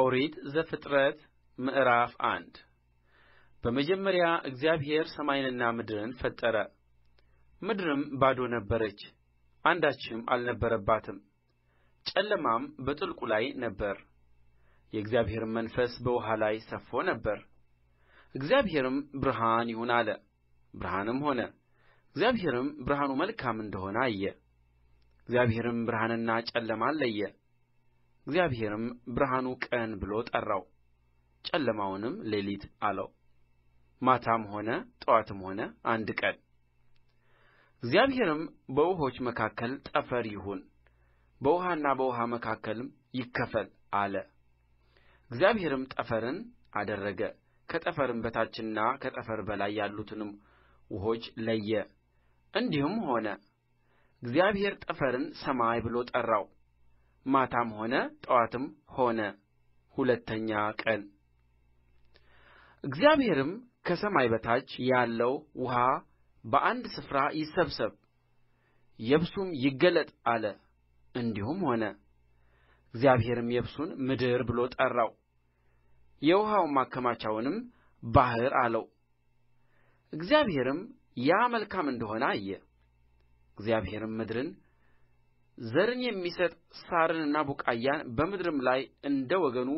ኦሪት ዘፍጥረት ምዕራፍ አንድ በመጀመሪያ እግዚአብሔር ሰማይንና ምድርን ፈጠረ። ምድርም ባዶ ነበረች፣ አንዳችም አልነበረባትም፣ ጨለማም በጥልቁ ላይ ነበር፣ የእግዚአብሔርም መንፈስ በውኃ ላይ ሰፎ ነበር። እግዚአብሔርም ብርሃን ይሁን አለ፣ ብርሃንም ሆነ። እግዚአብሔርም ብርሃኑ መልካም እንደሆነ አየ። እግዚአብሔርም ብርሃንና ጨለማን ለየ። እግዚአብሔርም ብርሃኑ ቀን ብሎ ጠራው ጨለማውንም ሌሊት አለው ማታም ሆነ ጥዋትም ሆነ አንድ ቀን እግዚአብሔርም በውኆች መካከል ጠፈር ይሁን በውኃና በውኃ መካከልም ይከፈል አለ እግዚአብሔርም ጠፈርን አደረገ ከጠፈርም በታችና ከጠፈር በላይ ያሉትንም ውኆች ለየ እንዲህም ሆነ እግዚአብሔር ጠፈርን ሰማይ ብሎ ጠራው ማታም ሆነ ጥዋትም ሆነ ሁለተኛ ቀን እግዚአብሔርም ከሰማይ በታች ያለው ውኃ በአንድ ስፍራ ይሰብሰብ የብሱም ይገለጥ አለ። እንዲሁም ሆነ። እግዚአብሔርም የብሱን ምድር ብሎ ጠራው፣ የውኃው ማከማቻውንም ባሕር አለው። እግዚአብሔርም ያ መልካም እንደሆነ አየ። እግዚአብሔርም ምድርን ዘርን የሚሰጥ ሣርንና ቡቃያን በምድርም ላይ እንደ ወገኑ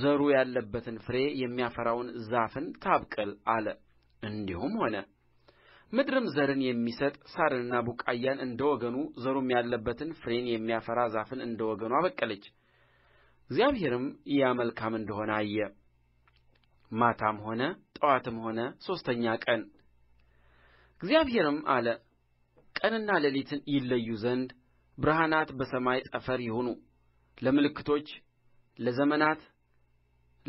ዘሩ ያለበትን ፍሬ የሚያፈራውን ዛፍን ታብቅል አለ እንዲሁም ሆነ ምድርም ዘርን የሚሰጥ ሣርንና ቡቃያን እንደ ወገኑ ዘሩም ያለበትን ፍሬን የሚያፈራ ዛፍን እንደ ወገኑ አበቀለች እግዚአብሔርም ያ መልካም እንደሆነ አየ ማታም ሆነ ጠዋትም ሆነ ሦስተኛ ቀን እግዚአብሔርም አለ ቀንና ሌሊትን ይለዩ ዘንድ ብርሃናት በሰማይ ጠፈር ይሁኑ ለምልክቶች ለዘመናት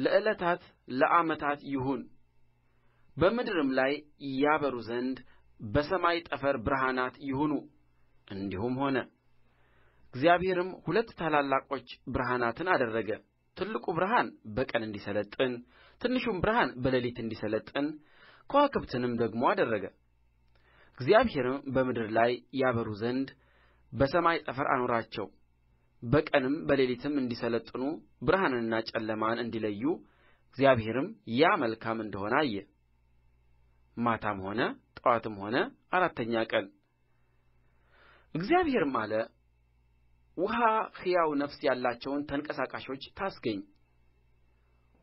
ለዕለታት ለዓመታት ይሁን በምድርም ላይ ያበሩ ዘንድ በሰማይ ጠፈር ብርሃናት ይሁኑ እንዲሁም ሆነ እግዚአብሔርም ሁለት ታላላቆች ብርሃናትን አደረገ ትልቁ ብርሃን በቀን እንዲሰለጥን ትንሹም ብርሃን በሌሊት እንዲሰለጥን ከዋክብትንም ደግሞ አደረገ እግዚአብሔርም በምድር ላይ ያበሩ ዘንድ በሰማይ ጠፈር አኖራቸው በቀንም በሌሊትም እንዲሠለጥኑ ብርሃንንና ጨለማን እንዲለዩ እግዚአብሔርም ያ መልካም እንደ ሆነ አየ። ማታም ሆነ ጠዋትም ሆነ አራተኛ ቀን። እግዚአብሔርም አለ፣ ውኃ ሕያው ነፍስ ያላቸውን ተንቀሳቃሾች ታስገኝ፣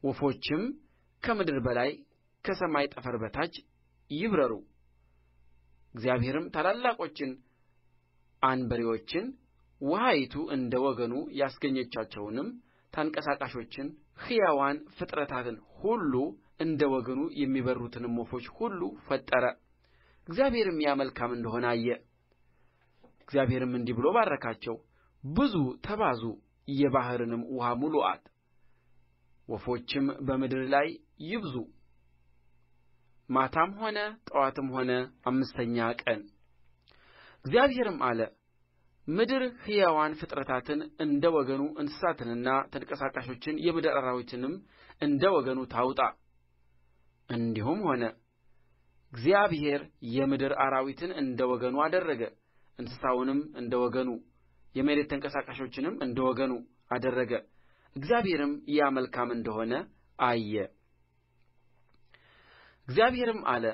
ወፎችም ከምድር በላይ ከሰማይ ጠፈር በታች ይብረሩ። እግዚአብሔርም ታላላቆችን አንበሪዎችን ውኃይቱ እንደ ወገኑ ያስገኘቻቸውንም ተንቀሳቃሾችን ሕያዋን ፍጥረታትን ሁሉ እንደ ወገኑ የሚበሩትንም ወፎች ሁሉ ፈጠረ እግዚአብሔርም ያ መልካም እንደ ሆነ አየ እግዚአብሔርም እንዲህ ብሎ ባረካቸው ብዙ ተባዙ የባሕርንም ውኃ ሙሉአት ወፎችም በምድር ላይ ይብዙ ማታም ሆነ ጥዋትም ሆነ አምስተኛ ቀን እግዚአብሔርም አለ ምድር ሕያዋን ፍጥረታትን እንደ ወገኑ እንስሳትንና ተንቀሳቃሾችን የምድር አራዊትንም እንደ ወገኑ ታውጣ እንዲሁም ሆነ እግዚአብሔር የምድር አራዊትን እንደ ወገኑ አደረገ እንስሳውንም እንደ ወገኑ የመሬት ተንቀሳቃሾችንም እንደ ወገኑ አደረገ እግዚአብሔርም ያ መልካም እንደሆነ አየ እግዚአብሔርም አለ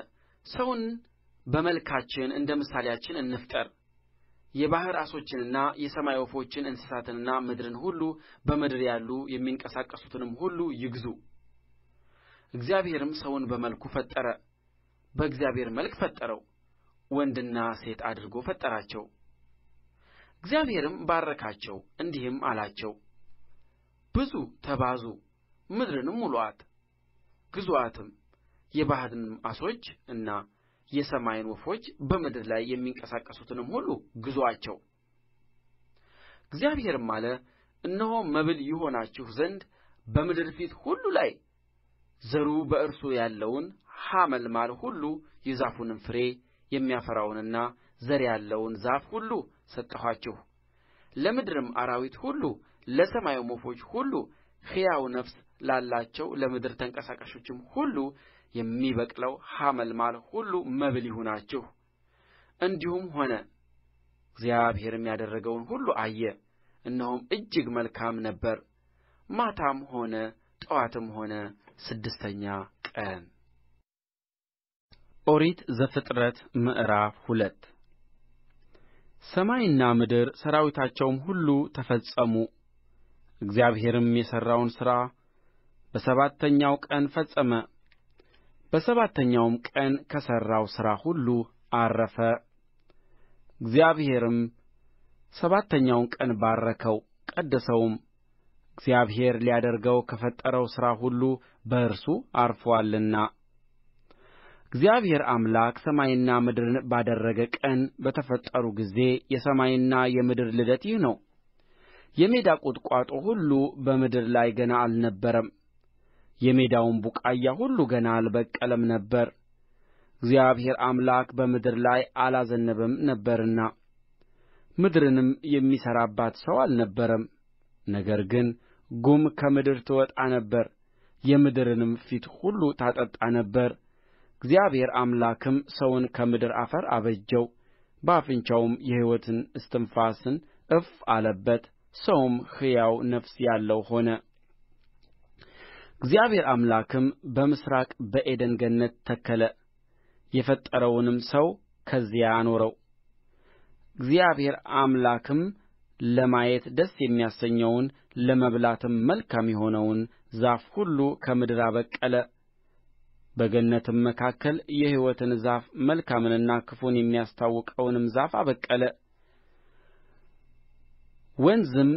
ሰውን በመልካችን እንደ ምሳሌአችን እንፍጠር የባሕር ዓሦችንና የሰማይ ወፎችን እንስሳትንና ምድርን ሁሉ በምድር ያሉ የሚንቀሳቀሱትንም ሁሉ ይግዙ እግዚአብሔርም ሰውን በመልኩ ፈጠረ በእግዚአብሔር መልክ ፈጠረው ወንድና ሴት አድርጎ ፈጠራቸው እግዚአብሔርም ባረካቸው እንዲህም አላቸው ብዙ ተባዙ ምድርንም ሙሉአት ግዙአትም የባሕርንም ዓሦች እና የሰማይን ወፎች በምድር ላይ የሚንቀሳቀሱትንም ሁሉ ግዙአቸው እግዚአብሔርም አለ እነሆ መብል ይሆናችሁ ዘንድ በምድር ፊት ሁሉ ላይ ዘሩ በእርሱ ያለውን ሐመልማል ሁሉ የዛፉንም ፍሬ የሚያፈራውንና ዘር ያለውን ዛፍ ሁሉ ሰጠኋችሁ። ለምድርም አራዊት ሁሉ፣ ለሰማይም ወፎች ሁሉ፣ ሕያው ነፍስ ላላቸው ለምድር ተንቀሳቃሾችም ሁሉ የሚበቅለው ሐመልማል ሁሉ መብል ይሁናችሁ እንዲሁም ሆነ እግዚአብሔርም ያደረገውን ሁሉ አየ እነሆም እጅግ መልካም ነበረ ማታም ሆነ ጥዋትም ሆነ ስድስተኛ ቀን ኦሪት ዘፍጥረት ምዕራፍ ሁለት ሰማይና ምድር ሠራዊታቸውም ሁሉ ተፈጸሙ እግዚአብሔርም የሠራውን ሥራ በሰባተኛው ቀን ፈጸመ በሰባተኛውም ቀን ከሠራው ሥራ ሁሉ ዐረፈ እግዚአብሔርም ሰባተኛውን ቀን ባረከው ቀደሰውም እግዚአብሔር ሊያደርገው ከፈጠረው ሥራ ሁሉ በእርሱ ዐርፎአልና እግዚአብሔር አምላክ ሰማይንና ምድርን ባደረገ ቀን በተፈጠሩ ጊዜ የሰማይና የምድር ልደት ይህ ነው የሜዳ ቁጥቋጦ ሁሉ በምድር ላይ ገና አልነበረም የሜዳውም ቡቃያ ሁሉ ገና አልበቀለም ነበር እግዚአብሔር አምላክ በምድር ላይ አላዘነበም ነበርና ምድርንም የሚሠራባት ሰው አልነበረም ነገር ግን ጉም ከምድር ትወጣ ነበር የምድርንም ፊት ሁሉ ታጠጣ ነበር እግዚአብሔር አምላክም ሰውን ከምድር አፈር አበጀው በአፍንጫውም የሕይወትን እስትንፋስን እፍ አለበት ሰውም ሕያው ነፍስ ያለው ሆነ እግዚአብሔር አምላክም በምሥራቅ በዔድን ገነት ተከለ የፈጠረውንም ሰው ከዚያ አኖረው እግዚአብሔር አምላክም ለማየት ደስ የሚያሰኘውን ለመብላትም መልካም የሆነውን ዛፍ ሁሉ ከምድር አበቀለ በገነትም መካከል የሕይወትን ዛፍ መልካምንና ክፉን የሚያስታውቀውንም ዛፍ አበቀለ ወንዝም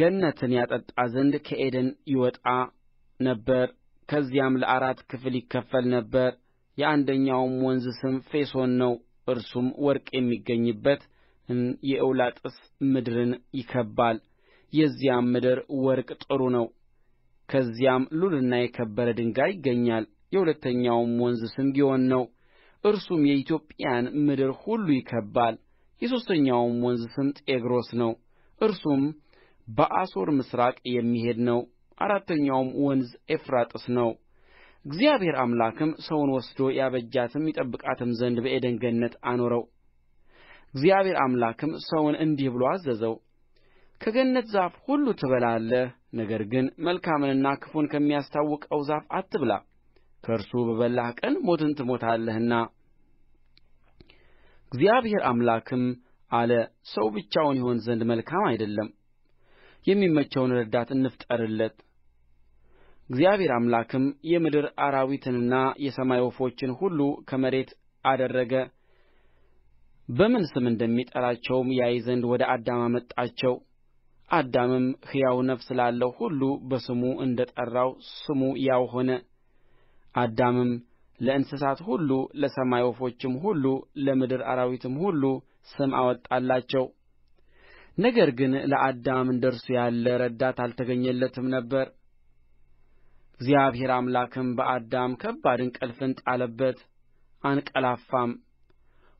ገነትን ያጠጣ ዘንድ ከዔድን ይወጣ ነበረ ከዚያም ለአራት ክፍል ይከፈል ነበር የአንደኛውም ወንዝ ስም ፊሶን ነው እርሱም ወርቅ የሚገኝበትን የኤውላጥስ ምድርን ይከብባል የዚያም ምድር ወርቅ ጥሩ ነው ከዚያም ሉልና የከበረ ድንጋይ ይገኛል የሁለተኛውም ወንዝ ስም ግዮን ነው እርሱም የኢትዮጵያን ምድር ሁሉ ይከብባል የሦስተኛውም ወንዝ ስም ጤግሮስ ነው እርሱም በአሦር ምሥራቅ የሚሄድ ነው አራተኛውም ወንዝ ኤፍራጥስ ነው እግዚአብሔር አምላክም ሰውን ወስዶ ያበጃትም ይጠብቃትም ዘንድ በዔድን ገነት አኖረው እግዚአብሔር አምላክም ሰውን እንዲህ ብሎ አዘዘው ከገነት ዛፍ ሁሉ ትበላለህ ነገር ግን መልካምንና ክፉን ከሚያስታውቀው ዛፍ አትብላ ከእርሱ በበላህ ቀን ሞትን ትሞታለህና እግዚአብሔር አምላክም አለ ሰው ብቻውን ይሆን ዘንድ መልካም አይደለም የሚመቸውን ረዳት እንፍጠርለት እግዚአብሔር አምላክም የምድር አራዊትንና የሰማይ ወፎችን ሁሉ ከመሬት አደረገ በምን ስም እንደሚጠራቸውም ያይ ዘንድ ወደ አዳም አመጣቸው አዳምም ሕያው ነፍስ ላለው ሁሉ በስሙ እንደ ጠራው ስሙ ያው ሆነ አዳምም ለእንስሳት ሁሉ ለሰማይ ወፎችም ሁሉ ለምድር አራዊትም ሁሉ ስም አወጣላቸው ነገር ግን ለአዳም እንደ እርሱ ያለ ረዳት አልተገኘለትም ነበር እግዚአብሔር አምላክም በአዳም ከባድ እንቅልፍን ጣለበት አንቀላፋም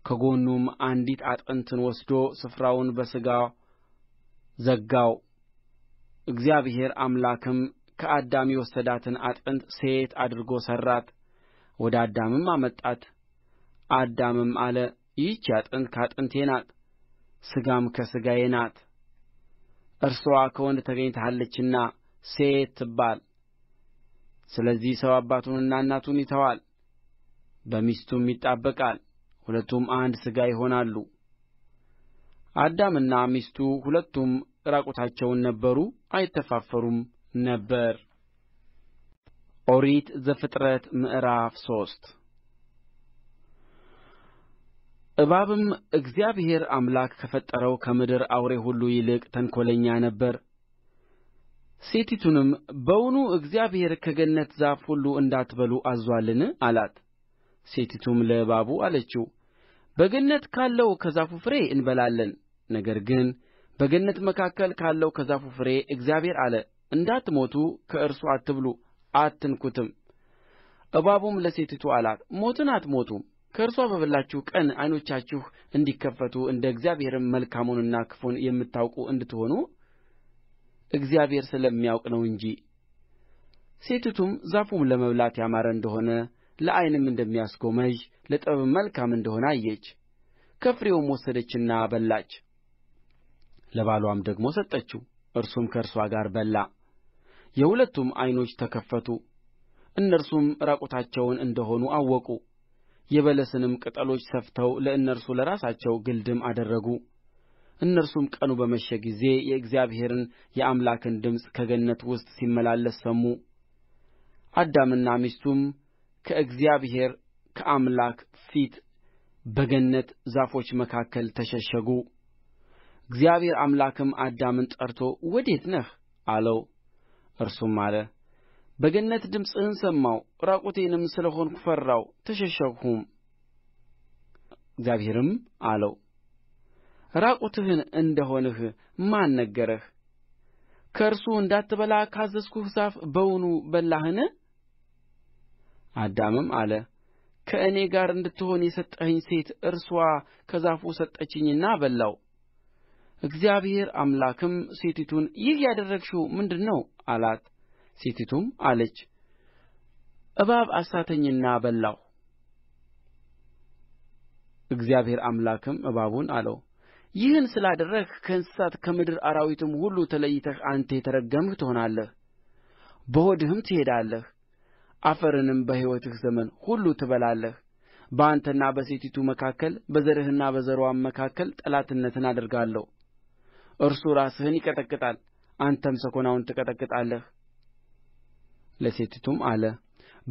ከጎኑም አንዲት አጥንትን ወስዶ ስፍራውን በሥጋ ዘጋው እግዚአብሔር አምላክም ከአዳም የወሰዳትን አጥንት ሴት አድርጎ ሠራት ወደ አዳምም አመጣት አዳምም አለ ይህች አጥንት ከአጥንቴ ናት ሥጋም ከሥጋዬ ናት እርስዋ ከወንድ ተገኝታለችና ሴት ትባል ስለዚህ ሰው አባቱንና እናቱን ይተዋል በሚስቱም ይጣበቃል ሁለቱም አንድ ሥጋ ይሆናሉ አዳምና ሚስቱ ሁለቱም ራቁታቸውን ነበሩ አይተፋፈሩም ነበር ኦሪት ዘፍጥረት ምዕራፍ ሶስት እባብም እግዚአብሔር አምላክ ከፈጠረው ከምድር አውሬ ሁሉ ይልቅ ተንኰለኛ ነበረ ሴቲቱንም በውኑ እግዚአብሔር ከገነት ዛፍ ሁሉ እንዳትበሉ አዝዞአልን አላት ሴቲቱም ለእባቡ አለችው በገነት ካለው ከዛፉ ፍሬ እንበላለን ነገር ግን በገነት መካከል ካለው ከዛፉ ፍሬ እግዚአብሔር አለ እንዳትሞቱ ከእርሱ አትብሉ አትንኩትም እባቡም ለሴቲቱ አላት ሞትን አትሞቱም ከእርስዋ በበላችሁ ቀን ዓይኖቻችሁ እንዲከፈቱ እንደ እግዚአብሔርም መልካሙንና ክፉን የምታውቁ እንድትሆኑ እግዚአብሔር ስለሚያውቅ ነው እንጂ። ሴቲቱም ዛፉም ለመብላት ያማረ እንደሆነ ለዓይንም እንደሚያስጎመጅ ለጥበብም መልካም እንደሆነ አየች፣ ከፍሬውም ወሰደችና በላች፣ ለባልዋም ደግሞ ሰጠችው፣ እርሱም ከእርሷ ጋር በላ። የሁለቱም ዓይኖች ተከፈቱ፣ እነርሱም ራቁታቸውን እንደሆኑ አወቁ። የበለስንም ቅጠሎች ሰፍተው ለእነርሱ ለራሳቸው ግልድም አደረጉ እነርሱም ቀኑ በመሸ ጊዜ የእግዚአብሔርን የአምላክን ድምፅ ከገነት ውስጥ ሲመላለስ ሰሙ አዳምና ሚስቱም ከእግዚአብሔር ከአምላክ ፊት በገነት ዛፎች መካከል ተሸሸጉ እግዚአብሔር አምላክም አዳምን ጠርቶ ወዴት ነህ አለው እርሱም አለ በገነት ድምፅህን ሰማሁ ራቁቴንም ስለ ሆንሁ ፈራሁ ተሸሸግሁም እግዚአብሔርም አለው ራቁትህን እንደ ሆንህ ማን ነገረህ ከእርሱ እንዳትበላ ካዘዝሁህ ዛፍ በውኑ በላህን አዳምም አለ ከእኔ ጋር እንድትሆን የሰጠኸኝ ሴት እርስዋ ከዛፉ ሰጠችኝና በላው? እግዚአብሔር አምላክም ሴቲቱን ይህ ያደረግሽው ምንድር ነው አላት ሴቲቱም አለች እባብ አሳተኝና በላሁ እግዚአብሔር አምላክም እባቡን አለው ይህን ስላደረግህ ከእንስሳት ከምድር አራዊትም ሁሉ ተለይተህ አንተ የተረገምህ ትሆናለህ፣ በሆድህም ትሄዳለህ፣ አፈርንም በሕይወትህ ዘመን ሁሉ ትበላለህ። በአንተና በሴቲቱ መካከል በዘርህና በዘርዋም መካከል ጠላትነትን አደርጋለሁ። እርሱ ራስህን ይቀጠቅጣል፣ አንተም ሰኮናውን ትቀጠቅጣለህ። ለሴቲቱም አለ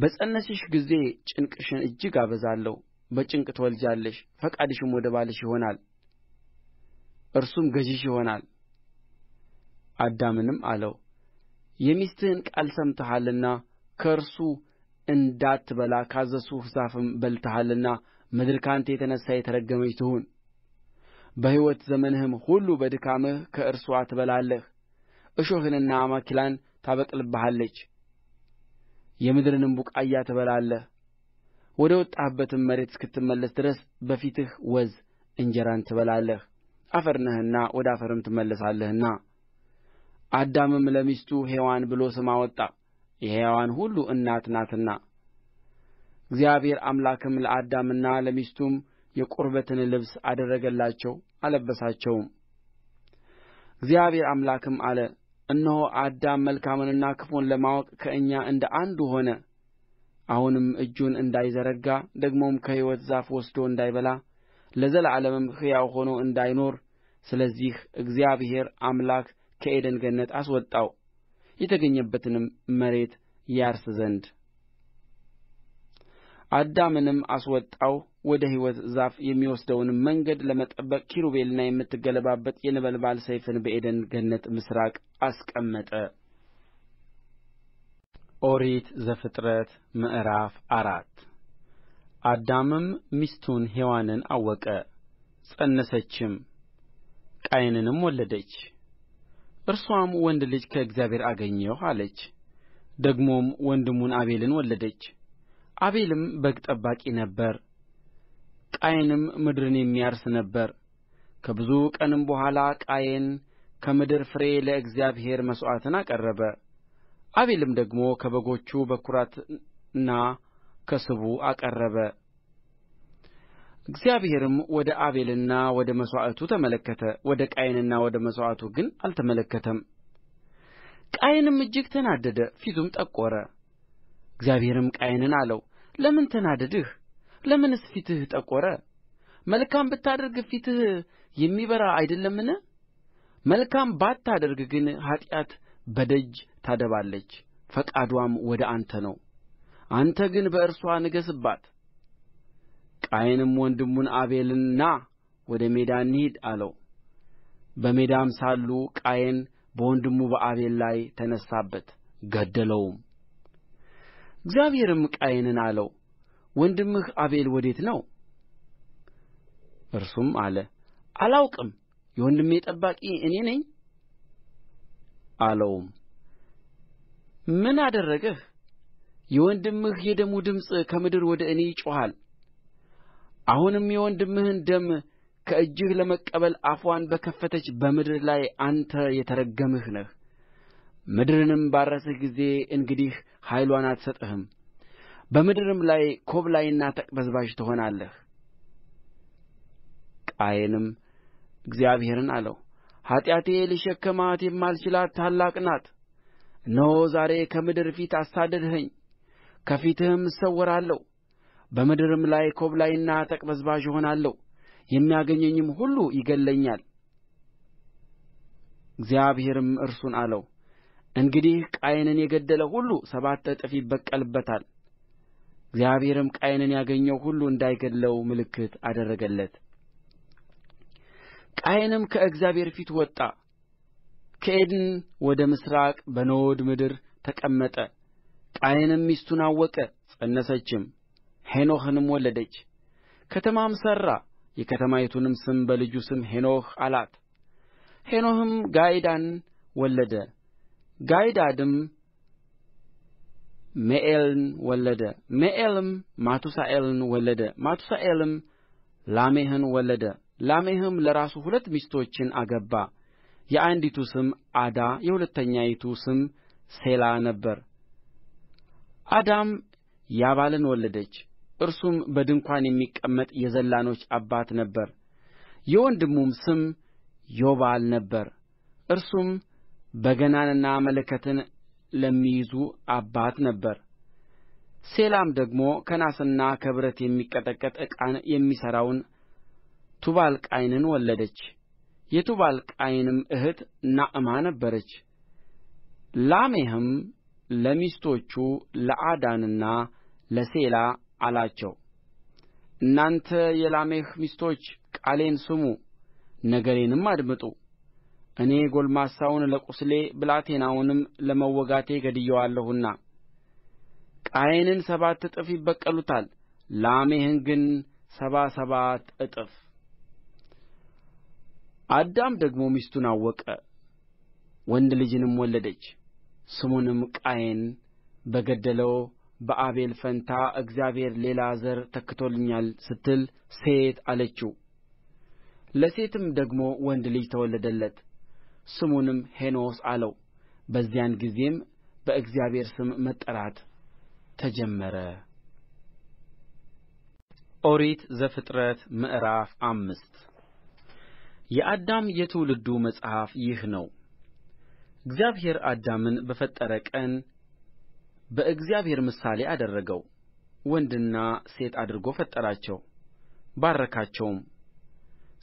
በፀነስሽ ጊዜ ጭንቅሽን እጅግ አበዛለሁ በጭንቅ ትወልጃለሽ ፈቃድሽም ወደ ባልሽ ይሆናል እርሱም ገዥሽ ይሆናል አዳምንም አለው የሚስትህን ቃል ሰምተሃልና ከእርሱ እንዳትበላ ካዘዝሁህ ዛፍም በልተሃልና ምድር ከአንተ የተነሣ የተረገመች ትሁን በሕይወት ዘመንህም ሁሉ በድካምህ ከእርስዋ ትበላለህ እሾህንና አሜከላን ታበቅልብሃለች የምድርንም ቡቃያ ትበላለህ ወደ ወጣህበትም መሬት እስክትመለስ ድረስ በፊትህ ወዝ እንጀራን ትበላለህ አፈር ነህና ወደ አፈርም ትመለሳለህና አዳምም ለሚስቱ ሔዋን ብሎ ስም አወጣ የሕያዋን ሁሉ እናት ናትና እግዚአብሔር አምላክም ለአዳምና ለሚስቱም የቁርበትን ልብስ አደረገላቸው አለበሳቸውም እግዚአብሔር አምላክም አለ እነሆ አዳም መልካምንና ክፉን ለማወቅ ከእኛ እንደ አንዱ ሆነ አሁንም እጁን እንዳይዘረጋ ደግሞም ከሕይወት ዛፍ ወስዶ እንዳይበላ ለዘላለምም ሕያው ሆኖ እንዳይኖር ስለዚህ እግዚአብሔር አምላክ ከዔድን ገነት አስወጣው የተገኘበትንም መሬት ያርስ ዘንድ አዳምንም አስወጣው ወደ ሕይወት ዛፍ የሚወስደውንም መንገድ ለመጠበቅ ኪሩቤልና የምትገለባበጥ የነበልባል ሰይፍን በዔድን ገነት ምሥራቅ አስቀመጠ። ኦሪት ዘፍጥረት ምዕራፍ አራት አዳምም ሚስቱን ሔዋንን አወቀ፣ ጸነሰችም፣ ቃየንንም ወለደች። እርሷም ወንድ ልጅ ከእግዚአብሔር አገኘሁ አለች። ደግሞም ወንድሙን አቤልን ወለደች። አቤልም በግ ጠባቂ ነበር። ቃየንም ምድርን የሚያርስ ነበር ከብዙ ቀንም በኋላ ቃየን ከምድር ፍሬ ለእግዚአብሔር መሥዋዕትን አቀረበ አቤልም ደግሞ ከበጎቹ በኵራትና ከስቡ አቀረበ እግዚአብሔርም ወደ አቤልና ወደ መሥዋዕቱ ተመለከተ ወደ ቃየንና ወደ መሥዋዕቱ ግን አልተመለከተም ቃየንም እጅግ ተናደደ ፊቱም ጠቆረ እግዚአብሔርም ቃየንን አለው ለምን ተናደድህ ለምንስ ፊትህ ጠቈረ መልካም ብታደርግ ፊትህ የሚበራ አይደለምን መልካም ባታደርግ ግን ኃጢአት በደጅ ታደባለች ፈቃድዋም ወደ አንተ ነው አንተ ግን በእርስዋ ንገሥባት ቃየንም ወንድሙን አቤልን ና ወደ ሜዳ እንሂድ አለው በሜዳም ሳሉ ቃየን በወንድሙ በአቤል ላይ ተነሣበት ገደለውም እግዚአብሔርም ቃየንን አለው ወንድምህ አቤል ወዴት ነው እርሱም አለ አላውቅም የወንድሜ ጠባቂ እኔ ነኝ አለውም ምን አደረገህ የወንድምህ የደሙ ድምፅ ከምድር ወደ እኔ ይጮኻል አሁንም የወንድምህን ደም ከእጅህ ለመቀበል አፍዋን በከፈተች በምድር ላይ አንተ የተረገምህ ነህ ምድርንም ባረስህ ጊዜ እንግዲህ ኃይልዋን አትሰጥህም በምድርም ላይ ኰብላይና ተቅበዝባዥ ትሆናለህ ቃየንም እግዚአብሔርን አለው ኃጢአቴ ልሸከማት የማልችላት ታላቅ ናት እነሆ ዛሬ ከምድር ፊት አሳደድኸኝ ከፊትህም እሰወራለሁ በምድርም ላይ ኰብላይና ተቅበዝባዥ እሆናለሁ የሚያገኘኝም ሁሉ ይገድለኛል እግዚአብሔርም እርሱን አለው እንግዲህ ቃየንን የገደለ ሁሉ ሰባት እጥፍ ይበቀልበታል እግዚአብሔርም ቃየንን ያገኘው ሁሉ እንዳይገድለው ምልክት አደረገለት ቃየንም ከእግዚአብሔር ፊት ወጣ ከኤድን ወደ ምሥራቅ በኖድ ምድር ተቀመጠ ቃየንም ሚስቱን አወቀ ፀነሰችም ሄኖህንም ወለደች ከተማም ሠራ የከተማይቱንም ስም በልጁ ስም ሄኖህ አላት ሄኖህም ጋይዳድን ወለደ ጋይዳድም ሜኤልን ወለደ ሜኤልም ማቱሣኤልን ወለደ ማቱሣኤልም ላሜሕን ወለደ ላሜሕም ለራሱ ሁለት ሚስቶችን አገባ የአንዲቱ ስም አዳ የሁለተኛይቱ ስም ሴላ ነበር። አዳም ያባልን ወለደች። እርሱም በድንኳን የሚቀመጥ የዘላኖች አባት ነበር። የወንድሙም ስም ዮባል ነበር። እርሱም በገናንና መለከትን ለሚይዙ አባት ነበረ ሴላም ደግሞ ከናስና ከብረት የሚቀጠቀጥ ዕቃን የሚሠራውን ቱባልቃይንን ወለደች የቱባልቃይንም እኅት ናዕማ ነበረች ላሜሕም ለሚስቶቹ ለአዳንና ለሴላ አላቸው እናንተ የላሜሕ ሚስቶች ቃሌን ስሙ ነገሬንም አድምጡ እኔ ጕልማሳውን ለቍስሌ ብላቴናውንም ለመወጋቴ ገድዬዋለሁና ቃየንን ሰባት እጥፍ ይበቀሉታል ላሜሕን ግን ሰባ ሰባት እጥፍ አዳም ደግሞ ሚስቱን አወቀ ወንድ ልጅንም ወለደች ስሙንም ቃየን በገደለው በአቤል ፈንታ እግዚአብሔር ሌላ ዘር ተክቶልኛል ስትል ሴት አለችው ለሴትም ደግሞ ወንድ ልጅ ተወለደለት ስሙንም ሄኖስ አለው በዚያን ጊዜም በእግዚአብሔር ስም መጠራት ተጀመረ ኦሪት ዘፍጥረት ምዕራፍ አምስት የአዳም የትውልዱ መጽሐፍ ይህ ነው እግዚአብሔር አዳምን በፈጠረ ቀን በእግዚአብሔር ምሳሌ አደረገው ወንድና ሴት አድርጎ ፈጠራቸው ባረካቸውም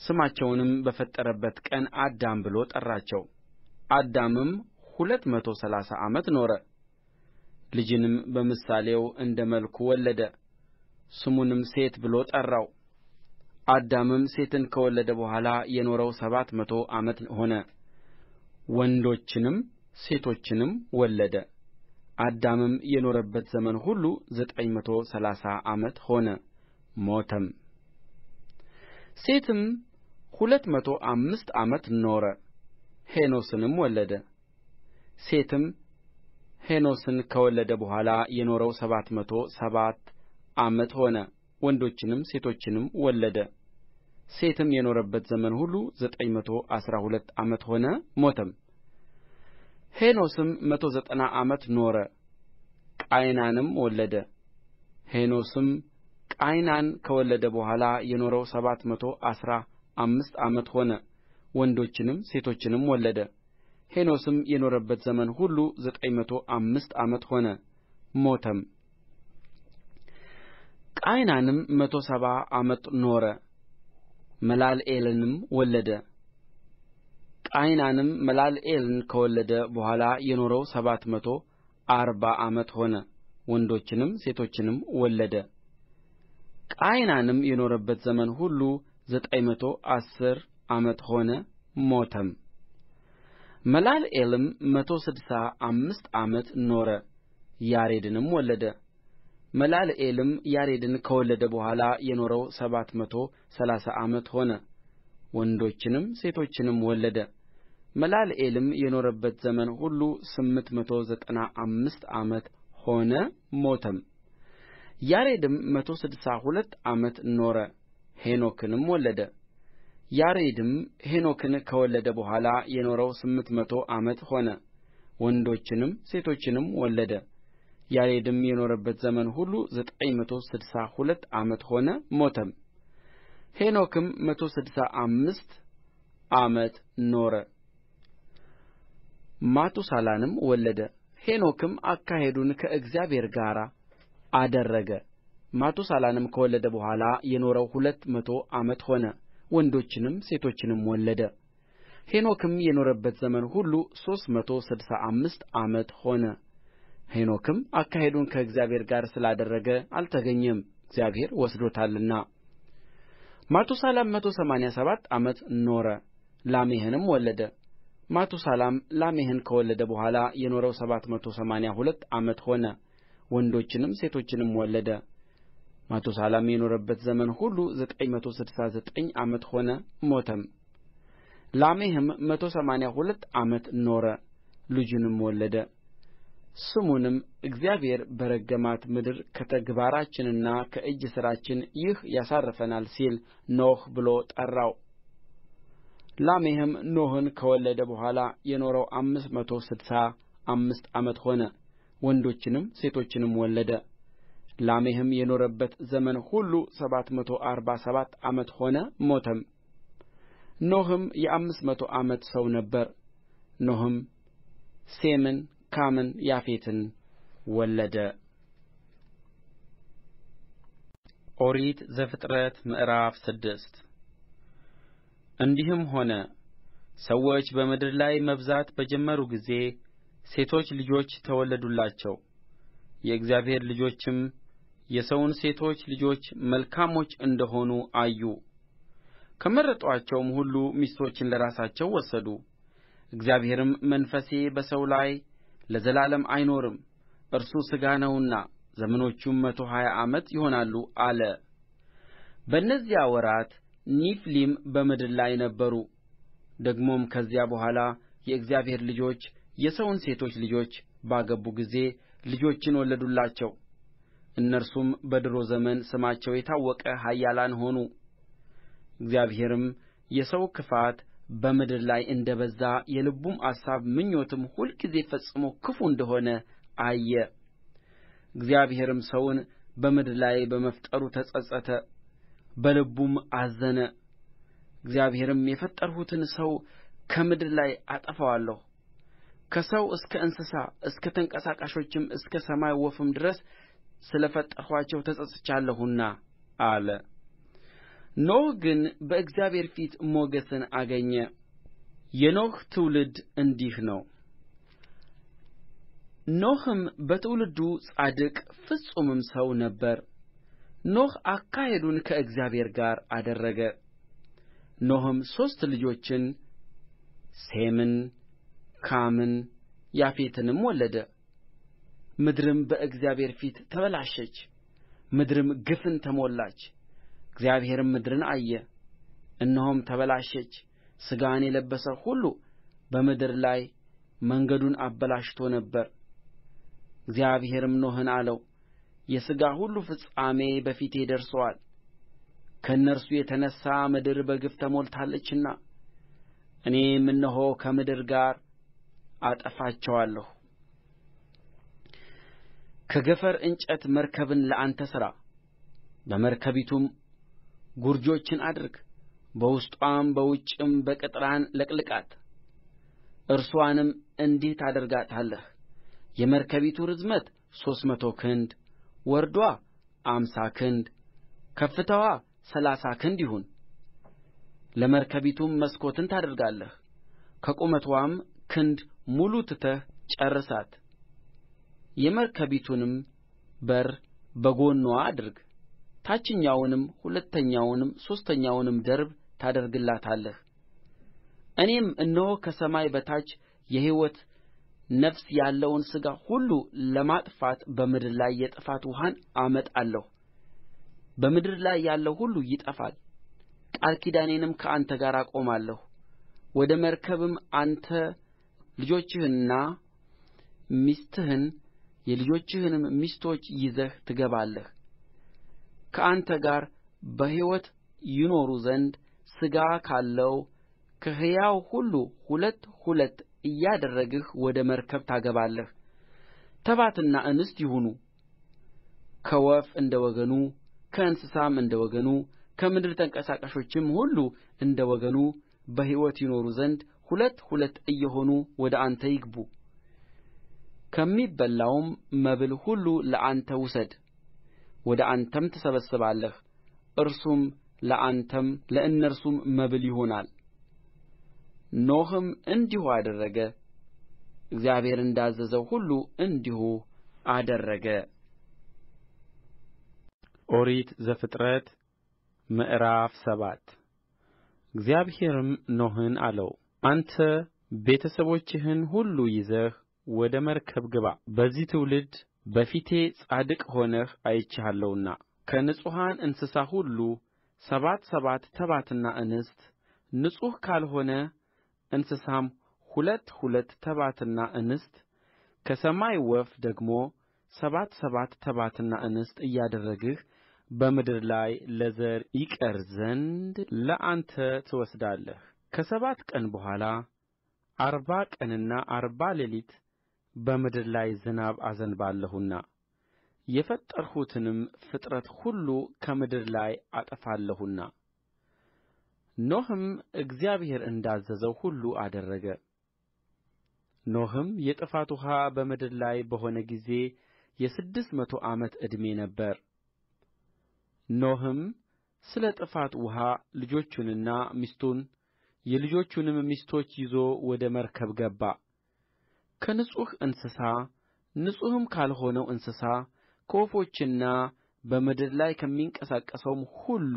ስማቸውንም በፈጠረበት ቀን አዳም ብሎ ጠራቸው አዳምም ሁለት መቶ ሠላሳ ዓመት ኖረ ልጅንም በምሳሌው እንደ መልኩ ወለደ ስሙንም ሴት ብሎ ጠራው አዳምም ሴትን ከወለደ በኋላ የኖረው ሰባት መቶ ዓመት ሆነ ወንዶችንም ሴቶችንም ወለደ አዳምም የኖረበት ዘመን ሁሉ ዘጠኝ መቶ ሠላሳ ዓመት ሆነ ሞተም ሴትም ሁለት መቶ አምስት ዓመት ኖረ ሄኖስንም ወለደ ሴትም ሄኖስን ከወለደ በኋላ የኖረው ሰባት መቶ ሰባት ዓመት ሆነ ወንዶችንም ሴቶችንም ወለደ ሴትም የኖረበት ዘመን ሁሉ ዘጠኝ መቶ አሥራ ሁለት ዓመት ሆነ ሞተም ሄኖስም መቶ ዘጠና ዓመት ኖረ ቃይናንም ወለደ ሄኖስም ቃይናን ከወለደ በኋላ የኖረው ሰባት መቶ አሥራ አምስት ዓመት ሆነ ወንዶችንም ሴቶችንም ወለደ ሄኖስም የኖረበት ዘመን ሁሉ ዘጠኝ መቶ አምስት ዓመት ሆነ ሞተም ቃይናንም መቶ ሰባ ዓመት ኖረ መላልኤልንም ወለደ ቃይናንም መላልኤልን ከወለደ በኋላ የኖረው ሰባት መቶ አርባ ዓመት ሆነ ወንዶችንም ሴቶችንም ወለደ ቃይናንም የኖረበት ዘመን ሁሉ ዘጠኝ መቶ አሥር ዓመት ሆነ ሞተም መላልኤልም መቶ ስድሳ አምስት ዓመት ኖረ ያሬድንም ወለደ መላልኤልም ያሬድን ከወለደ በኋላ የኖረው ሰባት መቶ ሠላሳ ዓመት ሆነ ወንዶችንም ሴቶችንም ወለደ መላልኤልም የኖረበት ዘመን ሁሉ ስምንት መቶ ዘጠና አምስት ዓመት ሆነ ሞተም ያሬድም መቶ ስድሳ ሁለት ዓመት ኖረ ሄኖክንም ወለደ ያሬድም ሄኖክን ከወለደ በኋላ የኖረው ስምንት መቶ ዓመት ሆነ ወንዶችንም ሴቶችንም ወለደ ያሬድም የኖረበት ዘመን ሁሉ ዘጠኝ መቶ ስድሳ ሁለት ዓመት ሆነ ሞተም ሄኖክም መቶ ስድሳ አምስት ዓመት ኖረ ማቱሳላንም ወለደ ሄኖክም አካሄዱን ከእግዚአብሔር ጋር አደረገ ማቱሳላንም ከወለደ በኋላ የኖረው ሁለት መቶ ዓመት ሆነ ወንዶችንም ሴቶችንም ወለደ ሄኖክም የኖረበት ዘመን ሁሉ ሦስት መቶ ስድሳ አምስት ዓመት ሆነ ሄኖክም አካሄዱን ከእግዚአብሔር ጋር ስላደረገ አልተገኘም፣ እግዚአብሔር ወስዶታልና። ማቱሳላም መቶ ሰማንያ ሰባት ዓመት ኖረ፣ ላሜህንም ወለደ። ማቱሳላም ላሜህን ከወለደ በኋላ የኖረው ሰባት መቶ ሰማንያ ሁለት ዓመት ሆነ፣ ወንዶችንም ሴቶችንም ወለደ። ማቱሳላም የኖረበት ዘመን ሁሉ ዘጠኝ መቶ ስድሳ ዘጠኝ ዓመት ሆነ ሞተም ላሜሕም መቶ ሰማንያ ሁለት ዓመት ኖረ ልጅንም ወለደ ስሙንም እግዚአብሔር በረገማት ምድር ከተግባራችንና ከእጅ ሥራችን ይህ ያሳርፈናል ሲል ኖኅ ብሎ ጠራው። ላሜሕም ኖኅን ከወለደ በኋላ የኖረው አምስት መቶ ስድሳ አምስት ዓመት ሆነ፣ ወንዶችንም ሴቶችንም ወለደ። ላሜሕም የኖረበት ዘመን ሁሉ ሰባት መቶ አርባ ሰባት ዓመት ሆነ ሞተም ኖኅም የአምስት መቶ ዓመት ሰው ነበረ ኖኅም ሴምን ካምን ያፌትን ወለደ ኦሪት ዘፍጥረት ምዕራፍ ስድስት እንዲህም ሆነ ሰዎች በምድር ላይ መብዛት በጀመሩ ጊዜ ሴቶች ልጆች ተወለዱላቸው የእግዚአብሔር ልጆችም የሰውን ሴቶች ልጆች መልካሞች እንደ ሆኑ አዩ ከመረጡአቸውም ሁሉ ሚስቶችን ለራሳቸው ወሰዱ እግዚአብሔርም መንፈሴ በሰው ላይ ለዘላለም አይኖርም እርሱ ሥጋ ነውና ዘመኖቹም መቶ ሀያ ዓመት ይሆናሉ አለ በእነዚያ ወራት ኒፍሊም በምድር ላይ ነበሩ ደግሞም ከዚያ በኋላ የእግዚአብሔር ልጆች የሰውን ሴቶች ልጆች ባገቡ ጊዜ ልጆችን ወለዱላቸው እነርሱም በዱሮ ዘመን ስማቸው የታወቀ ኃያላን ሆኑ እግዚአብሔርም የሰው ክፋት በምድር ላይ እንደ በዛ የልቡም አሳብ ምኞትም ሁልጊዜ ፈጽሞ ክፉ እንደ ሆነ አየ እግዚአብሔርም ሰውን በምድር ላይ በመፍጠሩ ተጸጸተ በልቡም አዘነ እግዚአብሔርም የፈጠርሁትን ሰው ከምድር ላይ አጠፋዋለሁ ከሰው እስከ እንስሳ እስከ ተንቀሳቃሾችም እስከ ሰማይ ወፍም ድረስ ስለ ፈጠርኋቸው ተጸጽቻለሁና አለ ኖኅ ግን በእግዚአብሔር ፊት ሞገስን አገኘ የኖኅ ትውልድ እንዲህ ነው ኖኅም በትውልዱ ጻድቅ ፍጹምም ሰው ነበረ ኖኅ አካሄዱን ከእግዚአብሔር ጋር አደረገ ኖኅም ሦስት ልጆችን ሴምን ካምን ያፌትንም ወለደ ምድርም በእግዚአብሔር ፊት ተበላሸች ምድርም ግፍን ተሞላች እግዚአብሔርም ምድርን አየ እነሆም ተበላሸች ሥጋን የለበሰ ሁሉ በምድር ላይ መንገዱን አበላሽቶ ነበር እግዚአብሔርም ኖኅን አለው የሥጋ ሁሉ ፍጻሜ በፊቴ ደርሶአል ከእነርሱ የተነሣ ምድር በግፍ ተሞልታለችና እኔም እነሆ ከምድር ጋር አጠፋቸዋለሁ ከገፈር እንጨት መርከብን ለአንተ ሥራ በመርከቢቱም ጉርጆችን አድርግ በውስጥዋም በውጭም በቅጥራን ለቅልቃት እርስዋንም እንዲህ ታደርጋታለህ የመርከቢቱ ርዝመት ሦስት መቶ ክንድ ወርድዋ አምሳ ክንድ ከፍታዋ ሠላሳ ክንድ ይሁን ለመርከቢቱም መስኮትን ታደርጋለህ ከቁመትዋም ክንድ ሙሉ ትተህ ጨርሳት የመርከቢቱንም በር በጎንዋ አድርግ ታችኛውንም ሁለተኛውንም ሦስተኛውንም ደርብ ታደርግላታለህ እኔም እነሆ ከሰማይ በታች የሕይወት ነፍስ ያለውን ሥጋ ሁሉ ለማጥፋት በምድር ላይ የጥፋት ውኃን አመጣለሁ በምድር ላይ ያለው ሁሉ ይጠፋል ቃል ኪዳኔንም ከአንተ ጋር አቆማለሁ ወደ መርከብም አንተ ልጆችህንና ሚስትህን የልጆችህንም ሚስቶች ይዘህ ትገባለህ ከአንተ ጋር በሕይወት ይኖሩ ዘንድ ሥጋ ካለው ከሕያው ሁሉ ሁለት ሁለት እያደረግህ ወደ መርከብ ታገባለህ ተባትና እንስት ይሁኑ ከወፍ እንደ ወገኑ ከእንስሳም እንደ ወገኑ ከምድር ተንቀሳቃሾችም ሁሉ እንደ ወገኑ በሕይወት ይኖሩ ዘንድ ሁለት ሁለት እየሆኑ ወደ አንተ ይግቡ ከሚበላውም መብል ሁሉ ለአንተ ውሰድ ወደ አንተም ትሰበስባለህ እርሱም ለአንተም ለእነርሱም መብል ይሆናል ኖኅም እንዲሁ አደረገ እግዚአብሔር እንዳዘዘው ሁሉ እንዲሁ አደረገ ኦሪት ዘፍጥረት ምዕራፍ ሰባት እግዚአብሔርም ኖኅን አለው አንተ ቤተሰቦችህን ሁሉ ይዘህ ወደ መርከብ ግባ በዚህ ትውልድ በፊቴ ጻድቅ ሆነህ አይቼሃለሁና ከንጹሐን እንስሳ ሁሉ ሰባት ሰባት ተባትና እንስት ንጹሕ ካልሆነ እንስሳም ሁለት ሁለት ተባትና እንስት ከሰማይ ወፍ ደግሞ ሰባት ሰባት ተባትና እንስት እያደረግህ በምድር ላይ ለዘር ይቀር ዘንድ ለአንተ ትወስዳለህ ከሰባት ቀን በኋላ አርባ ቀንና አርባ ሌሊት በምድር ላይ ዝናብ አዘንባለሁና የፈጠርሁትንም ፍጥረት ሁሉ ከምድር ላይ አጠፋለሁና ኖኅም እግዚአብሔር እንዳዘዘው ሁሉ አደረገ ኖኅም የጥፋት ውኃ በምድር ላይ በሆነ ጊዜ የስድስት መቶ ዓመት ዕድሜ ነበረ ኖኅም ስለ ጥፋት ውኃ ልጆቹንና ሚስቱን የልጆቹንም ሚስቶች ይዞ ወደ መርከብ ገባ ከንጹሕ እንስሳ ንጹሕም ካልሆነው እንስሳ ከወፎችና በምድር ላይ ከሚንቀሳቀሰውም ሁሉ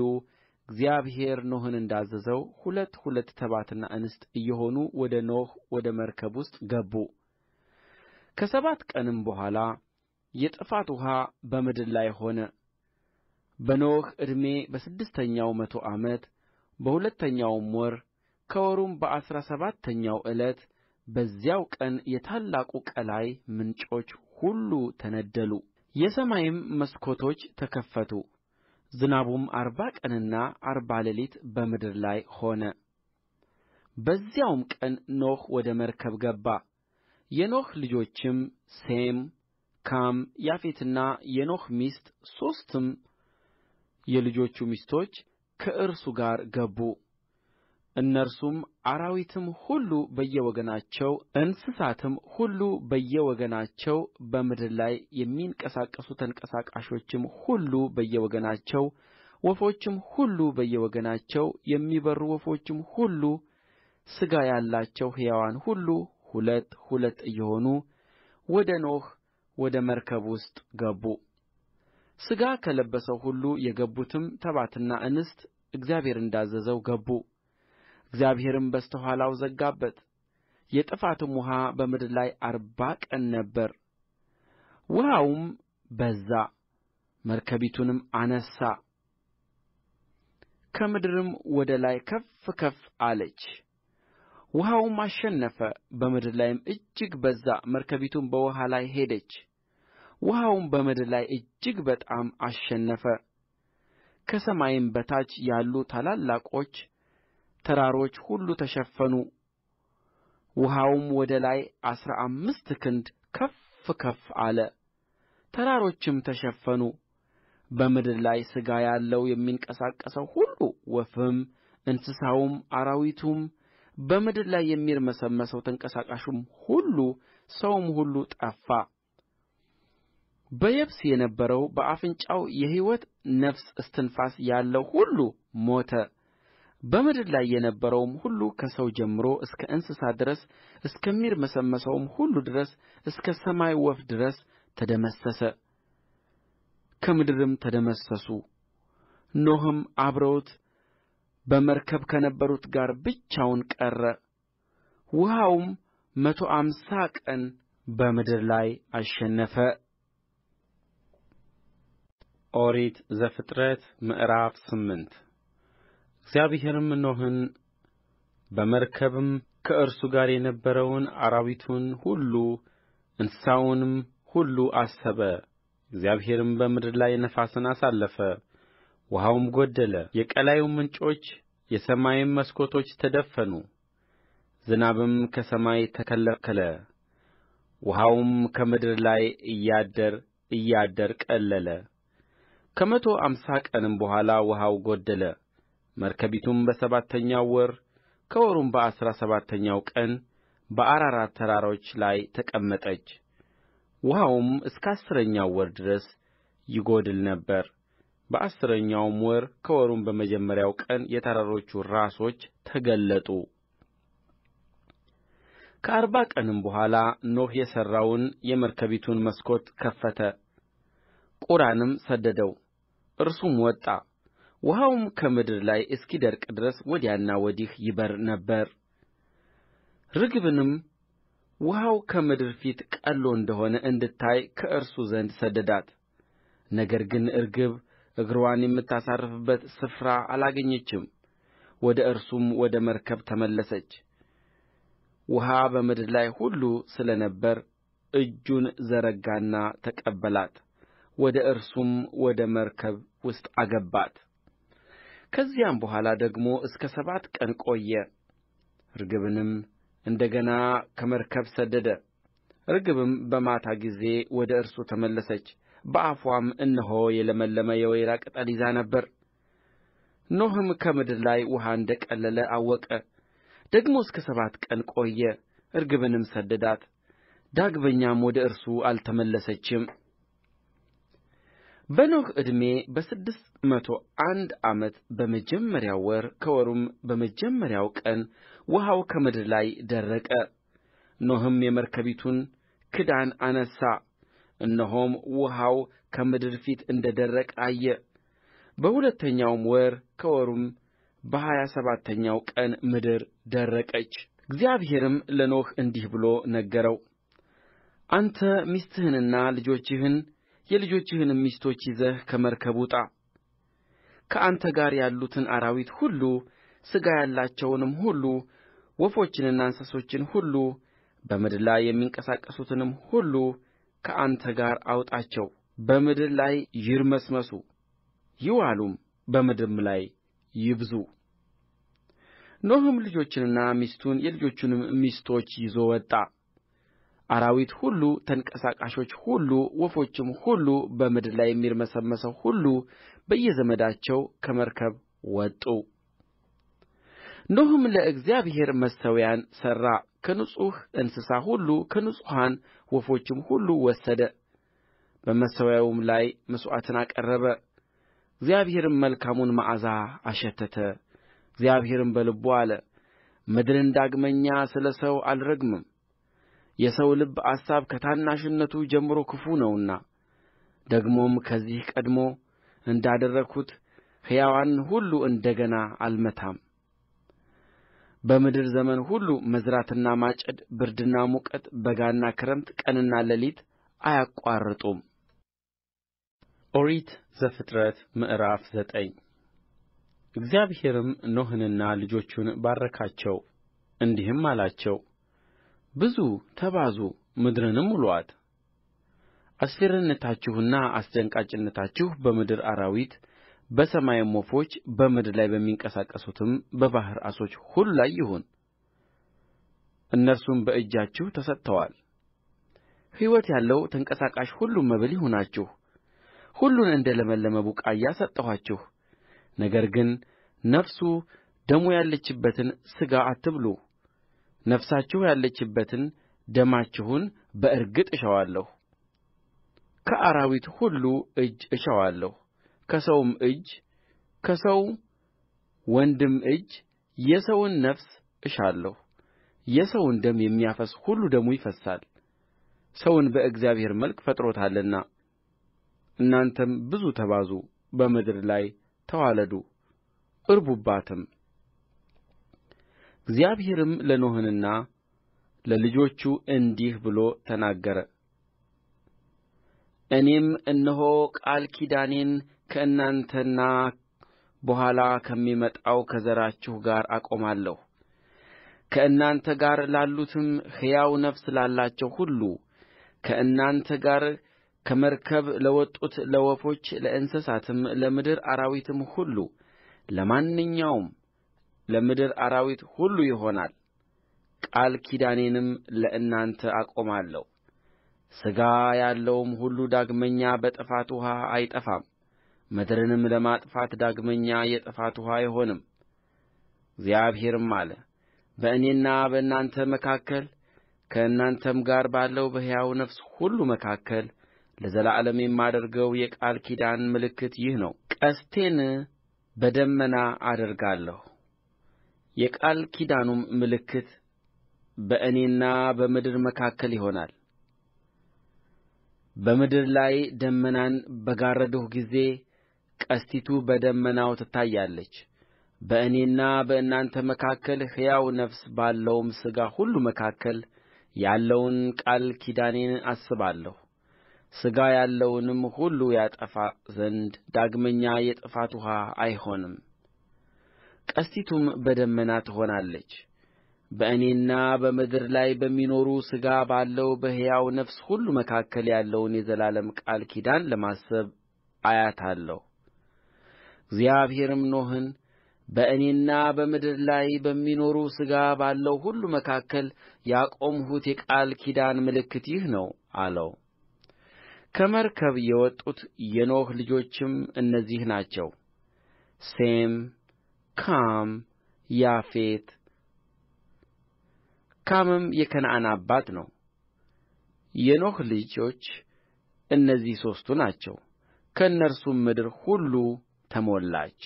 እግዚአብሔር ኖኅን እንዳዘዘው ሁለት ሁለት ተባትና እንስት እየሆኑ ወደ ኖኅ ወደ መርከብ ውስጥ ገቡ። ከሰባት ቀንም በኋላ የጥፋት ውኃ በምድር ላይ ሆነ። በኖኅ ዕድሜ በስድስተኛው መቶ ዓመት በሁለተኛውም ወር ከወሩም በአሥራ ሰባተኛው ዕለት በዚያው ቀን የታላቁ ቀላይ ምንጮች ሁሉ ተነደሉ የሰማይም መስኮቶች ተከፈቱ ዝናቡም አርባ ቀንና አርባ ሌሊት በምድር ላይ ሆነ በዚያውም ቀን ኖኅ ወደ መርከብ ገባ የኖኅ ልጆችም ሴም ካም ያፌትና የኖኅ ሚስት ሦስቱም የልጆቹ ሚስቶች ከእርሱ ጋር ገቡ እነርሱም አራዊትም ሁሉ በየወገናቸው እንስሳትም ሁሉ በየወገናቸው በምድር ላይ የሚንቀሳቀሱ ተንቀሳቃሾችም ሁሉ በየወገናቸው ወፎችም ሁሉ በየወገናቸው የሚበሩ ወፎችም ሁሉ ሥጋ ያላቸው ሕያዋን ሁሉ ሁለት ሁለት እየሆኑ ወደ ኖኅ ወደ መርከብ ውስጥ ገቡ። ሥጋ ከለበሰው ሁሉ የገቡትም ተባትና እንስት እግዚአብሔር እንዳዘዘው ገቡ። እግዚአብሔርም በስተ ኋላው ዘጋበት የጥፋትም ውኃ በምድር ላይ አርባ ቀን ነበረ ውኃውም በዛ መርከቢቱንም አነሣ ከምድርም ወደ ላይ ከፍ ከፍ አለች ውኃውም አሸነፈ በምድር ላይም እጅግ በዛ መርከቢቱም በውኃ ላይ ሄደች ውኃውም በምድር ላይ እጅግ በጣም አሸነፈ ከሰማይም በታች ያሉ ታላላቆች ተራሮች ሁሉ ተሸፈኑ ውኃውም ወደ ላይ አሥራ አምስት ክንድ ከፍ ከፍ አለ ተራሮችም ተሸፈኑ በምድር ላይ ሥጋ ያለው የሚንቀሳቀሰው ሁሉ ወፍም እንስሳውም አራዊቱም በምድር ላይ የሚርመሰመሰው ተንቀሳቃሹም ሁሉ ሰውም ሁሉ ጠፋ በየብስ የነበረው በአፍንጫው የሕይወት ነፍስ እስትንፋስ ያለው ሁሉ ሞተ በምድር ላይ የነበረውም ሁሉ ከሰው ጀምሮ እስከ እንስሳ ድረስ እስከሚርመሰመሰውም ሁሉ ድረስ እስከ ሰማይ ወፍ ድረስ ተደመሰሰ ከምድርም ተደመሰሱ ኖኅም አብረውት በመርከብ ከነበሩት ጋር ብቻውን ቀረ ውኃውም መቶ አምሳ ቀን በምድር ላይ አሸነፈ ኦሪት ዘፍጥረት ምዕራፍ ስምንት እግዚአብሔርም ኖኅን በመርከብም ከእርሱ ጋር የነበረውን አራዊቱን ሁሉ እንስሳውንም ሁሉ አሰበ እግዚአብሔርም በምድር ላይ ነፋስን አሳለፈ ውኃውም ጎደለ የቀላዩ ምንጮች የሰማይም መስኮቶች ተደፈኑ ዝናብም ከሰማይ ተከለከለ ውኃውም ከምድር ላይ እያደር እያደር ቀለለ ከመቶ አምሳ ቀንም በኋላ ውኃው ጎደለ መርከቢቱም በሰባተኛው ወር ከወሩም በአሥራ ሰባተኛው ቀን በአራራት ተራሮች ላይ ተቀመጠች ውኃውም እስከ አሥረኛው ወር ድረስ ይጐድል ነበር በአሥረኛውም ወር ከወሩም በመጀመሪያው ቀን የተራሮቹ ራሶች ተገለጡ ከአርባ ቀንም በኋላ ኖኅ የሠራውን የመርከቢቱን መስኮት ከፈተ ቁራንም ሰደደው እርሱም ወጣ ውኃውም ከምድር ላይ እስኪደርቅ ድረስ ወዲያና ወዲህ ይበር ነበር ርግብንም ውኃው ከምድር ፊት ቀልሎ እንደ ሆነ እንድታይ ከእርሱ ዘንድ ሰደዳት። ነገር ግን ርግብ እግርዋን የምታሳርፍበት ስፍራ አላገኘችም፣ ወደ እርሱም ወደ መርከብ ተመለሰች። ውኃ በምድር ላይ ሁሉ ስለ ነበር እጁን ዘረጋና ተቀበላት፣ ወደ እርሱም ወደ መርከብ ውስጥ አገባት። ከዚያም በኋላ ደግሞ እስከ ሰባት ቀን ቆየ ርግብንም እንደ ገና ከመርከብ ሰደደ ርግብም በማታ ጊዜ ወደ እርሱ ተመለሰች በአፍዋም እነሆ የለመለመ የወይራ ቅጠል ይዛ ነበር ኖኅም ከምድር ላይ ውኃ እንደ ቀለለ አወቀ ደግሞ እስከ ሰባት ቀን ቆየ ርግብንም ሰደዳት ዳግመኛም ወደ እርሱ አልተመለሰችም በኖኅ ዕድሜ በስድስት መቶ አንድ ዓመት በመጀመሪያው ወር ከወሩም በመጀመሪያው ቀን ውኃው ከምድር ላይ ደረቀ ኖኅም የመርከቢቱን ክዳን አነሣ እነሆም ውኃው ከምድር ፊት እንደ ደረቀ አየ በሁለተኛውም ወር ከወሩም በሀያ ሰባተኛው ቀን ምድር ደረቀች እግዚአብሔርም ለኖኅ እንዲህ ብሎ ነገረው አንተ ሚስትህንና ልጆችህን የልጆችህንም ሚስቶች ይዘህ ከመርከብ ውጣ ከአንተ ጋር ያሉትን አራዊት ሁሉ ሥጋ ያላቸውንም ሁሉ ወፎችንና እንስሶችን ሁሉ በምድር ላይ የሚንቀሳቀሱትንም ሁሉ ከአንተ ጋር አውጣቸው በምድር ላይ ይርመስመሱ ይዋሉም በምድርም ላይ ይብዙ ኖኅም ልጆቹንና ሚስቱን የልጆቹንም ሚስቶች ይዞ ወጣ አራዊት ሁሉ ተንቀሳቃሾች ሁሉ ወፎችም ሁሉ በምድር ላይ የሚርመሰመሰው ሁሉ በየዘመዳቸው ከመርከብ ወጡ ኖኅም ለእግዚአብሔር መሠዊያን ሠራ ከንጹሕ እንስሳ ሁሉ ከንጹሐን ወፎችም ሁሉ ወሰደ በመሠዊያውም ላይ መሥዋዕትን አቀረበ እግዚአብሔርም መልካሙን መዓዛ አሸተተ እግዚአብሔርም በልቡ አለ ምድርን ዳግመኛ ስለ ሰው አልረግምም የሰው ልብ አሳብ ከታናሽነቱ ጀምሮ ክፉ ነውና ደግሞም ከዚህ ቀድሞ እንዳደረግሁት ሕያዋንን ሁሉ እንደ ገና አልመታም በምድር ዘመን ሁሉ መዝራትና ማጨድ ብርድና ሙቀት በጋና ክረምት ቀንና ሌሊት አያቋርጡም ኦሪት ዘፍጥረት ምዕራፍ ዘጠኝ እግዚአብሔርም ኖኅንና ልጆቹን ባረካቸው እንዲህም አላቸው ብዙ ተባዙ ምድርንም ሙሉአት አስፈሪነታችሁና አስደንጋጭነታችሁ በምድር አራዊት በሰማይም ወፎች በምድር ላይ በሚንቀሳቀሱትም በባሕር ዓሦች ሁሉ ላይ ይሁን እነርሱም በእጃችሁ ተሰጥተዋል ሕይወት ያለው ተንቀሳቃሽ ሁሉ መብል ይሁናችሁ ሁሉን እንደ ለመለመ ቡቃያ ሰጠኋችሁ ነገር ግን ነፍሱ ደሙ ያለችበትን ሥጋ አትብሉ ነፍሳችሁ ያለችበትን ደማችሁን በእርግጥ እሻዋለሁ ከአራዊት ሁሉ እጅ እሻዋለሁ ከሰውም እጅ ከሰው ወንድም እጅ የሰውን ነፍስ እሻለሁ የሰውን ደም የሚያፈስስ ሁሉ ደሙ ይፈስሳል ሰውን በእግዚአብሔር መልክ ፈጥሮታልና እናንተም ብዙ ተባዙ በምድር ላይ ተዋለዱ እርቡባትም እግዚአብሔርም ለኖኅና ለልጆቹ እንዲህ ብሎ ተናገረ እኔም እነሆ ቃል ኪዳኔን ከእናንተና በኋላ ከሚመጣው ከዘራችሁ ጋር አቆማለሁ ከእናንተ ጋር ላሉትም ሕያው ነፍስ ላላቸው ሁሉ ከእናንተ ጋር ከመርከብ ለወጡት ለወፎች ለእንስሳትም ለምድር አራዊትም ሁሉ ለማንኛውም ለምድር አራዊት ሁሉ ይሆናል ቃል ኪዳኔንም ለእናንተ አቆማለሁ ሥጋ ያለውም ሁሉ ዳግመኛ በጥፋት ውኃ አይጠፋም ምድርንም ለማጥፋት ዳግመኛ የጥፋት ውኃ አይሆንም እግዚአብሔርም አለ በእኔና በእናንተ መካከል ከእናንተም ጋር ባለው በሕያው ነፍስ ሁሉ መካከል ለዘላለም የማደርገው የቃል ኪዳን ምልክት ይህ ነው ቀስቴን በደመና አደርጋለሁ የቃል ኪዳኑም ምልክት በእኔና በምድር መካከል ይሆናል በምድር ላይ ደመናን በጋረድሁ ጊዜ ቀስቲቱ በደመናው ትታያለች በእኔና በእናንተ መካከል ሕያው ነፍስ ባለውም ሥጋ ሁሉ መካከል ያለውን ቃል ኪዳኔን አስባለሁ ሥጋ ያለውንም ሁሉ ያጠፋ ዘንድ ዳግመኛ የጥፋት ውኃ አይሆንም ቀስቲቱም በደመና ትሆናለች በእኔና በምድር ላይ በሚኖር ሥጋ ባለው በሕያው ነፍስ ሁሉ መካከል ያለውን የዘላለም ቃል ኪዳን ለማሰብ አያታለሁ እግዚአብሔርም ኖኅን በእኔና በምድር ላይ በሚኖር ሥጋ ባለው ሁሉ መካከል ያቆምሁት የቃል ኪዳን ምልክት ይህ ነው አለው ከመርከብ የወጡት የኖኅ ልጆችም እነዚህ ናቸው ሴም ካም ያፌት ካምም የከነዓን አባት ነው የኖኅ ልጆች እነዚህ ሦስቱ ናቸው ከእነርሱም ምድር ሁሉ ተሞላች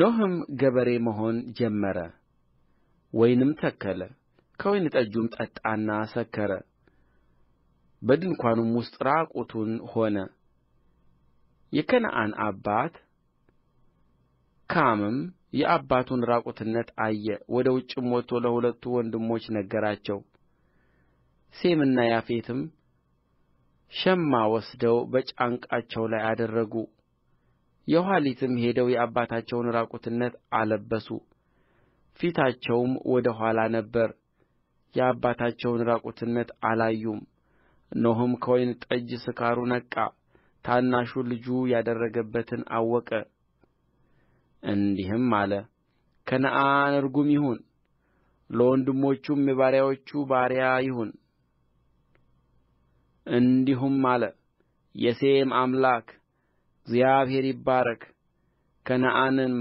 ኖኅም ገበሬ መሆን ጀመረ ወይንም ተከለ ከወይን ጠጁም ጠጣና ሰከረ በድንኳኑም ውስጥ ራቁቱን ሆነ የከነዓን አባት ካምም የአባቱን ራቁትነት አየ ወደ ውጭም ወጥቶ ለሁለቱ ወንድሞቹ ነገራቸው ሴምና ያፌትም ሸማ ወስደው በጫንቃቸው ላይ አደረጉ የኋሊትም ሄደው የአባታቸውን ራቁትነት አለበሱ ፊታቸውም ወደ ኋላ ነበር የአባታቸውን ራቁትነት አላዩም ኖኅም ከወይን ጠጅ ስካሩ ነቃ ታናሹ ልጁ ያደረገበትን አወቀ እንዲህም አለ ከነዓን ርጉም ይሁን ለወንድሞቹም የባሪያዎቹ ባሪያ ይሁን እንዲሁም አለ የሴም አምላክ እግዚአብሔር ይባረክ ከነዓንም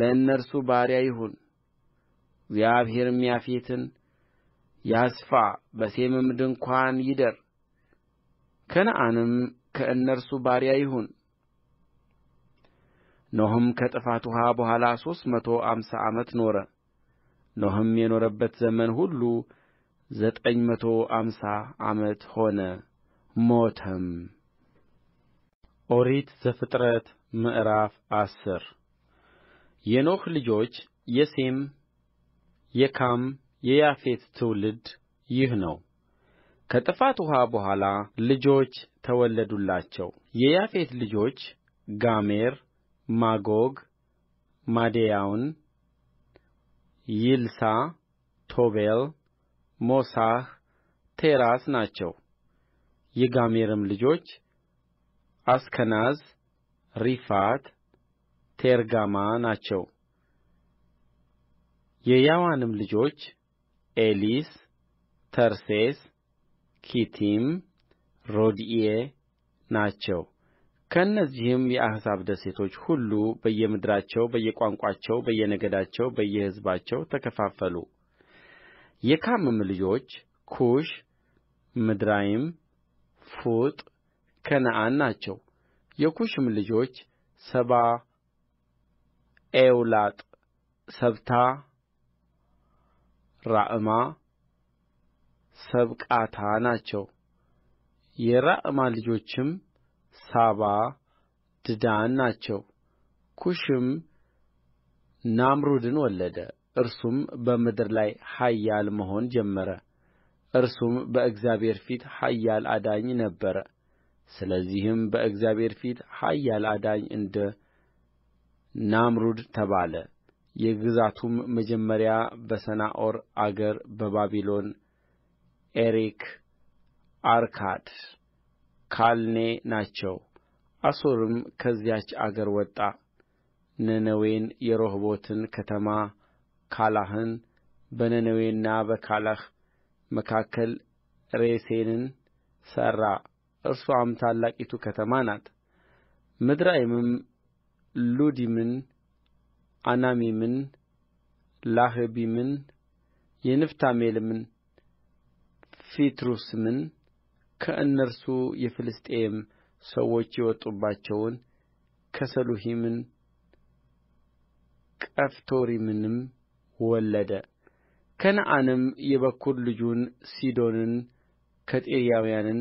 ለእነርሱ ባሪያ ይሁን እግዚአብሔርም ያፌትን ያስፋ በሴምም ድንኳን ይደር ከነዓንም ከእነርሱ ባሪያ ይሁን ኖኅም ከጥፋት ውኃ በኋላ ሦስት መቶ አምሳ ዓመት ኖረ ኖኅም የኖረበት ዘመን ሁሉ ዘጠኝ መቶ አምሳ ዓመት ሆነ ሞተም ኦሪት ዘፍጥረት ምዕራፍ አስር የኖኅ ልጆች የሴም የካም የያፌት ትውልድ ይህ ነው ከጥፋት ውኃ በኋላ ልጆች ተወለዱላቸው የያፌት ልጆች ጋሜር ማጎግ ማዴያውን ይልሳ ቶቤል ሞሳሕ ቴራስ ናቸው የጋሜርም ልጆች አስከናዝ ሪፋት ቴርጋማ ናቸው የያዋንም ልጆች ኤሊስ ተርሴስ ኪቲም ሮድኢ ናቸው ከእነዚህም የአሕዛብ ደሴቶች ሁሉ በየምድራቸው በየቋንቋቸው በየነገዳቸው በየሕዝባቸው ተከፋፈሉ የካምም ልጆች ኩሽ ምድራይም ፉጥ ከነዓን ናቸው የኩሽም ልጆች ሳባ ኤውላጥ ሰብታ ራዕማ ሰብቃታ ናቸው የራዕማ ልጆችም ሳባ ድዳን ናቸው ኩሽም ናምሩድን ወለደ እርሱም በምድር ላይ ኃያል መሆን ጀመረ እርሱም በእግዚአብሔር ፊት ኃያል አዳኝ ነበረ ስለዚህም በእግዚአብሔር ፊት ኃያል አዳኝ እንደ ናምሩድ ተባለ የግዛቱም መጀመሪያ በሰናዖር አገር በባቢሎን ኤሬክ አርካድ ካልኔ ናቸው አሦርም ከዚያች አገር ወጣ ነነዌን የረሆቦትን ከተማ ካላህን በነነዌና በካላህ መካከል ሬሴንን ሠራ እርስዋም ታላቂቱ ከተማ ናት ምድራይምም ሉዲምን ዐናሚምን ላህቢምን የንፍታሌምን ፈትሩሲምን ከእነርሱ የፍልስጥኤም ሰዎች የወጡባቸውን ከስሉሂምን ቀፍቶሪምንም ወለደ ከነዓንም የበኵር ልጁን ሲዶንን ኬጢያውያንን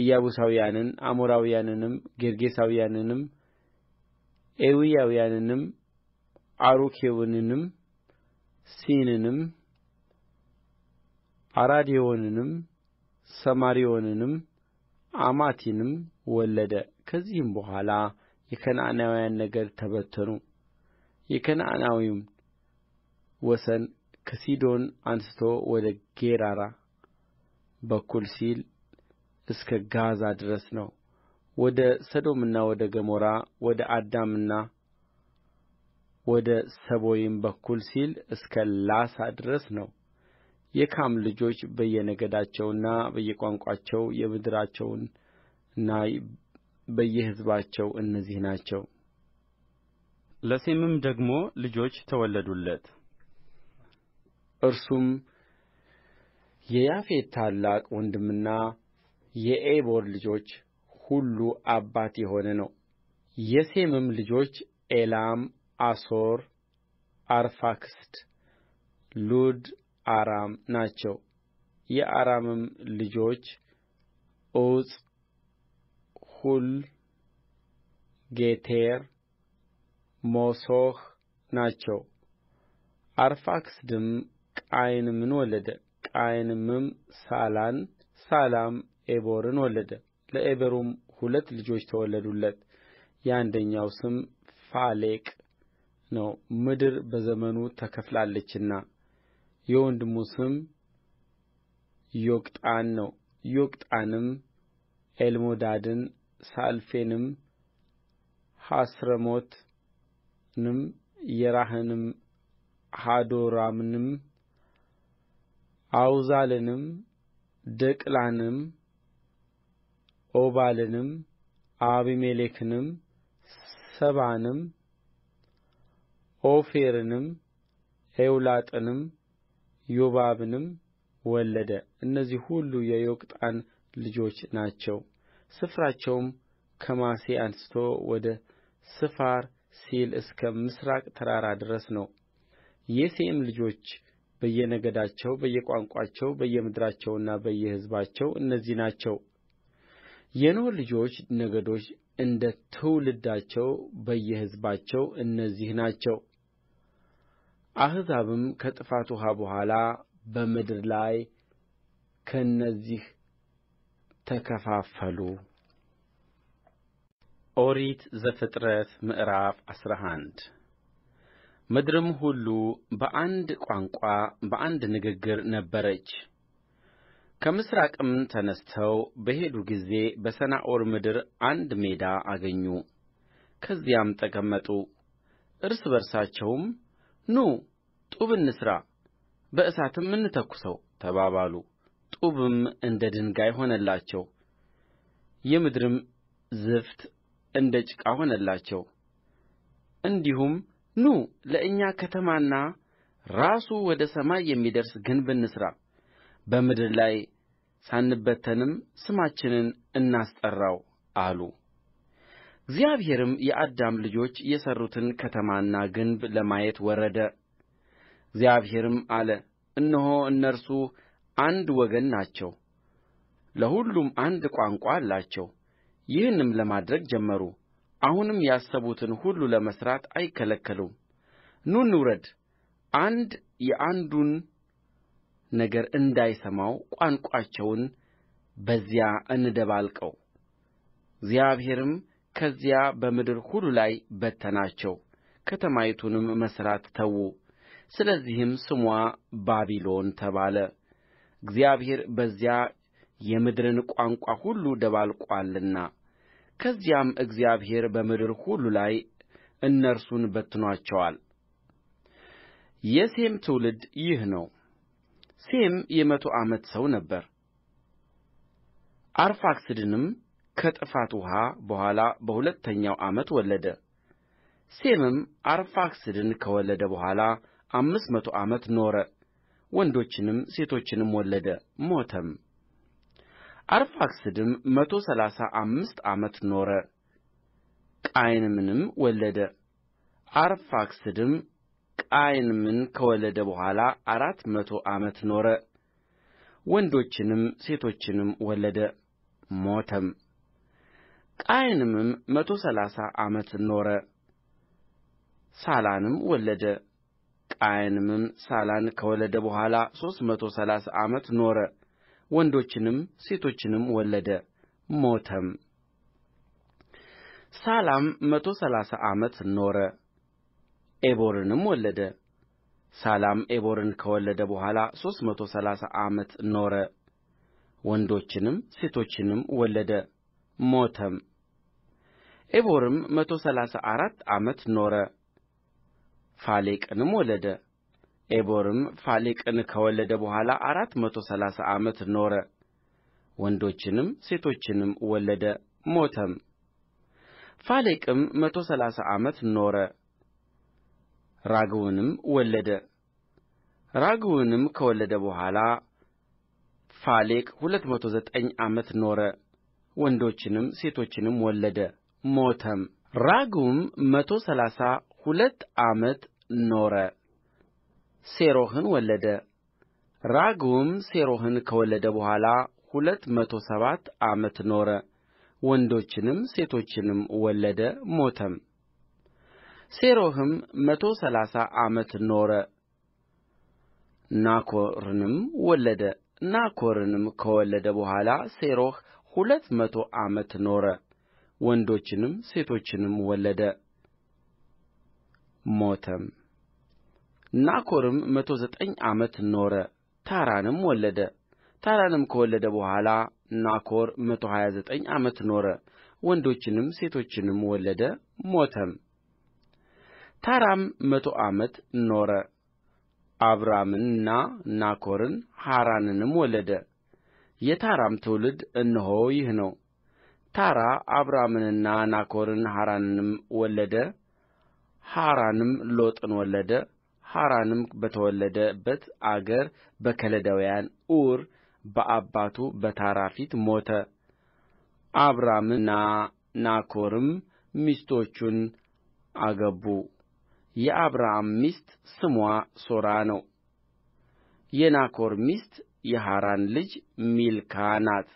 ኢያቡሳውያንን አሞራውያንንም ጌርጌሳውያንንም ኤዊያውያንንም አሩኬውንንም ሲንንም፣ አራዴዎንንም ሰማሪዮንንም አማቲንም ወለደ ከዚህም በኋላ የከነዓናውያን ነገድ ተበተኑ የከነዓናዊውም ወሰን ከሲዶን አንሥቶ ወደ ጌራራ በኩል ሲል እስከ ጋዛ ድረስ ነው ወደ ሰዶምና ወደ ገሞራ ወደ አዳማና ወደ ሰቦይም በኩል ሲል እስከ ላሳ ድረስ ነው የካም ልጆች በየነገዳቸውና በየቋንቋቸው የምድራቸውና በየሕዝባቸው እነዚህ ናቸው ለሴምም ደግሞ ልጆች ተወለዱለት እርሱም የያፌት ታላቅ ወንድምና የዔቦር ልጆች ሁሉ አባት የሆነ ነው። የሴምም ልጆች ኤላም፣ አሶር፣ አርፋክስድ፣ ሉድ፣ አራም ናቸው የአራምም ልጆች ዑፅ ሁል ጌቴር ሞሶሕ ናቸው አርፋክስድም ቃይንምን ወለደ ቃይንምም ሳላን ሳላም ዔቦርን ወለደ ለዔቦርም ሁለት ልጆች ተወለዱለት የአንደኛው ስም ፋሌቅ ነው ምድር በዘመኑ ተከፍላለችና የወንድሙ ስም ዮቅጣን ነው ዮቅጣንም ኤልሞዳድን ሳልፌንም ሐስረሞትንም የራሕንም ሀዶራምንም አውዛልንም ደቅላንም ዖባልንም አቢሜሌክንም ሳባንም ኦፌርንም ኤውላጥንም ዮባብንም ወለደ እነዚህ ሁሉ የዮቅጣን ልጆች ናቸው ስፍራቸውም ከማሴ አንሥቶ ወደ ስፋር ሲል እስከ ምሥራቅ ተራራ ድረስ ነው የሴም ልጆች በየነገዳቸው በየቋንቋቸው በየምድራቸውና በየሕዝባቸው እነዚህ ናቸው የኖኅ ልጆች ነገዶች እንደ ትውልዳቸው በየሕዝባቸው እነዚህ ናቸው አሕዛብም ከጥፋት ውኃ በኋላ በምድር ላይ ከእነዚህ ተከፋፈሉ ኦሪት ዘፍጥረት ምዕራፍ አስራ አንድ ምድርም ሁሉ በአንድ ቋንቋ በአንድ ንግግር ነበረች። ከምሥራቅም ተነሥተው በሄዱ ጊዜ በሰናዖር ምድር አንድ ሜዳ አገኙ፣ ከዚያም ተቀመጡ። እርስ በርሳቸውም ኑ ጡብ እንሥራ በእሳትም እንተኵሰው ተባባሉ ጡብም እንደ ድንጋይ ሆነላቸው የምድርም ዝፍት እንደ ጭቃ ሆነላቸው እንዲሁም ኑ ለእኛ ከተማና ራሱ ወደ ሰማይ የሚደርስ ግንብ እንሥራ በምድር ላይ ሳንበተንም ስማችንን እናስጠራው አሉ እግዚአብሔርም የአዳም ልጆች የሠሩትን ከተማና ግንብ ለማየት ወረደ እግዚአብሔርም አለ እነሆ እነርሱ አንድ ወገን ናቸው ለሁሉም አንድ ቋንቋ አላቸው ይህንም ለማድረግ ጀመሩ አሁንም ያሰቡትን ሁሉ ለመሥራት አይከለከሉም ኑ እንውረድ አንድ የአንዱን ነገር እንዳይሰማው ቋንቋቸውን በዚያ እንደባልቀው እግዚአብሔርም ከዚያ በምድር ሁሉ ላይ በተናቸው ከተማይቱንም መሥራት ተዉ ስለዚህም ስሟ ባቢሎን ተባለ እግዚአብሔር በዚያ የምድርን ቋንቋ ሁሉ ደባልቋልና ከዚያም እግዚአብሔር በምድር ሁሉ ላይ እነርሱን በትኖአቸዋል የሴም ትውልድ ይህ ነው ሴም የመቶ ዓመት ሰው ነበረ አርፋክስድንም ከጥፋት ውኃ በኋላ በሁለተኛው ዓመት ወለደ ሴምም አርፋክስድን ከወለደ በኋላ አምስት መቶ ዓመት ኖረ ወንዶችንም ሴቶችንም ወለደ ሞተም። አርፋክስድም መቶ ሠላሳ አምስት ዓመት ኖረ ቃይንምንም ወለደ። አርፋክስድም ቃይንምን ከወለደ በኋላ አራት መቶ ዓመት ኖረ ወንዶችንም ሴቶችንም ወለደ ሞተም። ቃይንምም መቶ ሠላሳ ዓመት ኖረ ሳላንም ወለደ ቃይንምም ሳላን ከወለደ በኋላ ሦስት መቶ ሠላሳ ዓመት ኖረ ወንዶችንም ሴቶችንም ወለደ ሞተም ሳላም መቶ ሠላሳ ዓመት ኖረ ዔቦርንም ወለደ ሳላም ዔቦርን ከወለደ በኋላ ሦስት መቶ ሠላሳ ዓመት ኖረ ወንዶችንም ሴቶችንም ወለደ ሞተም ዔቦርም መቶ ሠላሳ አራት ዓመት ኖረ ፋሌቅንም ወለደ ዔቦርም ፋሌቅን ከወለደ በኋላ አራት መቶ ሠላሳ ዓመት ኖረ ወንዶችንም ሴቶችንም ወለደ ሞተም። ፋሌቅም መቶ ሠላሳ ዓመት ኖረ ራግውንም ወለደ። ራግውንም ከወለደ በኋላ ፋሌቅ ሁለት መቶ ዘጠኝ ዓመት ኖረ ወንዶችንም ሴቶችንም ወለደ። ሞተም ራግውም መቶ ሠላሳ ሁለት ዓመት ኖረ ሴሮሕን ወለደ ራጉም ሴሮሕን ከወለደ በኋላ ሁለት መቶ ሰባት ዓመት ኖረ ወንዶችንም ሴቶችንም ወለደ ሞተም ሴሮሕም መቶ ሠላሳ ዓመት ኖረ ናኮርንም ወለደ ናኮርንም ከወለደ በኋላ ሴሮሕ ሁለት መቶ ዓመት ኖረ ወንዶችንም ሴቶችንም ወለደ ሞተም ናኮርም መቶ ዘጠኝ ዓመት ኖረ ታራንም ወለደ ታራንም ከወለደ በኋላ ናኮር መቶ ሀያ ዘጠኝ ዓመት ኖረ ወንዶችንም ሴቶችንም ወለደ ሞተም ታራም መቶ ዓመት ኖረ አብራምንና ናኮርን ሐራንንም ወለደ የታራም ትውልድ እነሆ ይህ ነው ታራ አብራምንና ናኮርን ሐራንንም ወለደ ሐራንም ሎጥን ወለደ ሐራንም በተወለደበት አገር በከለዳውያን ዑር በአባቱ በታራ ፊት ሞተ አብራምና ናኮርም ሚስቶቹን አገቡ የአብራም ሚስት ስሟ ሦራ ነው የናኮር ሚስት የሐራን ልጅ ሚልካ ናት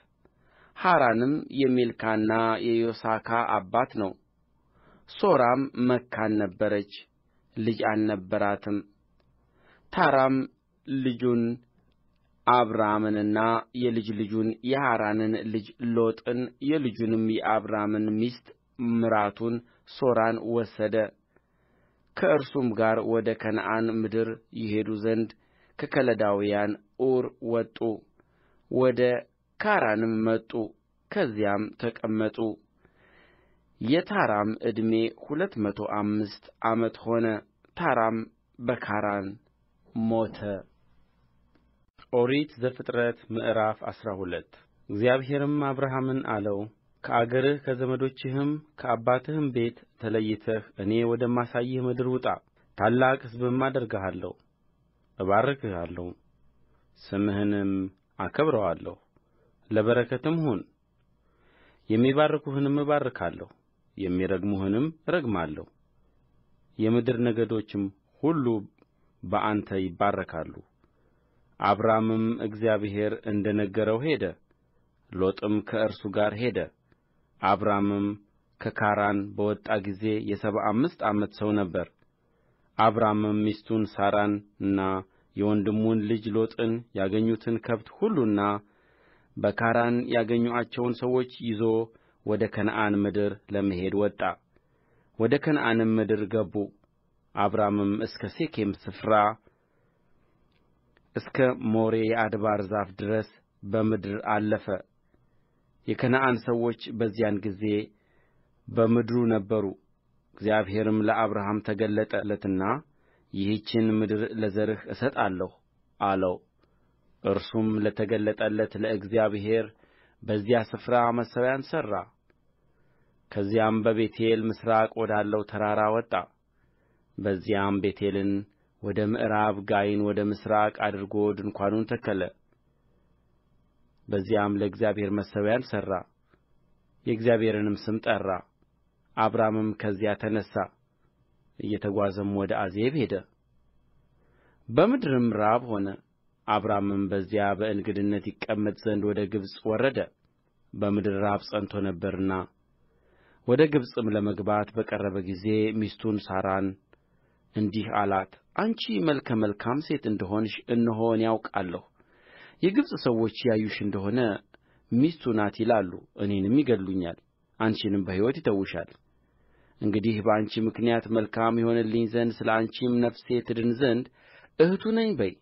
ሐራንም የሚልካና የዮስካ አባት ነው ሦራም መካን ነበረች ልጅ አልነበራትም ታራም ልጁን አብራምንና የልጅ ልጁን የሐራንን ልጅ ሎጥን የልጁንም የአብራምን ሚስት ምራቱን ሦራን ወሰደ ከእርሱም ጋር ወደ ከነዓን ምድር ይሄዱ ዘንድ ከከለዳውያን ዑር ወጡ ወደ ካራንም መጡ ከዚያም ተቀመጡ የታራም ዕድሜ ሁለት መቶ አምስት ዓመት ሆነ ታራም በካራን ሞተ ኦሪት ዘፍጥረት ምዕራፍ አስራ ሁለት እግዚአብሔርም አብርሃምን አለው ከአገርህ ከዘመዶችህም ከአባትህም ቤት ተለይተህ እኔ ወደማሳይህ ምድር ውጣ ታላቅ ሕዝብም አደርግሃለሁ እባርክሃለሁ ስምህንም አከብረዋለሁ ለበረከትም ሁን የሚባርኩህንም እባርካለሁ የሚረግሙህንም እረግማለሁ የምድር ነገዶችም ሁሉ በአንተ ይባረካሉ አብራምም እግዚአብሔር እንደ ነገረው ሄደ ሎጥም ከእርሱ ጋር ሄደ አብራምም ከካራን በወጣ ጊዜ የሰባ አምስት ዓመት ሰው ነበር አብራምም ሚስቱን ሣራንና የወንድሙን ልጅ ሎጥን ያገኙትን ከብት ሁሉና በካራን ያገኙአቸውን ሰዎች ይዞ ወደ ከነዓን ምድር ለመሄድ ወጣ ወደ ከነዓንም ምድር ገቡ አብራምም እስከ ሴኬም ስፍራ እስከ ሞሬ የአድባር ዛፍ ድረስ በምድር አለፈ የከነዓን ሰዎች በዚያን ጊዜ በምድሩ ነበሩ እግዚአብሔርም ለአብርሃም ተገለጠለትና ይህችን ምድር ለዘርህ እሰጣለሁ አለው እርሱም ለተገለጠለት ለእግዚአብሔር በዚያ ስፍራ መሠዊያን ሠራ ከዚያም በቤቴል ምሥራቅ ወዳለው ተራራ ወጣ በዚያም ቤቴልን ወደ ምዕራብ ጋይን ወደ ምሥራቅ አድርጎ ድንኳኑን ተከለ በዚያም ለእግዚአብሔር መሠዊያን ሠራ የእግዚአብሔርንም ስም ጠራ አብራምም ከዚያ ተነሣ እየተጓዘም ወደ አዜብ ሄደ በምድርም ራብ ሆነ አብራምም በዚያ በእንግድነት ይቀመጥ ዘንድ ወደ ግብፅ ወረደ በምድር ራብ ጸንቶ ነበርና ወደ ግብፅም ለመግባት በቀረበ ጊዜ ሚስቱን ሳራን እንዲህ አላት አንቺ መልከ መልካም ሴት እንደ ሆንሽ እነሆ እኔ አውቃለሁ የግብፅ ሰዎች ያዩሽ እንደሆነ ሚስቱ ናት ይላሉ እኔንም ይገድሉኛል አንቺንም በሕይወት ይተውሻል። እንግዲህ በአንቺ ምክንያት መልካም ይሆንልኝ ዘንድ ስለ አንቺም ነፍሴ ትድን ዘንድ እህቱ ነኝ በይ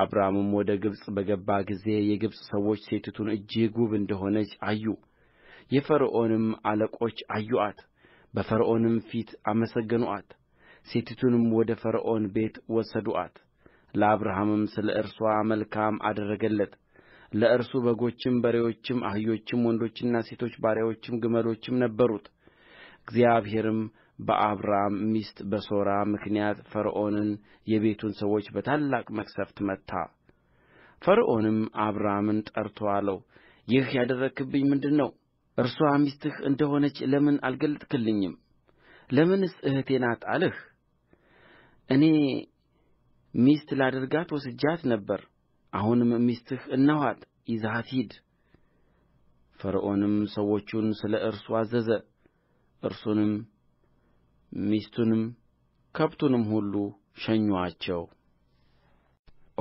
አብራምም ወደ ግብፅ በገባ ጊዜ የግብፅ ሰዎች ሴቲቱን እጅግ ውብ እንደ ሆነች አዩ የፈርዖንም አለቆች አዩአት በፈርዖንም ፊት አመሰገኑአት ሴቲቱንም ወደ ፈርዖን ቤት ወሰዱአት ለአብርሃምም ስለ እርስዋ መልካም አደረገለት ለእርሱ በጎችም በሬዎችም አህዮችም ወንዶችና ሴቶች ባሪያዎችም ግመሎችም ነበሩት እግዚአብሔርም በአብራም ሚስት በሦራ ምክንያት ፈርዖንን የቤቱን ሰዎች በታላቅ መቅሠፍት መታ ፈርዖንም አብራምን ጠርቶ አለው ይህ ያደረግህብኝ ምንድር ነው እርስዋ ሚስትህ እንደ ሆነች ለምን አልገለጥህልኝም ለምንስ እኅቴ ናት አልህ እኔ ሚስት ላደርጋት ወስጃት ነበር አሁንም ሚስትህ እነኋት ይዘሃት ሂድ ፈርዖንም ሰዎቹን ስለ እርሱ አዘዘ እርሱንም ሚስቱንም ከብቱንም ሁሉ ሸኙአቸው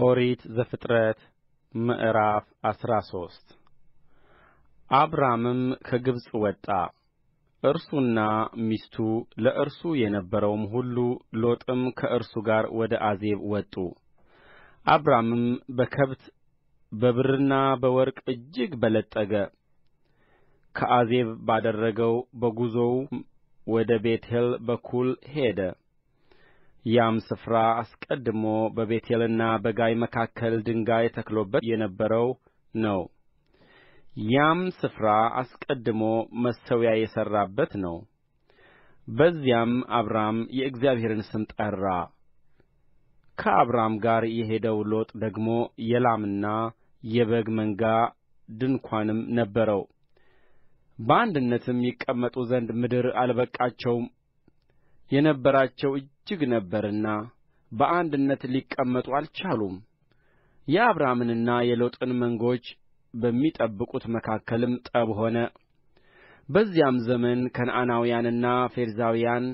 ኦሪት ዘፍጥረት ምዕራፍ አስራ ሶስት አብራምም ከግብፅ ወጣ እርሱና ሚስቱ ለእርሱ የነበረውም ሁሉ ሎጥም ከእርሱ ጋር ወደ አዜብ ወጡ። አብራምም በከብት በብርና በወርቅ እጅግ በለጠገ። ከአዜብ ባደረገው በጉዞው ወደ ቤቴል በኩል ሄደ ያም ስፍራ አስቀድሞ በቤቴልና በጋይ መካከል ድንጋይ ተክሎበት የነበረው ነው ያም ስፍራ አስቀድሞ መሠዊያ የሠራበት ነው በዚያም አብራም የእግዚአብሔርን ስም ጠራ ከአብራም ጋር የሄደው ሎጥ ደግሞ የላምና የበግ መንጋ ድንኳንም ነበረው በአንድነትም ይቀመጡ ዘንድ ምድር አልበቃቸውም የነበራቸው እጅግ ነበረና በአንድነት ሊቀመጡ አልቻሉም የአብራምንና የሎጥን መንጎች በሚጠብቁት መካከልም ጠብ ሆነ በዚያም ዘመን ከነዓናውያንና ፌርዛውያን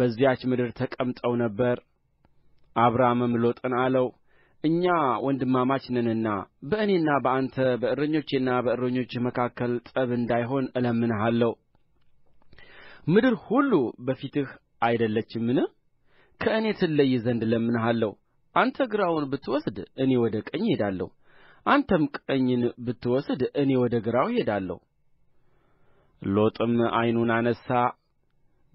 በዚያች ምድር ተቀምጠው ነበር አብራምም ሎጥን አለው እኛ ወንድማማች ነንና በእኔና በአንተ በእረኞቼና በእረኞችህ መካከል ጠብ እንዳይሆን እለምንሃለሁ ምድር ሁሉ በፊትህ አይደለችምን ከእኔ ትለይ ዘንድ እለምንሃለሁ አንተ ግራውን ብትወስድ እኔ ወደ ቀኝ እሄዳለሁ አንተም ቀኝን ብትወስድ እኔ ወደ ግራው እሄዳለሁ ሎጥም ዓይኑን አነሣ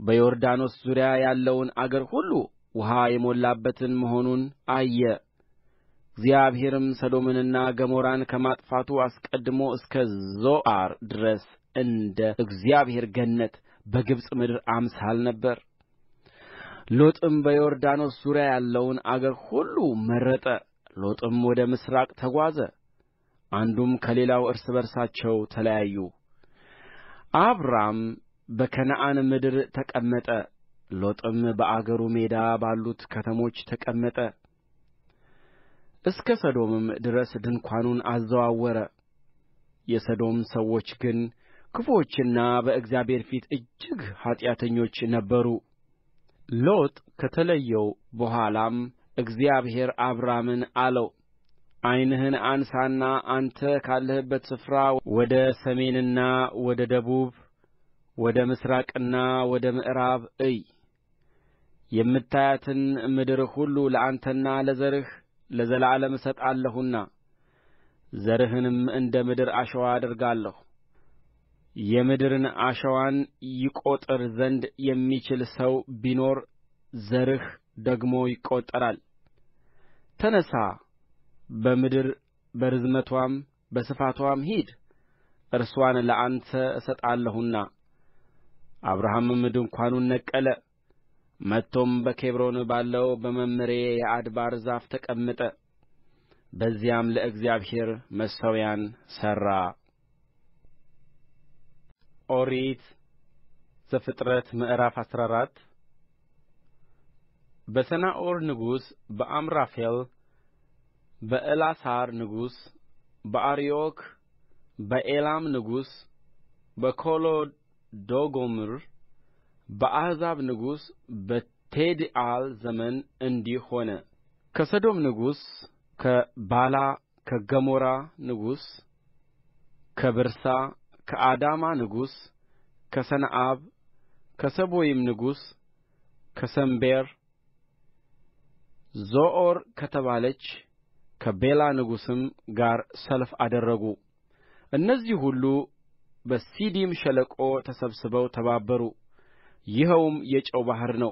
በዮርዳኖስ ዙሪያ ያለውን አገር ሁሉ ውኃ የሞላበትን መሆኑን አየ እግዚአብሔርም ሰዶምንና ገሞራን ከማጥፋቱ አስቀድሞ እስከ ዞዓር ድረስ እንደ እግዚአብሔር ገነት በግብፅ ምድር አምሳል ነበረ ሎጥም በዮርዳኖስ ዙሪያ ያለውን አገር ሁሉ መረጠ ሎጥም ወደ ምሥራቅ ተጓዘ አንዱም ከሌላው እርስ በርሳቸው ተለያዩ አብራም በከነዓን ምድር ተቀመጠ ሎጥም በአገሩ ሜዳ ባሉት ከተሞች ተቀመጠ እስከ ሰዶምም ድረስ ድንኳኑን አዘዋወረ የሰዶም ሰዎች ግን ክፉዎችና በእግዚአብሔር ፊት እጅግ ኃጢአተኞች ነበሩ ሎጥ ከተለየው በኋላም እግዚአብሔር አብራምን አለው ዓይንህን አንሣና አንተ ካለህበት ስፍራ ወደ ሰሜንና ወደ ደቡብ ወደ ምሥራቅና ወደ ምዕራብ እይ የምታያትን ምድር ሁሉ ለአንተና ለዘርህ ለዘላለም እሰጣለሁና ዘርህንም እንደ ምድር አሸዋ አደርጋለሁ የምድርን አሸዋን ይቈጥር ዘንድ የሚችል ሰው ቢኖር ዘርህ ደግሞ ይቈጠራል ተነሣ በምድር በርዝመትዋም በስፋትዋም ሂድ እርስዋን ለአንተ እሰጣለሁና አብርሃምም ድንኳኑን ነቀለ መጥቶም በኬብሮን ባለው በመምሬ የአድባር ዛፍ ተቀመጠ በዚያም ለእግዚአብሔር መሠዊያን ሠራ ኦሪት ዘፍጥረት ምዕራፍ አስራ አራት በሰናዖር ንጉሥ በአምራፌል በእላሳር ንጉሥ በአርዮክ በኤላም ንጉሥ በኮሎዶጎምር በአሕዛብ ንጉሥ በቲድዓል ዘመን እንዲህ ሆነ ከሰዶም ንጉሥ ከባላ ከገሞራ ንጉሥ ከብርሳ ከአዳማ ንጉሥ ከሰነአብ ከሰቦይም ንጉሥ ከሰሜበር ዞዓር ከተባለች ከቤላ ንጉሥም ጋር ሰልፍ አደረጉ። እነዚህ ሁሉ በሲዲም ሸለቆ ተሰብስበው ተባበሩ። ይኸውም የጨው ባሕር ነው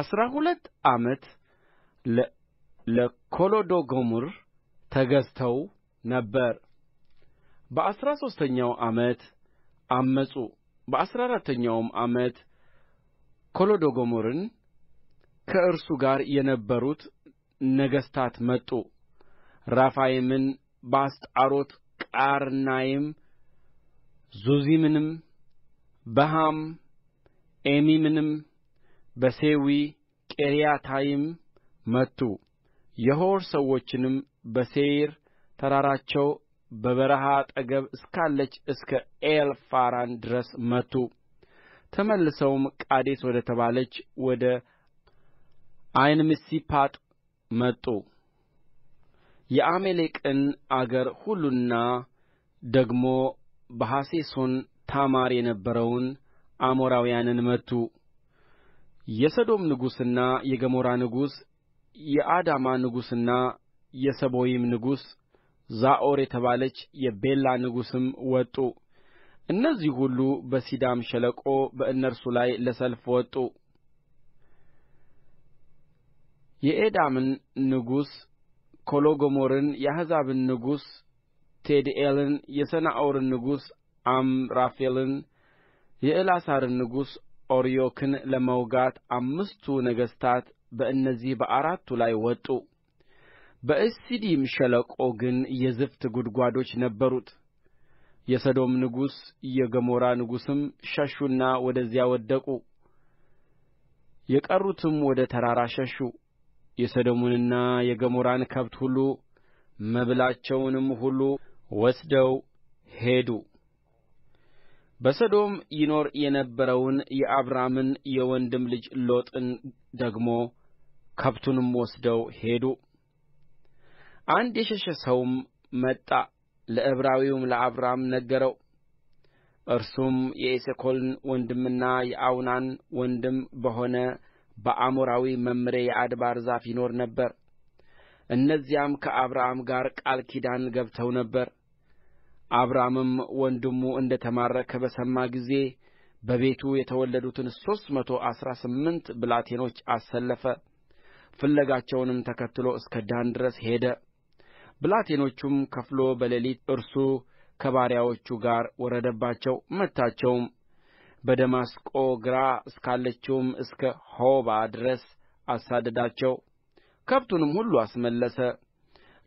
አሥራ ሁለት ዓመት ለኮሎዶጎምር ተገዝተው ነበር በአሥራ ሦስተኛው ዓመት ዐመፁ በአሥራ አራተኛውም ዓመት ኮሎዶጎምርን ከእርሱ ጋር የነበሩት ነገሥታት መጡ ራፋይምን በአስጣሮት ቃርናይም ዙዚምንም በሃም ኤሚምንም በሴዊ ቂርያታይም መቱ የሖር ሰዎችንም በሴይር ተራራቸው በበረሃ አጠገብ እስካለች እስከ ፋራን ድረስ መቱ ተመልሰውም ቃዴስ ወደ ተባለች ወደ ዓይንሚስፓጥ መጡ የአማሌቅን አገር ሁሉና ደግሞ በሐሴሶን ታማር የነበረውን አሞራውያንን መቱ የሰዶም ንጉሥና የገሞራ ንጉሥ የአዳማ ንጉሥና የሰቦይም ንጉሥ ዞዓር የተባለች የቤላ ንጉሥም ወጡ እነዚህ ሁሉ በሲዲም ሸለቆ በእነርሱ ላይ ለሰልፍ ወጡ የኤላምን ንጉሥ ኮሎዶጎምርን የአሕዛብን ንጉሥ ቲድዓልን የሰናዖርን ንጉሥ አምራፌልን የእላሳርን ንጉሥ አርዮክን ለመውጋት አምስቱ ነገሥታት በእነዚህ በአራቱ ላይ ወጡ በእሲዲም ሸለቆ ግን የዝፍት ጕድጓዶች ነበሩት የሰዶም ንጉሥ የገሞራ ንጉሥም ሸሹና ወደዚያ ወደቁ የቀሩትም ወደ ተራራ ሸሹ የሰዶምንና የገሞራን ከብት ሁሉ መብላቸውንም ሁሉ ወስደው ሄዱ በሰዶም ይኖር የነበረውን የአብራምን የወንድም ልጅ ሎጥን ደግሞ ከብቱንም ወስደው ሄዱ አንድ የሸሸ ሰውም መጣ ለዕብራዊውም ለአብራም ነገረው እርሱም የኤሴኮልን ወንድምና የአውናን ወንድም በሆነ በአሞራዊ መምሬ የአድባር ዛፍ ይኖር ነበር እነዚያም ከአብራም ጋር ቃል ኪዳን ገብተው ነበር አብራምም ወንድሙ እንደ ተማረከ በሰማ ጊዜ በቤቱ የተወለዱትን ሦስት መቶ አሥራ ስምንት ብላቴኖች አሰለፈ ፍለጋቸውንም ተከትሎ እስከ ዳን ድረስ ሄደ። ብላቴኖቹም ከፍሎ በሌሊት እርሱ ከባሪያዎቹ ጋር ወረደባቸው፣ መታቸውም። በደማስቆ ግራ እስካለችውም እስከ ሖባ ድረስ አሳደዳቸው። ከብቱንም ሁሉ አስመለሰ።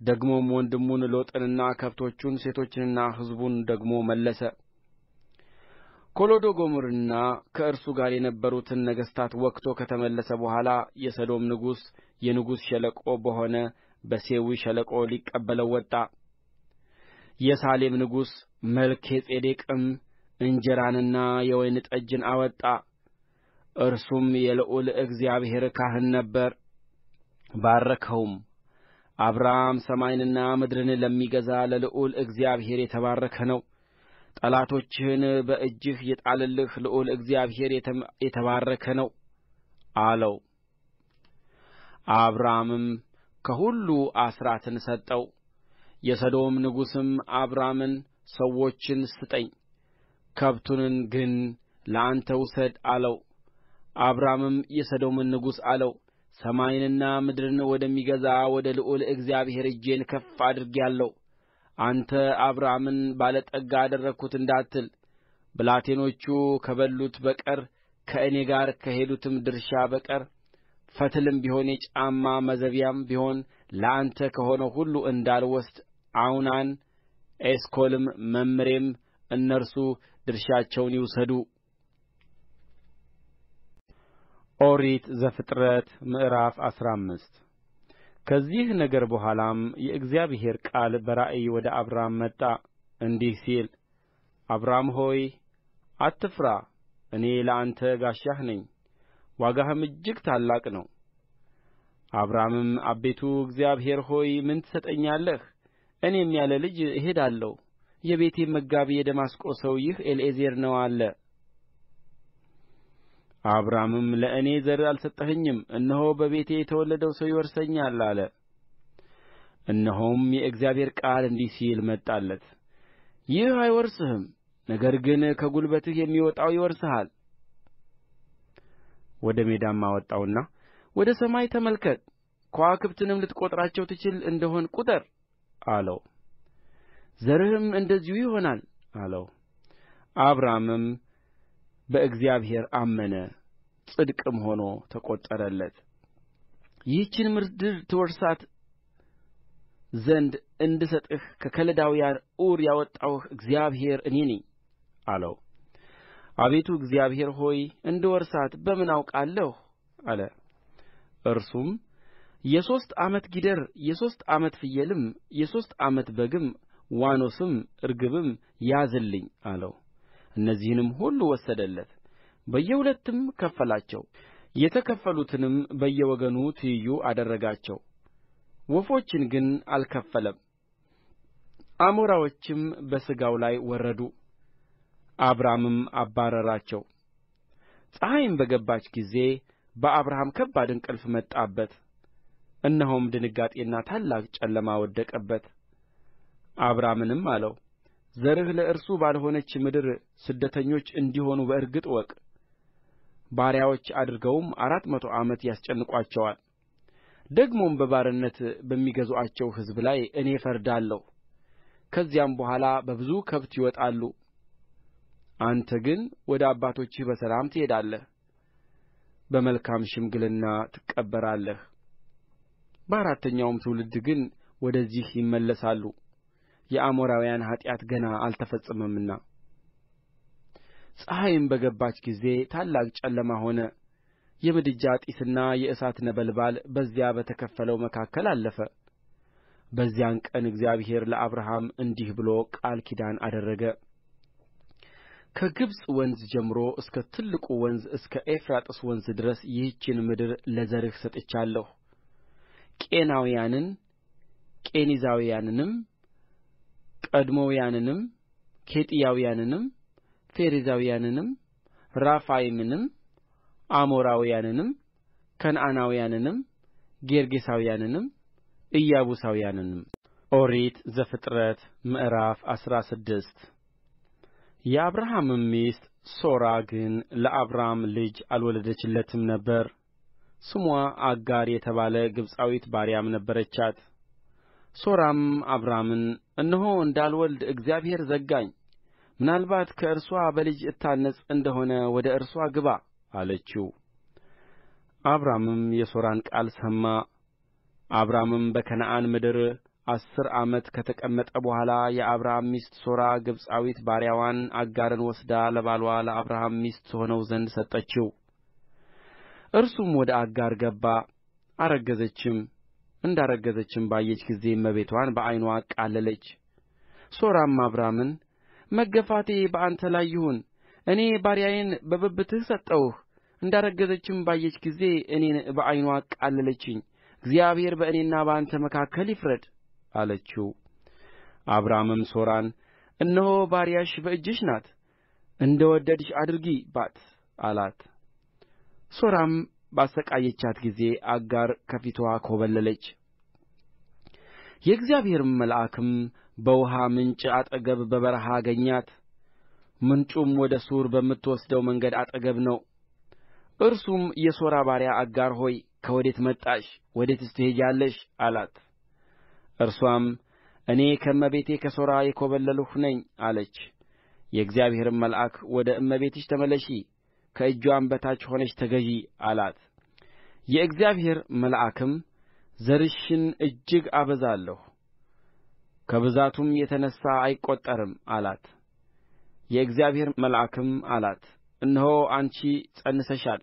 ደግሞም ወንድሙን ሎጥንና ከብቶቹን ሴቶቹንና ሕዝቡን ደግሞ መለሰ ኮሎዶጎምርና ከእርሱ ጋር የነበሩትን ነገሥታት ወግቶ ከተመለሰ በኋላ የሰዶም ንጉሥ የንጉሥ ሸለቆ በሆነ በሴዊ ሸለቆ ሊቀበለው ወጣ። የሳሌም ንጉሥ መልከ ጼዴቅም እንጀራንና የወይን ጠጅን አወጣ። እርሱም የልዑል እግዚአብሔር ካህን ነበረ። ባረከውም አብራም ሰማይንና ምድርን ለሚገዛ ለልዑል እግዚአብሔር የተባረከ ነው ጠላቶችህን በእጅህ የጣለልህ ልዑል እግዚአብሔር የተባረከ ነው አለው አብራምም ከሁሉ አሥራትን ሰጠው የሰዶም ንጉሥም አብራምን ሰዎችን ስጠኝ ከብቱን ግን ለአንተ ውሰድ አለው አብራምም የሰዶምን ንጉሥ አለው ሰማይንና ምድርን ወደሚገዛ ወደ ልዑል እግዚአብሔር እጄን ከፍ አድርጌአለሁ አንተ አብራምን ባለጠጋ አደረግሁት እንዳትል ብላቴኖቹ ከበሉት በቀር ከእኔ ጋር ከሄዱትም ድርሻ በቀር ፈትልም ቢሆን የጫማ ማዘቢያም ቢሆን ለአንተ ከሆነው ሁሉ እንዳልወስድ አውናን ኤስኮልም መምሬም እነርሱ ድርሻቸውን ይውሰዱ ኦሪት ዘፍጥረት ምዕራፍ አስራ አምስት ከዚህ ነገር በኋላም የእግዚአብሔር ቃል በራእይ ወደ አብራም መጣ እንዲህ ሲል አብራም ሆይ አትፍራ እኔ ለአንተ ጋሻህ ነኝ ዋጋህም እጅግ ታላቅ ነው አብራምም አቤቱ እግዚአብሔር ሆይ ምን ትሰጠኛለህ እኔም ያለ ልጅ እሄዳለሁ የቤቴም መጋቢ የደማስቆ ሰው ይህ ኤሊዔዘር ነው አለ አብራምም ለእኔ ዘር አልሰጠኸኝም እነሆ በቤቴ የተወለደው ሰው ይወርሰኛል አለ እነሆም የእግዚአብሔር ቃል እንዲህ ሲል መጣለት ይህ አይወርስህም ነገር ግን ከጉልበትህ የሚወጣው ይወርስሃል ወደ ሜዳም አወጣውና ወደ ሰማይ ተመልከት ከዋክብትንም ልትቈጥራቸው ትችል እንደሆን ቍጠር አለው ዘርህም እንደዚሁ ይሆናል አለው አብራምም በእግዚአብሔር አመነ ጽድቅም ሆኖ ተቈጠረለት ይህችን ምድር ትወርሳት ዘንድ እንድሰጥህ ከከለዳውያን ዑር ያወጣሁህ እግዚአብሔር እኔ ነኝ አለው አቤቱ እግዚአብሔር ሆይ እንድወርሳት በምን አውቃለሁ አለ እርሱም የሦስት ዓመት ጊደር የሦስት ዓመት ፍየልም የሦስት ዓመት በግም ዋኖስም ርግብም ያዝልኝ አለው እነዚህንም ሁሉ ወሰደለት በየሁለትም ከፈላቸው የተከፈሉትንም በየወገኑ ትይዩ አደረጋቸው ወፎችን ግን አልከፈለም አሞራዎችም በሥጋው ላይ ወረዱ አብራምም አባረራቸው ፀሐይም በገባች ጊዜ በአብርሃም ከባድ እንቅልፍ መጣበት እነሆም ድንጋጤና ታላቅ ጨለማ ወደቀበት አብራምንም አለው ዘርህ ለእርሱ ባልሆነች ምድር ስደተኞች እንዲሆኑ በእርግጥ እወቅ ባሪያዎች አድርገውም አራት መቶ ዓመት ያስጨንቋቸዋል ደግሞም በባርነት በሚገዙአቸው ሕዝብ ላይ እኔ እፈርዳለሁ ከዚያም በኋላ በብዙ ከብት ይወጣሉ አንተ ግን ወደ አባቶችህ በሰላም ትሄዳለህ በመልካም ሽምግልና ትቀበራለህ በአራተኛውም ትውልድ ግን ወደዚህ ይመለሳሉ የአሞራውያን ኃጢአት ገና አልተፈጸመምና ፀሐይም በገባች ጊዜ ታላቅ ጨለማ ሆነ የምድጃ ጢስና የእሳት ነበልባል በዚያ በተከፈለው መካከል አለፈ በዚያን ቀን እግዚአብሔር ለአብርሃም እንዲህ ብሎ ቃል ኪዳን አደረገ ከግብፅ ወንዝ ጀምሮ እስከ ትልቁ ወንዝ እስከ ኤፍራጥስ ወንዝ ድረስ ይህችን ምድር ለዘርህ ሰጥቻለሁ ቄናውያንን ቄኔዛውያንንም ቀድሞናውያንንም ኬጢያውያንንም ፌርዛውያንንም ራፋይምንም አሞራውያንንም ከነዓናውያንንም ጌርጌሳውያንንም ኢያቡሳውያንንም ኦሪት ዘፍጥረት ምዕራፍ አስራ ስድስት የአብርሃምም ሚስት ሦራ ግን ለአብራም ልጅ አልወለደችለትም ነበር ስምዋ አጋር የተባለ ግብፃዊት ባሪያም ነበረቻት ሦራም አብራምን እነሆ እንዳልወልድ እግዚአብሔር ዘጋኝ ምናልባት ከእርስዋ በልጅ እታነጽ እንደ ሆነ ወደ እርስዋ ግባ አለችው አብራምም የሦራን ቃል ሰማ አብራምም በከነዓን ምድር አሥር ዓመት ከተቀመጠ በኋላ የአብራም ሚስት ሦራ ግብፃዊት ባሪያዋን አጋርን ወስዳ ለባልዋ ለአብርሃም ሚስት ትሆነው ዘንድ ሰጠችው እርሱም ወደ አጋር ገባ አረገዘችም እንዳረገዘችም ባየች ጊዜ እመቤትዋን በዓይንዋ አቃለለች ሦራም አብራምን መገፋቴ በአንተ ላይ ይሁን እኔ ባሪያዬን በብብትህ ሰጠሁህ እንዳረገዘችም ባየች ጊዜ እኔን በዓይንዋ አቃለለችኝ እግዚአብሔር በእኔና በአንተ መካከል ይፍረድ አለችው አብራምም ሦራን እነሆ ባሪያሽ በእጅሽ ናት እንደ ወደድሽ አድርጊባት አላት ሦራም ባሰቃየቻት ጊዜ አጋር ከፊትዋ ኮበለለች የእግዚአብሔርም መልአክም በውኃ ምንጭ አጠገብ በበረሃ አገኛት ምንጩም ወደ ሱር በምትወስደው መንገድ አጠገብ ነው እርሱም የሦራ ባሪያ አጋር ሆይ ከወዴት መጣሽ ወዴትስ ትሄጃለሽ አላት እርስዋም እኔ ከእመቤቴ ከሦራ የኮበለልሁ ነኝ አለች የእግዚአብሔርም መልአክ ወደ እመቤትሽ ተመለሺ ከእጅዋም በታች ሆነሽ ተገዢ አላት የእግዚአብሔር መልአክም ዘርሽን እጅግ አበዛለሁ ከብዛቱም የተነሣ አይቈጠርም አላት የእግዚአብሔር መልአክም አላት እነሆ አንቺ ፀንሰሻል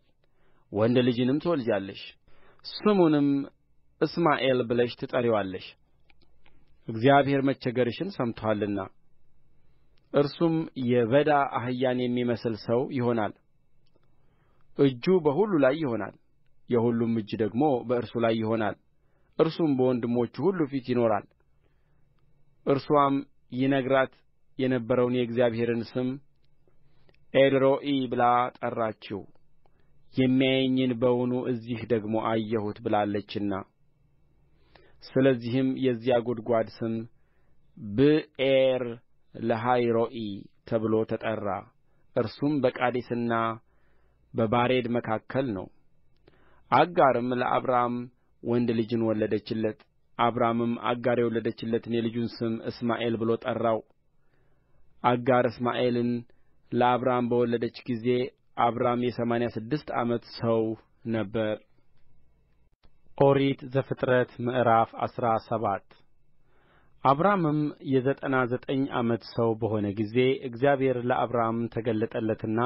ወንድ ልጅንም ትወልጃለሽ ስሙንም እስማኤል ብለሽ ትጠሪዋለሽ እግዚአብሔር መቸገርሽን ሰምቶአልና እርሱም የበዳ አህያን የሚመስል ሰው ይሆናል እጁ በሁሉ ላይ ይሆናል፣ የሁሉም እጅ ደግሞ በእርሱ ላይ ይሆናል። እርሱም በወንድሞቹ ሁሉ ፊት ይኖራል። እርሷም ይነግራት የነበረውን የእግዚአብሔርን ስም ኤልሮኢ ብላ ጠራችው። የሚያየኝን በውኑ እዚህ ደግሞ አየሁት ብላለችና፣ ስለዚህም የዚያ ጒድጓድ ስም ብኤር ለሃይሮኢ ተብሎ ተጠራ። እርሱም በቃዴስና በባሬድ መካከል ነው አጋርም ለአብራም ወንድ ልጅን ወለደችለት አብራምም አጋር የወለደችለትን የልጁን ስም እስማኤል ብሎ ጠራው አጋር እስማኤልን ለአብራም በወለደች ጊዜ አብራም የሰማንያ ስድስት ዓመት ሰው ነበር። ኦሪት ዘፍጥረት ምዕራፍ አስራ ሰባት አብራምም የዘጠና ዘጠኝ ዓመት ሰው በሆነ ጊዜ እግዚአብሔር ለአብራም ተገለጠለትና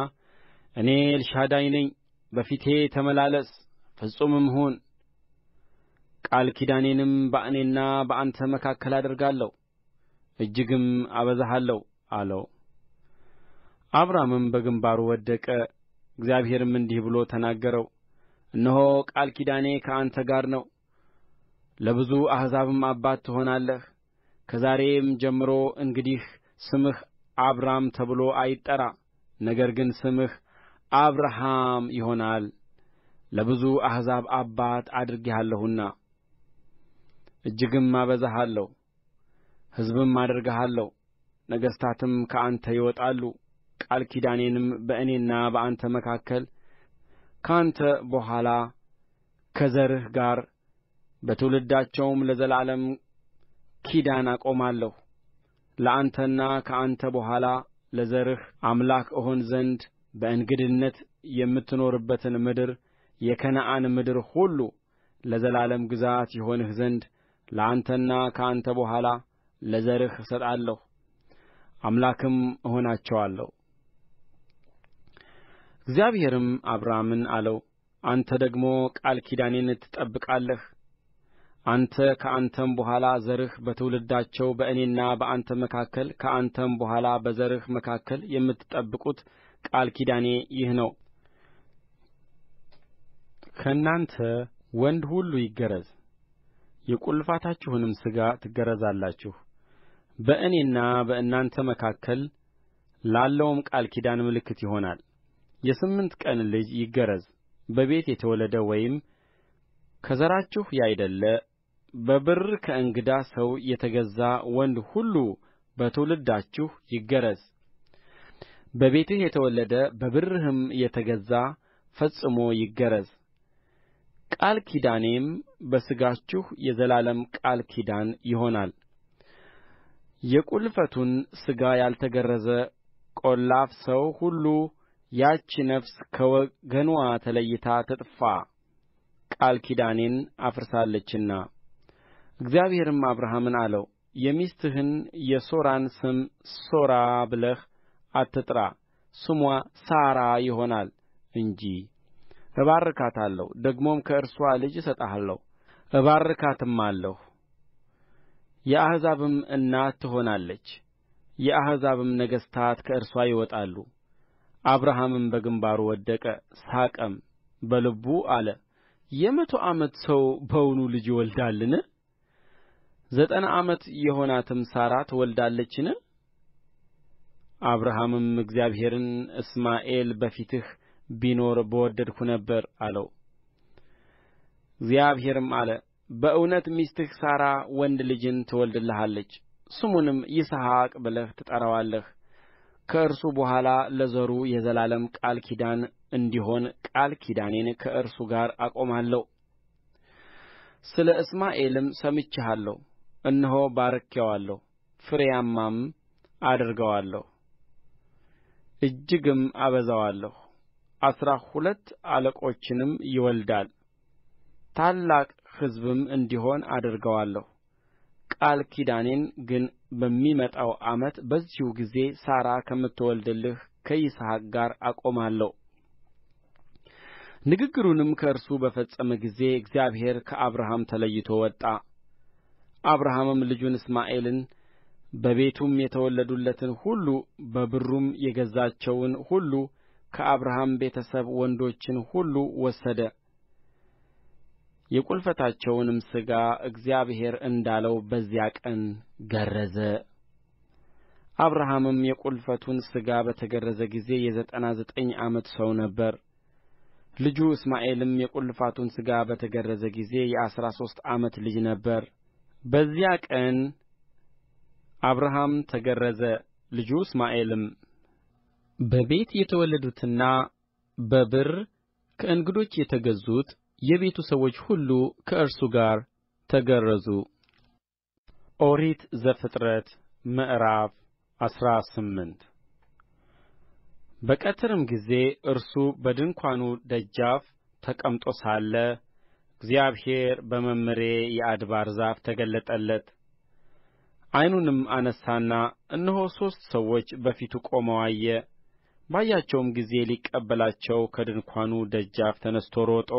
እኔ ኤልሻዳይ ነኝ በፊቴ ተመላለስ ፍጹምም ሁን ቃል ኪዳኔንም በእኔና በአንተ መካከል አደርጋለሁ እጅግም አበዛሃለሁ አለው አብራምም በግንባሩ ወደቀ እግዚአብሔርም እንዲህ ብሎ ተናገረው እነሆ ቃል ኪዳኔ ከአንተ ጋር ነው ለብዙ አሕዛብም አባት ትሆናለህ ከዛሬም ጀምሮ እንግዲህ ስምህ አብራም ተብሎ አይጠራ ነገር ግን ስምህ አብርሃም ይሆናል ለብዙ አሕዛብ አባት አድርጌሃለሁና እጅግም አበዛሃለሁ፣ ሕዝብም አደርግሃለሁ፣ ነገሥታትም ከአንተ ይወጣሉ። ቃል ኪዳኔንም በእኔና በአንተ መካከል ከአንተ በኋላ ከዘርህ ጋር በትውልዳቸውም ለዘላለም ኪዳን አቆማለሁ። ለአንተና ከአንተ በኋላ ለዘርህ አምላክ እሆን ዘንድ በእንግድነት የምትኖርባትን ምድር የከነዓን ምድር ሁሉ ለዘላለም ግዛት ይሆንህ ዘንድ ለአንተና ከአንተ በኋላ ለዘርህ እሰጣለሁ አምላክም እሆናቸዋለሁ። እግዚአብሔርም አብራምን አለው፣ አንተ ደግሞ ቃል ኪዳኔን ትጠብቃለህ አንተ ከአንተም በኋላ ዘርህ በትውልዳቸው በእኔና በአንተ መካከል ከአንተም በኋላ በዘርህ መካከል የምትጠብቁት ቃል ኪዳኔ ይህ ነው ከእናንተ ወንድ ሁሉ ይገረዝ የቍልፈታችሁንም ሥጋ ትገረዛላችሁ በእኔና በእናንተ መካከል ላለውም ቃል ኪዳን ምልክት ይሆናል የስምንት ቀን ልጅ ይገረዝ በቤት የተወለደ ወይም ከዘራችሁ ያይደለ በብር ከእንግዳ ሰው የተገዛ ወንድ ሁሉ በትውልዳችሁ ይገረዝ በቤትህ የተወለደ በብርህም የተገዛ ፈጽሞ ይገረዝ ቃል ኪዳኔም በሥጋችሁ የዘላለም ቃል ኪዳን ይሆናል የቍልፈቱን ሥጋ ያልተገረዘ ቈላፍ ሰው ሁሉ ያች ነፍስ ከወገንዋ ተለይታ ትጥፋ ቃል ኪዳኔን አፍርሳለችና እግዚአብሔርም አብርሃምን አለው የሚስትህን የሦራን ስም ሶራ ብለህ አትጥራ ስምዋ ሣራ ይሆናል እንጂ እባርካታለሁ ደግሞም ከእርስዋ ልጅ እሰጥሃለሁ እባርካትማለሁ የአሕዛብም እናት ትሆናለች የአሕዛብም ነገሥታት ከእርስዋ ይወጣሉ አብርሃምም በግንባሩ ወደቀ ሳቀም በልቡ አለ የመቶ ዓመት ሰው በውኑ ልጅ ይወልዳልን ዘጠና ዓመት የሆናትም ሣራ ትወልዳለችን አብርሃምም እግዚአብሔርን እስማኤል በፊትህ ቢኖር በወደድሁ ነበር አለው እግዚአብሔርም አለ በእውነት ሚስትህ ሣራ ወንድ ልጅን ትወልድልሃለች ስሙንም ይስሐቅ ብለህ ትጠራዋለህ ከእርሱ በኋላ ለዘሩ የዘላለም ቃል ኪዳን እንዲሆን ቃል ኪዳኔን ከእርሱ ጋር አቆማለሁ ስለ እስማኤልም ሰምቼሃለሁ እነሆ ባርኬዋለሁ ፍሬያምም አደርገዋለሁ እጅግም አበዛዋለሁ አሥራ ሁለት አለቆችንም ይወልዳል ታላቅ ሕዝብም እንዲሆን አደርገዋለሁ ቃል ኪዳኔን ግን በሚመጣው ዓመት በዚሁ ጊዜ ሣራ ከምትወልድልህ ከይስሐቅ ጋር አቆማለሁ ንግግሩንም ከእርሱ በፈጸመ ጊዜ እግዚአብሔር ከአብርሃም ተለይቶ ወጣ አብርሃምም ልጁን እስማኤልን በቤቱም የተወለዱለትን ሁሉ በብሩም የገዛቸውን ሁሉ ከአብርሃም ቤተ ሰብ ወንዶችን ሁሉ ወሰደ የቍልፈታቸውንም ሥጋ እግዚአብሔር እንዳለው በዚያ ቀን ገረዘ። አብርሃምም የቍልፈቱን ሥጋ በተገረዘ ጊዜ የዘጠና ዘጠኝ ዓመት ሰው ነበር። ልጁ እስማኤልም የቍልፈቱን ሥጋ በተገረዘ ጊዜ የአሥራ ሦስት ዓመት ልጅ ነበር። በዚያ ቀን አብርሃም ተገረዘ፣ ልጁ እስማኤልም በቤት የተወለዱትና በብር ከእንግዶች የተገዙት የቤቱ ሰዎች ሁሉ ከእርሱ ጋር ተገረዙ። ኦሪት ዘፍጥረት ምዕራፍ አስራ ስምንት በቀትርም ጊዜ እርሱ በድንኳኑ ደጃፍ ተቀምጦ ሳለ እግዚአብሔር በመምሬ የአድባር ዛፍ ተገለጠለት። ዓይኑንም አነሣና እነሆ ሦስት ሰዎች በፊቱ ቆመው አየ ባያቸውም ጊዜ ሊቀበላቸው ከድንኳኑ ደጃፍ ተነሥቶ ሮጠ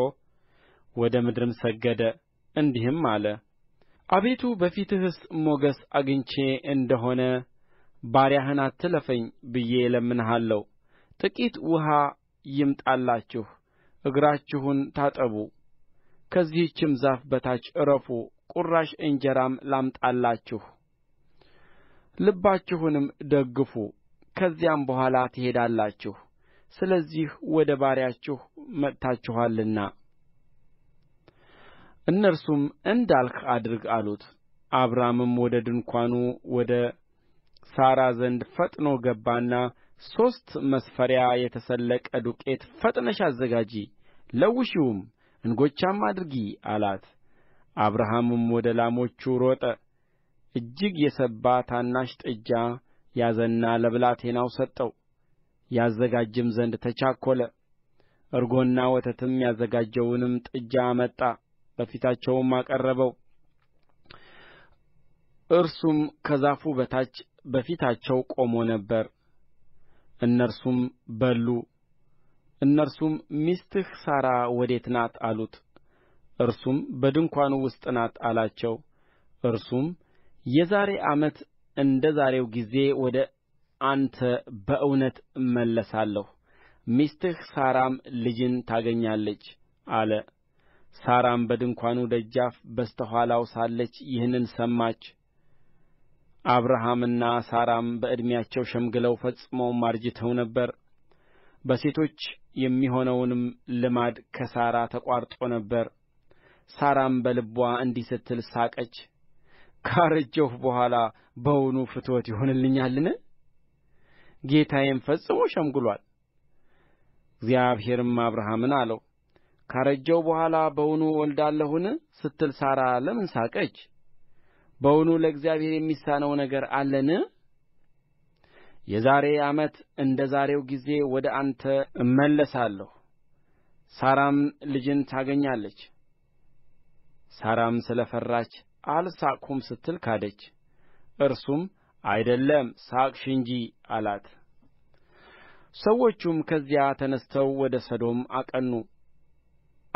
ወደ ምድርም ሰገደ እንዲህም አለ አቤቱ በፊትህስ ሞገስ አግኝቼ እንደሆነ ባሪያህን አትለፈኝ ብዬ እለምንሃለሁ ጥቂት ውኃ ይምጣላችሁ እግራችሁን ታጠቡ ከዚህችም ዛፍ በታች ዕረፉ ቍራሽ እንጀራም ላምጣላችሁ ልባችሁንም ደግፉ ከዚያም በኋላ ትሄዳላችሁ ስለዚህ ወደ ባሪያችሁ መጥታችኋልና እነርሱም እንዳልህ አድርግ አሉት አብራምም ወደ ድንኳኑ ወደ ሣራ ዘንድ ፈጥኖ ገባና ሦስት መስፈሪያ የተሰለቀ ዱቄት ፈጥነሽ አዘጋጂ ለውሺውም እንጎቻም አድርጊ አላት አብርሃምም ወደ ላሞቹ ሮጠ እጅግ የሰባ ታናሽ ጥጃ ያዘና ለብላቴናው ሰጠው ያዘጋጅም ዘንድ ተቻኰለ እርጎና ወተትም ያዘጋጀውንም ጥጃ አመጣ በፊታቸውም አቀረበው እርሱም ከዛፉ በታች በፊታቸው ቆሞ ነበር እነርሱም በሉ እነርሱም ሚስትህ ሣራ ወዴት ናት አሉት እርሱም በድንኳኑ ውስጥ ናት አላቸው እርሱም የዛሬ ዓመት እንደ ዛሬው ጊዜ ወደ አንተ በእውነት እመለሳለሁ ሚስትህ ሣራም ልጅን ታገኛለች አለ ሣራም በድንኳኑ ደጃፍ በስተ ኋላው ሳለች ይህንን ሰማች አብርሃምና ሣራም በዕድሜያቸው ሸምግለው ፈጽመው አርጅተው ነበር በሴቶች የሚሆነውንም ልማድ ከሣራ ተቋርጦ ነበር ሣራም በልብዋ እንዲህ ስትል ሳቀች ካረጀሁ በኋላ በውኑ ፍትወት ይሆንልኛልን? ጌታዬም ፈጽሞ ሸምግሎአል። እግዚአብሔርም አብርሃምን አለው ካረጀሁ በኋላ በውኑ እወልዳለሁን ስትል ሣራ ለምን ሳቀች? በውኑ ለእግዚአብሔር የሚሳነው ነገር አለን? የዛሬ ዓመት እንደ ዛሬው ጊዜ ወደ አንተ እመለሳለሁ፣ ሣራም ልጅን ታገኛለች። ሣራም ስለ ፈራች አልሳቅሁም ስትል ካደች እርሱም አይደለም ሳቅሽ እንጂ አላት ሰዎቹም ከዚያ ተነሥተው ወደ ሰዶም አቀኑ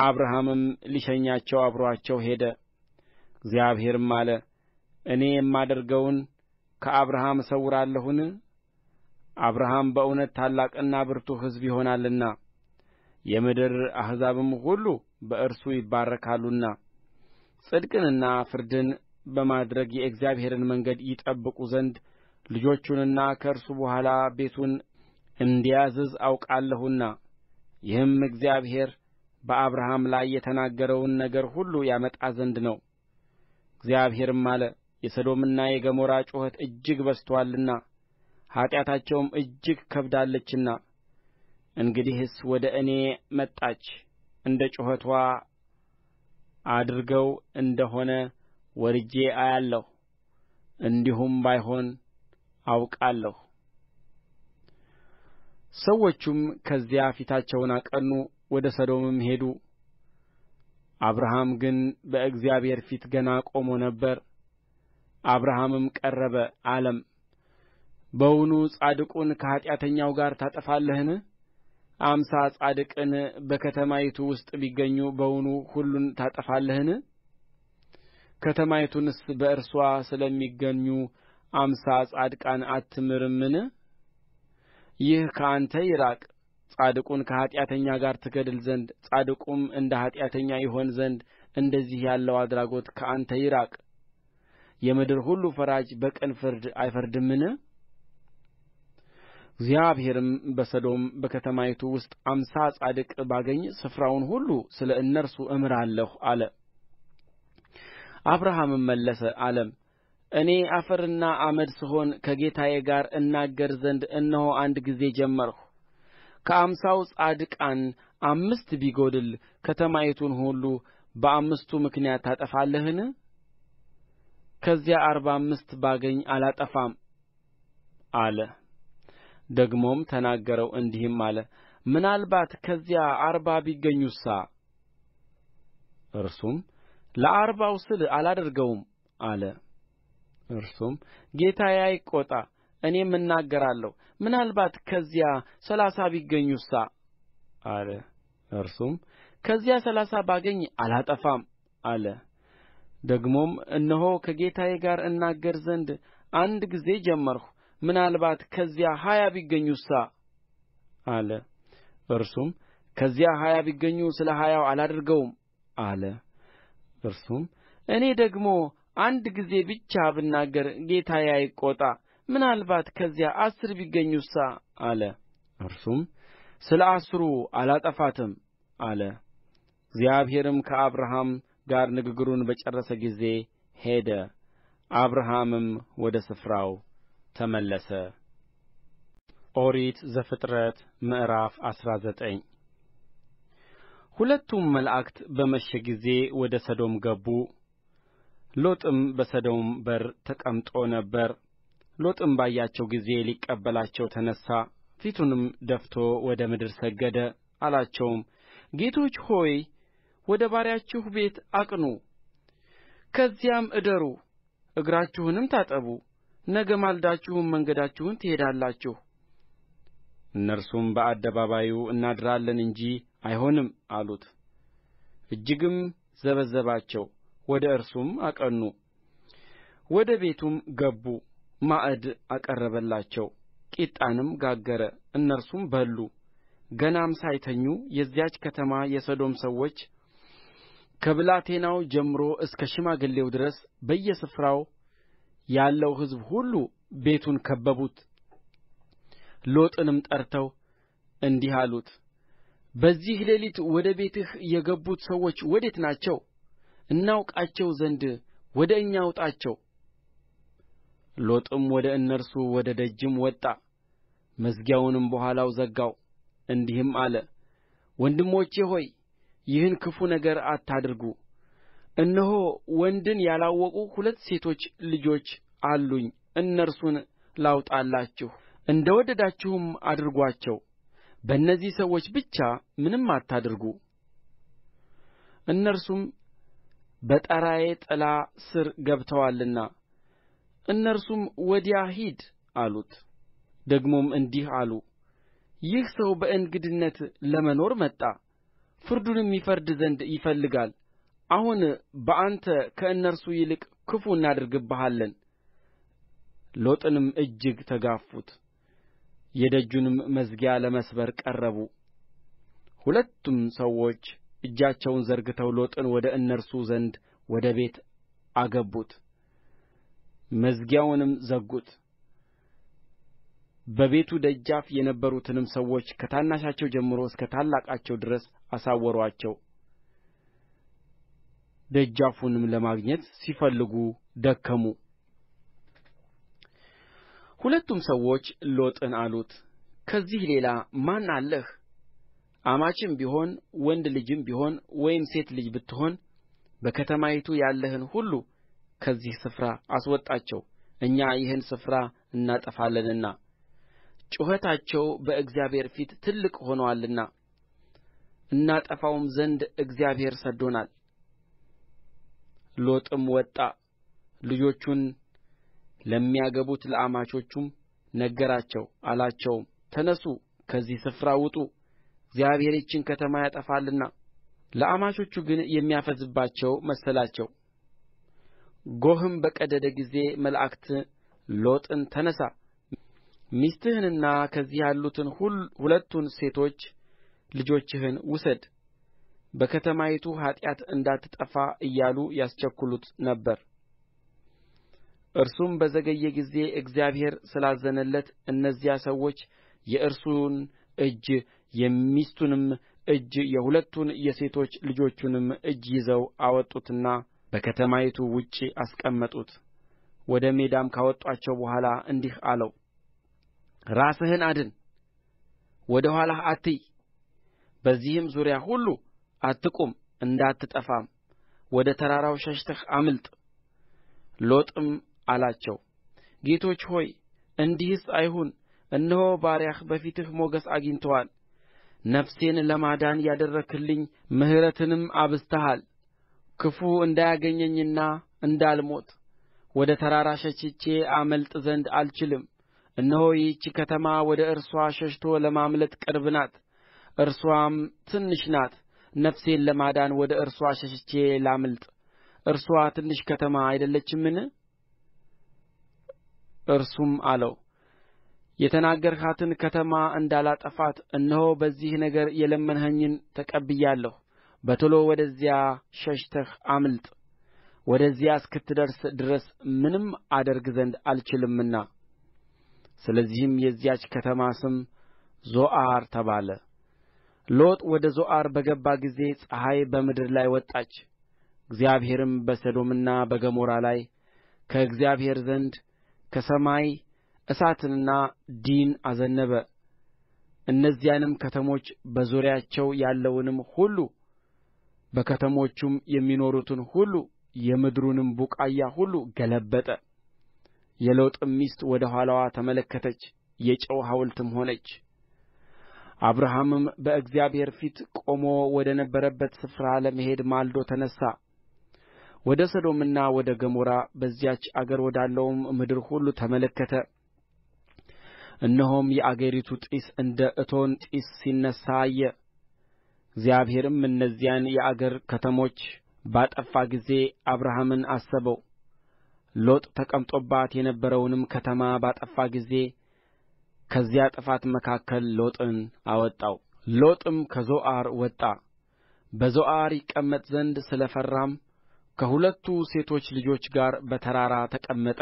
አብርሃምም ሊሸኛቸው አብሮአቸው ሄደ እግዚአብሔርም አለ እኔ የማደርገውን ከአብርሃም እሰውራለሁን አብርሃም በእውነት ታላቅና ብርቱ ሕዝብ ይሆናልና የምድር አሕዛብም ሁሉ በእርሱ ይባረካሉና ጽድቅንና ፍርድን በማድረግ የእግዚአብሔርን መንገድ ይጠብቁ ዘንድ ልጆቹንና ከእርሱ በኋላ ቤቱን እንዲያዝዝ አውቃለሁና ይህም እግዚአብሔር በአብርሃም ላይ የተናገረውን ነገር ሁሉ ያመጣ ዘንድ ነው። እግዚአብሔርም አለ፣ የሰዶምና የገሞራ ጩኸት እጅግ በዝቶአልና ኃጢአታቸውም እጅግ ከብዳለችና እንግዲህስ ወደ እኔ መጣች፣ እንደ ጩኸቷ አድርገው እንደሆነ ወርጄ አያለሁ እንዲሁም ባይሆን አውቃለሁ ሰዎቹም ከዚያ ፊታቸውን አቀኑ ወደ ሰዶምም ሄዱ አብርሃም ግን በእግዚአብሔር ፊት ገና ቆሞ ነበር አብርሃምም ቀረበ አለም በውኑ ጻድቁን ከኃጢአተኛው ጋር ታጠፋለህን አምሳ ጻድቃን በከተማይቱ ውስጥ ቢገኙ በውኑ ሁሉን ታጠፋለህን ከተማይቱንስ በእርስዋ ስለሚገኙ አምሳ ጻድቃን አትምርምን ይህ ከአንተ ይራቅ ጻድቁን ከኃጢአተኛ ጋር ትገድል ዘንድ ጻድቁም እንደ ኃጢአተኛ ይሆን ዘንድ እንደዚህ ያለው አድራጎት ከአንተ ይራቅ የምድር ሁሉ ፈራጅ በቅን ፍርድ አይፈርድምን እግዚአብሔርም በሰዶም በከተማይቱ ውስጥ አምሳ ጻድቅ ባገኝ ስፍራውን ሁሉ ስለ እነርሱ እምራለሁ አለ አብርሃምም መለሰ አለም እኔ አፈርና አመድ ስሆን ከጌታዬ ጋር እናገር ዘንድ እነሆ አንድ ጊዜ ጀመርሁ ከአምሳው ጻድቃን አምስት ቢጎድል ከተማይቱን ሁሉ በአምስቱ ምክንያት ታጠፋለህን ከዚያ አርባ አምስት ባገኝ አላጠፋም አለ ደግሞም ተናገረው እንዲህም አለ ምናልባት ከዚያ አርባ ቢገኙሳ እርሱም ለአርባው ስል አላደርገውም አለ እርሱም ጌታዬ አይቆጣ እኔም እናገራለሁ ምናልባት ከዚያ ሠላሳ ቢገኙሳ አለ እርሱም ከዚያ ሠላሳ ባገኝ አላጠፋም አለ ደግሞም እነሆ ከጌታዬ ጋር እናገር ዘንድ አንድ ጊዜ ጀመርሁ ምናልባት ከዚያ ሀያ ቢገኙሳ አለ እርሱም ከዚያ ሀያ ቢገኙ ስለ ሀያው አላደርገውም አለ እርሱም እኔ ደግሞ አንድ ጊዜ ብቻ ብናገር ጌታዬ አይቆጣ ምናልባት ከዚያ አሥር ቢገኙሳ አለ እርሱም ስለ አሥሩ አላጠፋትም አለ እግዚአብሔርም ከአብርሃም ጋር ንግግሩን በጨረሰ ጊዜ ሄደ አብርሃምም ወደ ስፍራው ተመለሰ። ኦሪት ዘፍጥረት ምዕራፍ አስራ ዘጠኝ ሁለቱም መላእክት በመሸ ጊዜ ወደ ሰዶም ገቡ። ሎጥም በሰዶም በር ተቀምጦ ነበር። ሎጥም ባያቸው ጊዜ ሊቀበላቸው ተነሣ፣ ፊቱንም ደፍቶ ወደ ምድር ሰገደ። አላቸውም፣ ጌቶች ሆይ ወደ ባሪያችሁ ቤት አቅኑ፣ ከዚያም እደሩ፣ እግራችሁንም ታጠቡ፣ ነገ ማልዳችሁም መንገዳችሁን ትሄዳላችሁ እነርሱም በአደባባዩ እናድራለን እንጂ አይሆንም አሉት እጅግም ዘበዘባቸው ወደ እርሱም አቀኑ ወደ ቤቱም ገቡ ማዕድ አቀረበላቸው ቂጣንም ጋገረ እነርሱም በሉ ገናም ሳይተኙ የዚያች ከተማ የሰዶም ሰዎች ከብላቴናው ጀምሮ እስከ ሽማግሌው ድረስ በየስፍራው ያለው ሕዝብ ሁሉ ቤቱን ከበቡት ሎጥንም ጠርተው እንዲህ አሉት በዚህ ሌሊት ወደ ቤትህ የገቡት ሰዎች ወዴት ናቸው እናውቃቸው ዘንድ ወደ እኛ አውጣቸው ሎጥም ወደ እነርሱ ወደ ደጅም ወጣ መዝጊያውንም በኋላው ዘጋው እንዲህም አለ ወንድሞቼ ሆይ ይህን ክፉ ነገር አታድርጉ እነሆ ወንድን ያላወቁ ሁለት ሴቶች ልጆች አሉኝ እነርሱን ላውጣላችሁ እንደ ወደዳችሁም አድርጓቸው በእነዚህ ሰዎች ብቻ ምንም አታድርጉ እነርሱም በጣራዬ ጥላ ሥር ገብተዋልና እነርሱም ወዲያ ሂድ አሉት ደግሞም እንዲህ አሉ ይህ ሰው በእንግድነት ለመኖር መጣ ፍርዱንም ይፈርድ ዘንድ ይፈልጋል አሁን በአንተ ከእነርሱ ይልቅ ክፉ እናደርግብሃለን ሎጥንም እጅግ ተጋፉት የደጁንም መዝጊያ ለመስበር ቀረቡ ሁለቱም ሰዎች እጃቸውን ዘርግተው ሎጥን ወደ እነርሱ ዘንድ ወደ ቤት አገቡት መዝጊያውንም ዘጉት በቤቱ ደጃፍ የነበሩትንም ሰዎች ከታናሻቸው ጀምሮ እስከ ታላቃቸው ድረስ አሳወሩአቸው ደጃፉንም ለማግኘት ሲፈልጉ ደከሙ ሁለቱም ሰዎች ሎጥን አሉት ከዚህ ሌላ ማን አለህ አማችም ቢሆን ወንድ ልጅም ቢሆን ወይም ሴት ልጅ ብትሆን በከተማይቱ ያለህን ሁሉ ከዚህ ስፍራ አስወጣቸው እኛ ይህን ስፍራ እናጠፋለንና ጩኸታቸው በእግዚአብሔር ፊት ትልቅ ሆኖአልና እናጠፋውም ዘንድ እግዚአብሔር ሰድዶናል ሎጥም ወጣ ልጆቹን ለሚያገቡት ለአማቾቹም ነገራቸው አላቸውም ተነሡ ከዚህ ስፍራ ውጡ እግዚአብሔር ይህችን ከተማ ያጠፋልና ለአማቾቹ ግን የሚያፌዝባቸው መሰላቸው ጎህም በቀደደ ጊዜ መላእክት ሎጥን ተነሣ ሚስትህንና ከዚህ ያሉትን ሁለቱን ሴቶች ልጆችህን ውሰድ በከተማይቱ ኃጢአት እንዳትጠፋ እያሉ ያስቸኵሉት ነበር እርሱም በዘገየ ጊዜ እግዚአብሔር ስላዘነለት እነዚያ ሰዎች የእርሱን እጅ የሚስቱንም እጅ የሁለቱን የሴቶች ልጆቹንም እጅ ይዘው አወጡትና በከተማይቱ ውጭ አስቀመጡት። ወደ ሜዳም ካወጡአቸው በኋላ እንዲህ አለው፣ ራስህን አድን፣ ወደ ኋላህ አትይ። በዚህም ዙሪያ ሁሉ አትቁም እንዳትጠፋም ወደ ተራራው ሸሽተህ አምልጥ ሎጥም አላቸው ጌቶቼ ሆይ እንዲህስ አይሁን እነሆ ባሪያህ በፊትህ ሞገስ አግኝቶአል ነፍሴን ለማዳን ያደረግህልኝ ምሕረትንም አብዝተሃል ክፉ እንዳያገኘኝና እንዳልሞት ወደ ተራራ ሸሽቼ አመልጥ ዘንድ አልችልም እነሆ ይህች ከተማ ወደ እርስዋ ሸሽቶ ለማምለጥ ቅርብ ናት እርስዋም ትንሽ ናት ነፍሴን ለማዳን ወደ እርስዋ ሸሽቼ ላምልጥ እርስዋ ትንሽ ከተማ አይደለችምን እርሱም አለው የተናገርሃትን ከተማ እንዳላጠፋት እነሆ በዚህ ነገር የለመንኸኝን ተቀብያለሁ በቶሎ ወደዚያ ሸሽተህ አምልጥ ወደዚያ እስክትደርስ ድረስ ምንም አደርግ ዘንድ አልችልምና ስለዚህም የዚያች ከተማ ስም ዞዓር ተባለ ሎጥ ወደ ዞዓር በገባ ጊዜ ፀሐይ በምድር ላይ ወጣች እግዚአብሔርም በሰዶምና በገሞራ ላይ ከእግዚአብሔር ዘንድ ከሰማይ እሳትንና ዲን አዘነበ እነዚያንም ከተሞች በዙሪያቸው ያለውንም ሁሉ በከተሞቹም የሚኖሩትን ሁሉ የምድሩንም ቡቃያ ሁሉ ገለበጠ የሎጥም ሚስት ወደ ኋላዋ ተመለከተች የጨው ሐውልትም ሆነች አብርሃምም በእግዚአብሔር ፊት ቆሞ ወደ ነበረበት ስፍራ ለመሄድ ማልዶ ተነሣ ወደ ሰዶምና ወደ ገሞራ በዚያች አገር ወዳለውም ምድር ሁሉ ተመለከተ። እነሆም የአገሪቱ ጢስ እንደ እቶን ጢስ ሲነሣ አየ። እግዚአብሔርም እነዚያን የአገር ከተሞች ባጠፋ ጊዜ አብርሃምን አሰበው። ሎጥ ተቀምጦባት የነበረውንም ከተማ ባጠፋ ጊዜ ከዚያ ጥፋት መካከል ሎጥን አወጣው ሎጥም ከዞዓር ወጣ በዞዓር ይቀመጥ ዘንድ ስለ ፈራም ከሁለቱ ሴቶች ልጆቹ ጋር በተራራ ተቀመጠ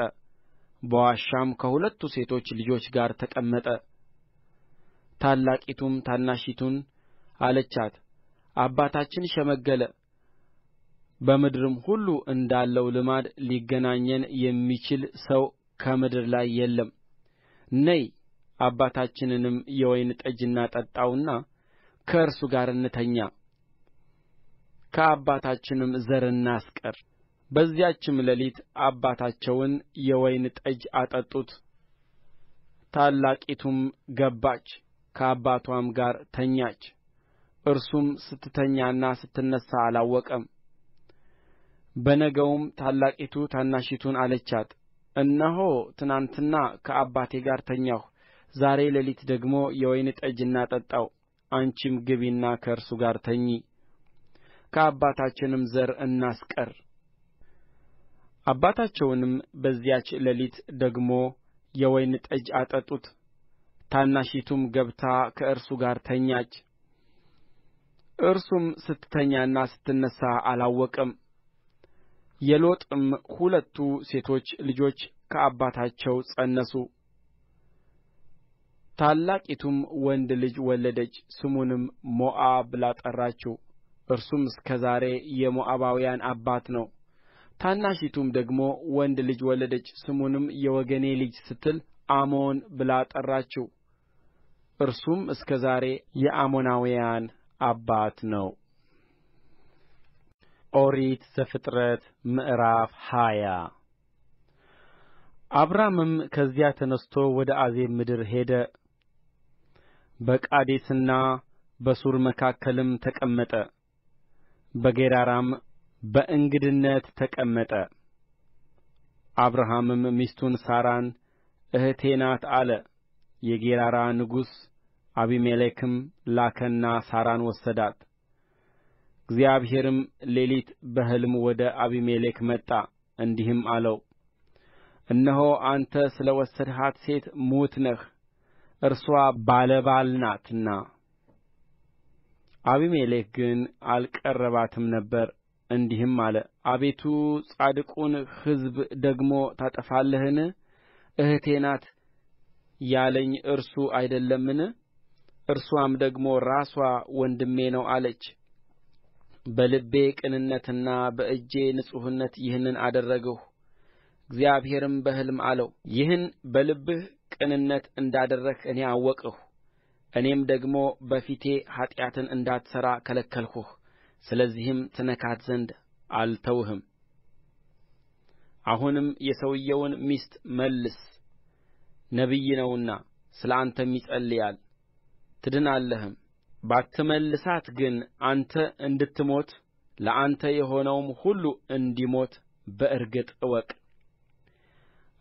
በዋሻም ከሁለቱ ሴቶች ልጆቹ ጋር ተቀመጠ ታላቂቱም ታናሺቱን አለቻት አባታችን ሸመገለ በምድርም ሁሉ እንዳለው ልማድ ሊገናኘን የሚችል ሰው ከምድር ላይ የለም ነዪ አባታችንንም የወይን ጠጅ እናጠጣውና ከእርሱ ጋር እንተኛ ከአባታችንም ዘር እናስቀር በዚያችም ሌሊት አባታቸውን የወይን ጠጅ አጠጡት ታላቂቱም ገባች ከአባትዋም ጋር ተኛች እርሱም ስትተኛና ስትነሣ አላወቀም በነገውም ታላቂቱ ታናሺቱን አለቻት እነሆ ትናንትና ከአባቴ ጋር ተኛሁ ዛሬ ሌሊት ደግሞ የወይን ጠጅ እናጠጣው አንቺም ግቢና ከእርሱ ጋር ተኚ ከአባታችንም ዘር እናስቀር አባታቸውንም በዚያች ሌሊት ደግሞ የወይን ጠጅ አጠጡት ታናሺቱም ገብታ ከእርሱ ጋር ተኛች እርሱም ስትተኛና ስትነሣ አላወቀም የሎጥም ሁለቱ ሴቶች ልጆች ከአባታቸው ፀነሱ ታላቂቱም ወንድ ልጅ ወለደች ስሙንም ሞዓብ ብላ ጠራችው እርሱም እስከ ዛሬ የሞዓባውያን አባት ነው ታናሺቱም ደግሞ ወንድ ልጅ ወለደች ስሙንም የወገኔ ልጅ ስትል አሞን ብላ ጠራችው እርሱም እስከ ዛሬ የአሞናውያን አባት ነው። ኦሪት ዘፍጥረት ምዕራፍ ሃያ አብራምም ከዚያ ተነሥቶ ወደ አዜብ ምድር ሄደ። በቃዴስና በሱር መካከልም ተቀመጠ በጌራራም በእንግድነት ተቀመጠ አብርሃምም ሚስቱን ሣራን እኅቴ ናት አለ የጌራራ ንጉሥ አቢሜሌክም ላከና ሣራን ወሰዳት እግዚአብሔርም ሌሊት በሕልም ወደ አቢሜሌክ መጣ እንዲህም አለው እነሆ አንተ ስለ ወሰድሃት ሴት ምውት ነህ እርስዋ ባለ ባል ናትና አቢሜሌክ ግን አልቀረባትም ነበር እንዲህም አለ አቤቱ ጻድቁን ሕዝብ ደግሞ ታጠፋለህን እኅቴ ናት ያለኝ እርሱ አይደለምን እርስዋም ደግሞ ራስዋ ወንድሜ ነው አለች በልቤ ቅንነትና በእጄ ንጹሕነት ይህንን አደረግሁ እግዚአብሔርም በሕልም አለው ይህን በልብህ ቅንነት እንዳደረግህ እኔ አወቅሁ እኔም ደግሞ በፊቴ ኃጢአትን እንዳትሠራ ከለከልሁህ ስለዚህም ትነካት ዘንድ አልተውህም አሁንም የሰውዮውን ሚስት መልስ ነቢይ ነውና ስለ አንተም ይጸልያል ትድናለህም ባትመልሳት ግን አንተ እንድትሞት ለአንተ የሆነውም ሁሉ እንዲሞት በእርግጥ እወቅ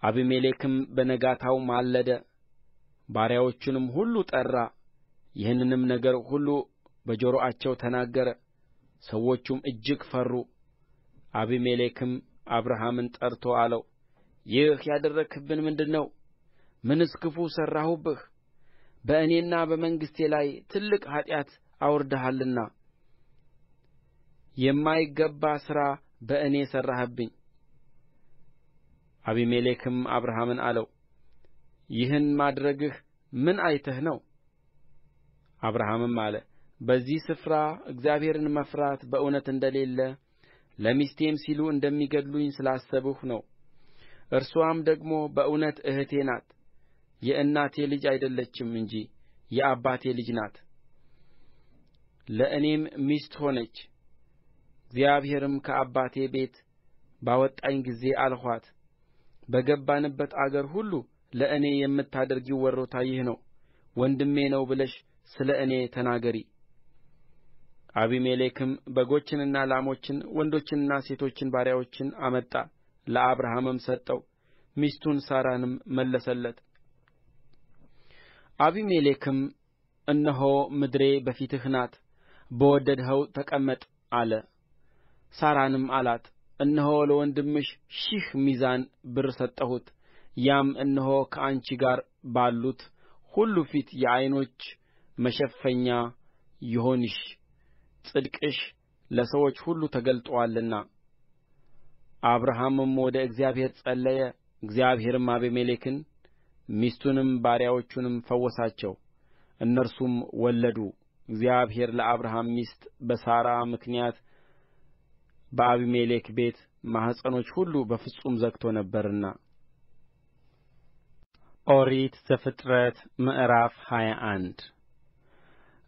አቢሜሌክም በነጋታው ማለደ ባሪያዎቹንም ሁሉ ጠራ ይህንንም ነገር ሁሉ በጆሮአቸው ተናገረ ሰዎቹም እጅግ ፈሩ አቢሜሌክም አብርሃምን ጠርቶ አለው ይህ ያደረግህብን ምንድር ነው ምንስ ክፉ ሠራሁብህ በእኔና በመንግሥቴ ላይ ትልቅ ኃጢአት አውርደሃልና የማይገባ ሥራ በእኔ ሠራህብኝ አቢሜሌክም አብርሃምን አለው ይህን ማድረግህ ምን አይተህ ነው አብርሃምም አለ በዚህ ስፍራ እግዚአብሔርን መፍራት በእውነት እንደሌለ ለሚስቴም ሲሉ እንደሚገድሉኝ ስላሰብሁ ነው እርስዋም ደግሞ በእውነት እህቴ ናት የእናቴ ልጅ አይደለችም እንጂ የአባቴ ልጅ ናት ለእኔም ሚስት ሆነች እግዚአብሔርም ከአባቴ ቤት ባወጣኝ ጊዜ አልኋት በገባንበት አገር ሁሉ ለእኔ የምታደርጊው ወሮታ ይህ ነው ወንድሜ ነው ብለሽ ስለ እኔ ተናገሪ አቢሜሌክም በጎችንና ላሞችን ወንዶችንና ሴቶችን ባሪያዎችን አመጣ ለአብርሃምም ሰጠው ሚስቱን ሣራንም መለሰለት አቢሜሌክም እነሆ ምድሬ በፊትህ ናት በወደድኸው ተቀመጥ አለ ሣራንም አላት እነሆ ለወንድምሽ ሺህ ሚዛን ብር ሰጠሁት ያም እነሆ ከአንቺ ጋር ባሉት ሁሉ ፊት የዓይኖች መሸፈኛ ይሁንሽ ጽድቅሽ ለሰዎች ሁሉ ተገልጦአልና አብርሃምም ወደ እግዚአብሔር ጸለየ እግዚአብሔርም አቢሜሌክን ሚስቱንም ባሪያዎቹንም ፈወሳቸው እነርሱም ወለዱ እግዚአብሔር ለአብርሃም ሚስት በሣራ ምክንያት በአቢሜሌክ ቤት ማኅፀኖች ሁሉ በፍጹም ዘግቶ ነበርና ኦሪት ዘፍጥረት ምዕራፍ ሃያ አንድ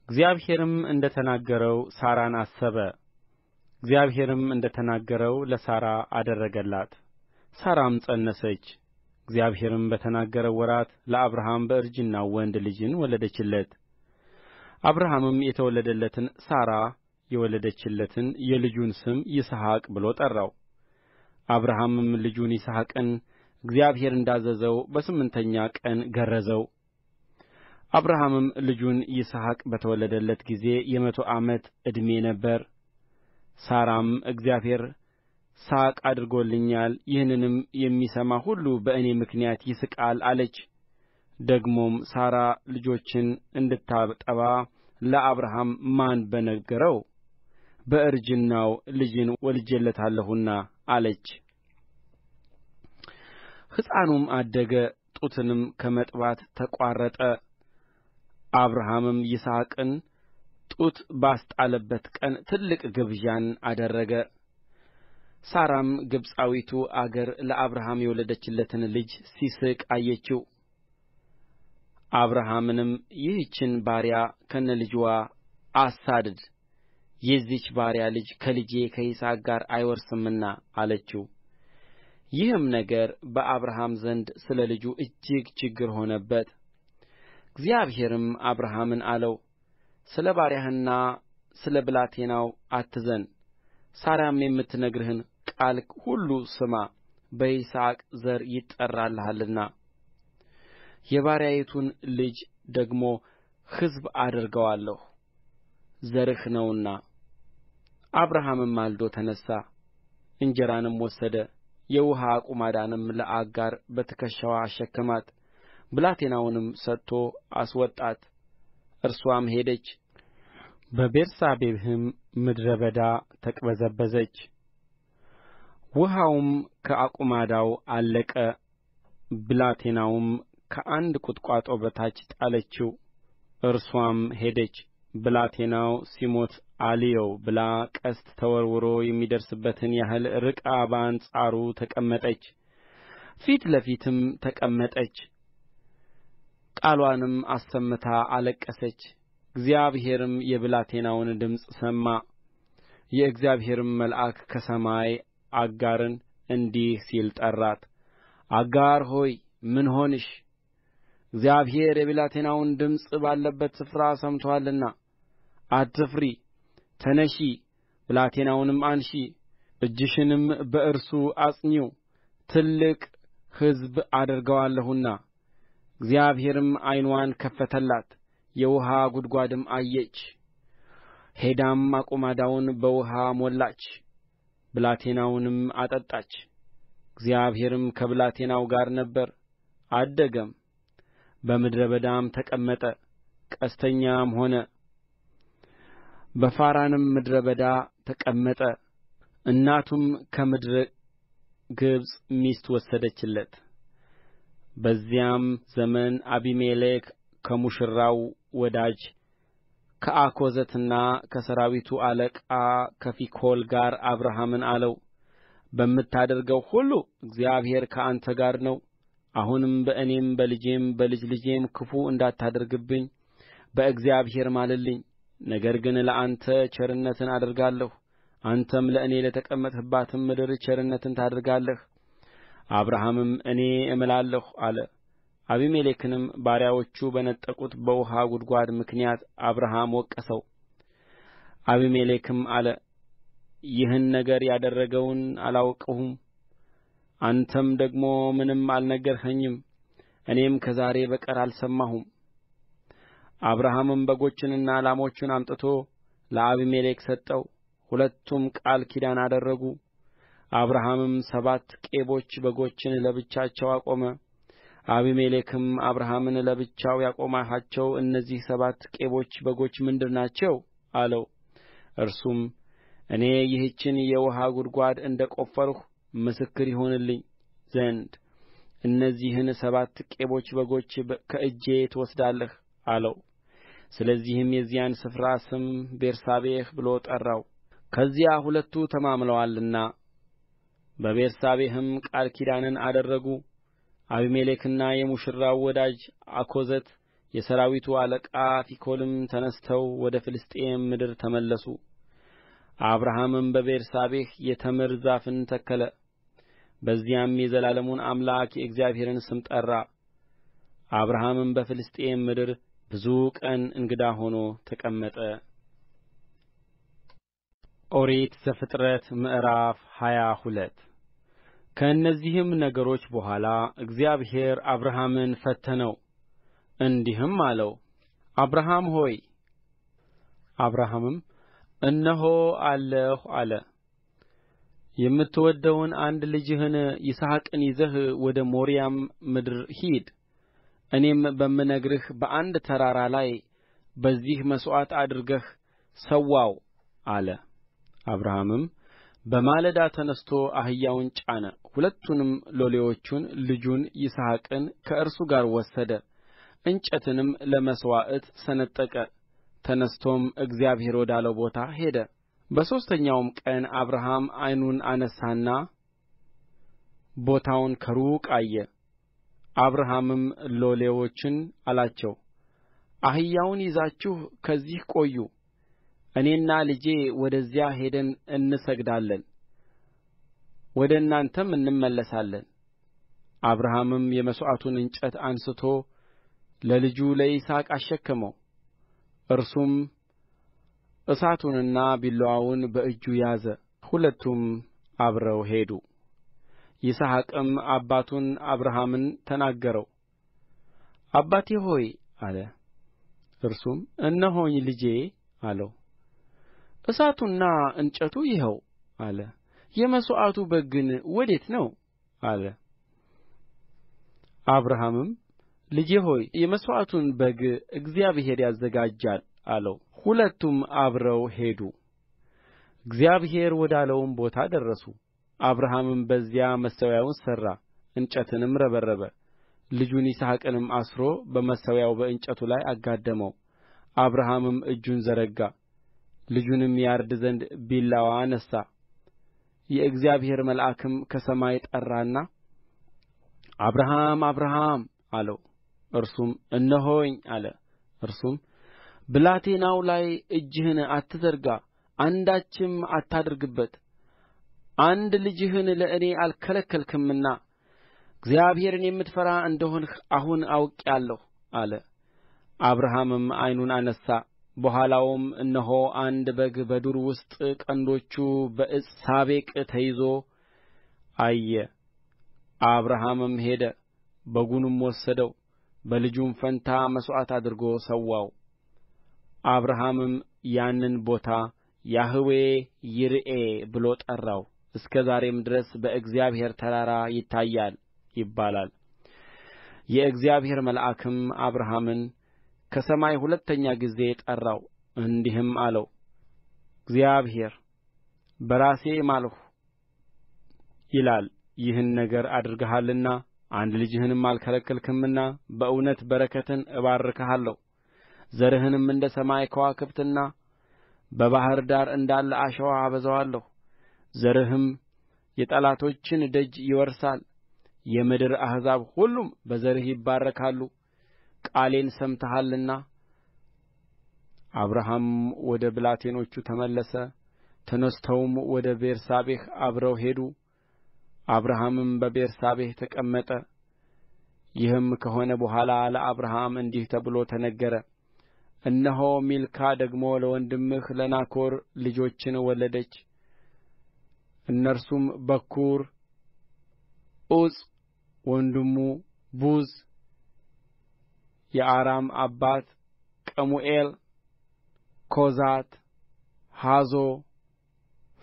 እግዚአብሔርም እንደ ተናገረው ሣራን አሰበ። እግዚአብሔርም እንደ ተናገረው ለሣራ አደረገላት፣ ሣራም ጸነሰች። እግዚአብሔርም በተናገረው ወራት ለአብርሃም በእርጅናው ወንድ ልጅን ወለደችለት። አብርሃምም የተወለደለትን ሣራ የወለደችለትን የልጁን ስም ይስሐቅ ብሎ ጠራው። አብርሃምም ልጁን ይስሐቅን እግዚአብሔር እንዳዘዘው በስምንተኛ ቀን ገረዘው። አብርሃምም ልጁን ይስሐቅ በተወለደለት ጊዜ የመቶ ዓመት ዕድሜ ነበር። ሳራም እግዚአብሔር ሳቅ አድርጎልኛል፣ ይህንንም የሚሰማ ሁሉ በእኔ ምክንያት ይስቃል አለች። ደግሞም ሳራ ልጆችን እንድታጠባ ለአብርሃም ማን በነገረው? በእርጅናው ልጅን ወልጄለታለሁና አለች ሕፃኑም አደገ ጡትንም ከመጥባት ተቋረጠ አብርሃምም ይስሐቅን ጡት ባስጣለበት ቀን ትልቅ ግብዣን አደረገ ሣራም ግብፃዊቱ አጋር ለአብርሃም የወለደችለትን ልጅ ሲስቅ አየችው አብርሃምንም ይህችን ባሪያ ከነልጅዋ አሳድድ የዚህች ባሪያ ልጅ ከልጄ ከይስሐቅ ጋር አይወርስምና አለችው ይህም ነገር በአብርሃም ዘንድ ስለ ልጁ እጅግ ችግር ሆነበት እግዚአብሔርም አብርሃምን አለው ስለ ባሪያህና ስለ ብላቴናው አትዘን ሣራም የምትነግርህን ቃል ሁሉ ስማ በይስሐቅ ዘር ይጠራልሃልና የባሪያይቱን ልጅ ደግሞ ሕዝብ አደርገዋለሁ ዘርህ ነውና አብርሃምም ማልዶ ተነሣ እንጀራንም ወሰደ የውኃ አቁማዳንም ለአጋር በትከሻዋ አሸከማት ብላቴናውንም ሰጥቶ አስወጣት እርስዋም ሄደች በቤርሳቤህም ምድረ በዳ ተቅበዘበዘች ውኃውም ከአቁማዳው አለቀ ብላቴናውም ከአንድ ቍጥቋጦ በታች ጣለችው እርስዋም ሄደች ብላቴናው ሲሞት አልየው ብላ ቀስት ተወርውሮ የሚደርስበትን ያህል ርቃ በአንጻሩ ተቀመጠች ፊት ለፊትም ተቀመጠች ቃልዋንም አሰምታ አለቀሰች እግዚአብሔርም የብላቴናውን ድምፅ ሰማ የእግዚአብሔርም መልአክ ከሰማይ አጋርን እንዲህ ሲል ጠራት አጋር ሆይ ምን ሆንሽ እግዚአብሔር የብላቴናውን ድምፅ ባለበት ስፍራ ሰምቶአልና አትፍሪ ተነሺ ብላቴናውንም አንሺ እጅሽንም በእርሱ አጽኚው ትልቅ ሕዝብ አደርገዋለሁና እግዚአብሔርም ዓይንዋን ከፈተላት የውኃ ጕድጓድም አየች ሄዳም አቁማዳውን በውኃ ሞላች ብላቴናውንም አጠጣች እግዚአብሔርም ከብላቴናው ጋር ነበረ አደገም በምድረ በዳም ተቀመጠ ቀስተኛም ሆነ በፋራንም ምድረ በዳ ተቀመጠ እናቱም ከምድረ ግብፅ ሚስት ወሰደችለት በዚያም ዘመን አቢሜሌክ ከሙሽራው ወዳጅ ከአኮዘትና ከሠራዊቱ አለቃ ከፊኮል ጋር አብርሃምን አለው በምታደርገው ሁሉ እግዚአብሔር ከአንተ ጋር ነው። አሁንም በእኔም በልጄም በልጅ ልጄም ክፉ እንዳታደርግብኝ በእግዚአብሔር ማልልኝ። ነገር ግን ለአንተ ቸርነትን አደርጋለሁ አንተም ለእኔ ለተቀመጥህባትም ምድር ቸርነትን ታደርጋለህ አብርሃምም እኔ እምላለሁ አለ አቢሜሌክንም ባሪያዎቹ በነጠቁት በውኃ ጕድጓድ ምክንያት አብርሃም ወቀሰው አቢሜሌክም አለ ይህን ነገር ያደረገውን አላወቅሁም አንተም ደግሞ ምንም አልነገርኸኝም እኔም ከዛሬ በቀር አልሰማሁም አብርሃምም በጎችንና ላሞችን አምጥቶ ለአቢሜሌክ ሰጠው ሁለቱም ቃል ኪዳን አደረጉ አብርሃምም ሰባት ቄቦች በጎችን ለብቻቸው አቆመ አቢሜሌክም አብርሃምን ለብቻው ያቆምሃቸው እነዚህ ሰባት ቄቦች በጎች ምንድር ናቸው አለው እርሱም እኔ ይህችን የውኃ ጕድጓድ እንደ ቈፈርሁ ምስክር ይሆንልኝ ዘንድ እነዚህን ሰባት ቄቦች በጎች ከእጄ ትወስዳለህ አለው ስለዚህም የዚያን ስፍራ ስም ቤርሳቤህ ብሎ ጠራው ከዚያ ሁለቱ ተማምለዋልና በቤርሳቤህም ቃል ኪዳንን አደረጉ አቢሜሌክና የሙሽራው ወዳጅ አኮዘት የሠራዊቱ አለቃ ፊኮልም ተነሥተው ወደ ፍልስጥኤም ምድር ተመለሱ አብርሃምም በቤርሳቤህ የተምር ዛፍን ተከለ በዚያም የዘላለሙን አምላክ የእግዚአብሔርን ስም ጠራ አብርሃምም በፍልስጥኤም ምድር ብዙ ቀን እንግዳ ሆኖ ተቀመጠ። ኦሪት ዘፍጥረት ምዕራፍ ሃያ ሁለት ከእነዚህም ነገሮች በኋላ እግዚአብሔር አብርሃምን ፈተነው፣ እንዲህም አለው አብርሃም ሆይ አብርሃምም እነሆ አለሁ አለ። የምትወደውን አንድ ልጅህን ይስሐቅን ይዘህ ወደ ሞሪያም ምድር ሂድ እኔም በምነግርህ በአንድ ተራራ ላይ በዚህ መሥዋዕት አድርገህ ሠዋው አለ አብርሃምም በማለዳ ተነሥቶ አህያውን ጫነ ሁለቱንም ሎሌዎቹን ልጁን ይስሐቅን ከእርሱ ጋር ወሰደ እንጨትንም ለመሥዋዕት ሰነጠቀ ተነሥቶም እግዚአብሔር ወዳለው ቦታ ሄደ በሦስተኛውም ቀን አብርሃም ዓይኑን አነሣና ቦታውን ከሩቅ አየ አብርሃምም ሎሌዎቹን አላቸው፣ አህያውን ይዛችሁ ከዚህ ቆዩ፣ እኔና ልጄ ወደዚያ ሄደን እንሰግዳለን፣ ወደ እናንተም እንመለሳለን። አብርሃምም የመሥዋዕቱን እንጨት አንስቶ ለልጁ ለይስሐቅ አሸከመው። እርሱም እሳቱንና ቢላዋውን በእጁ ያዘ። ሁለቱም አብረው ሄዱ። ይስሐቅም አባቱን አብርሃምን ተናገረው አባቴ ሆይ አለ እርሱም እነሆኝ ልጄ አለው እሳቱና እንጨቱ ይኸው አለ የመሥዋዕቱ በግ ግን ወዴት ነው አለ አብርሃምም ልጄ ሆይ የመሥዋዕቱን በግ እግዚአብሔር ያዘጋጃል አለው ሁለቱም አብረው ሄዱ እግዚአብሔር ወዳለውም ቦታ ደረሱ አብርሃምም በዚያ መሠዊያውን ሠራ እንጨትንም ረበረበ ልጁን ይስሐቅንም አስሮ በመሠዊያው በእንጨቱ ላይ አጋደመው አብርሃምም እጁን ዘረጋ ልጁንም ያርድ ዘንድ ቢላዋ አነሣ የእግዚአብሔር መልአክም ከሰማይ ጠራና አብርሃም አብርሃም አለው እርሱም እነሆኝ አለ እርሱም ብላቴናው ላይ እጅህን አትዘርጋ አንዳችም አታድርግበት አንድ ልጅህን ለእኔ አልከለከልህምና እግዚአብሔርን የምትፈራ እንደ ሆንህ አሁን አውቄአለሁ አለ አብርሃምም ዓይኑን አነሣ በኋላውም እነሆ አንድ በግ በዱር ውስጥ ቀንዶቹ በዕፀ ሳቤቅ ተይዞ አየ አብርሃምም ሄደ በጉንም ወሰደው በልጁም ፈንታ መሥዋዕት አድርጎ ሰዋው አብርሃምም ያንን ቦታ ያህዌ ይርኤ ብሎ ጠራው እስከ ዛሬም ድረስ በእግዚአብሔር ተራራ ይታያል ይባላል የእግዚአብሔር መልአክም አብርሃምን ከሰማይ ሁለተኛ ጊዜ ጠራው እንዲህም አለው እግዚአብሔር በራሴ ማልሁ ይላል ይህን ነገር አድርገሃልና አንድ ልጅህንም አልከለከልህምና በእውነት በረከትን እባርክሃለሁ ዘርህንም እንደ ሰማይ ከዋክብትና በባሕር ዳር እንዳለ አሸዋ አበዛዋለሁ ዘርህም የጠላቶችን ደጅ ይወርሳል የምድር አሕዛብ ሁሉም በዘርህ ይባረካሉ ቃሌን ሰምተሃልና አብርሃም ወደ ብላቴኖቹ ተመለሰ ተነሥተውም ወደ ቤርሳቤህ አብረው ሄዱ አብርሃምም በቤርሳቤህ ተቀመጠ ይህም ከሆነ በኋላ ለአብርሃም እንዲህ ተብሎ ተነገረ እነሆ ሚልካ ደግሞ ለወንድምህ ለናኮር ልጆችን ወለደች እነርሱም በኵሩ ዑፅ ወንድሙ ቡዝ የአራም አባት ቀሙኤል ኮዛት ሐዞ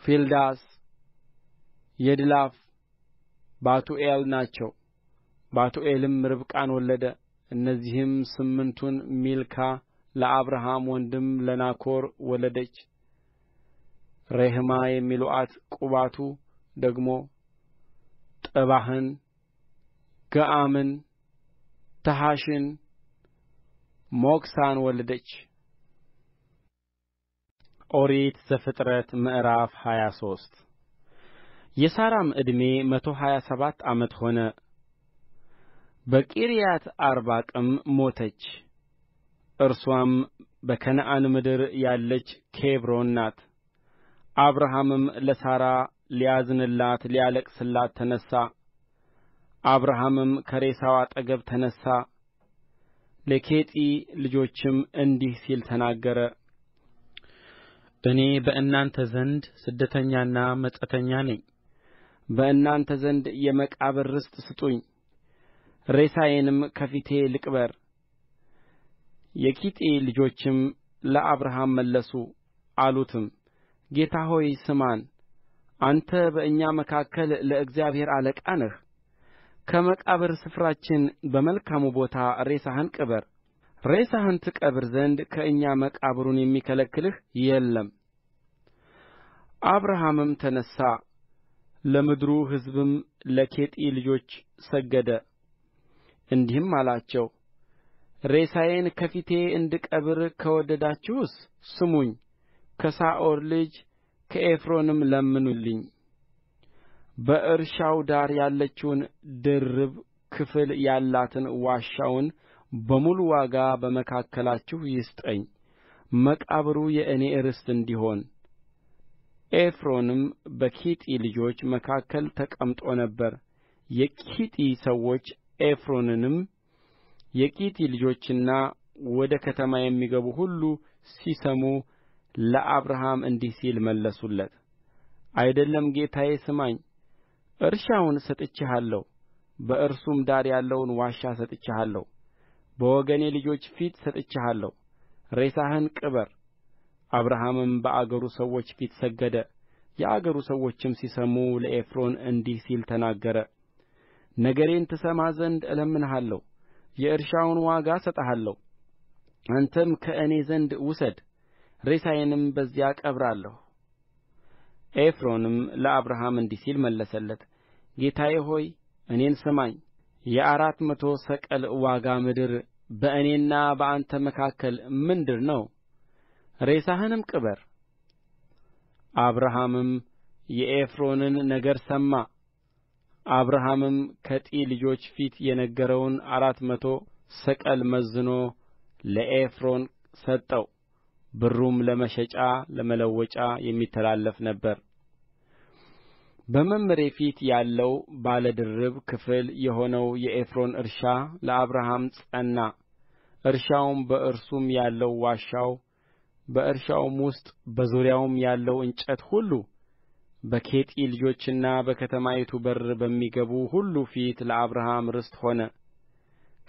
ፊልዳስ፣ የድላፍ ባቱኤል ናቸው ባቱኤልም ርብቃን ወለደ እነዚህም ስምንቱን ሚልካ ለአብርሃም ወንድም ለናኮር ወለደች ሬሕማ የሚሉአት ቁባቱ ደግሞ ጥባህን ገአምን ተሐሽን ሞክሳን ወለደች። ኦሪት ዘፍጥረት ምዕራፍ ሃያ ሶስት የሳራም ዕድሜ መቶ ሀያ ሰባት ዓመት ሆነ። በቂርያት አርባቅም ሞተች። እርሷም በከነዓን ምድር ያለች ኬብሮን ናት። አብርሃምም ለሣራ ሊያዝንላት ሊያለቅስላት ተነሣ። አብርሃምም ከሬሳው አጠገብ ተነሣ፣ ለኬጢ ልጆችም እንዲህ ሲል ተናገረ። እኔ በእናንተ ዘንድ ስደተኛና መጻተኛ ነኝ። በእናንተ ዘንድ የመቃብር ርስት ስጡኝ፣ ሬሳዬንም ከፊቴ ልቅበር። የኬጢ ልጆችም ለአብርሃም መለሱ አሉትም ጌታ ሆይ ስማን አንተ በእኛ መካከል ለእግዚአብሔር አለቃ ነህ ከመቃብር ስፍራችን በመልካሙ ቦታ ሬሳህን ቅበር ሬሳህን ትቀብር ዘንድ ከእኛ መቃብሩን የሚከለክልህ የለም አብርሃምም ተነሣ ለምድሩ ሕዝብም ለኬጢ ልጆች ሰገደ እንዲህም አላቸው ሬሳዬን ከፊቴ እንድቀብር ከወደዳችሁስ ስሙኝ ከሰዓር ልጅ ከኤፍሮንም ለምኑልኝ በእርሻው ዳር ያለችውን ድርብ ክፍል ያላትን ዋሻውን በሙሉ ዋጋ በመካከላችሁ ይስጠኝ መቃብሩ የእኔ ርስት እንዲሆን ኤፍሮንም በኬጢ ልጆች መካከል ተቀምጦ ነበር የኬጢ ሰዎች ኤፍሮንንም የኬጢ ልጆችና ወደ ከተማ የሚገቡ ሁሉ ሲሰሙ ለአብርሃም እንዲህ ሲል መለሱለት አይደለም ጌታዬ ስማኝ እርሻውን ሰጥቼሃለሁ በእርሱም ዳር ያለውን ዋሻ ሰጥቼሃለሁ በወገኔ ልጆች ፊት ሰጥቼሃለሁ ሬሳህን ቅበር አብርሃምም በአገሩ ሰዎች ፊት ሰገደ የአገሩ ሰዎችም ሲሰሙ ለኤፍሮን እንዲህ ሲል ተናገረ ነገሬን ትሰማ ዘንድ እለምንሃለሁ የእርሻውን ዋጋ እሰጥሃለሁ አንተም ከእኔ ዘንድ ውሰድ ሬሳዬንም በዚያ እቀብራለሁ ኤፍሮንም ለአብርሃም እንዲህ ሲል መለሰለት ጌታዬ ሆይ እኔን ስማኝ የአራት መቶ ሰቅል ዋጋ ምድር በእኔና በአንተ መካከል ምንድር ነው ሬሳህንም ቅበር አብርሃምም የኤፍሮንን ነገር ሰማ አብርሃምም ከጢ ልጆች ፊት የነገረውን አራት መቶ ሰቅል መዝኖ ለኤፍሮን ሰጠው ብሩም ለመሸጫ ለመለወጫ የሚተላለፍ ነበር በመምሬ ፊት ያለው ባለ ድርብ ክፍል የሆነው የኤፍሮን እርሻ ለአብርሃም ጸና እርሻውም በእርሱም ያለው ዋሻው በእርሻውም ውስጥ በዙሪያውም ያለው እንጨት ሁሉ በኬጢ ልጆችና በከተማይቱ በር በሚገቡ ሁሉ ፊት ለአብርሃም ርስት ሆነ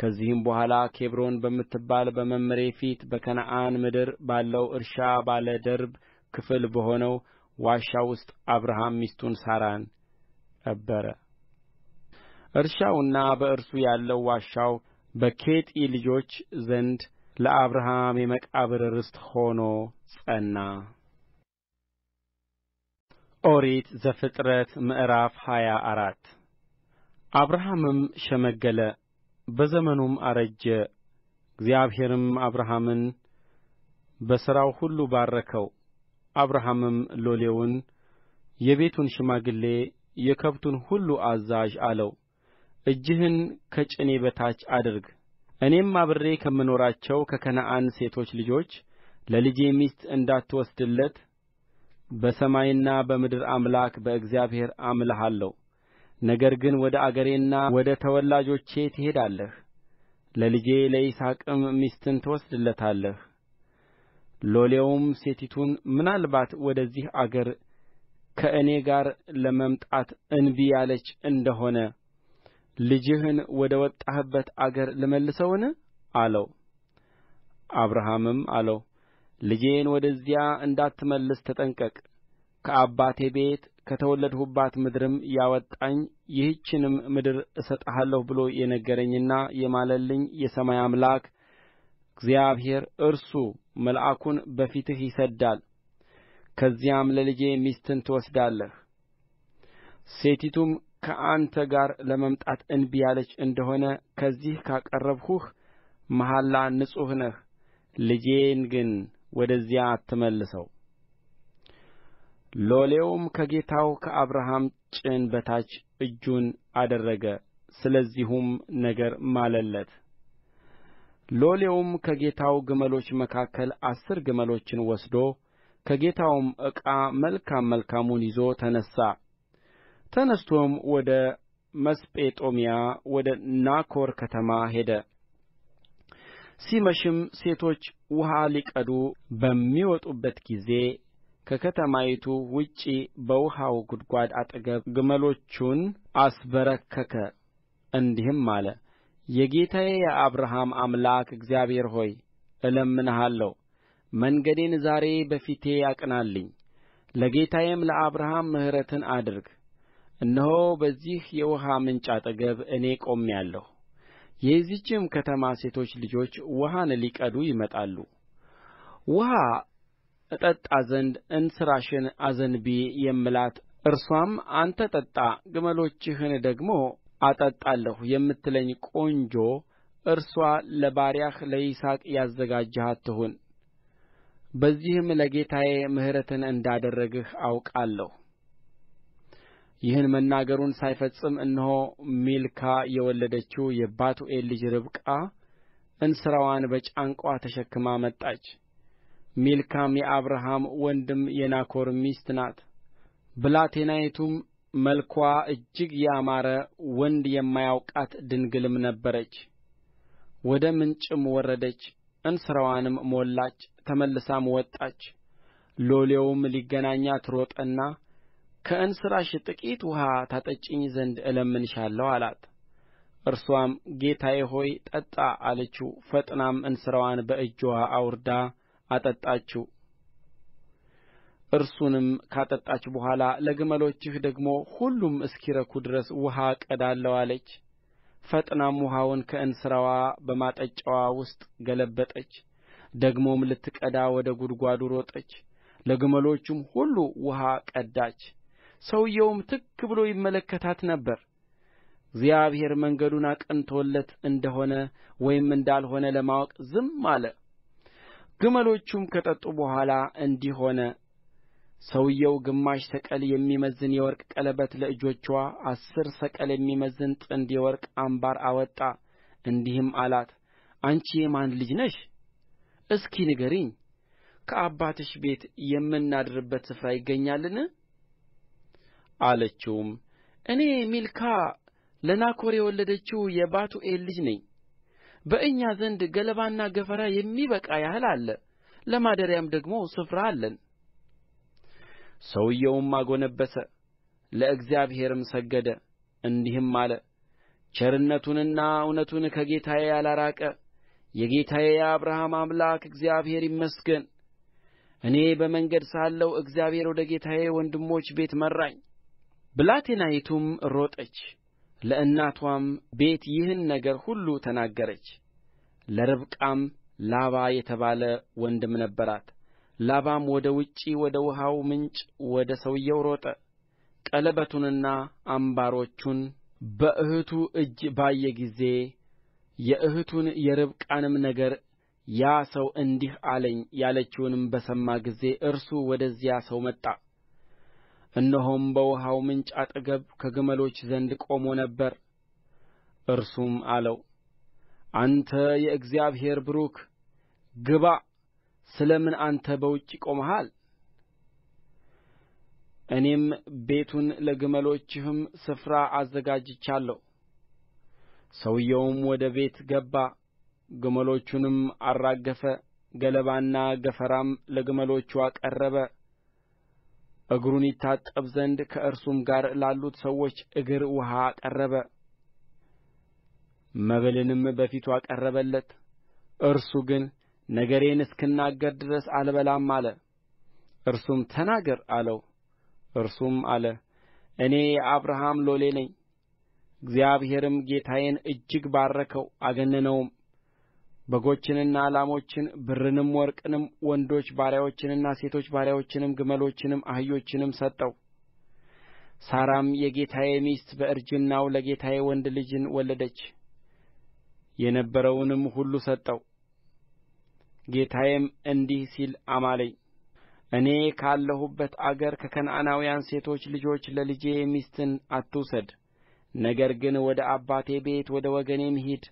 ከዚህም በኋላ ኬብሮን በምትባል በመምሬ ፊት በከነዓን ምድር ባለው እርሻ ባለ ድርብ ክፍል በሆነው ዋሻ ውስጥ አብርሃም ሚስቱን ሳራን ቀበረ እርሻውና በእርሱ ያለው ዋሻው በኬጢ ልጆች ዘንድ ለአብርሃም የመቃብር ርስት ሆኖ ጸና ኦሪት ዘፍጥረት ምዕራፍ ሃያ አራት አብርሃምም ሸመገለ በዘመኑም አረጀ። እግዚአብሔርም አብርሃምን በሥራው ሁሉ ባረከው። አብርሃምም ሎሌውን፣ የቤቱን ሽማግሌ፣ የከብቱን ሁሉ አዛዥ አለው። እጅህን ከጭኔ በታች አድርግ፣ እኔም አብሬ ከምኖራቸው ከከነዓን ሴቶች ልጆች ለልጄ ሚስት እንዳትወስድለት በሰማይና በምድር አምላክ በእግዚአብሔር አምልሃለሁ ነገር ግን ወደ አገሬና ወደ ተወላጆቼ ትሄዳለህ ለልጄ ለይስሐቅም ሚስትን ትወስድለታለህ ሎሌውም ሴቲቱን ምናልባት ወደዚህ አገር ከእኔ ጋር ለመምጣት እንቢ ያለች እንደ ሆነ ልጅህን ወደ ወጣህበት አገር ልመልሰውን አለው አብርሃምም አለው ልጄን ወደዚያ እንዳትመልስ ተጠንቀቅ ከአባቴ ቤት ከተወለድሁባት ምድርም ያወጣኝ ይህችንም ምድር እሰጥሃለሁ ብሎ የነገረኝና የማለልኝ የሰማይ አምላክ እግዚአብሔር እርሱ መልአኩን በፊትህ ይሰድዳል ከዚያም ለልጄ ሚስትን ትወስዳለህ ሴቲቱም ከአንተ ጋር ለመምጣት እንቢ ያለች እንደሆነ ከዚህ ካቀረብሁህ መሐላ ንጹሕ ነህ ልጄን ግን ወደዚያ አትመልሰው ሎሌውም ከጌታው ከአብርሃም ጭን በታች እጁን አደረገ ስለዚሁም ነገር ማለለት ሎሌውም ከጌታው ግመሎች መካከል አሥር ግመሎችን ወስዶ ከጌታውም ዕቃ መልካም መልካሙን ይዞ ተነሣ ተነሥቶም ወደ መስጴጦምያ ወደ ናኮር ከተማ ሄደ። ሲመሽም ሴቶች ውኃ ሊቀዱ በሚወጡበት ጊዜ ከከተማይቱ ውጭ በውኃው ጕድጓድ አጠገብ ግመሎቹን አስበረከከ እንዲህም አለ የጌታዬ የአብርሃም አምላክ እግዚአብሔር ሆይ እለምንሃለሁ መንገዴን ዛሬ በፊቴ አቅናልኝ ለጌታዬም ለአብርሃም ምሕረትን አድርግ እነሆ በዚህ የውኃ ምንጭ አጠገብ እኔ ቆሜአለሁ የዚህችም ከተማ ሴቶች ልጆች ውኃን ሊቀዱ ይመጣሉ ውኃ እጠጣ ዘንድ እንስራሽን አዘንብዪ የምላት እርስዋም አንተ ጠጣ ግመሎችህን ደግሞ አጠጣለሁ የምትለኝ ቆንጆ እርስዋ ለባሪያህ ለይስሐቅ ያዘጋጀሃት ትሁን በዚህም ለጌታዬ ምሕረትን እንዳደረግህ አውቃለሁ። ይህን መናገሩን ሳይፈጽም እነሆ ሚልካ የወለደችው የባቱኤል ልጅ ርብቃ እንስራዋን በጫንቃዋ ተሸክማ መጣች። ሚልካም የአብርሃም ወንድም የናኮር ሚስት ናት ብላቴናይቱም መልክዋ እጅግ ያማረ ወንድ የማያውቃት ድንግልም ነበረች ወደ ምንጭም ወረደች እንስራዋንም ሞላች ተመልሳም ወጣች ሎሌውም ሊገናኛት ሮጠና ከእንስራሽ ጥቂት ውኃ ታጠጪኝ ዘንድ እለምንሻለሁ አላት እርሷም ጌታዬ ሆይ ጠጣ አለችው ፈጥናም እንስራዋን በእጅዋ አውርዳ አጠጣችው እርሱንም ካጠጣች በኋላ ለግመሎችህ ደግሞ ሁሉም እስኪረኩ ድረስ ውኃ እቀዳለሁ አለች ፈጥናም ውኃውን ከእንስራዋ በማጠጫዋ ውስጥ ገለበጠች ደግሞም ልትቀዳ ወደ ጕድጓዱ ሮጠች ለግመሎቹም ሁሉ ውኃ ቀዳች ሰውዮውም ትክ ብሎ ይመለከታት ነበር እግዚአብሔር መንገዱን አቅንቶለት እንደ ሆነ ወይም እንዳልሆነ ለማወቅ ዝም አለ ግመሎቹም ከጠጡ በኋላ እንዲህ ሆነ ሰውዮው ግማሽ ሰቅል የሚመዝን የወርቅ ቀለበት ለእጆችዋ አሥር ሰቅል የሚመዝን ጥንድ የወርቅ አምባር አወጣ እንዲህም አላት አንቺ የማን ልጅ ነሽ እስኪ ንገሪኝ ከአባትሽ ቤት የምናድርበት ስፍራ ይገኛልን አለችውም እኔ ሚልካ ለናኮር የወለደችው የባቱኤል ልጅ ነኝ በእኛ ዘንድ ገለባና ገፈራ የሚበቃ ያህል አለ ለማደሪያም ደግሞ ስፍራ አለን ሰውዮውም አጎነበሰ፣ ለእግዚአብሔርም ሰገደ እንዲህም አለ ቸርነቱንና እውነቱን ከጌታዬ ያላራቀ የጌታዬ የአብርሃም አምላክ እግዚአብሔር ይመስገን እኔ በመንገድ ሳለሁ እግዚአብሔር ወደ ጌታዬ ወንድሞች ቤት መራኝ ብላቴናይቱም ሮጠች ለእናትዋም ቤት ይህን ነገር ሁሉ ተናገረች ለርብቃም ላባ የተባለ ወንድም ነበራት ላባም ወደ ውጪ ወደ ውኃው ምንጭ ወደ ሰውዮው ሮጠ ቀለበቱንና አምባሮቹን በእህቱ እጅ ባየ ጊዜ የእህቱን የርብቃንም ነገር ያ ሰው እንዲህ አለኝ ያለችውን በሰማ ጊዜ እርሱ ወደዚያ ሰው መጣ እነሆም በውኃው ምንጭ አጠገብ ከግመሎች ዘንድ ቆሞ ነበር እርሱም አለው አንተ የእግዚአብሔር ቡሩክ ግባ ስለ ምን አንተ በውጭ ቆመሃል እኔም ቤቱን ለግመሎችህም ስፍራ አዘጋጅቼአለሁ ሰውዮውም ወደ ቤት ገባ ግመሎቹንም አራገፈ ገለባና ገፈራም ለግመሎቹ አቀረበ እግሩን ይታጠብ ዘንድ ከእርሱም ጋር ላሉት ሰዎች እግር ውኃ አቀረበ መብልንም በፊቱ አቀረበለት እርሱ ግን ነገሬን እስክናገር ድረስ አልበላም አለ እርሱም ተናገር አለው እርሱም አለ እኔ የአብርሃም ሎሌ ነኝ እግዚአብሔርም ጌታዬን እጅግ ባረከው አገነነውም በጎችንና ላሞችን ብርንም ወርቅንም ወንዶች ባሪያዎችንና ሴቶች ባሪያዎችንም ግመሎችንም አህዮችንም ሰጠው ሣራም የጌታዬ ሚስት በእርጅናው ለጌታዬ ወንድ ልጅን ወለደች የነበረውንም ሁሉ ሰጠው ጌታዬም እንዲህ ሲል አማለኝ እኔ ካለሁበት አገር ከከነዓናውያን ሴቶች ልጆች ለልጄ ሚስትን አትውሰድ ነገር ግን ወደ አባቴ ቤት ወደ ወገኔም ሂድ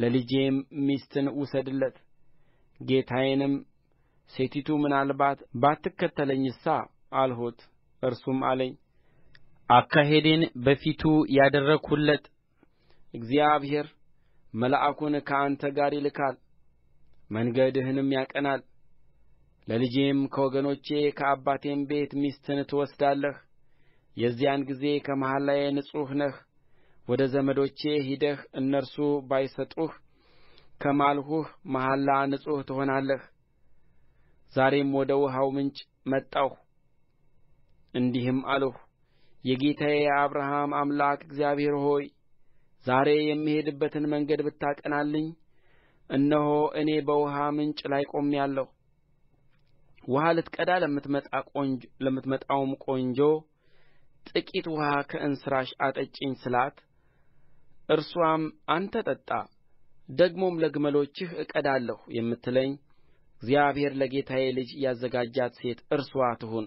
ለልጄም ሚስትን ውሰድለት ጌታዬንም ሴቲቱ ምናልባት ባትከተለኝሳ አልሁት እርሱም አለኝ አካሄዴን በፊቱ ያደረግሁለት እግዚአብሔር መልአኩን ከአንተ ጋር ይልካል መንገድህንም ያቀናል ለልጄም ከወገኖቼ ከአባቴም ቤት ሚስትን ትወስዳለህ የዚያን ጊዜ ከመሐላዬ ንጹሕ ነህ ወደ ዘመዶቼ ሄደህ እነርሱ ባይሰጡህ ከማልሁህ መሐላ ንጹሕ ትሆናለህ ዛሬም ወደ ውኃው ምንጭ መጣሁ እንዲህም አልሁ የጌታዬ የአብርሃም አምላክ እግዚአብሔር ሆይ ዛሬ የምሄድበትን መንገድ ብታቀናልኝ እነሆ እኔ በውኃ ምንጭ ላይ ቆሜአለሁ ውኃ ልትቀዳ ለምትመጣውም ቆንጆ ጥቂት ውኃ ከእንስራሽ አጠጪኝ ስላት እርስዋም አንተ ጠጣ ደግሞም ለግመሎችህ እቀዳለሁ የምትለኝ እግዚአብሔር ለጌታዬ ልጅ ያዘጋጃት ሴት እርስዋ ትሁን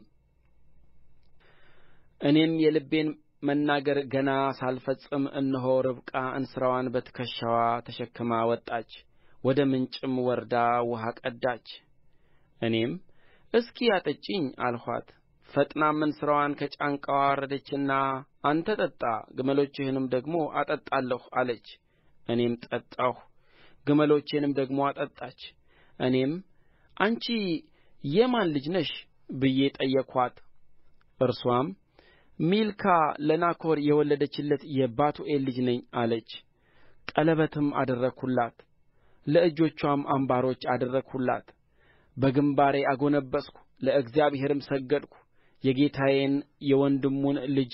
እኔም የልቤን መናገር ገና ሳልፈጽም እነሆ ርብቃ እንስራዋን በትከሻዋ ተሸክማ ወጣች ወደ ምንጭም ወርዳ ውኃ ቀዳች እኔም እስኪ አጠጪኝ አልኋት ፈጥናም እንስራዋን ከጫንቃዋ አወረደችና አንተ ጠጣ ግመሎችህንም ደግሞ አጠጣለሁ አለች እኔም ጠጣሁ ግመሎቼንም ደግሞ አጠጣች እኔም አንቺ የማን ልጅ ነሽ ብዬ ጠየቅኋት እርስዋም ሚልካ ለናኮር የወለደችለት የባቱኤል ልጅ ነኝ አለች ቀለበትም አደረግሁላት ለእጆቿም አምባሮች አደረግሁላት በግምባሬ አጎነበስሁ ለእግዚአብሔርም ሰገድሁ የጌታዬን የወንድሙን ልጅ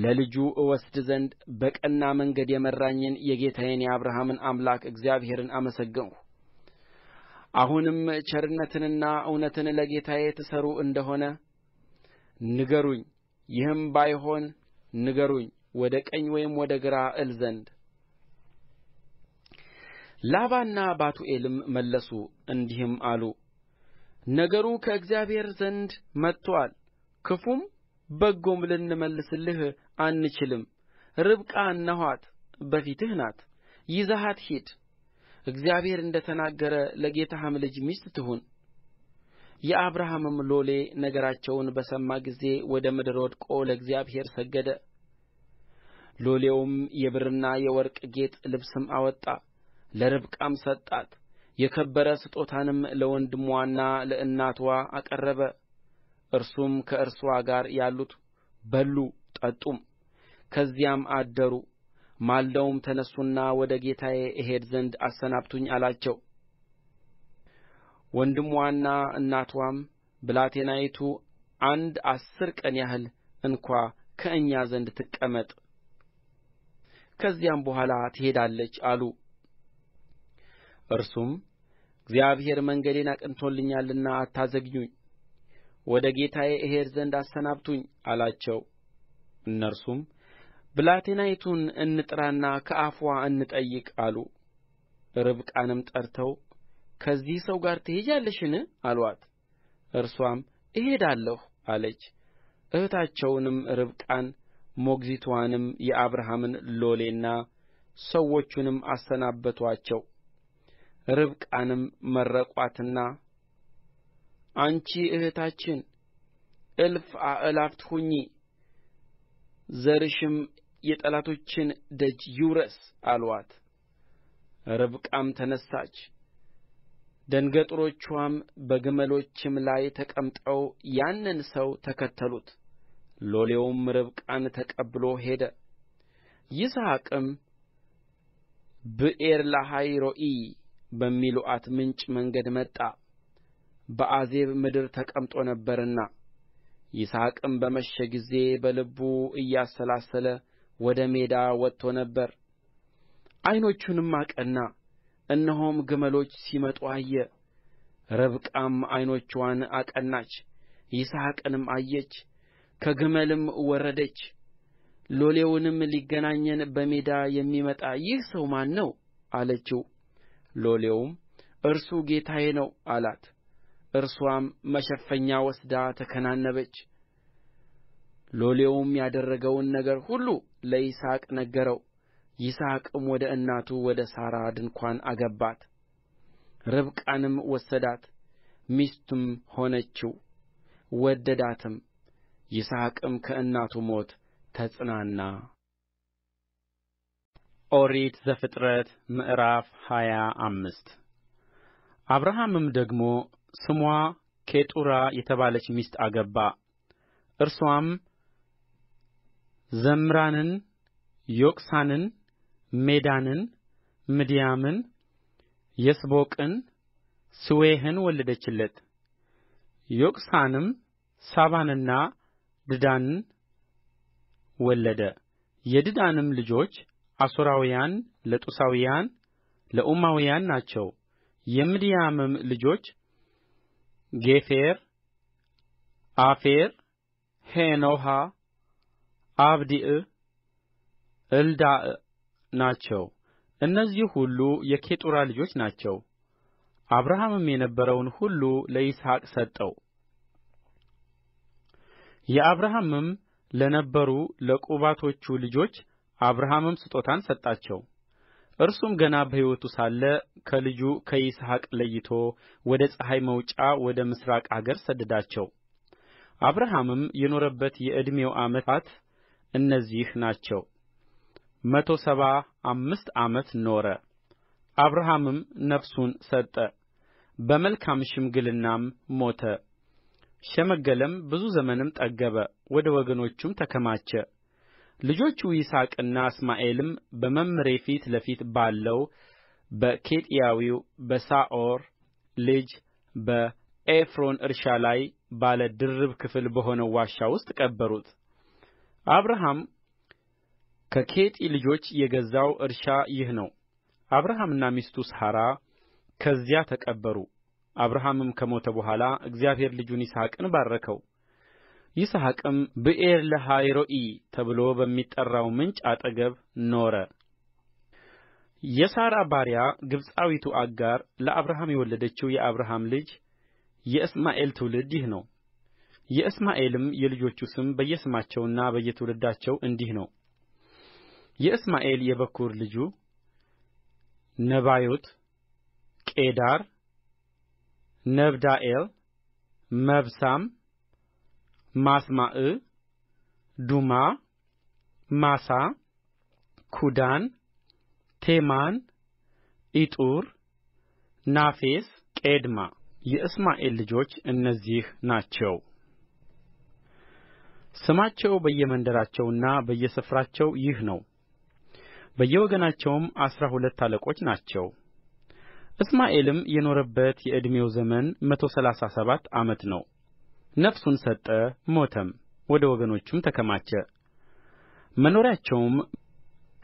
ለልጁ እወስድ ዘንድ በቀና መንገድ የመራኝን የጌታዬን የአብርሃምን አምላክ እግዚአብሔርን አመሰገንሁ አሁንም ቸርነትንና እውነትን ለጌታዬ ትሠሩ እንደ ሆነ ንገሩኝ ይህም ባይሆን ንገሩኝ ወደ ቀኝ ወይም ወደ ግራ እል ዘንድ ላባና ባቱኤልም መለሱ እንዲህም አሉ ነገሩ ከእግዚአብሔር ዘንድ መጥቶአል ክፉም በጎም ልንመልስልህ አንችልም ርብቃ እነኋት በፊትህ ናት ይዘሃት ሂድ እግዚአብሔር እንደ ተናገረ ለጌታህም ልጅ ሚስት ትሁን የአብርሃምም ሎሌ ነገራቸውን በሰማ ጊዜ ወደ ምድር ወድቆ ለእግዚአብሔር ሰገደ ሎሌውም የብርና የወርቅ ጌጥ ልብስም አወጣ ለርብቃም ሰጣት የከበረ ስጦታንም ለወንድምዋና ለእናትዋ አቀረበ እርሱም ከእርስዋ ጋር ያሉት በሉ ጠጡም ከዚያም አደሩ ማልደውም ተነሡና ወደ ጌታዬ እሄድ ዘንድ አሰናብቱኝ አላቸው ወንድምዋና እናትዋም ብላቴናይቱ አንድ አሥር ቀን ያህል እንኳ ከእኛ ዘንድ ትቀመጥ ከዚያም በኋላ ትሄዳለች አሉ እርሱም እግዚአብሔር መንገዴን አቅንቶልኛልና አታዘግዩኝ ወደ ጌታዬ እሄድ ዘንድ አሰናብቱኝ አላቸው እነርሱም ብላቴናይቱን እንጥራና ከአፍዋ እንጠይቅ አሉ ርብቃንም ጠርተው ከዚህ ሰው ጋር ትሄጃለሽን አሉአት እርስዋም እሄዳለሁ አለች እኅታቸውንም ርብቃን ሞግዚትዋንም የአብርሃምን ሎሌና ሰዎቹንም አሰናበቱአቸው ርብቃንም መረቋትና አንቺ እኅታችን እልፍ አእላፋት ሁኚ ዘርሽም የጠላቶችን ደጅ ይውረስ አሉአት ርብቃም ተነሣች ደንገጥሮችዋም በግመሎችም ላይ ተቀምጠው ያንን ሰው ተከተሉት ሎሌውም ርብቃን ተቀብሎ ሄደ ይስሐቅም ብኤርለሃይሮኢ በሚሉአት ምንጭ መንገድ መጣ በአዜብ ምድር ተቀምጦ ነበርና ይስሐቅም በመሸ ጊዜ በልቡ እያሰላሰለ ወደ ሜዳ ወጥቶ ነበር ዓይኖቹንም አቀና እነሆም ግመሎች ሲመጡ አየ ርብቃም ዓይኖችዋን አቀናች ይስሐቅንም አየች ከግመልም ወረደች ሎሌውንም ሊገናኘን በሜዳ የሚመጣ ይህ ሰው ማን ነው አለችው ሎሌውም እርሱ ጌታዬ ነው አላት እርስዋም መሸፈኛ ወስዳ ተከናነበች ሎሌውም ያደረገውን ነገር ሁሉ ለይስሐቅ ነገረው ይስሐቅም ወደ እናቱ ወደ ሣራ ድንኳን አገባት ርብቃንም ወሰዳት ሚስትም ሆነችው ወደዳትም ይስሐቅም ከእናቱ ሞት ተጽናና ኦሪት ዘፍጥረት ምዕራፍ ሃያ አምስት አብርሃምም ደግሞ ስምዋ ኬጡራ የተባለች ሚስት አገባ እርስዋም ዘምራንን ዮቅሳንን ሜዳንን ምድያምን የስቦቅን ስዌሕን ወለደችለት ዮቅሳንም ሳባንና ድዳንን ወለደ የድዳንም ልጆች አሦራውያን ለጡሳውያን ለኡማውያን ናቸው የምድያምም ልጆች ጌፌር አፌር ሄኖኅ አቢዳዕ ኤልዳዓ ናቸው እነዚህ ሁሉ የኬጡራ ልጆች ናቸው አብርሃምም የነበረውን ሁሉ ለይስሐቅ ሰጠው የአብርሃምም ለነበሩ ለቁባቶቹ ልጆች አብርሃምም ስጦታን ሰጣቸው እርሱም ገና በሕይወቱ ሳለ ከልጁ ከይስሐቅ ለይቶ ወደ ፀሐይ መውጫ ወደ ምሥራቅ አገር ሰደዳቸው አብርሃምም የኖረበት የዕድሜው ዓመታት እነዚህ ናቸው መቶ ሰባ አምስት ዓመት ኖረ አብርሃምም ነፍሱን ሰጠ በመልካም ሽምግልናም ሞተ ሸመገለም ብዙ ዘመንም ጠገበ ወደ ወገኖቹም ተከማቸ ልጆቹ ይስሐቅና እስማኤልም በመምሬ ፊት ለፊት ባለው በኬጢያዊው በሰዓር ልጅ በኤፍሮን እርሻ ላይ ባለ ድርብ ክፍል በሆነው ዋሻ ውስጥ ቀበሩት። አብርሃም ከኬጢ ልጆች የገዛው እርሻ ይህ ነው። አብርሃምና ሚስቱ ሣራ ከዚያ ተቀበሩ። አብርሃምም ከሞተ በኋላ እግዚአብሔር ልጁን ይስሐቅን ባረከው። ይስሐቅም ብኤርለሃይሮኢ ተብሎ በሚጠራው ምንጭ አጠገብ ኖረ የሣራ ባሪያ ግብፃዊቱ አጋር ለአብርሃም የወለደችው የአብርሃም ልጅ የእስማኤል ትውልድ ይህ ነው የእስማኤልም የልጆቹ ስም በየስማቸውና በየትውልዳቸው እንዲህ ነው የእስማኤል የበኵር ልጁ ነባዮት፣ ቄዳር፣ ነብዳኤል፣ መብሳም ማስማዕ ዱማ ማሣ ኩዳን ቴማን ኢጡር ናፌስ ቄድማ የእስማኤል ልጆች እነዚህ ናቸው። ስማቸው በየመንደራቸውና በየስፍራቸው ይህ ነው። በየወገናቸውም ዐሥራ ሁለት አለቆች ናቸው። እስማኤልም የኖረበት የዕድሜው ዘመን መቶ ሠላሳ ሰባት ዓመት ነው። ነፍሱን ሰጠ ሞተም ወደ ወገኖቹም ተከማቸ መኖሪያቸውም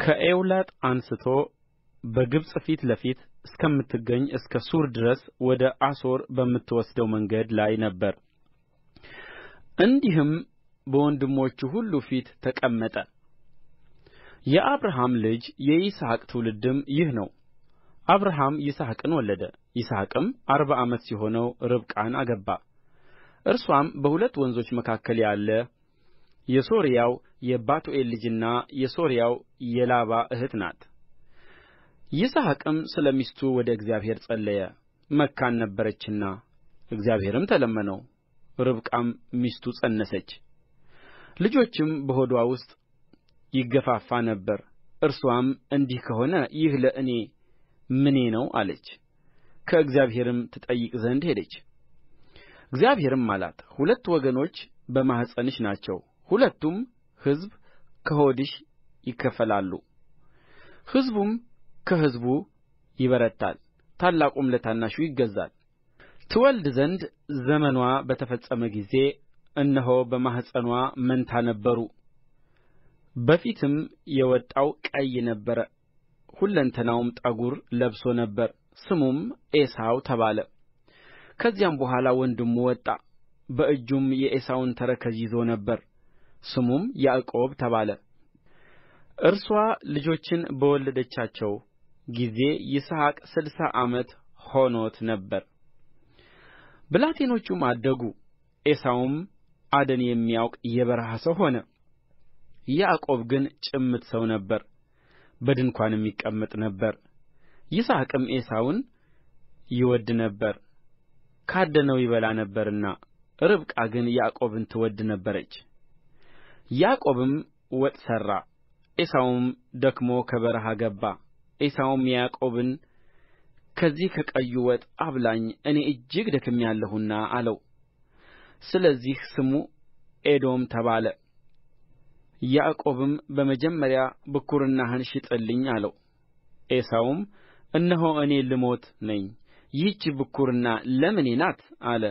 ከኤውላጥ አንሥቶ በግብፅ ፊት ለፊት እስከምትገኝ እስከ ሱር ድረስ ወደ አሦር በምትወስደው መንገድ ላይ ነበረ እንዲህም በወንድሞቹ ሁሉ ፊት ተቀመጠ። የአብርሃም ልጅ የይስሐቅ ትውልድም ይህ ነው። አብርሃም ይስሐቅን ወለደ። ይስሐቅም አርባ ዓመት ሲሆነው ርብቃን አገባ። እርስዋም በሁለት ወንዞች መካከል ያለ የሶርያው የባቱኤል ልጅና የሶርያው የላባ እኅት ናት ይስሐቅም ስለ ሚስቱ ወደ እግዚአብሔር ጸለየ መካን ነበረችና እግዚአብሔርም ተለመነው ርብቃም ሚስቱ ፀነሰች ልጆችም በሆድዋ ውስጥ ይገፋፋ ነበር እርሷም እንዲህ ከሆነ ይህ ለእኔ ምኔ ነው አለች ከእግዚአብሔርም ትጠይቅ ዘንድ ሄደች እግዚአብሔርም አላት ሁለት ወገኖች በማኅፀንሽ ናቸው ሁለቱም ሕዝብ ከሆድሽ ይከፈላሉ ሕዝቡም ከሕዝቡ ይበረታል ታላቁም ለታናሹ ይገዛል ትወልድ ዘንድ ዘመንዋ በተፈጸመ ጊዜ እነሆ በማኅፀንዋ መንታ ነበሩ በፊትም የወጣው ቀይ ነበረ ሁለንተናውም ጠጕር ለብሶ ነበር ስሙም ዔሳው ተባለ ከዚያም በኋላ ወንድሙ ወጣ በእጁም የዔሳውን ተረከዝ ይዞ ነበር ስሙም ያዕቆብ ተባለ እርስዋ ልጆችን በወለደቻቸው ጊዜ ይስሐቅ ስድሳ ዓመት ሆኖት ነበር ብላቴኖቹም አደጉ ዔሳውም አደን የሚያውቅ የበረሃ ሰው ሆነ ያዕቆብ ግን ጭምት ሰው ነበር በድንኳንም ይቀመጥ ነበር ይስሐቅም ዔሳውን ይወድ ነበር ካደነው ይበላ ነበርና ርብቃ ግን ያዕቆብን ትወድ ነበረች ያዕቆብም ወጥ ሠራ ዔሳውም ደክሞ ከበረሃ ገባ ዔሳውም ያዕቆብን ከዚህ ከቀዩ ወጥ አብላኝ እኔ እጅግ ደክሜአለሁና አለው ስለዚህ ስሙ ኤዶም ተባለ ያዕቆብም በመጀመሪያ ብኵርናህን ሽጥልኝ አለው ዔሳውም እነሆ እኔ ልሞት ነኝ ይህች ብኵርና ለምኔ ናት አለ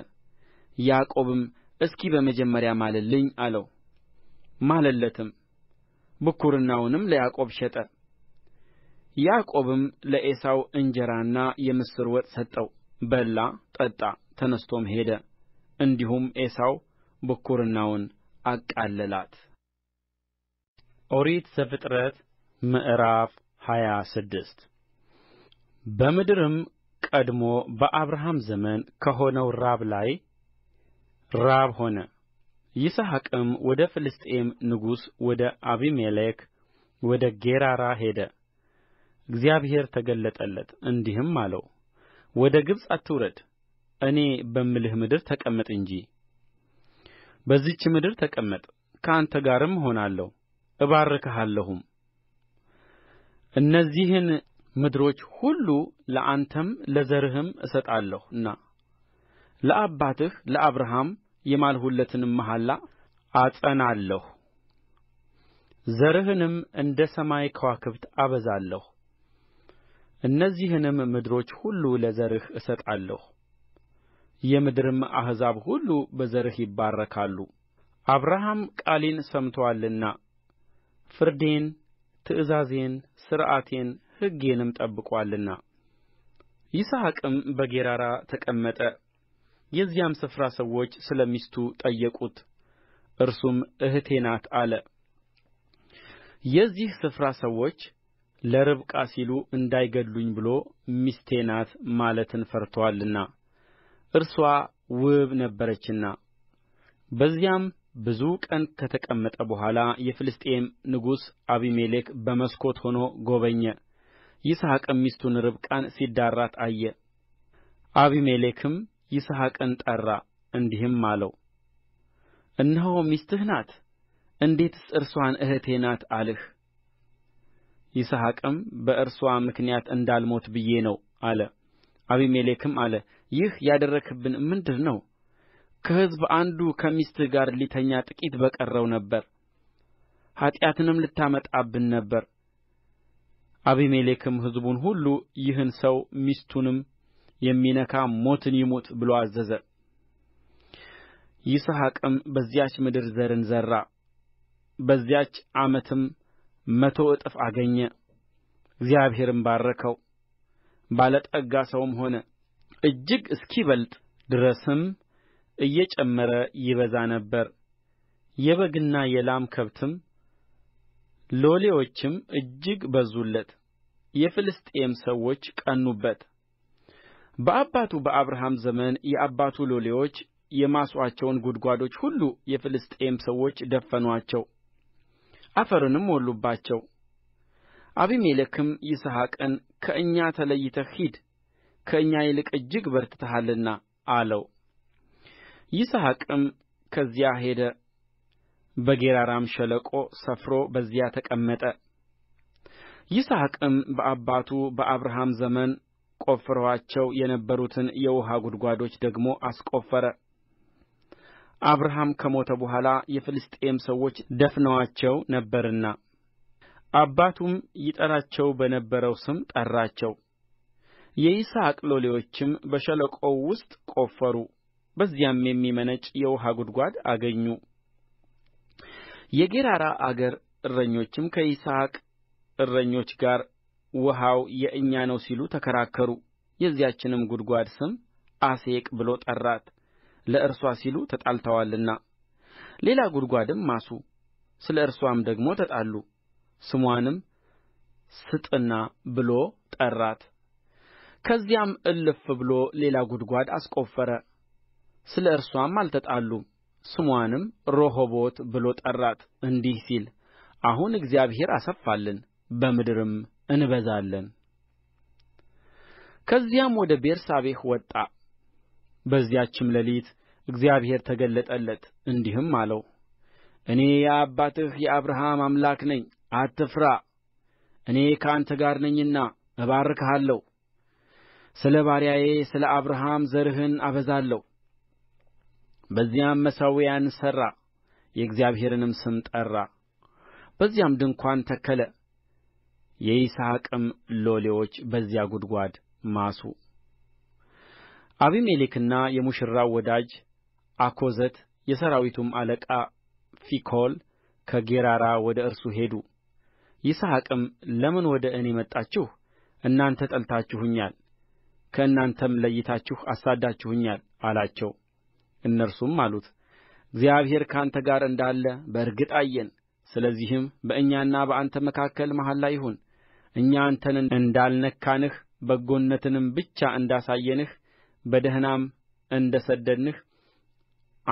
ያዕቆብም እስኪ በመጀመሪያ ማልልኝ አለው ማለለትም ብኵርናውንም ለያዕቆብ ሸጠ ያዕቆብም ለዔሳው እንጀራና የምስር ወጥ ሰጠው በላ ጠጣ ተነሥቶም ሄደ እንዲሁም ዔሳው ብኵርናውን አቃለላት ኦሪት ዘፍጥረት ምዕራፍ ሃያ ስድስት በምድርም ቀድሞ በአብርሃም ዘመን ከሆነው ራብ ላይ ራብ ሆነ። ይስሐቅም ወደ ፍልስጥኤም ንጉሥ ወደ አቢሜሌክ ወደ ጌራራ ሄደ። እግዚአብሔር ተገለጠለት እንዲህም አለው፣ ወደ ግብፅ አትውረድ፣ እኔ በምልህ ምድር ተቀመጥ እንጂ። በዚህች ምድር ተቀመጥ፣ ከአንተ ጋርም እሆናለሁ፣ እባርክሃለሁም። እነዚህን ምድሮች ሁሉ ለአንተም ለዘርህም እሰጣለሁና ለአባትህ ለአብርሃም የማልሁለትን መሐላ አጸናለሁ ዘርህንም እንደ ሰማይ ከዋክብት አበዛለሁ እነዚህንም ምድሮች ሁሉ ለዘርህ እሰጣለሁ የምድርም አሕዛብ ሁሉ በዘርህ ይባረካሉ። አብርሃም ቃሌን ሰምቶአልና ፍርዴን፣ ትእዛዜን፣ ሥርዓቴን ሕጌንም ጠብቆአልና ይስሐቅም በጌራራ ተቀመጠ የዚያም ስፍራ ሰዎች ስለ ሚስቱ ጠየቁት እርሱም እኅቴ ናት አለ የዚህ ስፍራ ሰዎች ለርብቃ ሲሉ እንዳይገድሉኝ ብሎ ሚስቴ ናት ማለትን ፈርቶአልና እርስዋ ውብ ነበረችና በዚያም ብዙ ቀን ከተቀመጠ በኋላ የፍልስጥኤም ንጉሥ አቢሜሌክ በመስኮት ሆኖ ጎበኘ። ይስሐቅም ሚስቱን ርብቃን ሲዳራት አየ። አቢሜሌክም ይስሐቅን ጠራ፣ እንዲህም አለው፣ እነሆ ሚስትህ ናት፤ እንዴትስ እርሷን እህቴ ናት አልህ? ይስሐቅም በእርሷ ምክንያት እንዳልሞት ብዬ ነው አለ። አቢሜሌክም አለ፣ ይህ ያደረግህብን ምንድር ነው? ከሕዝብ አንዱ ከሚስትህ ጋር ሊተኛ ጥቂት በቀረው ነበር፣ ኃጢአትንም ልታመጣብን ነበር። አቢሜሌክም ሕዝቡን ሁሉ ይህን ሰው ሚስቱንም የሚነካ ሞትን ይሙት ብሎ አዘዘ ይስሐቅም በዚያች ምድር ዘርን ዘራ በዚያች ዓመትም መቶ እጥፍ አገኘ እግዚአብሔርም ባረከው ባለጠጋ ሰውም ሆነ እጅግ እስኪበልጥ ድረስም እየጨመረ ይበዛ ነበር የበግና የላም ከብትም ሎሌዎችም እጅግ በዙለት የፍልስጥኤም ሰዎች ቀኑበት በአባቱ በአብርሃም ዘመን የአባቱ ሎሌዎች የማሱአቸውን ጕድጓዶች ሁሉ የፍልስጥኤም ሰዎች ደፈኑአቸው አፈርንም ሞሉባቸው አቢሜሌክም ይስሐቅን ከእኛ ተለይተህ ሂድ ከእኛ ይልቅ እጅግ በርትተሃልና አለው ይስሐቅም ከዚያ ሄደ በጌራራም ሸለቆ ሰፍሮ በዚያ ተቀመጠ ይስሐቅም በአባቱ በአብርሃም ዘመን ቆፍረዋቸው የነበሩትን የውኃ ጕድጓዶች ደግሞ አስቈፈረ አብርሃም ከሞተ በኋላ የፍልስጥኤም ሰዎች ደፍነዋቸው ነበርና አባቱም ይጠራቸው በነበረው ስም ጠራቸው። የይስሐቅ ሎሌዎችም በሸለቆው ውስጥ ቆፈሩ፣ በዚያም የሚመነጭ የውኃ ጕድጓድ አገኙ። የጌራራ አገር እረኞችም ከይስሐቅ እረኞች ጋር ውኃው የእኛ ነው ሲሉ ተከራከሩ የዚያችንም ጕድጓድ ስም አሴቅ ብሎ ጠራት ለእርስዋ ሲሉ ተጣልተዋልና ሌላ ጕድጓድም ማሱ ስለ እርስዋም ደግሞ ተጣሉ ስምዋንም ስጥና ብሎ ጠራት ከዚያም እልፍ ብሎ ሌላ ጕድጓድ አስቈፈረ ስለ እርሷም አልተጣሉም ስምዋንም ሮሖቦት ብሎ ጠራት እንዲህ ሲል አሁን እግዚአብሔር አሰፋልን በምድርም እንበዛለን ከዚያም ወደ ቤርሳቤህ ወጣ በዚያችም ሌሊት እግዚአብሔር ተገለጠለት እንዲህም አለው እኔ የአባትህ የአብርሃም አምላክ ነኝ አትፍራ እኔ ከአንተ ጋር ነኝና እባርክሃለሁ ስለ ባሪያዬ ስለ አብርሃም ዘርህን አበዛለሁ በዚያም መሠዊያን ሠራ የእግዚአብሔርንም ስም ጠራ በዚያም ድንኳን ተከለ የይስሐቅም ሎሌዎች በዚያ ጕድጓድ ማሱ አቢሜሌክና የሙሽራው ወዳጅ አኮዘት የሠራዊቱም አለቃ ፊኮል ከጌራራ ወደ እርሱ ሄዱ። ይስሐቅም ለምን ወደ እኔ መጣችሁ? እናንተ ጠልታችሁኛል፣ ከእናንተም ለይታችሁ አሳድዳችሁኛል አላቸው። እነርሱም አሉት እግዚአብሔር ከአንተ ጋር እንዳለ በእርግጥ አየን። ስለዚህም በእኛና በአንተ መካከል መሐላ ይሁን እኛ አንተን እንዳልነካንህ በጎነትንም ብቻ እንዳሳየንህ በደኅናም እንደ ሰደድንህ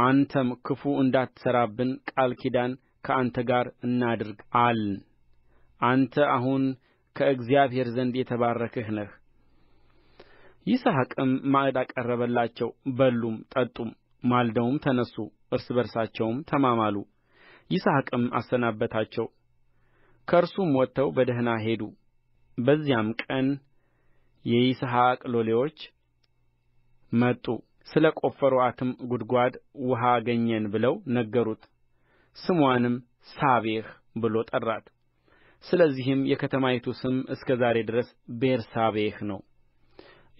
አንተም ክፉ እንዳትሠራብን ቃል ኪዳን ከአንተ ጋር እናድርግ አልን አንተ አሁን ከእግዚአብሔር ዘንድ የተባረክህ ነህ ይስሐቅም ማዕድ አቀረበላቸው በሉም ጠጡም ማልደውም ተነሡ እርስ በርሳቸውም ተማማሉ ይስሐቅም አሰናበታቸው ከእርሱም ወጥተው በደኅና ሄዱ በዚያም ቀን የይስሐቅ ሎሌዎች መጡ ስለ ቈፈሩአትም ጕድጓድ ውኃ አገኘን ብለው ነገሩት ስምዋንም ሳቤህ ብሎ ጠራት ስለዚህም የከተማይቱ ስም እስከ ዛሬ ድረስ ቤርሳቤህ ነው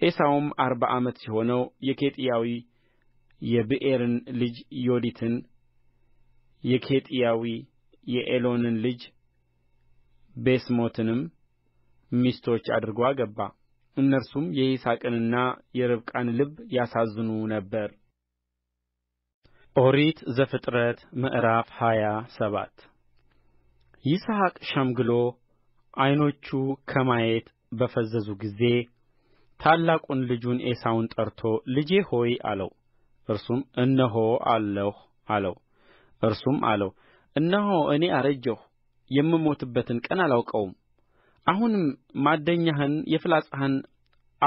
ዔሳውም አርባ ዓመት ሲሆነው የኬጢያዊ የብኤሪን ልጅ ዮዲትን የኬጢያዊ የኤሎንን ልጅ ቤሴሞትንም ሚስቶች አድርጎ አገባ እነርሱም የይስሐቅንና የርብቃን ልብ ያሳዝኑ ነበር ኦሪት ዘፍጥረት ምዕራፍ ሃያ ሰባት ይስሐቅ ሸምግሎ ዓይኖቹ ከማየት በፈዘዙ ጊዜ ታላቁን ልጁን ኤሳውን ጠርቶ ልጄ ሆይ አለው። እርሱም እነሆ አለሁ አለው። እርሱም አለው እነሆ እኔ አረጀሁ፣ የምሞትበትን ቀን አላውቀውም። አሁንም ማደኛህን የፍላጻህን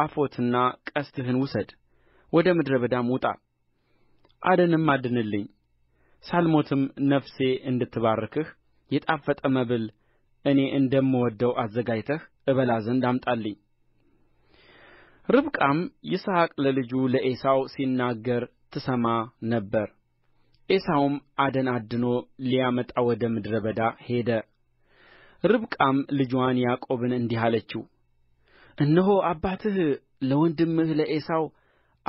አፎትና ቀስትህን ውሰድ ወደ ምድረ በዳም ውጣ አደንም አድንልኝ ሳልሞትም ነፍሴ እንድትባርክህ የጣፈጠ መብል እኔ እንደምወደው አዘጋጅተህ እበላ ዘንድ አምጣልኝ። ርብቃም ይስሐቅ ለልጁ ለዔሳው ሲናገር ትሰማ ነበር። ዔሳውም አደን አድኖ ሊያመጣ ወደ ምድረ በዳ ሄደ። ርብቃም ልጅዋን ያዕቆብን እንዲህ አለችው እነሆ አባትህ ለወንድምህ ለዔሳው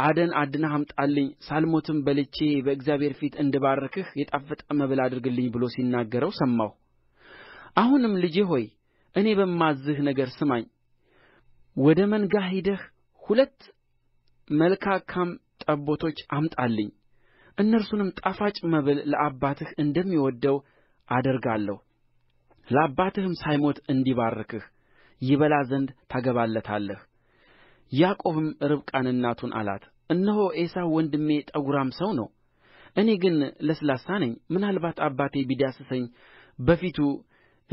አደን አድነህ አምጣልኝ ሳልሞትም በልቼ በእግዚአብሔር ፊት እንድባርክህ የጣፈጠ መብል አድርግልኝ ብሎ ሲናገረው ሰማሁ አሁንም ልጄ ሆይ እኔ በማዝዝህ ነገር ስማኝ ወደ መንጋ ሄደህ ሁለት መልካካም ጠቦቶች አምጣልኝ እነርሱንም ጣፋጭ መብል ለአባትህ እንደሚወደው አደርጋለሁ ለአባትህም ሳይሞት እንዲባርክህ ይበላ ዘንድ ታገባለታለህ ያዕቆብም ርብቃን እናቱን አላት እነሆ ዔሳው ወንድሜ ጠጕራም ሰው ነው እኔ ግን ለስላሳ ነኝ ምናልባት አባቴ ቢዳስሰኝ በፊቱ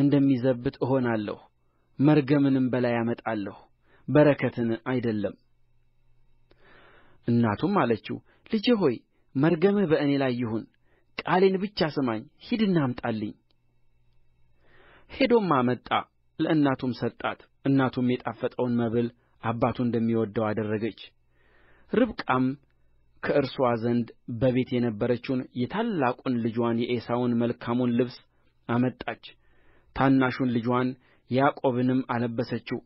እንደሚዘብት እሆናለሁ መርገምንም በላዬ አመጣለሁ በረከትን አይደለም እናቱም አለችው ልጄ ሆይ መርገምህ በእኔ ላይ ይሁን ቃሌን ብቻ ስማኝ ሂድና አምጣልኝ ሄዶም አመጣ ለእናቱም ሰጣት እናቱም የጣፈጠውን መብል አባቱ እንደሚወደው አደረገች ርብቃም ከእርስዋ ዘንድ በቤት የነበረችውን የታላቁን ልጅዋን የዔሳውን መልካሙን ልብስ አመጣች ታናሹን ልጅዋን ያዕቆብንም አለበሰችው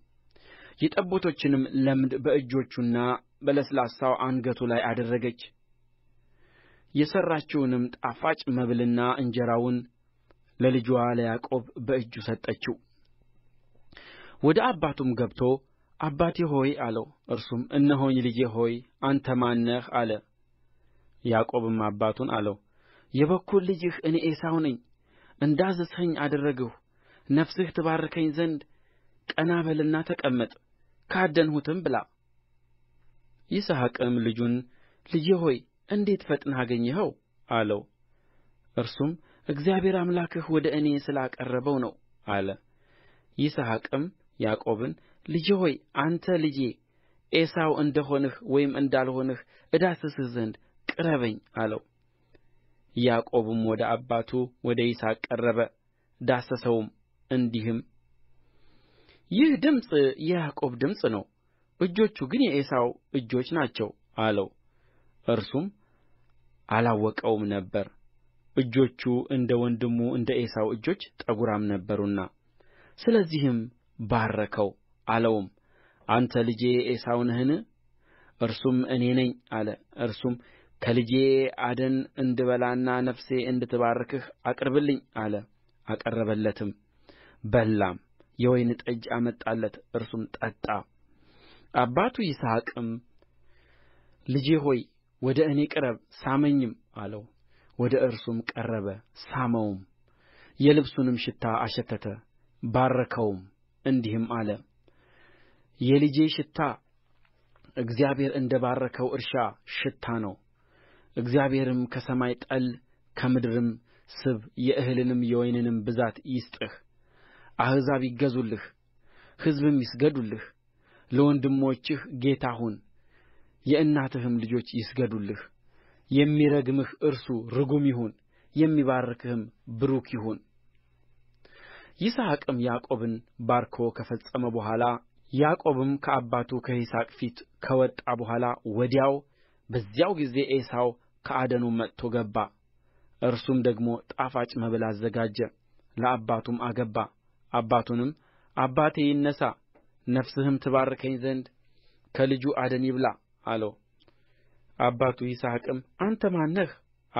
የጠቦቶችንም ለምድ በእጆቹና በለስላሳው አንገቱ ላይ አደረገች የሠራችውንም ጣፋጭ መብልና እንጀራውን ለልጅዋ ለያዕቆብ በእጁ ሰጠችው ወደ አባቱም ገብቶ አባቴ ሆይ አለው እርሱም እነሆኝ ልጄ ሆይ አንተ ማን ነህ አለ ያዕቆብም አባቱን አለው የበኵር ልጅህ እኔ ዔሳው ነኝ እንዳዘዝኸኝ አደረግሁ ነፍስህ ትባርከኝ ዘንድ ቀና በልና ተቀመጥ ካደንሁትም ብላ ይስሐቅም ልጁን ልጄ ሆይ እንዴት ፈጥነህ አገኘኸው አለው እርሱም እግዚአብሔር አምላክህ ወደ እኔ ስላቀረበው ነው አለ። ይስሐቅም ያዕቆብን ልጄ ሆይ አንተ ልጄ ዔሳው እንደ ሆንህ ወይም እንዳልሆንህ እዳስስህ ዘንድ ቅረበኝ አለው። ያዕቆብም ወደ አባቱ ወደ ይስሐቅ ቀረበ፣ ዳሰሰውም፣ እንዲህም ይህ ድምፅ የያዕቆብ ድምፅ ነው፣ እጆቹ ግን የዔሳው እጆች ናቸው አለው። እርሱም አላወቀውም ነበር። እጆቹ እንደ ወንድሙ እንደ ዔሳው እጆች ጠጕራም ነበሩና ስለዚህም ባረከው አለውም አንተ ልጄ ዔሳው ነህን እርሱም እኔ ነኝ አለ እርሱም ከልጄ አደን እንድበላና ነፍሴ እንድትባርክህ አቅርብልኝ አለ አቀረበለትም በላም የወይን ጠጅ አመጣለት እርሱም ጠጣ አባቱ ይስሐቅም ልጄ ሆይ ወደ እኔ ቅረብ ሳመኝም አለው ወደ እርሱም ቀረበ ሳመውም የልብሱንም ሽታ አሸተተ ባረከውም እንዲህም አለ የልጄ ሽታ እግዚአብሔር እንደ ባረከው እርሻ ሽታ ነው እግዚአብሔርም ከሰማይ ጠል ከምድርም ስብ የእህልንም የወይንንም ብዛት ይስጥህ አሕዛብ ይገዙልህ ሕዝብም ይስገዱልህ ለወንድሞችህ ጌታ ሁን የእናትህም ልጆች ይስገዱልህ የሚረግምህ እርሱ ርጉም ይሁን የሚባርክህም ቡሩክ ይሁን ይስሐቅም ያዕቆብን ባርኮ ከፈጸመ በኋላ ያዕቆብም ከአባቱ ከይስሐቅ ፊት ከወጣ በኋላ ወዲያው በዚያው ጊዜ ዔሳው ከአደኑ መጥቶ ገባ። እርሱም ደግሞ ጣፋጭ መብል አዘጋጀ፣ ለአባቱም አገባ። አባቱንም አባቴ ይነሣ፣ ነፍስህም ትባርከኝ ዘንድ ከልጁ አደን ይብላ አለው። አባቱ ይስሐቅም አንተ ማን ነህ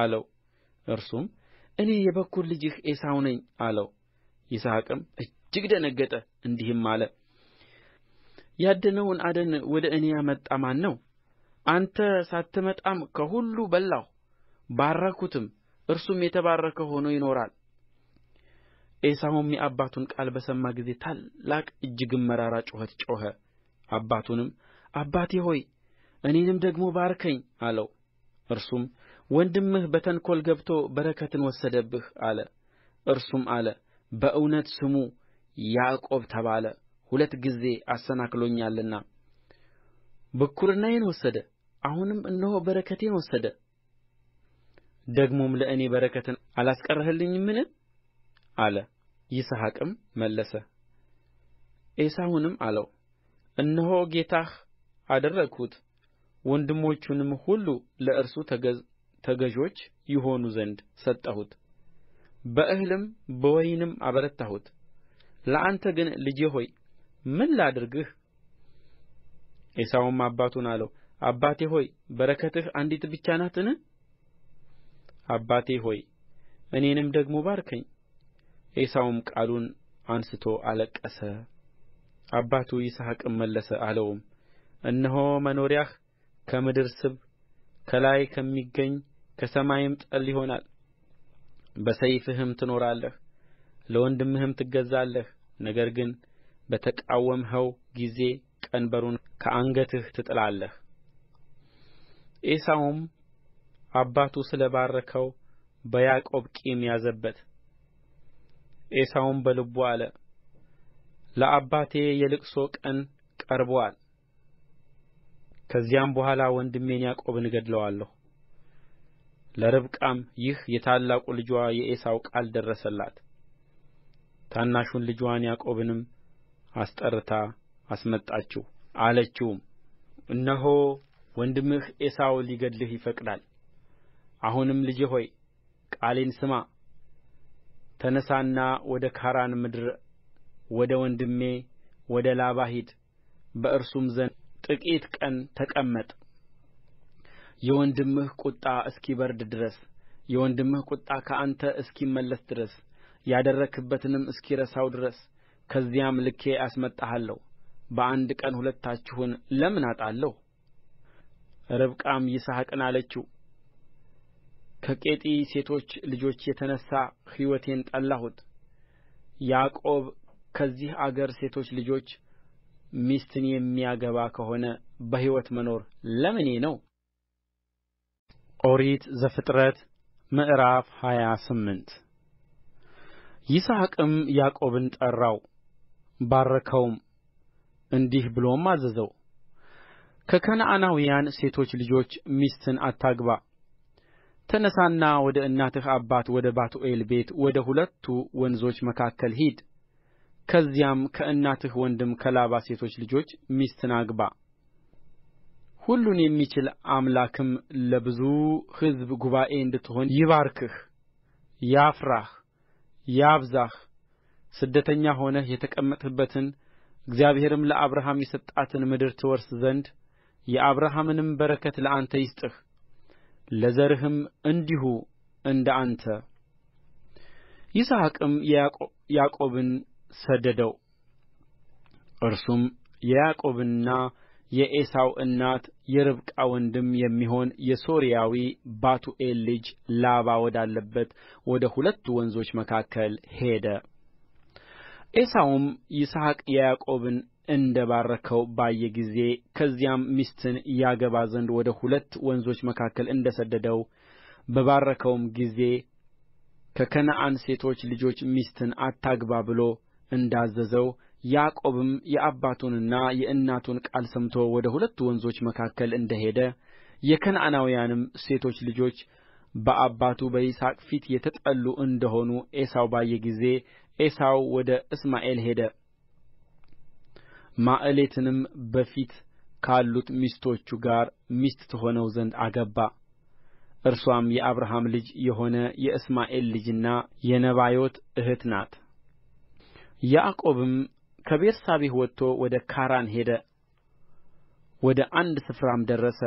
አለው እርሱም እኔ የበኵር ልጅህ ዔሳው ነኝ አለው ይስሐቅም እጅግ ደነገጠ እንዲህም አለ ያደነውን አደን ወደ እኔ ያመጣ ማን ነው አንተ ሳትመጣም ከሁሉ በላሁ ባረክሁትም እርሱም የተባረከ ሆኖ ይኖራል ዔሳውም የአባቱን ቃል በሰማ ጊዜ ታላቅ እጅግም መራራ ጩኸት ጮኸ አባቱንም አባቴ ሆይ እኔንም ደግሞ ባርከኝ አለው እርሱም ወንድምህ በተንኰል ገብቶ በረከትን ወሰደብህ አለ እርሱም አለ በእውነት ስሙ ያዕቆብ ተባለ ሁለት ጊዜ አሰናክሎኛልና ብኵርናዬን ወሰደ አሁንም እነሆ በረከቴን ወሰደ ደግሞም ለእኔ በረከትን አላስቀረህልኝምን አለ ይስሐቅም መለሰ ዔሳውንም አለው እነሆ ጌታህ አደረግሁት ወንድሞቹንም ሁሉ ለእርሱ ተገዦች ይሆኑ ዘንድ ሰጠሁት በእህልም በወይንም አበረታሁት ለአንተ ግን ልጄ ሆይ ምን ላድርግህ ዔሳውም አባቱን አለው አባቴ ሆይ በረከትህ አንዲት ብቻ ናትን አባቴ ሆይ እኔንም ደግሞ ባርከኝ ዔሳውም ቃሉን አንሥቶ አለቀሰ አባቱ ይስሐቅም መለሰ አለውም እነሆ መኖሪያህ ከምድር ስብ ከላይ ከሚገኝ ከሰማይም ጠል ይሆናል በሰይፍህም ትኖራለህ ለወንድምህም ትገዛለህ ነገር ግን በተቃወምኸው ጊዜ ቀንበሩን ከአንገትህ ትጥላለህ ዔሳውም አባቱ ስለ ባረከው በያዕቆብ ቂም ያዘበት ዔሳውም በልቡ አለ ለአባቴ የልቅሶ ቀን ቀርቦአል ከዚያም በኋላ ወንድሜን ያዕቆብን እገድለዋለሁ ለርብቃም ይህ የታላቁ ልጅዋ የዔሳው ቃል ደረሰላት ታናሹን ልጅዋን ያዕቆብንም አስጠርታ አስመጣችው አለችውም እነሆ ወንድምህ ዔሳው ሊገድልህ ይፈቅዳል አሁንም ልጄ ሆይ ቃሌን ስማ ተነሣና ወደ ካራን ምድር ወደ ወንድሜ ወደ ላባ ሂድ በእርሱም ዘንድ ጥቂት ቀን ተቀመጥ የወንድምህ ቍጣ እስኪበርድ ድረስ የወንድምህ ቍጣ ከአንተ እስኪመለስ ድረስ ያደረግህበትንም እስኪረሳው ድረስ ከዚያም ልኬ አስመጣሃለሁ በአንድ ቀን ሁለታችሁን ለምን አጣለሁ ርብቃም ይስሐቅን አለችው ከኬጢ ሴቶች ልጆች የተነሣ ሕይወቴን ጠላሁት ያዕቆብ ከዚህ አገር ሴቶች ልጆች ሚስትን የሚያገባ ከሆነ በሕይወት መኖር ለምኔ ነው? ኦሪት ዘፍጥረት ምዕራፍ ሃያ ስምንት ይስሐቅም ያዕቆብን ጠራው ባረከውም፣ እንዲህ ብሎም አዘዘው ከከነዓናውያን ሴቶች ልጆች ሚስትን አታግባ። ተነሣና ወደ እናትህ አባት ወደ ባቱኤል ቤት ወደ ሁለቱ ወንዞች መካከል ሂድ ከዚያም ከእናትህ ወንድም ከላባ ሴቶች ልጆች ሚስትን አግባ ሁሉን የሚችል አምላክም ለብዙ ሕዝብ ጉባኤ እንድትሆን ይባርክህ ያፍራህ ያብዛህ ስደተኛ ሆነህ የተቀመጥህባትን እግዚአብሔርም ለአብርሃም የሰጣትን ምድር ትወርስ ዘንድ የአብርሃምንም በረከት ለአንተ ይስጥህ ለዘርህም እንዲሁ እንደ አንተ ይስሐቅም ያዕቆብን ሰደደው እርሱም የያዕቆብና የዔሳው እናት የርብቃ ወንድም የሚሆን የሶርያዊ ባቱኤል ልጅ ላባ ወዳለበት ወደ ሁለቱ ወንዞች መካከል ሄደ ዔሳውም ይስሐቅ ያዕቆብን እንደ ባረከው ባየ ጊዜ ከዚያም ሚስትን ያገባ ዘንድ ወደ ሁለት ወንዞች መካከል እንደ ሰደደው በባረከውም ጊዜ ከከነዓን ሴቶች ልጆች ሚስትን አታግባ ብሎ እንዳዘዘው ያዕቆብም የአባቱንና የእናቱን ቃል ሰምቶ ወደ ሁለቱ ወንዞች መካከል እንደ ሄደ የከነዓናውያንም ሴቶች ልጆች በአባቱ በይስሐቅ ፊት የተጠሉ እንደ ሆኑ ዔሳው ባየ ጊዜ ዔሳው ወደ እስማኤል ሄደ ማዕሌትንም በፊት ካሉት ሚስቶቹ ጋር ሚስት ትሆነው ዘንድ አገባ። እርሷም የአብርሃም ልጅ የሆነ የእስማኤል ልጅና የነባዮት እህት ናት። ያዕቆብም ከቤርሳቤህ ወጥቶ ወደ ካራን ሄደ ወደ አንድ ስፍራም ደረሰ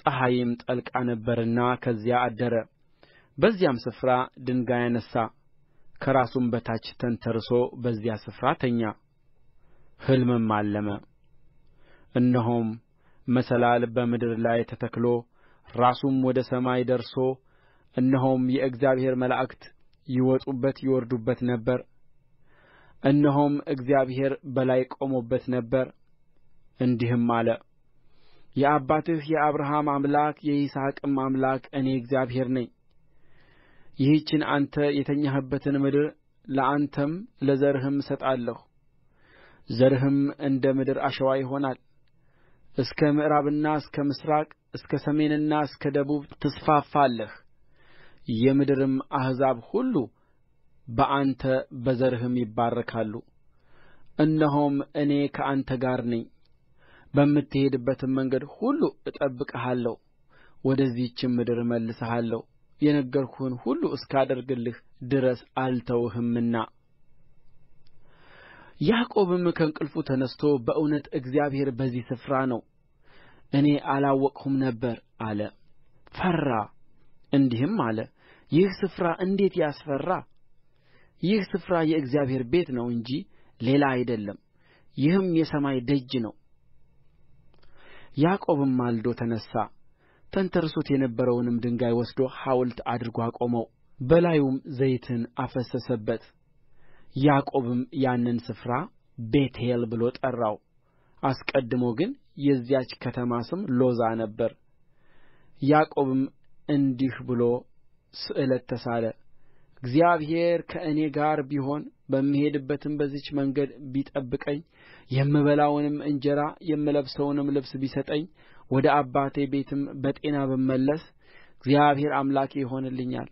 ፀሐይም ጠልቃ ነበርና ከዚያ አደረ በዚያም ስፍራ ድንጋይ አነሣ ከራሱም በታች ተንተርሶ በዚያ ስፍራ ተኛ ሕልምም አለመ እነሆም መሰላል በምድር ላይ ተተክሎ ራሱም ወደ ሰማይ ደርሶ እነሆም የእግዚአብሔር መላእክት ይወጡበት ይወርዱበት ነበር እነሆም እግዚአብሔር በላይ ቆሞበት ነበር እንዲህም አለ የአባትህ የአብርሃም አምላክ የይስሐቅም አምላክ እኔ እግዚአብሔር ነኝ ይህችን አንተ የተኛህባትን ምድር ለአንተም ለዘርህም እሰጣለሁ ዘርህም እንደ ምድር አሸዋ ይሆናል እስከ ምዕራብና እስከ ምሥራቅ እስከ ሰሜንና እስከ ደቡብ ትስፋፋለህ የምድርም አሕዛብ ሁሉ በአንተ በዘርህም ይባረካሉ እነሆም እኔ ከአንተ ጋር ነኝ በምትሄድባትም መንገድ ሁሉ እጠብቅሃለሁ ወደዚህችም ምድር እመልስሃለሁ የነገርሁህን ሁሉ እስካደርግልህ ድረስ አልተውህምና ያዕቆብም ከእንቅልፉ ተነሥቶ በእውነት እግዚአብሔር በዚህ ስፍራ ነው እኔ አላወቅሁም ነበር አለ ፈራ እንዲህም አለ ይህ ስፍራ እንዴት ያስፈራ ይህ ስፍራ የእግዚአብሔር ቤት ነው እንጂ ሌላ አይደለም ይህም የሰማይ ደጅ ነው ያዕቆብም ማልዶ ተነሣ ተንተርሶት የነበረውንም ድንጋይ ወስዶ ሐውልት አድርጎ አቆመው በላዩም ዘይትን አፈሰሰበት ያዕቆብም ያንን ስፍራ ቤቴል ብሎ ጠራው አስቀድሞ ግን የዚያች ከተማ ስም ሎዛ ነበር ያዕቆብም እንዲህ ብሎ ስእለት ተሳለ እግዚአብሔር ከእኔ ጋር ቢሆን በምሄድባትም በዚህች መንገድ ቢጠብቀኝ የምበላውንም እንጀራ የምለብሰውንም ልብስ ቢሰጠኝ ወደ አባቴ ቤትም በጤና ብመለስ እግዚአብሔር አምላኬ ይሆንልኛል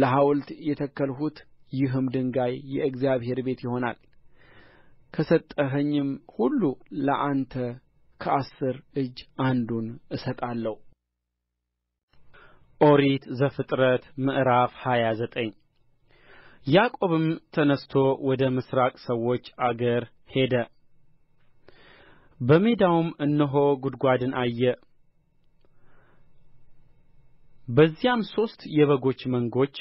ለሐውልት የተከልሁት ይህም ድንጋይ የእግዚአብሔር ቤት ይሆናል ከሰጠኸኝም ሁሉ ለአንተ ከአሥር እጅ አንዱን እሰጣለሁ ኦሪት ዘፍጥረት ምዕራፍ ሃያ ዘጠኝ ያዕቆብም ተነሥቶ ወደ ምሥራቅ ሰዎች አገር ሄደ በሜዳውም እነሆ ጕድጓድን አየ በዚያም ሦስት የበጎች መንጎች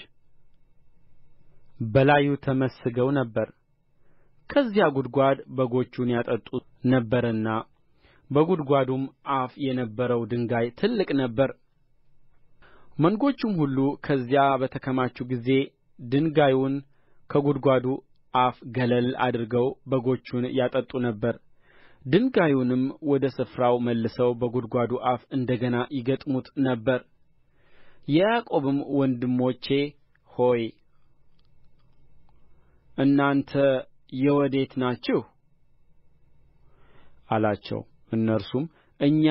በላዩ ተመስገው ነበር ከዚያ ጕድጓድ በጎቹን ያጠጡ ነበርና በጕድጓዱም አፍ የነበረው ድንጋይ ትልቅ ነበረ መንጎቹም ሁሉ ከዚያ በተከማቹ ጊዜ ድንጋዩን ከጕድጓዱ አፍ ገለል አድርገው በጎቹን ያጠጡ ነበር ድንጋዩንም ወደ ስፍራው መልሰው በጕድጓዱ አፍ እንደ ገና ይገጥሙት ነበር የያዕቆብም ወንድሞቼ ሆይ እናንተ የወዴት ናችሁ አላቸው እነርሱም እኛ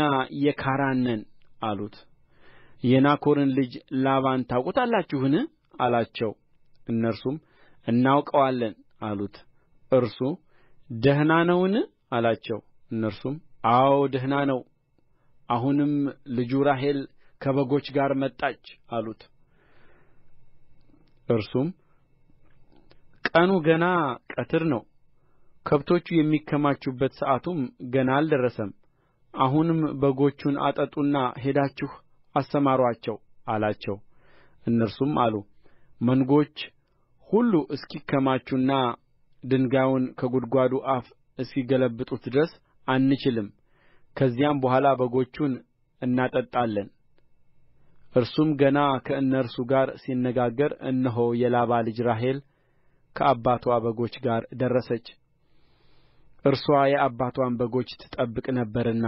የካራን ነን አሉት የናኮርን ልጅ ላባን ታውቁታላችሁን አላቸው እነርሱም እናውቀዋለን አሉት እርሱ ደህና ነውን አላቸው እነርሱም አዎን ደህና ነው አሁንም ልጁ ራሔል ከበጎች ጋር መጣች አሉት እርሱም ቀኑ ገና ቀትር ነው ከብቶቹ የሚከማቹበት ሰዓቱም ገና አልደረሰም አሁንም በጎቹን አጠጡና ሄዳችሁ አሰማሩአቸው አላቸው እነርሱም አሉ መንጎች ሁሉ እስኪከማቹና ድንጋዩን ከጕድጓዱ አፍ እስኪገለብጡት ድረስ አንችልም ከዚያም በኋላ በጎቹን እናጠጣለን እርሱም ገና ከእነርሱ ጋር ሲነጋገር እነሆ የላባ ልጅ ራሔል ከአባትዋ በጎች ጋር ደረሰች እርስዋ የአባትዋን በጎች ትጠብቅ ነበርና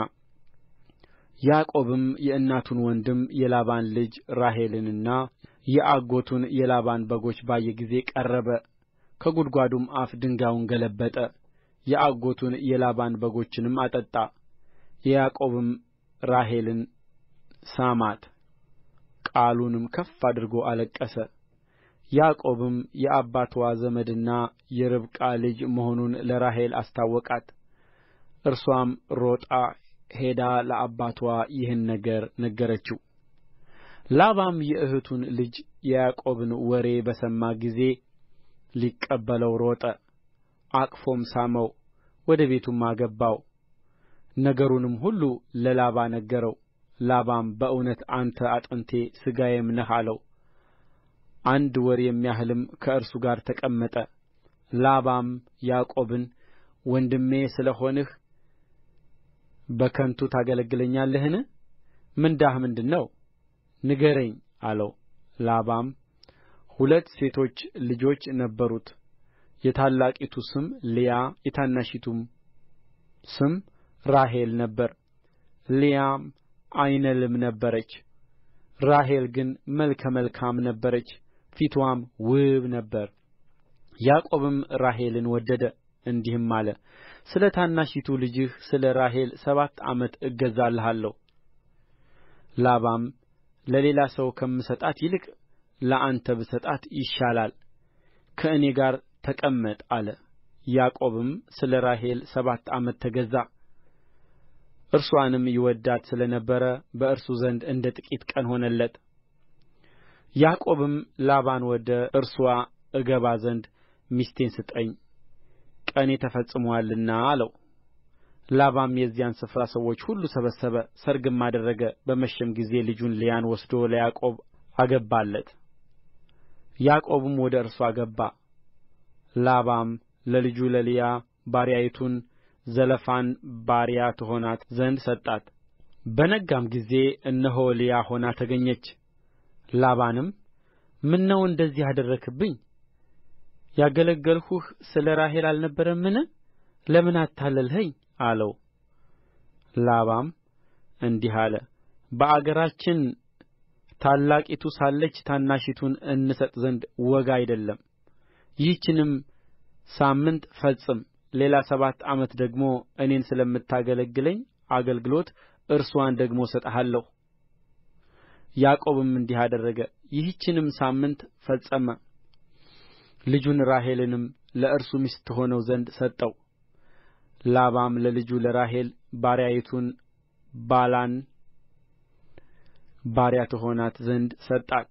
ያዕቆብም የእናቱን ወንድም የላባን ልጅ ራሔልንና የአጎቱን የላባን በጎች ባየ ጊዜ ቀረበ ከጕድጓዱም አፍ ድንጋዩን ገለበጠ የአጎቱን የላባን በጎችንም አጠጣ ያዕቆብም ራሔልን ሳማት፣ ቃሉንም ከፍ አድርጎ አለቀሰ። ያዕቆብም የአባትዋ ዘመድና የርብቃ ልጅ መሆኑን ለራሔል አስታወቃት። እርሷም ሮጣ ሄዳ ለአባትዋ ይህን ነገር ነገረችው ላባም የእኅቱን ልጅ የያዕቆብን ወሬ በሰማ ጊዜ ሊቀበለው ሮጠ፣ አቅፎም ሳመው፣ ወደ ቤቱም አገባው። ነገሩንም ሁሉ ለላባ ነገረው። ላባም በእውነት አንተ አጥንቴ ሥጋዬም ነህ አለው። አንድ ወር የሚያህልም ከእርሱ ጋር ተቀመጠ። ላባም ያዕቆብን ወንድሜ ስለ ሆንህ በከንቱ ታገለግለኛለህን ምንዳህ ምንድር ነው ንገረኝ አለው ላባም ሁለት ሴቶች ልጆች ነበሩት የታላቂቱ ስም ልያ የታናሺቱም ስም ራሔል ነበረ ልያም ዓይነ ልም ነበረች ራሔል ግን መልከ መልካም ነበረች ፊትዋም ውብ ነበረ ያዕቆብም ራሔልን ወደደ እንዲህም አለ ስለ ታናሺቱ ልጅህ ስለ ራሔል ሰባት ዓመት እገዛልሃለሁ ላባም ለሌላ ሰው ከምሰጣት ይልቅ ለአንተ ብሰጣት ይሻላል ከእኔ ጋር ተቀመጥ አለ ያዕቆብም ስለ ራሔል ሰባት ዓመት ተገዛ እርሷንም ይወዳት ስለ ነበረ በእርሱ ዘንድ እንደ ጥቂት ቀን ሆነለት። ያዕቆብም ላባን ወደ እርስዋ እገባ ዘንድ ሚስቴን ስጠኝ ቀኔ ተፈጽሞአልና አለው ላባም የዚያን ስፍራ ሰዎች ሁሉ ሰበሰበ ሰርግም አደረገ በመሸም ጊዜ ልጁን ልያን ወስዶ ለያዕቆብ አገባለት ያዕቆብም ወደ እርሱ አገባ ላባም ለልጁ ለልያ ባሪያይቱን ዘለፋን ባሪያ ትሆናት ዘንድ ሰጣት በነጋም ጊዜ እነሆ ልያ ሆና ተገኘች ላባንም ምነው እንደዚህ አደረግህብኝ ያገለገልሁህ ስለ ራሔል አልነበረምን ለምን አታለልኸኝ አለው ላባም እንዲህ አለ በአገራችን ታላቂቱ ሳለች ታናሺቱን እንሰጥ ዘንድ ወግ አይደለም ይህችንም ሳምንት ፈጽም ሌላ ሰባት ዓመት ደግሞ እኔን ስለምታገለግለኝ አገልግሎት እርስዋን ደግሞ እሰጥሃለሁ ያዕቆብም እንዲህ አደረገ ይህችንም ሳምንት ፈጸመ ልጁን ራሔልንም ለእርሱ ሚስት ትሆነው ዘንድ ሰጠው ላባም ለልጁ ለራሔል ባሪያይቱን ባላን ባሪያ ትሆናት ዘንድ ሰጣት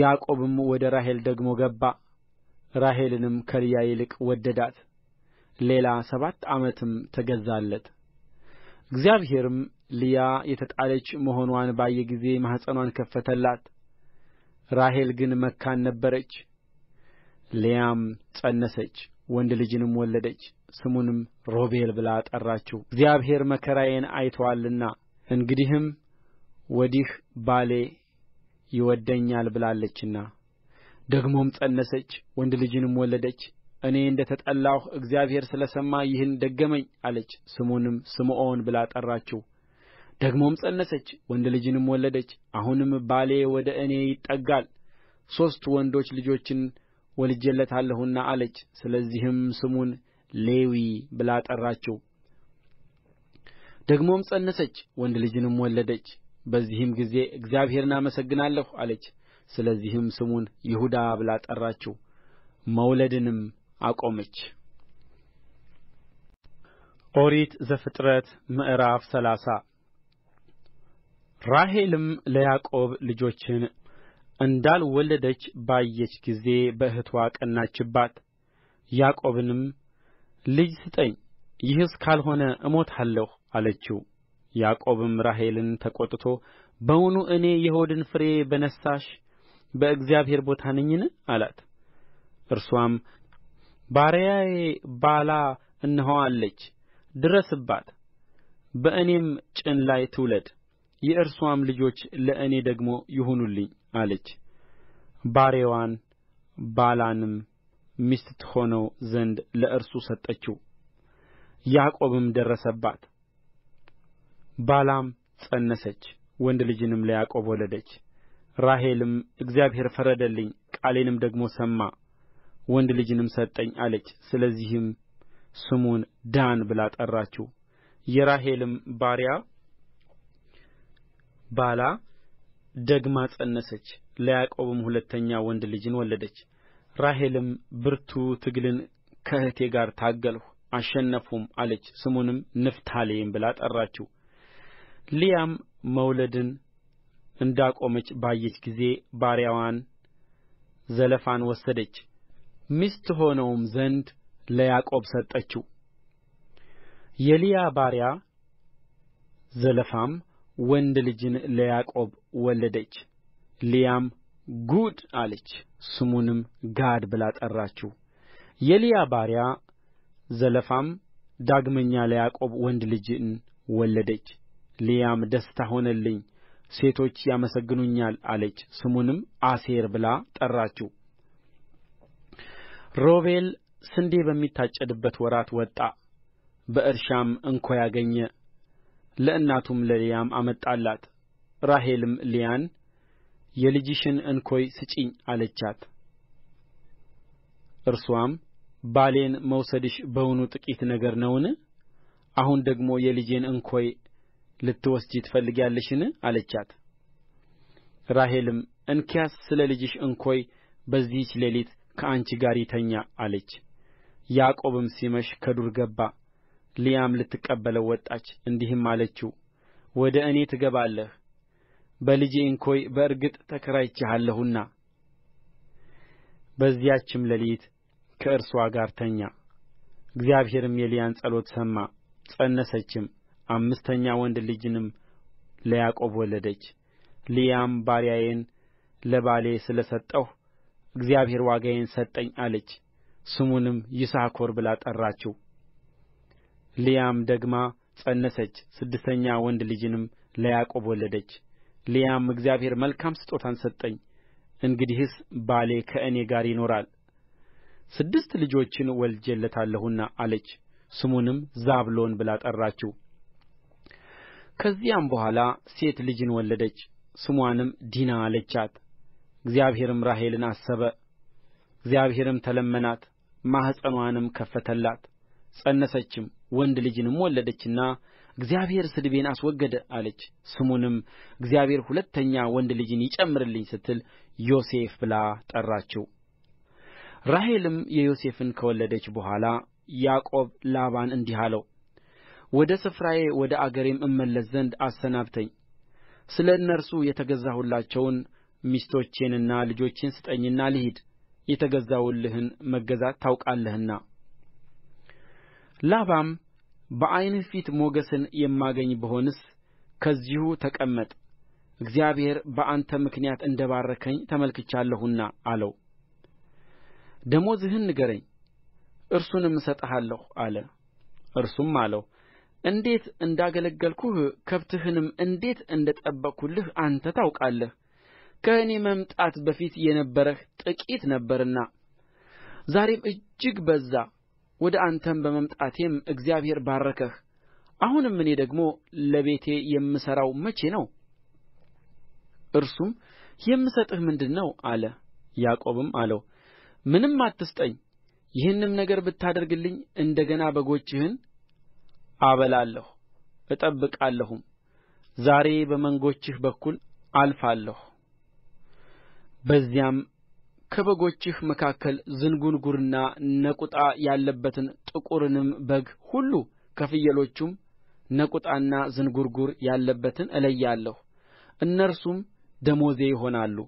ያዕቆብም ወደ ራሔል ደግሞ ገባ ራሔልንም ከልያ ይልቅ ወደዳት ሌላ ሰባት ዓመትም ተገዛለት እግዚአብሔርም ልያ የተጣለች መሆንዋን ባየ ጊዜ ማኅፀንዋን ከፈተላት ራሔል ግን መካን ነበረች ልያም ፀነሰች ወንድ ልጅንም ወለደች ስሙንም ሮቤል ብላ ጠራችው እግዚአብሔር መከራዬን አይቶአልና እንግዲህም ወዲህ ባሌ ይወደኛል ብላለችና ደግሞም ፀነሰች ወንድ ልጅንም ወለደች እኔ እንደ ተጠላሁ እግዚአብሔር ስለ ሰማ ይህን ደገመኝ አለች ስሙንም ስምዖን ብላ ጠራችው ደግሞም ፀነሰች ወንድ ልጅንም ወለደች አሁንም ባሌ ወደ እኔ ይጠጋል ሦስት ወንዶች ልጆችን ወልጄለታለሁና አለች ስለዚህም ስሙን ሌዊ ብላ ጠራችው ደግሞም ፀነሰች ወንድ ልጅንም ወለደች በዚህም ጊዜ እግዚአብሔርን አመሰግናለሁ አለች ስለዚህም ስሙን ይሁዳ ብላ ጠራችው መውለድንም አቆመች ኦሪት ዘፍጥረት ምዕራፍ ሰላሳ ራሔልም ለያዕቆብ ልጆችን እንዳልወለደች ባየች ጊዜ በእኅትዋ ቀናችባት ያዕቆብንም ልጅ ስጠኝ ይህስ ካልሆነ እሞታለሁ አለችው ያዕቆብም ራሔልን ተቈጥቶ በውኑ እኔ የሆድን ፍሬ በነሣሽ በእግዚአብሔር ቦታ ነኝን አላት እርሷም ባሪያዬ ባላ እነሆ አለች ድረስባት በእኔም ጭን ላይ ትውለድ የእርስዋም ልጆች ለእኔ ደግሞ ይሁኑልኝ አለች ባሪያዋን ባላንም ሚስት ትሆነው ዘንድ ለእርሱ ሰጠችው ያዕቆብም ደረሰባት ባላም ፀነሰች ወንድ ልጅንም ለያዕቆብ ወለደች ራሔልም እግዚአብሔር ፈረደልኝ ቃሌንም ደግሞ ሰማ ወንድ ልጅንም ሰጠኝ አለች ስለዚህም ስሙን ዳን ብላ ጠራችው የራሔልም ባሪያ ባላ ደግማ ፀነሰች ለያዕቆብም ሁለተኛ ወንድ ልጅን ወለደች ራሔልም ብርቱ ትግልን ከእኅቴ ጋር ታገልሁ አሸነፍሁም አለች ስሙንም ንፍታሌም ብላ ጠራችው ልያም መውለድን እንዳቆመች ባየች ጊዜ ባሪያዋን ዘለፋን ወሰደች ሚስት ትሆነውም ዘንድ ለያዕቆብ ሰጠችው የልያ ባሪያ ዘለፋም ወንድ ልጅን ለያዕቆብ ወለደች ልያም ጉድ አለች ስሙንም ጋድ ብላ ጠራችው የልያ ባሪያ ዘለፋም ዳግመኛ ለያዕቆብ ወንድ ልጅን ወለደች ልያም ደስታ ሆነልኝ ሴቶች ያመሰግኑኛል አለች ስሙንም አሴር ብላ ጠራችው ሮቤል ስንዴ በሚታጨድበት ወራት ወጣ በእርሻም እንኮይ አገኘ ለእናቱም ለልያም አመጣላት ራሔልም ልያን የልጅሽን እንኮይ ስጪኝ አለቻት እርስዋም ባሌን መውሰድሽ በውኑ ጥቂት ነገር ነውን አሁን ደግሞ የልጄን እንኮይ ልትወስጂ ትፈልጊያለሽን አለቻት ራሔልም እንኪያስ ስለ ልጅሽ እንኮይ በዚህች ሌሊት ከአንቺ ጋር ይተኛ አለች ያዕቆብም ሲመሽ ከዱር ገባ ልያም ልትቀበለው ወጣች እንዲህም አለችው ወደ እኔ ትገባለህ በልጄ እንኮይ በእርግጥ ተከራይቼሃለሁና በዚያችም ሌሊት ከእርስዋ ጋር ተኛ እግዚአብሔርም የልያን ጸሎት ሰማ ፀነሰችም አምስተኛ ወንድ ልጅንም ለያዕቆብ ወለደች ልያም ባሪያዬን ለባሌ ስለ ሰጠሁ እግዚአብሔር ዋጋዬን ሰጠኝ አለች ስሙንም ይሳኮር ብላ ጠራችው ልያም ደግማ ፀነሰች ስድስተኛ ወንድ ልጅንም ለያዕቆብ ወለደች ልያም እግዚአብሔር መልካም ስጦታን ሰጠኝ እንግዲህስ ባሌ ከእኔ ጋር ይኖራል ስድስት ልጆችን ወልጄለታለሁና አለች ስሙንም ዛብሎን ብላ ጠራችው። ከዚያም በኋላ ሴት ልጅን ወለደች፣ ስሟንም ዲና አለቻት። እግዚአብሔርም ራሔልን አሰበ። እግዚአብሔርም ተለመናት፣ ማኅፀኗንም ከፈተላት፣ ጸነሰችም፣ ወንድ ልጅንም ወለደችና እግዚአብሔር ስድቤን አስወገደ አለች ስሙንም እግዚአብሔር ሁለተኛ ወንድ ልጅን ይጨምርልኝ ስትል ዮሴፍ ብላ ጠራችው። ራሔልም የዮሴፍን ከወለደች በኋላ ያዕቆብ ላባን እንዲህ አለው፣ ወደ ስፍራዬ ወደ አገሬም እመለስ ዘንድ አሰናብተኝ። ስለ እነርሱ የተገዛሁላቸውን ሚስቶቼንና ልጆቼን ስጠኝና ልሂድ። የተገዛሁልህን መገዛት ታውቃለህና ላባም በዓይንህ ፊት ሞገስን የማገኝ ብሆንስ ከዚሁ ተቀመጥ እግዚአብሔር በአንተ ምክንያት እንደ ባረከኝ ተመልክቻለሁና አለው ደመወዝህን ንገረኝ እርሱንም እሰጥሃለሁ አለ እርሱም አለው እንዴት እንዳገለገልሁህ ከብትህንም እንዴት እንደ ጠበቅሁልህ አንተ ታውቃለህ ከእኔ መምጣት በፊት የነበረህ ጥቂት ነበርና ዛሬም እጅግ በዛ ወደ አንተም በመምጣቴም እግዚአብሔር ባረከህ አሁንም እኔ ደግሞ ለቤቴ የምሠራው መቼ ነው እርሱም የምሰጥህ ምንድር ነው አለ ያዕቆብም አለው ምንም አትስጠኝ ይህንም ነገር ብታደርግልኝ እንደ ገና በጎችህን አበላለሁ እጠብቃለሁም ዛሬ በመንጎችህ በኩል አልፋለሁ በዚያም ከበጎችህ መካከል ዝንጕርጕርና ነቁጣ ያለበትን ጥቁርንም በግ ሁሉ ከፍየሎቹም ነቁጣና ዝንጕርጕር ያለበትን እለያለሁ እነርሱም ደመወዜ ይሆናሉ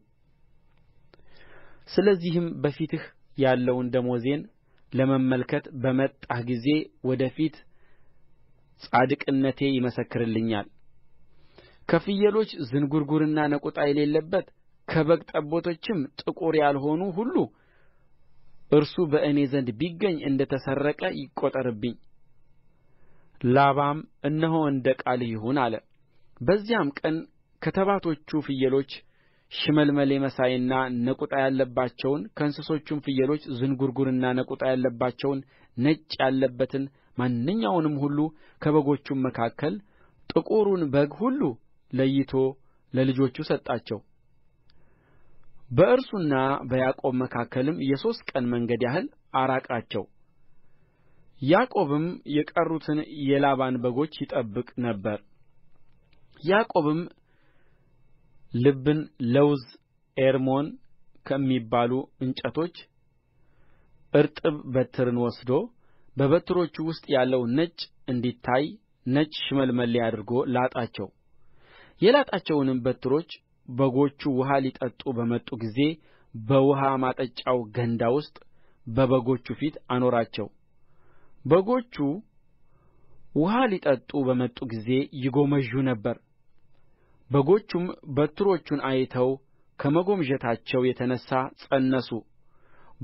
ስለዚህም በፊትህ ያለውን ደመወዜን ለመመልከት በመጣህ ጊዜ ወደ ፊት ጻድቅነቴ ይመሰክርልኛል ከፍየሎች ዝንጕርጕርና ነቁጣ የሌለበት ከበግ ጠቦቶችም ጥቁር ያልሆኑ ሁሉ እርሱ በእኔ ዘንድ ቢገኝ እንደ ተሰረቀ ይቈጠርብኝ ላባም እነሆ እንደ ቃልህ ይሁን አለ በዚያም ቀን ከተባቶቹ ፍየሎች ሽመልመሌ መሳይና ነቁጣ ያለባቸውን ከእንስሶቹም ፍየሎች ዝንጕርጕርና ነቁጣ ያለባቸውን ነጭ ያለበትን ማንኛውንም ሁሉ ከበጎቹም መካከል ጥቁሩን በግ ሁሉ ለይቶ ለልጆቹ ሰጣቸው በእርሱና በያዕቆብ መካከልም የሦስት ቀን መንገድ ያህል አራቃቸው ያዕቆብም የቀሩትን የላባን በጎች ይጠብቅ ነበር ያዕቆብም ልብን ለውዝ ኤርሞን ከሚባሉ እንጨቶች እርጥብ በትርን ወስዶ በበትሮቹ ውስጥ ያለው ነጭ እንዲታይ ነጭ ሽመልመሌ አድርጎ ላጣቸው የላጣቸውንም በትሮች በጎቹ ውኃ ሊጠጡ በመጡ ጊዜ በውኃ ማጠጫው ገንዳ ውስጥ በበጎቹ ፊት አኖራቸው በጎቹ ውኃ ሊጠጡ በመጡ ጊዜ ይጎመጁ ነበር በጎቹም በትሮቹን አይተው ከመጎምጀታቸው የተነሣ ፀነሱ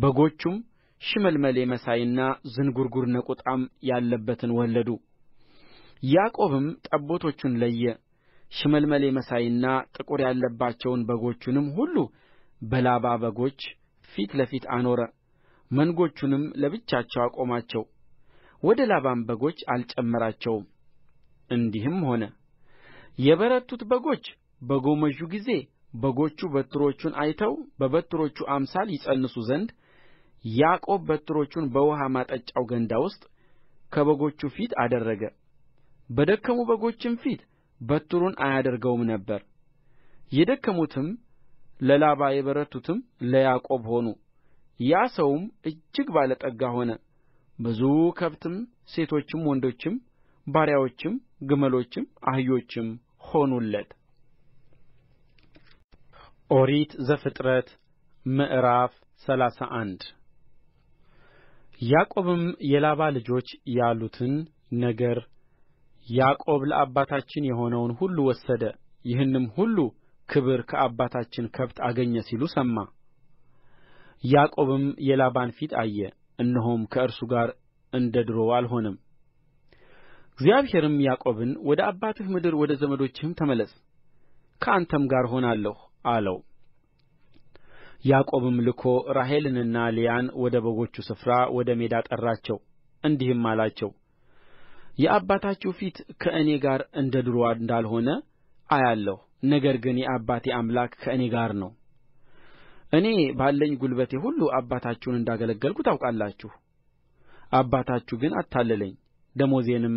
በጎቹም ሽመልመሌ መሳይና ዝንጕርጕር ነቍጣም ያለበትን ወለዱ ያዕቆብም ጠቦቶቹን ለየ ሽመልመሌ መሳይና ጥቁር ያለባቸውን በጎቹንም ሁሉ በላባ በጎች ፊት ለፊት አኖረ መንጎቹንም ለብቻቸው አቆማቸው ወደ ላባም በጎች አልጨመራቸውም እንዲህም ሆነ የበረቱት በጎች በጎመጁ ጊዜ በጎቹ በትሮቹን አይተው በበትሮቹ አምሳል ይፀንሱ ዘንድ ያዕቆብ በትሮቹን በውኃ ማጠጫው ገንዳ ውስጥ ከበጎቹ ፊት አደረገ በደከሙ በጎችም ፊት በትሩን አያደርገውም ነበር የደከሙትም ለላባ የበረቱትም ለያዕቆብ ሆኑ ያ ሰውም እጅግ ባለ ጠጋ ሆነ ብዙ ከብትም ሴቶችም ወንዶችም ባሪያዎችም ግመሎችም አህዮችም ሆኑለት ኦሪት ዘፍጥረት ምዕራፍ ሰላሳ አንድ ያዕቆብም የላባ ልጆች ያሉትን ነገር ያዕቆብ ለአባታችን የሆነውን ሁሉ ወሰደ ይህንም ሁሉ ክብር ከአባታችን ከብት አገኘ ሲሉ ሰማ ያዕቆብም የላባን ፊት አየ እነሆም ከእርሱ ጋር እንደ ዱሮው አልሆነም እግዚአብሔርም ያዕቆብን ወደ አባትህ ምድር ወደ ዘመዶችህም ተመለስ ከአንተም ጋር እሆናለሁ አለው ያዕቆብም ልኮ ራሔልንና ልያን ወደ በጎቹ ስፍራ ወደ ሜዳ ጠራቸው እንዲህም አላቸው የአባታችሁ ፊት ከእኔ ጋር እንደ ዱሮው እንዳልሆነ አያለሁ ነገር ግን የአባቴ አምላክ ከእኔ ጋር ነው እኔ ባለኝ ጕልበቴ ሁሉ አባታችሁን እንዳገለገልሁ ታውቃላችሁ አባታችሁ ግን አታለለኝ ደመወዜንም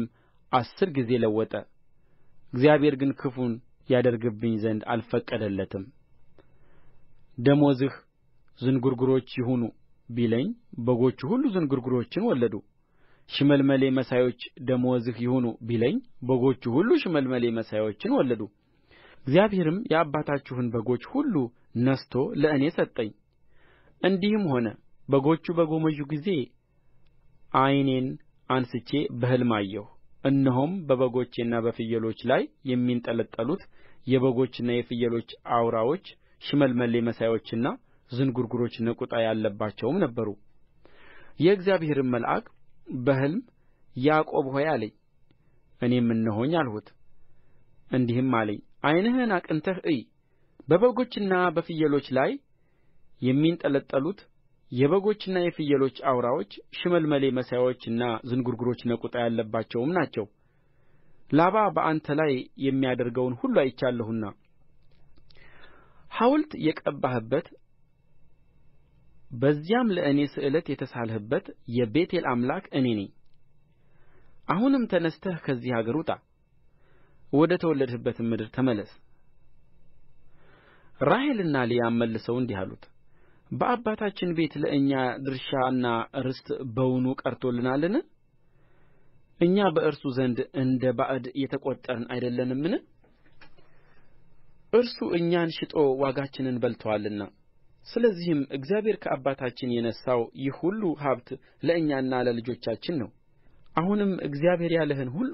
አሥር ጊዜ ለወጠ እግዚአብሔር ግን ክፉን ያደርግብኝ ዘንድ አልፈቀደለትም ደመወዝህ ዝንጉርጉሮች ይሁኑ ቢለኝ በጎቹ ሁሉ ዝንጉርጉሮችን ወለዱ ሽመልመሌ መሳዮች ደመወዝህ ይሁኑ ቢለኝ በጎቹ ሁሉ ሽመልመሌ መሳዮችን ወለዱ እግዚአብሔርም የአባታችሁን በጎች ሁሉ ነሥቶ ለእኔ ሰጠኝ እንዲህም ሆነ በጎቹ በጎመጁ ጊዜ ዓይኔን አንሥቼ በሕልም አየሁ እነሆም በበጎችና በፍየሎች ላይ የሚንጠለጠሉት የበጎችና የፍየሎች አውራዎች ሽመልመሌ መሳዮችና ዝንጕርጕሮች ነቁጣ ያለባቸውም ነበሩ የእግዚአብሔርም መልአክ በሕልም ያዕቆብ ሆይ አለኝ እኔም እነሆኝ አልሁት እንዲህም አለኝ ዓይንህን አቅንተህ እይ በበጎችና በፍየሎች ላይ የሚንጠለጠሉት የበጎችና የፍየሎች አውራዎች ሽመልመሌ መሳዮችና ዝንጉርጉሮች ነቁጣ ያለባቸውም ናቸው ላባ በአንተ ላይ የሚያደርገውን ሁሉ አይቻለሁና ሐውልት የቀባህበት በዚያም ለእኔ ስእለት የተሳልህበት የቤቴል አምላክ እኔ ነኝ አሁንም ተነሥተህ ከዚህ አገር ውጣ ወደ ተወለድህበትም ምድር ተመለስ ራሔልና ልያም መልሰው እንዲህ አሉት በአባታችን ቤት ለእኛ ድርሻና ርስት በውኑ ቀርቶልናልን እኛ በእርሱ ዘንድ እንደ ባዕድ የተቈጠርን አይደለንምን እርሱ እኛን ሽጦ ዋጋችንን በልቶአልና ስለዚህም እግዚአብሔር ከአባታችን የነሣው ይህ ሁሉ ሀብት ለእኛና ለልጆቻችን ነው አሁንም እግዚአብሔር ያለህን ሁሉ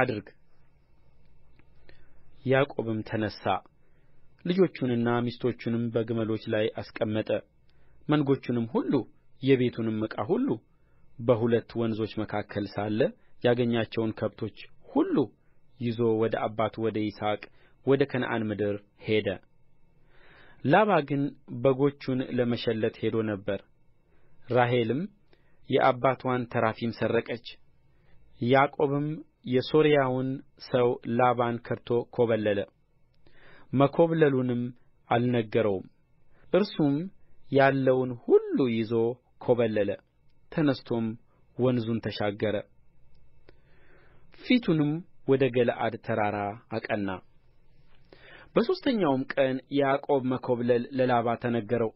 አድርግ ያዕቆብም ተነሣ ልጆቹንና ሚስቶቹንም በግመሎች ላይ አስቀመጠ መንጎቹንም ሁሉ የቤቱንም ዕቃ ሁሉ በሁለት ወንዞች መካከል ሳለ ያገኛቸውን ከብቶች ሁሉ ይዞ ወደ አባቱ ወደ ይስሐቅ ወደ ከነዓን ምድር ሄደ ላባ ግን በጎቹን ለመሸለት ሄዶ ነበር ራሔልም የአባትዋን ተራፊም ሰረቀች ያዕቆብም የሶርያውን ሰው ላባን ከድቶ ኮበለለ መኮብለሉንም አልነገረውም እርሱም ያለውን ሁሉ ይዞ ኮበለለ ተነሥቶም ወንዙን ተሻገረ ፊቱንም ወደ ገለዓድ ተራራ አቀና በሦስተኛውም ቀን የያዕቆብ መኮብለል ለላባ ተነገረው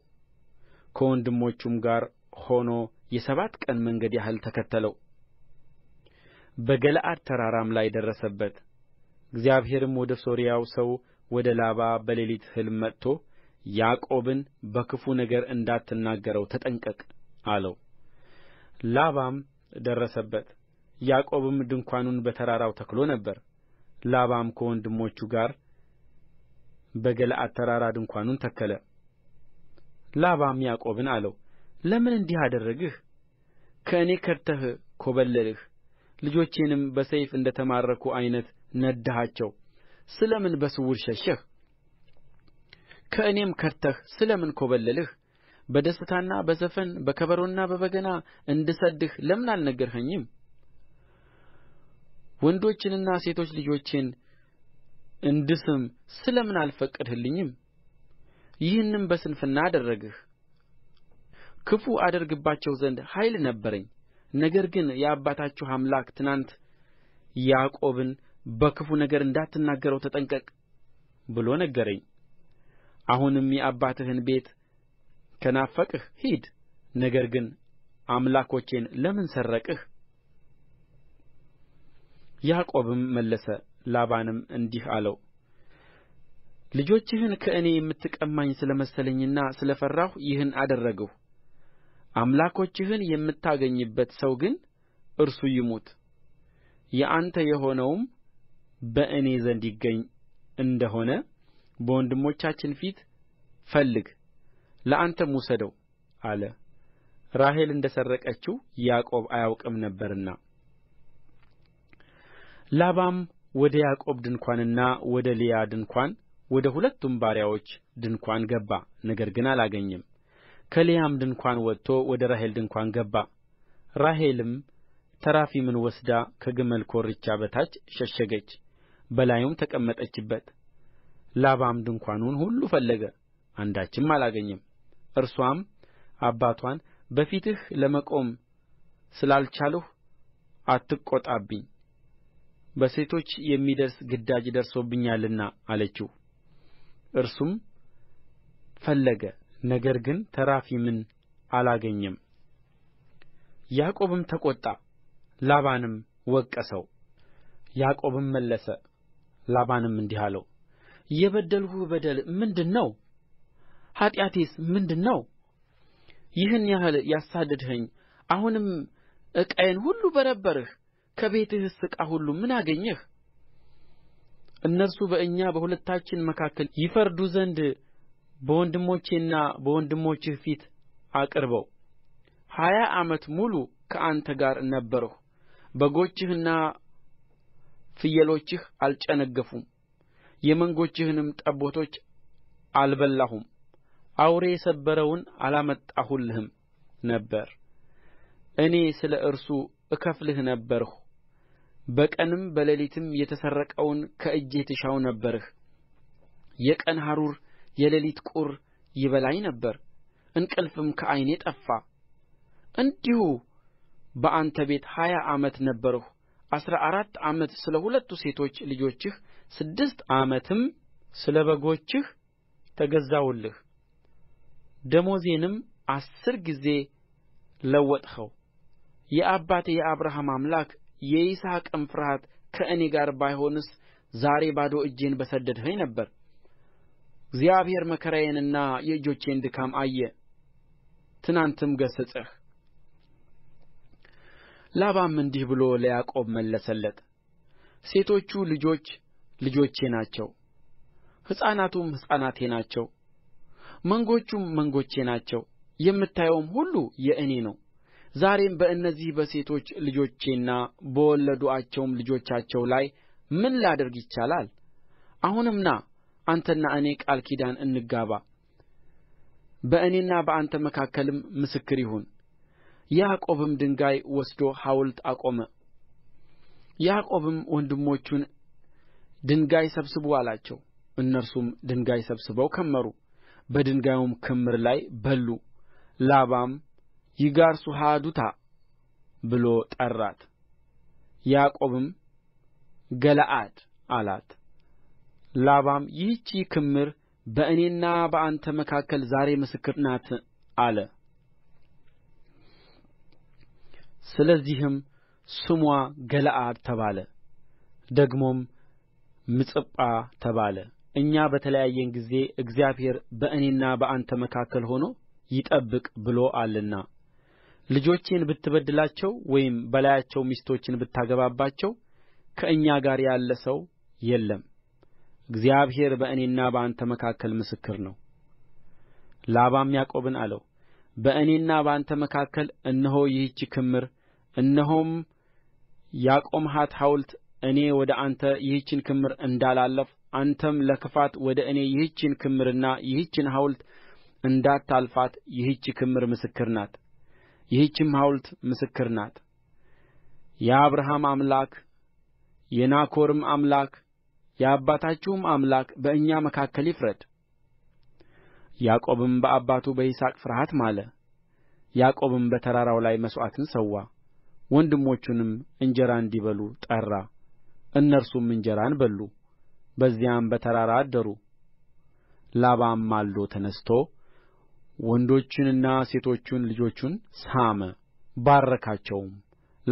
ከወንድሞቹም ጋር ሆኖ የሰባት ቀን መንገድ ያህል ተከተለው በገለዓድ ተራራም ላይ ደረሰበት። እግዚአብሔርም ወደ ሶርያው ሰው ወደ ላባ በሌሊት ሕልም መጥቶ ያዕቆብን በክፉ ነገር እንዳትናገረው ተጠንቀቅ አለው። ላባም ደረሰበት። ያዕቆብም ድንኳኑን በተራራው ተክሎ ነበር። ላባም ከወንድሞቹ ጋር በገለዓድ ተራራ ድንኳኑን ተከለ ላባም ያዕቆብን አለው ለምን እንዲህ አደረግህ ከእኔ ከድተህ ኰበለልህ ልጆቼንም በሰይፍ እንደ ተማረኩ ዓይነት ነዳሃቸው ስለ ምን በስውር ሸሸህ ከእኔም ከድተህ ስለ ምን ኰበለልህ በደስታና በዘፈን በከበሮና በበገና እንድሰድድህ ለምን አልነገርኸኝም ወንዶችንና ሴቶች ልጆቼን እንድስም ስለ ምን አልፈቀድህልኝም ይህንም በስንፍና አደረግህ ክፉ አደርግባቸው ዘንድ ኃይል ነበረኝ ነገር ግን የአባታችሁ አምላክ ትናንት ያዕቆብን በክፉ ነገር እንዳትናገረው ተጠንቀቅ ብሎ ነገረኝ አሁንም የአባትህን ቤት ከናፈቅህ ሂድ ነገር ግን አምላኮቼን ለምን ሰረቅህ ያዕቆብም መለሰ ላባንም እንዲህ አለው ልጆችህን ከእኔ የምትቀማኝ ስለ መሰለኝና ስለ ፈራሁ ይህን አደረግሁ አምላኮችህን የምታገኝበት ሰው ግን እርሱ ይሙት የአንተ የሆነውም በእኔ ዘንድ ይገኝ እንደሆነ በወንድሞቻችን ፊት ፈልግ ለአንተም ውሰደው አለ ራሔል እንደ ሰረቀችው ያዕቆብ አያውቅም ነበርና ላባም ወደ ያዕቆብ ድንኳንና ወደ ልያ ድንኳን ወደ ሁለቱም ባሪያዎች ድንኳን ገባ ነገር ግን አላገኘም ከልያም ድንኳን ወጥቶ ወደ ራሔል ድንኳን ገባ ራሔልም ተራፊምን ወስዳ ከግመል ኮርቻ በታች ሸሸገች በላዩም ተቀመጠችበት ላባም ድንኳኑን ሁሉ ፈለገ አንዳችም አላገኘም እርሷም አባቷን በፊትህ ለመቆም ስላልቻልሁ አትቈጣብኝ በሴቶች የሚደርስ ግዳጅ ደርሶብኛልና አለችው እርሱም ፈለገ ነገር ግን ተራፊምን አላገኘም ያዕቆብም ተቈጣ ላባንም ወቀሰው ያዕቆብም መለሰ ላባንም እንዲህ አለው የበደልሁህ በደል ምንድር ነው? ኃጢአቴስ ምንድር ነው? ይህን ያህል ያሳደድኸኝ፣ አሁንም ዕቃዬን ሁሉ በረበርህ። ከቤትህስ ዕቃ ሁሉ ምን አገኘህ እነርሱ በእኛ በሁለታችን መካከል ይፈርዱ ዘንድ በወንድሞቼና በወንድሞችህ ፊት አቅርበው ሀያ ዓመት ሙሉ ከአንተ ጋር ነበርሁ በጎችህና ፍየሎችህ አልጨነገፉም የመንጎችህንም ጠቦቶች አልበላሁም አውሬ የሰበረውን አላመጣሁልህም ነበር እኔ ስለ እርሱ እከፍልህ ነበርሁ በቀንም በሌሊትም የተሰረቀውን ከእጄ ትሻው ነበርህ የቀን ሐሩር የሌሊት ቁር ይበላኝ ነበር እንቅልፍም ከዓይኔ ጠፋ እንዲሁ በአንተ ቤት ሀያ ዓመት ነበርሁ አሥራ አራት ዓመት ስለ ሁለቱ ሴቶች ልጆችህ ስድስት ዓመትም ስለ በጎችህ ተገዛሁልህ ደሞዜንም አሥር ጊዜ ለወጥኸው የአባቴ የአብርሃም አምላክ የይስሐቅም ፍርሃት ከእኔ ጋር ባይሆንስ ዛሬ ባዶ እጄን በሰደድኸኝ ነበር እግዚአብሔር መከራዬንና የእጆቼን ድካም አየ ትናንትም ገሠጸህ ላባም እንዲህ ብሎ ለያዕቆብ መለሰለት ሴቶቹ ልጆች ልጆቼ ናቸው ሕፃናቱም ሕፃናቴ ናቸው መንጎቹም መንጎቼ ናቸው የምታየውም ሁሉ የእኔ ነው ዛሬም በእነዚህ በሴቶች ልጆቼና በወለዱአቸውም ልጆቻቸው ላይ ምን ላደርግ ይቻላል አሁንም ና አንተና እኔ ቃል ኪዳን እንጋባ በእኔና በአንተ መካከልም ምስክር ይሁን ያዕቆብም ድንጋይ ወስዶ ሐውልት አቆመ ያዕቆብም ወንድሞቹን ድንጋይ ሰብስቡ አላቸው እነርሱም ድንጋይ ሰብስበው ከመሩ በድንጋዩም ክምር ላይ በሉ ላባም ይጋርሱሃዱታ ብሎ ጠራት ያዕቆብም ገለዓድ አላት ላባም ይህች ክምር በእኔና በአንተ መካከል ዛሬ ምስክር ናት አለ ስለዚህም ስሟ ገለዓድ ተባለ ደግሞም ምጽጳ ተባለ እኛ በተለያየን ጊዜ እግዚአብሔር በእኔና በአንተ መካከል ሆኖ ይጠብቅ ብሎአልና ልጆቼን ብትበድላቸው ወይም በላያቸው ሚስቶችን ብታገባባቸው ከእኛ ጋር ያለ ሰው የለም እግዚአብሔር በእኔና በአንተ መካከል ምስክር ነው ላባም ያዕቆብን አለው በእኔና በአንተ መካከል እነሆ ይህች ክምር እነሆም ያቆምኋት ሐውልት እኔ ወደ አንተ ይህችን ክምር እንዳላለፍ አንተም ለክፋት ወደ እኔ ይህችን ክምርና ይህችን ሐውልት እንዳታልፋት ይህች ክምር ምስክር ናት ይህችም ሐውልት ምስክር ናት። የአብርሃም አምላክ የናኮርም አምላክ የአባታችሁም አምላክ በእኛ መካከል ይፍረድ። ያዕቆብም በአባቱ በይስሐቅ ፍርሃት ማለ። ያዕቆብም በተራራው ላይ መሥዋዕትን ሠዋ፣ ወንድሞቹንም እንጀራ እንዲበሉ ጠራ። እነርሱም እንጀራን በሉ፣ በዚያም በተራራ አደሩ። ላባም ማልዶ ተነሥቶ ወንዶቹንና ሴቶቹን ልጆቹን ሳመ ባረካቸውም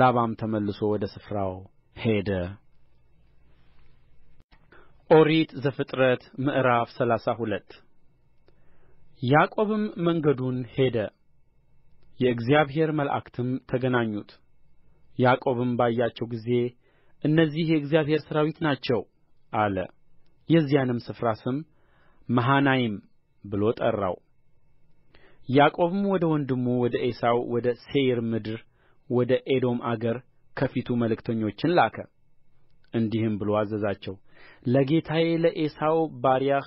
ላባም ተመልሶ ወደ ስፍራው ሄደ ኦሪት ዘፍጥረት ምዕራፍ ሰላሳ ሁለት ያዕቆብም መንገዱን ሄደ የእግዚአብሔር መላእክትም ተገናኙት ያዕቆብም ባያቸው ጊዜ እነዚህ የእግዚአብሔር ሠራዊት ናቸው አለ የዚያንም ስፍራ ስም መሃናይም ብሎ ጠራው ያዕቆብም ወደ ወንድሙ ወደ ዔሳው ወደ ሴይር ምድር ወደ ኤዶም አገር ከፊቱ መልእክተኞችን ላከ እንዲህም ብሎ አዘዛቸው ለጌታዬ ለዔሳው ባሪያህ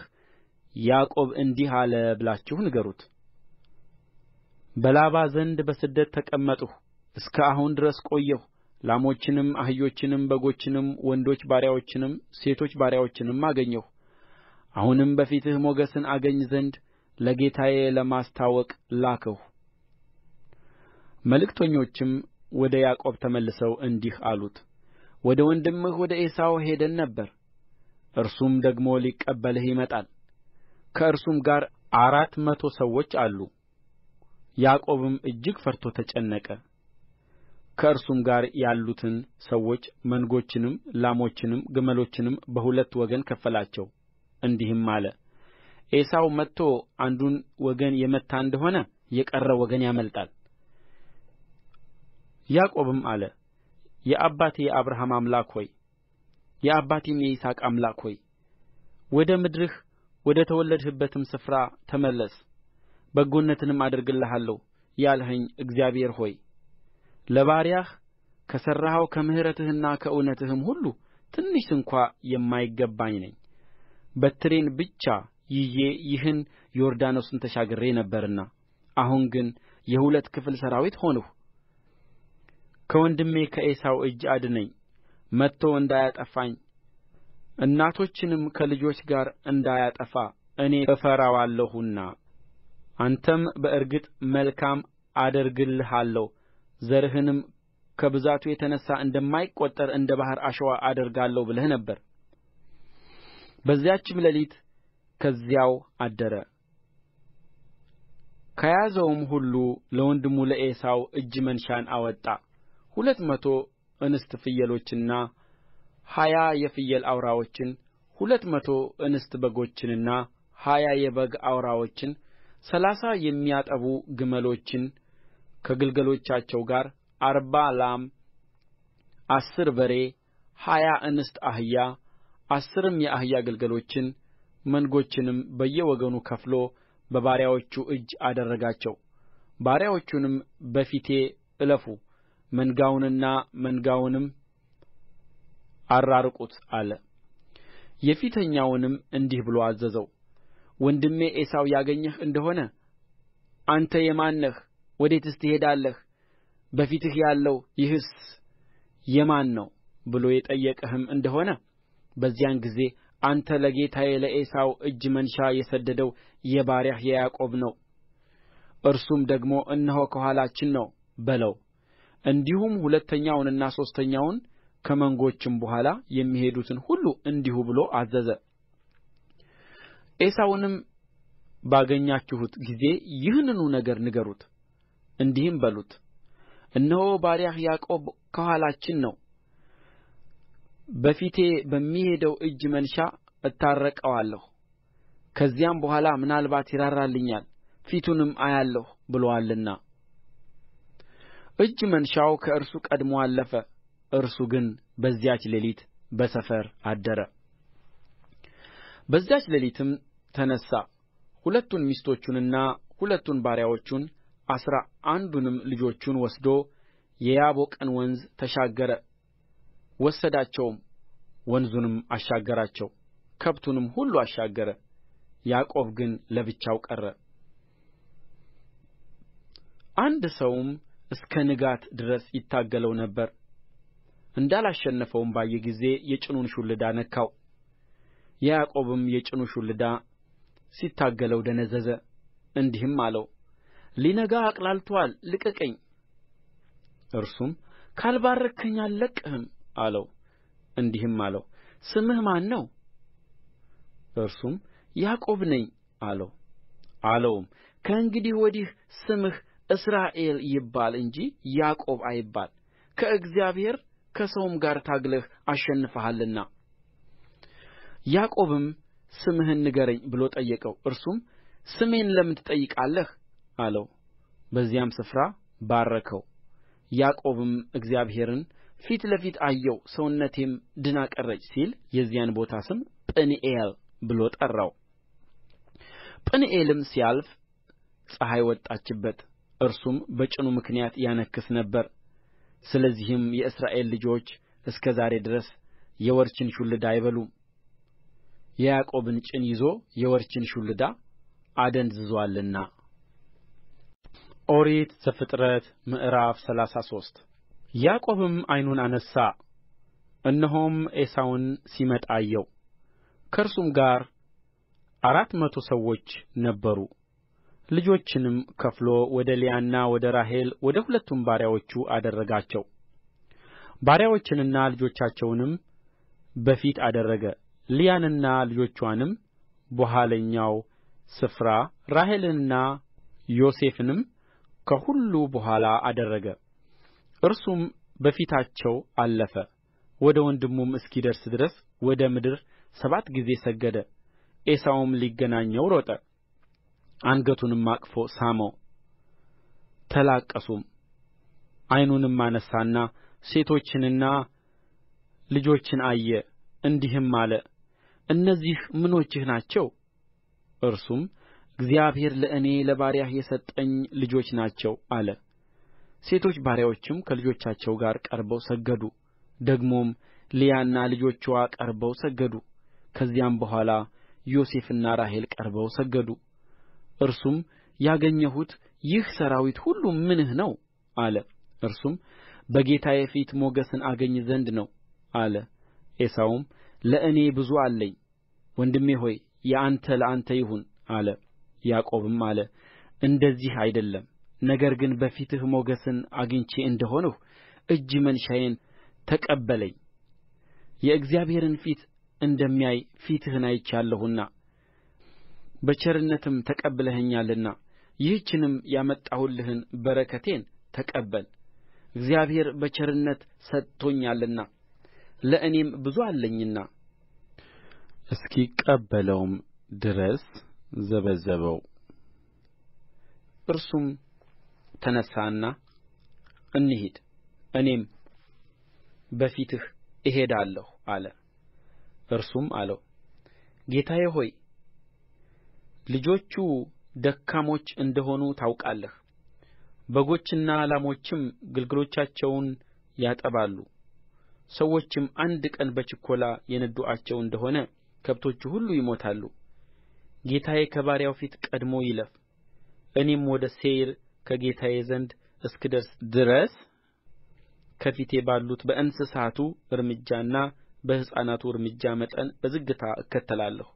ያዕቆብ እንዲህ አለ ብላችሁ ንገሩት በላባ ዘንድ በስደት ተቀመጥሁ እስከ አሁን ድረስ ቆየሁ ላሞችንም አህዮችንም በጎችንም ወንዶች ባሪያዎችንም ሴቶች ባሪያዎችንም አገኘሁ አሁንም በፊትህ ሞገስን አገኝ ዘንድ ለጌታዬ ለማስታወቅ ላክሁ መልእክተኞችም ወደ ያዕቆብ ተመልሰው እንዲህ አሉት ወደ ወንድምህ ወደ ዔሳው ሄደን ነበር እርሱም ደግሞ ሊቀበልህ ይመጣል ከእርሱም ጋር አራት መቶ ሰዎች አሉ ያዕቆብም እጅግ ፈርቶ ተጨነቀ ከእርሱም ጋር ያሉትን ሰዎች መንጎችንም ላሞችንም ግመሎችንም በሁለት ወገን ከፈላቸው እንዲህም አለ ዔሳው መጥቶ አንዱን ወገን የመታ እንደ ሆነ የቀረው ወገን ያመልጣል ያዕቆብም አለ የአባቴ የአብርሃም አምላክ ሆይ የአባቴም የይስሐቅ አምላክ ሆይ ወደ ምድርህ ወደ ተወለድህበትም ስፍራ ተመለስ በጎነትንም አደርግልሃለሁ ያልኸኝ እግዚአብሔር ሆይ ለባሪያህ ከሠራኸው ከምሕረትህና ከእውነትህም ሁሉ ትንሽ ስንኳ የማይገባኝ ነኝ በትሬን ብቻ ይዤ ይህን ዮርዳኖስን ተሻግሬ ነበርና አሁን ግን የሁለት ክፍል ሠራዊት ሆንሁ ከወንድሜ ከዔሳው እጅ አድነኝ መጥቶ እንዳያጠፋኝ እናቶችንም ከልጆች ጋር እንዳያጠፋ እኔ እፈራዋለሁና አንተም በእርግጥ መልካም አደርግልሃለሁ ዘርህንም ከብዛቱ የተነሣ እንደማይቈጠር እንደ ባሕር አሸዋ አደርጋለሁ ብለህ ነበር በዚያችም ሌሊት ከዚያው አደረ ከያዘውም ሁሉ ለወንድሙ ለዔሳው እጅ መንሻን አወጣ ሁለት መቶ እንስት ፍየሎችንና ሀያ የፍየል አውራዎችን ሁለት መቶ እንስት በጎችንና ሀያ የበግ አውራዎችን ሰላሳ የሚያጠቡ ግመሎችን ከግልገሎቻቸው ጋር አርባ ላም አሥር በሬ ሀያ እንስት አህያ አሥርም የአህያ ግልገሎችን መንጎችንም በየወገኑ ከፍሎ በባሪያዎቹ እጅ አደረጋቸው ባሪያዎቹንም በፊቴ እለፉ መንጋውንና መንጋውንም አራርቁት አለ የፊተኛውንም እንዲህ ብሎ አዘዘው ወንድሜ ዔሳው ያገኘህ እንደሆነ አንተ የማን ነህ ወዴትስ ትሄዳለህ በፊትህ ያለው ይህስ የማን ነው ብሎ የጠየቀህም እንደሆነ በዚያን ጊዜ አንተ ለጌታዬ ለዔሳው እጅ መንሻ የሰደደው የባሪያህ የያዕቆብ ነው እርሱም ደግሞ እነሆ ከኋላችን ነው በለው እንዲሁም ሁለተኛውንና ሦስተኛውን ከመንጎችም በኋላ የሚሄዱትን ሁሉ እንዲሁ ብሎ አዘዘ ዔሳውንም ባገኛችሁት ጊዜ ይህንኑ ነገር ንገሩት እንዲህም በሉት እነሆ ባሪያህ ያዕቆብ ከኋላችን ነው በፊቴ በሚሄደው እጅ መንሻ እታረቀዋለሁ ከዚያም በኋላ ምናልባት ይራራልኛል ፊቱንም አያለሁ ብሎአልና እጅ መንሻው ከእርሱ ቀድሞ አለፈ እርሱ ግን በዚያች ሌሊት በሰፈር አደረ። በዚያች ሌሊትም ተነሣ፣ ሁለቱን ሚስቶቹንና ሁለቱን ባሪያዎቹን አሥራ አንዱንም ልጆቹን ወስዶ የያቦቅን ወንዝ ተሻገረ፣ ወሰዳቸውም ወንዙንም አሻገራቸው ከብቱንም ሁሉ አሻገረ ያዕቆብ ግን ለብቻው ቀረ አንድ ሰውም እስከ ንጋት ድረስ ይታገለው ነበር እንዳላሸነፈውም ባየ ጊዜ የጭኑን ሹልዳ ነካው ያዕቆብም የጭኑ ሹልዳ ሲታገለው ደነዘዘ እንዲህም አለው ሊነጋ አቅላልቶአል ልቀቀኝ እርሱም ካልባረክኸኝ አልለቅቅህም አለው እንዲህም አለው ስምህ ማን ነው እርሱም ያዕቆብ ነኝ አለው አለውም ከእንግዲህ ወዲህ ስምህ እስራኤል ይባል እንጂ ያዕቆብ አይባል ከእግዚአብሔር ከሰውም ጋር ታግለህ አሸንፈሃልና ያዕቆብም ስምህን ንገረኝ ብሎ ጠየቀው እርሱም ስሜን ለምን ትጠይቃለህ አለው በዚያም ስፍራ ባረከው ያዕቆብም እግዚአብሔርን ፊት ለፊት አየሁ ሰውነቴም ድና ቀረች ሲል የዚያን ቦታ ስም ጵኒኤል ብሎ ጠራው ጵኒኤልም ሲያልፍ ፀሐይ ወጣችበት እርሱም በጭኑ ምክንያት ያነክስ ነበር ስለዚህም የእስራኤል ልጆች እስከ ዛሬ ድረስ የወርችን ሹልዳ አይበሉም የያዕቆብን ጭን ይዞ የወርችን ሹልዳ አደንዝዞአልና ኦሪት ዘፍጥረት ምዕራፍ ሰላሳ ሶስት ያዕቆብም ዓይኑን አነሣ እነሆም ዔሳውን ሲመጣ አየው ከእርሱም ጋር አራት መቶ ሰዎች ነበሩ ልጆችንም ከፍሎ ወደ ልያና ወደ ራሔል ወደ ሁለቱም ባሪያዎቹ አደረጋቸው ባሪያዎችንና ልጆቻቸውንም በፊት አደረገ ልያንና ልጆቿንም በኋለኛው ስፍራ ራሔልንና ዮሴፍንም ከሁሉ በኋላ አደረገ እርሱም በፊታቸው አለፈ ወደ ወንድሙም እስኪደርስ ድረስ ወደ ምድር ሰባት ጊዜ ሰገደ ዔሳውም ሊገናኘው ሮጠ አንገቱንም አቅፎ ሳመው ተላቀሱም ዐይኑንም አነሣና ሴቶችንና ልጆችን አየ እንዲህም አለ እነዚህ ምኖችህ ናቸው እርሱም እግዚአብሔር ለእኔ ለባሪያህ የሰጠኝ ልጆች ናቸው አለ ሴቶች ባሪያዎችም ከልጆቻቸው ጋር ቀርበው ሰገዱ ደግሞም ልያና ልጆችዋ ቀርበው ሰገዱ ከዚያም በኋላ ዮሴፍና ራሔል ቀርበው ሰገዱ እርሱም ያገኘሁት ይህ ሠራዊት ሁሉ ምንህ ነው አለ እርሱም በጌታዬ ፊት ሞገስን አገኝ ዘንድ ነው አለ ዔሳውም ለእኔ ብዙ አለኝ ወንድሜ ሆይ የአንተ ለአንተ ይሁን አለ ያዕቆብም አለ እንደዚህ አይደለም ነገር ግን በፊትህ ሞገስን አግኝቼ እንደ ሆንሁ እጅ መንሻዬን ተቀበለኝ የእግዚአብሔርን ፊት እንደሚያይ ፊትህን አይቼአለሁና በቸርነትም ተቀብለኸኛልና ይህችንም ያመጣሁልህን በረከቴን ተቀበል እግዚአብሔር በቸርነት ሰጥቶኛልና ለእኔም ብዙ አለኝና እስኪቀበለውም ድረስ ዘበዘበው እርሱም ተነሣና እንሂድ እኔም በፊትህ እሄዳለሁ አለ እርሱም አለው ጌታዬ ሆይ ልጆቹ ደካሞች እንደሆኑ ታውቃለህ በጎችና ላሞችም ግልገሎቻቸውን ያጠባሉ ሰዎችም አንድ ቀን በችኰላ የነዱአቸው እንደሆነ ከብቶቹ ሁሉ ይሞታሉ ጌታዬ ከባሪያው ፊት ቀድሞ ይለፍ እኔም ወደ ሴይር ከጌታዬ ዘንድ እስክደርስ ድረስ ከፊቴ ባሉት በእንስሳቱ እርምጃና በሕፃናቱ እርምጃ መጠን በዝግታ እከተላለሁ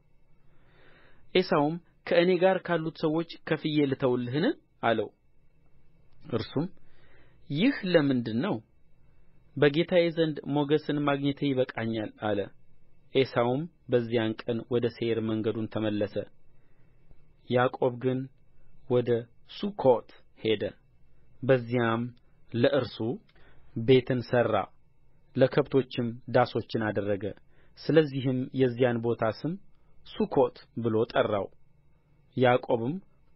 ዔሳውም ከእኔ ጋር ካሉት ሰዎች ከፍዬ ልተውልህን አለው እርሱም ይህ ለምንድር ነው በጌታዬ ዘንድ ሞገስን ማግኘቴ ይበቃኛል አለ ዔሳውም በዚያን ቀን ወደ ሴይር መንገዱን ተመለሰ ያዕቆብ ግን ወደ ሱኮት ሄደ በዚያም ለእርሱ ቤትን ሠራ ለከብቶችም ዳሶችን አደረገ ስለዚህም የዚያን ቦታ ስም ሱኮት ብሎ ጠራው ያዕቆብም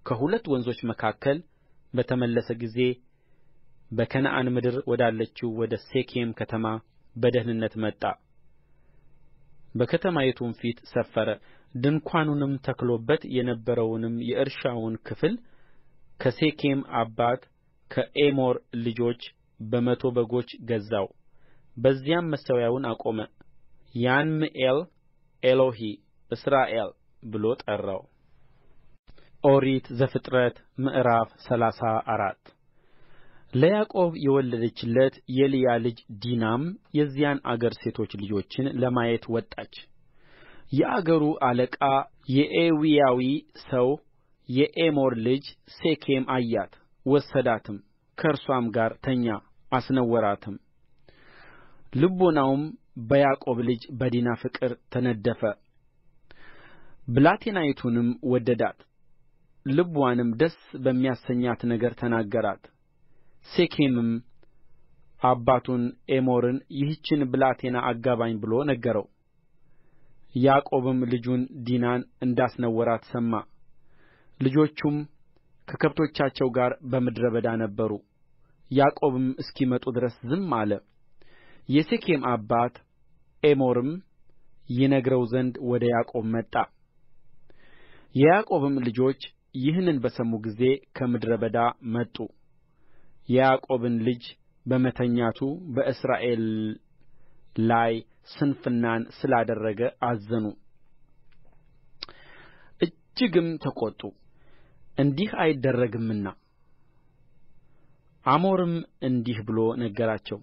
ከሁለት ወንዞች መካከል በተመለሰ ጊዜ በከነዓን ምድር ወዳለችው ወደ ሴኬም ከተማ በደኅንነት መጣ በከተማይቱም ፊት ሰፈረ ድንኳኑንም ተክሎበት የነበረውንም የእርሻውን ክፍል ከሴኬም አባት ከኤሞር ልጆች በመቶ በጎች ገዛው በዚያም መሠዊያውን አቆመ ያንም ኤል ኤሎሄ እስራኤል ብሎ ጠራው ኦሪት ዘፍጥረት ምዕራፍ ሰላሳ አራት ለያዕቆብ የወለደችለት የልያ ልጅ ዲናም የዚያን አገር ሴቶች ልጆችን ለማየት ወጣች የአገሩ አለቃ የኤዊያዊ ሰው የኤሞር ልጅ ሴኬም አያት ወሰዳትም ከእርስዋም ጋር ተኛ አስነወራትም ልቡናውም በያዕቆብ ልጅ በዲና ፍቅር ተነደፈ ብላቴናይቱንም ወደዳት ልቧንም ደስ በሚያሰኛት ነገር ተናገራት ሴኬምም አባቱን ኤሞርን ይህችን ብላቴና አጋባኝ ብሎ ነገረው ያዕቆብም ልጁን ዲናን እንዳስነወራት ሰማ ልጆቹም ከከብቶቻቸው ጋር በምድረ በዳ ነበሩ ያዕቆብም እስኪመጡ ድረስ ዝም አለ የሴኬም አባት ኤሞርም ይነግረው ዘንድ ወደ ያዕቆብ መጣ የያዕቆብም ልጆች ይህንን በሰሙ ጊዜ ከምድረ በዳ መጡ የያዕቆብን ልጅ በመተኛቱ በእስራኤል ላይ ስንፍናን ስላደረገ አዘኑ እጅግም ተቈጡ እንዲህ አይደረግምና አሞርም እንዲህ ብሎ ነገራቸው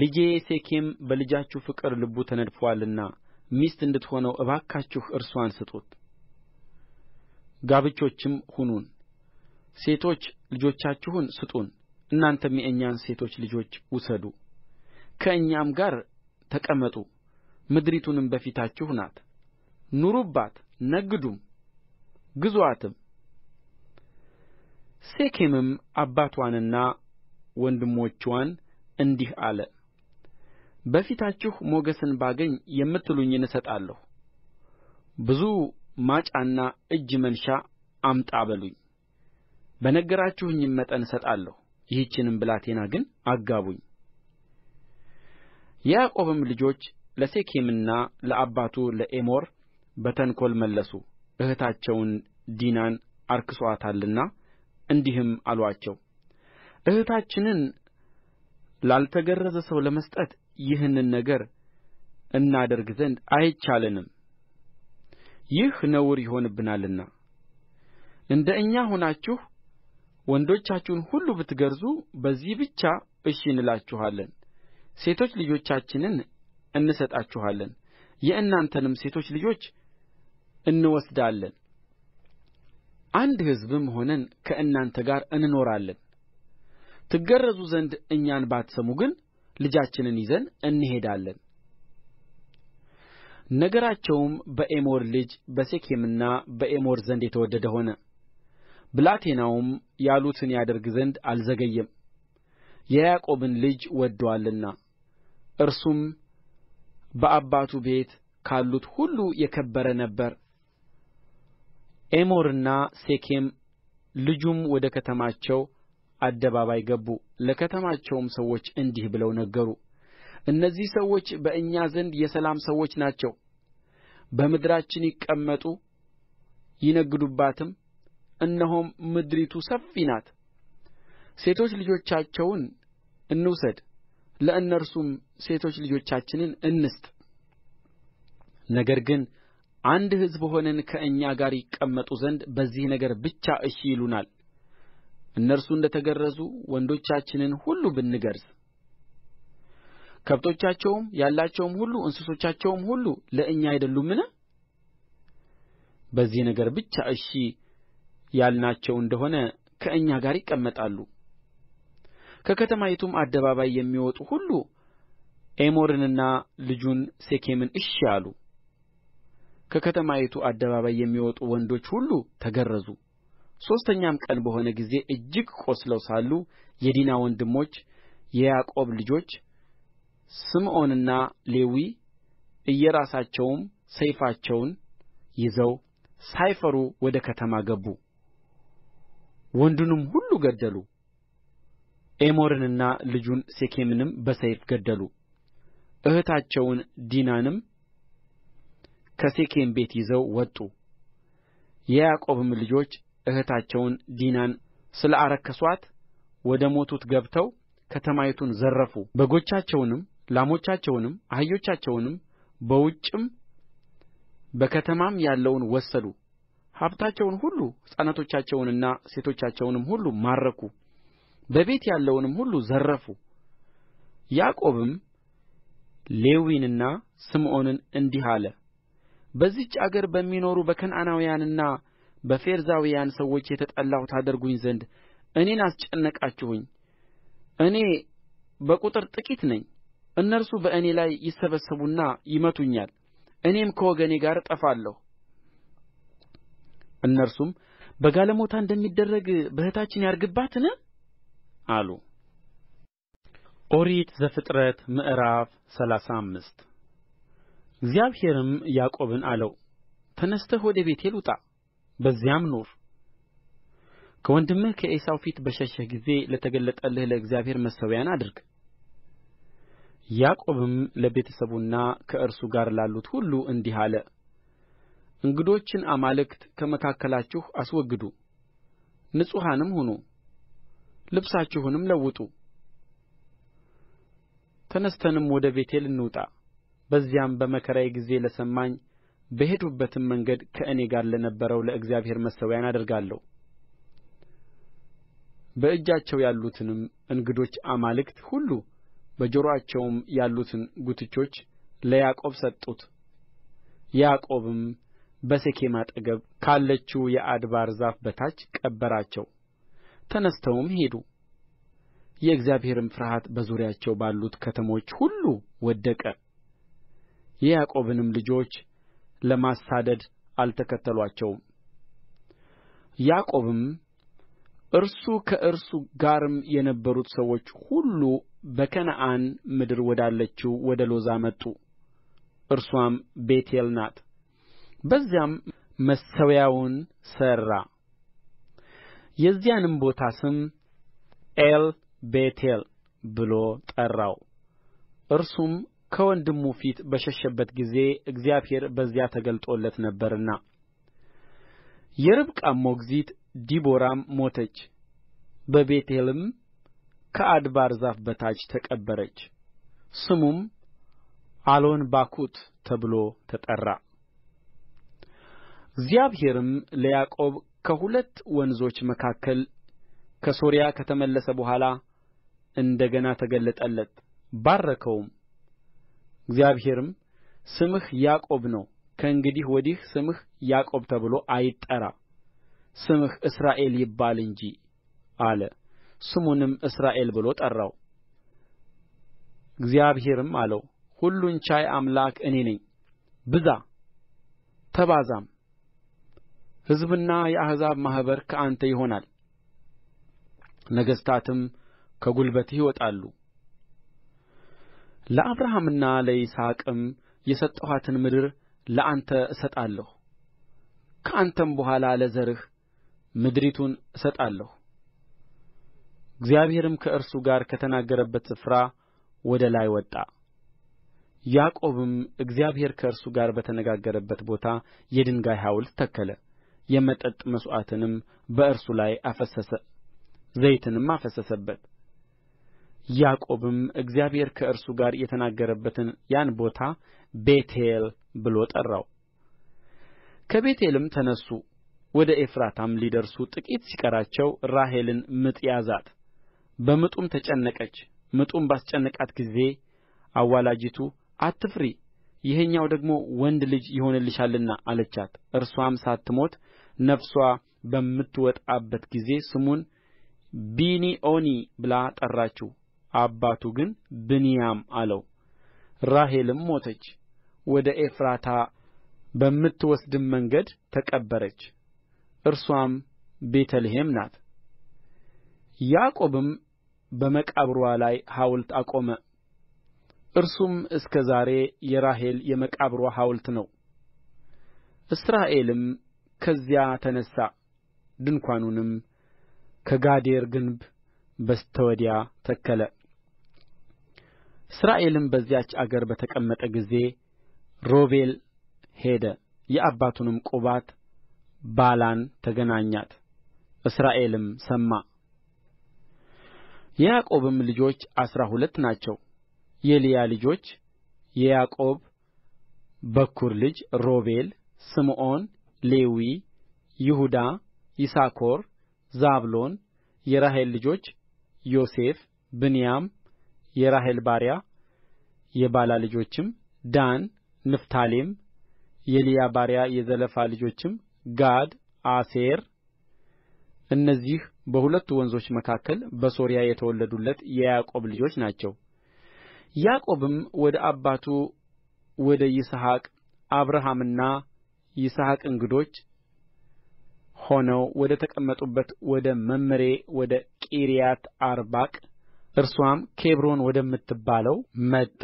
ልጄ ሴኬም በልጃችሁ ፍቅር ልቡ ተነድፎአልና ሚስት እንድትሆነው እባካችሁ እርስዋን ስጡት ጋብቾችም ሁኑን ሴቶች ልጆቻችሁን ስጡን እናንተም የእኛን ሴቶች ልጆች ውሰዱ ከእኛም ጋር ተቀመጡ ምድሪቱንም በፊታችሁ ናት ኑሩባት ነግዱም ግዙአትም ሴኬምም አባትዋንና ወንድሞችዋን እንዲህ አለ በፊታችሁ ሞገስን ባገኝ የምትሉኝን እሰጣለሁ ብዙ ማጫና እጅ መንሻ አምጣ በሉኝ በነገራችሁኝም መጠን እሰጣለሁ ይህችንም ብላቴና ግን አጋቡኝ የያዕቆብም ልጆች ለሴኬምና ለአባቱ ለኤሞር በተንኰል መለሱ እኅታቸውን ዲናን አርክሶአታልና እንዲህም አሉአቸው እኅታችንን ላልተገረዘ ሰው ለመስጠት ይህንን ነገር እናደርግ ዘንድ አይቻለንም ይህ ነውር ይሆንብናልና እንደ እኛ ሆናችሁ ወንዶቻችሁን ሁሉ ብትገርዙ በዚህ ብቻ እሺ እንላችኋለን ሴቶች ልጆቻችንን እንሰጣችኋለን የእናንተንም ሴቶች ልጆች እንወስዳለን አንድ ሕዝብም ሆነን ከእናንተ ጋር እንኖራለን ትገረዙ ዘንድ እኛን ባትሰሙ ግን ልጃችንን ይዘን እንሄዳለን ነገራቸውም በኤሞር ልጅ በሴኬምና በኤሞር ዘንድ የተወደደ ሆነ ብላቴናውም ያሉትን ያደርግ ዘንድ አልዘገየም የያዕቆብን ልጅ ወድዶአልና እርሱም በአባቱ ቤት ካሉት ሁሉ የከበረ ነበር ኤሞርና ሴኬም ልጁም ወደ ከተማቸው አደባባይ ገቡ ለከተማቸውም ሰዎች እንዲህ ብለው ነገሩ እነዚህ ሰዎች በእኛ ዘንድ የሰላም ሰዎች ናቸው በምድራችን ይቀመጡ ይነግዱባትም እነሆም ምድሪቱ ሰፊ ናት ሴቶች ልጆቻቸውን እንውሰድ ለእነርሱም ሴቶች ልጆቻችንን እንስጥ ነገር ግን አንድ ሕዝብ ሆነን ከእኛ ጋር ይቀመጡ ዘንድ በዚህ ነገር ብቻ እሺ ይሉናል እነርሱ እንደ ተገረዙ ወንዶቻችንን ሁሉ ብንገርዝ ከብቶቻቸውም ያላቸውም ሁሉ እንስሶቻቸውም ሁሉ ለእኛ አይደሉምን በዚህ ነገር ብቻ እሺ ያልናቸው እንደሆነ ከእኛ ጋር ይቀመጣሉ ከከተማይቱም አደባባይ የሚወጡ ሁሉ ኤሞርንና ልጁን ሴኬምን እሺ አሉ ከከተማይቱ አደባባይ የሚወጡ ወንዶች ሁሉ ተገረዙ ሦስተኛም ቀን በሆነ ጊዜ እጅግ ቆስለው ሳሉ የዲና ወንድሞች የያዕቆብ ልጆች ስምዖንና ሌዊ እየራሳቸውም ሰይፋቸውን ይዘው ሳይፈሩ ወደ ከተማ ገቡ ወንዱንም ሁሉ ገደሉ ኤሞርንና ልጁን ሴኬምንም በሰይፍ ገደሉ እኅታቸውን ዲናንም ከሴኬም ቤት ይዘው ወጡ የያዕቆብም ልጆች እህታቸውን ዲናን ስለ አረከሱአት ወደ ሞቱት ገብተው ከተማይቱን ዘረፉ በጎቻቸውንም ላሞቻቸውንም አህዮቻቸውንም በውጭም በከተማም ያለውን ወሰዱ ሀብታቸውን ሁሉ ሕፃናቶቻቸውንና ሴቶቻቸውንም ሁሉ ማረኩ በቤት ያለውንም ሁሉ ዘረፉ ያዕቆብም ሌዊንና ስምዖንን እንዲህ አለ በዚህች አገር በሚኖሩ በከነዓናውያንና በፌርዛውያን ሰዎች የተጠላሁ ታደርጉኝ ዘንድ እኔን አስጨነቃችሁኝ እኔ በቍጥር ጥቂት ነኝ እነርሱ በእኔ ላይ ይሰበሰቡና ይመቱኛል እኔም ከወገኔ ጋር እጠፋለሁ እነርሱም በጋለሞታ እንደሚደረግ በእህታችን ያርግባትን አሉ ኦሪት ዘፍጥረት ምዕራፍ ሰላሳ አምስት እግዚአብሔርም ያዕቆብን አለው ተነሥተህ ወደ ቤቴል ውጣ በዚያም ኑር ከወንድምህ ከዔሳው ፊት በሸሸህ ጊዜ ለተገለጠልህ ለእግዚአብሔር መሠዊያን አድርግ ያዕቆብም ለቤተሰቡና ከእርሱ ጋር ላሉት ሁሉ እንዲህ አለ እንግዶችን አማልክት ከመካከላችሁ አስወግዱ ንጹሓንም ሁኑ ልብሳችሁንም ለውጡ ተነሥተንም ወደ ቤቴል እንውጣ በዚያም በመከራዬ ጊዜ ለሰማኝ በሄድሁበትም መንገድ ከእኔ ጋር ለነበረው ለእግዚአብሔር መሠዊያን አደርጋለሁ በእጃቸው ያሉትንም እንግዶች አማልክት ሁሉ በጆሮአቸውም ያሉትን ጕትቾች ለያዕቆብ ሰጡት። ያዕቆብም በሴኬም አጠገብ ካለችው የአድባር ዛፍ በታች ቀበራቸው። ተነሥተውም ሄዱ። የእግዚአብሔርም ፍርሃት በዙሪያቸው ባሉት ከተሞች ሁሉ ወደቀ። የያዕቆብንም ልጆች ለማሳደድ አልተከተሉአቸውም ያዕቆብም እርሱ ከእርሱ ጋርም የነበሩት ሰዎች ሁሉ በከነዓን ምድር ወዳለችው ወደ ሎዛ መጡ እርስዋም ቤቴል ናት በዚያም መሠዊያውን ሠራ የዚያንም ቦታ ስም ቤቴል ብሎ ጠራው እርሱም ከወንድሙ ፊት በሸሸበት ጊዜ እግዚአብሔር በዚያ ተገልጦለት ነበርና የርብቃም ሞግዚት ዲቦራም ሞተች፣ በቤቴልም ከአድባር ዛፍ በታች ተቀበረች። ስሙም አሎንባኩት ተብሎ ተጠራ። እግዚአብሔርም ለያዕቆብ ከሁለት ወንዞች መካከል ከሶርያ ከተመለሰ በኋላ እንደ ገና ተገለጠለት፣ ባረከውም። እግዚአብሔርም ስምህ ያዕቆብ ነው ከእንግዲህ ወዲህ ስምህ ያዕቆብ ተብሎ አይጠራ ስምህ እስራኤል ይባል እንጂ አለ ስሙንም እስራኤል ብሎ ጠራው እግዚአብሔርም አለው ሁሉን ቻይ አምላክ እኔ ነኝ ብዛ ተባዛም ሕዝብና የአሕዛብ ማኅበር ከአንተ ይሆናል ነገሥታትም ከጕልበትህ ይወጣሉ ለአብርሃምና ለይስሐቅም የሰጠኋትን ምድር ለአንተ እሰጣለሁ ከአንተም በኋላ ለዘርህ ምድሪቱን እሰጣለሁ እግዚአብሔርም ከእርሱ ጋር ከተናገረበት ስፍራ ወደ ላይ ወጣ ያዕቆብም እግዚአብሔር ከእርሱ ጋር በተነጋገረበት ቦታ የድንጋይ ሐውልት ተከለ የመጠጥ መሥዋዕትንም በእርሱ ላይ አፈሰሰ ዘይትንም አፈሰሰበት ያዕቆብም እግዚአብሔር ከእርሱ ጋር የተናገረበትን ያን ቦታ ቤቴል ብሎ ጠራው ከቤቴልም ተነሡ ወደ ኤፍራታም ሊደርሱ ጥቂት ሲቀራቸው ራሔልን ምጥ ያዛት በምጡም ተጨነቀች ምጡም ባስጨነቃት ጊዜ አዋላጂቱ አትፍሪ ይኸኛው ደግሞ ወንድ ልጅ ይሆንልሻልና አለቻት እርሷም ሳትሞት ነፍሷ በምትወጣበት ጊዜ ስሙን ቢኒዖኒ ብላ ጠራችው አባቱ ግን ብንያም አለው ራሔልም ሞተች ወደ ኤፍራታ በምትወስድም መንገድ ተቀበረች እርስዋም ቤተ ልሔም ናት ያዕቆብም በመቃብርዋ ላይ ሐውልት አቆመ እርሱም እስከ ዛሬ የራሔል የመቃብሯ ሐውልት ነው እስራኤልም ከዚያ ተነሣ ድንኳኑንም ከጋዴር ግንብ በስተወዲያ ተከለ እስራኤልም በዚያች አገር በተቀመጠ ጊዜ ሮቤል ሄደ የአባቱንም ቁባት ባላን ተገናኛት እስራኤልም ሰማ የያዕቆብም ልጆች አሥራ ሁለት ናቸው የልያ ልጆች የያዕቆብ በኵር ልጅ ሮቤል ስምዖን ሌዊ ይሁዳ ይሳኮር ዛብሎን የራሔል ልጆች ዮሴፍ ብንያም የራሔል ባሪያ የባላ ልጆችም ዳን ንፍታሌም የልያ ባሪያ የዘለፋ ልጆችም ጋድ አሴር እነዚህ በሁለቱ ወንዞች መካከል በሶርያ የተወለዱለት የያዕቆብ ልጆች ናቸው። ያዕቆብም ወደ አባቱ ወደ ይስሐቅ አብርሃምና ይስሐቅ እንግዶች ሆነው ወደ ተቀመጡበት ወደ መምሬ ወደ ቂርያት አርባቅ እርስዋም ኬብሮን ወደምትባለው መጣ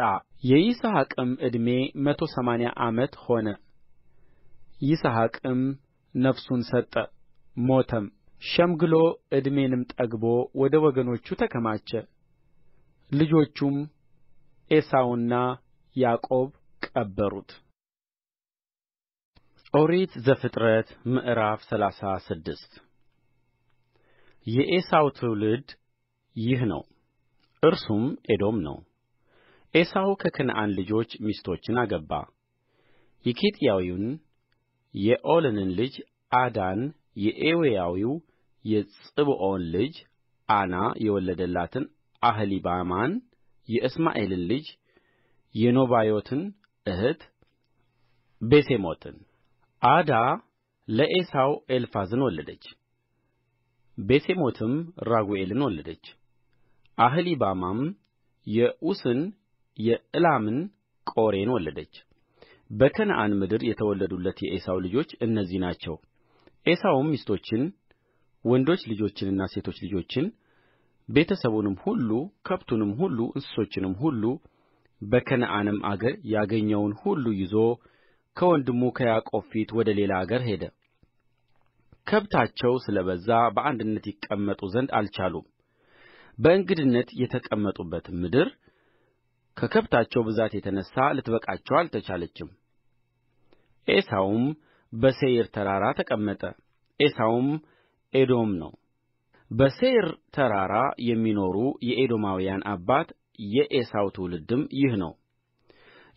የይስሐቅም ዕድሜ መቶ ሰማንያ ዓመት ሆነ ይስሐቅም ነፍሱን ሰጠ ሞተም ሸምግሎ ዕድሜንም ጠግቦ ወደ ወገኖቹ ተከማቸ ልጆቹም ዔሳውና ያዕቆብ ቀበሩት ኦሪት ዘፍጥረት ምዕራፍ ሰላሳ ስድስት የዔሳው ትውልድ ይህ ነው እርሱም ኤዶም ነው። ኤሳው ከከነዓን ልጆች ሚስቶችን አገባ። የኬጢያዊውን የዔሎንን ልጅ ዓዳን የኤዊያዊው የፅብዖን ልጅ ዓና የወለደላትን አህሊባማን የእስማኤልን ልጅ የኖባዮትን እህት ቤሴሞትን። ዓዳ ለዔሳው ኤልፋዝን ወለደች። ቤሴሞትም ራጉኤልን ወለደች። አህሊባማም የዑስን የዕላምን ቆሬን ወለደች በከነዓን ምድር የተወለዱለት የዔሳው ልጆች እነዚህ ናቸው ዔሳውም ሚስቶችን ወንዶች ልጆችንና ሴቶች ልጆችን ቤተሰቡንም ሁሉ ከብቱንም ሁሉ እንስሶቹንም ሁሉ በከነዓንም አገር ያገኘውን ሁሉ ይዞ ከወንድሙ ከያዕቆብ ፊት ወደ ሌላ አገር ሄደ ከብታቸው ስለ በዛ በአንድነት ይቀመጡ ዘንድ አልቻሉም በእንግድነት የተቀመጡበት ምድር ከከብታቸው ብዛት የተነሣ ልትበቃቸው አልቻለችም ዔሳውም በሴይር ተራራ ተቀመጠ ዔሳውም ኤዶም ነው በሴይር ተራራ የሚኖሩ የኤዶማውያን አባት የዔሳው ትውልድም ይህ ነው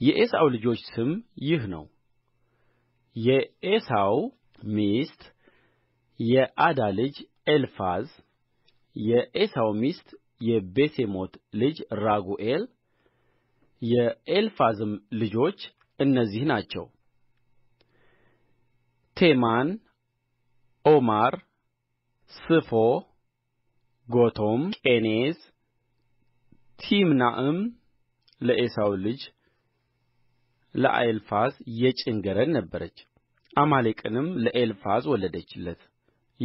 የዔሳው ልጆች ስም ይህ ነው የዔሳው ሚስት የዓዳ ልጅ ኤልፋዝ የዔሳው ሚስት የቤሴሞት ልጅ ራጉኤል የኤልፋዝም ልጆች እነዚህ ናቸው ቴማን ኦማር ስፎ ጎቶም ቄኔዝ ቲምናዕም ለዔሳው ልጅ ለኤልፋዝ የጭን ገረድ ነበረች አማሌቅንም ለኤልፋዝ ወለደችለት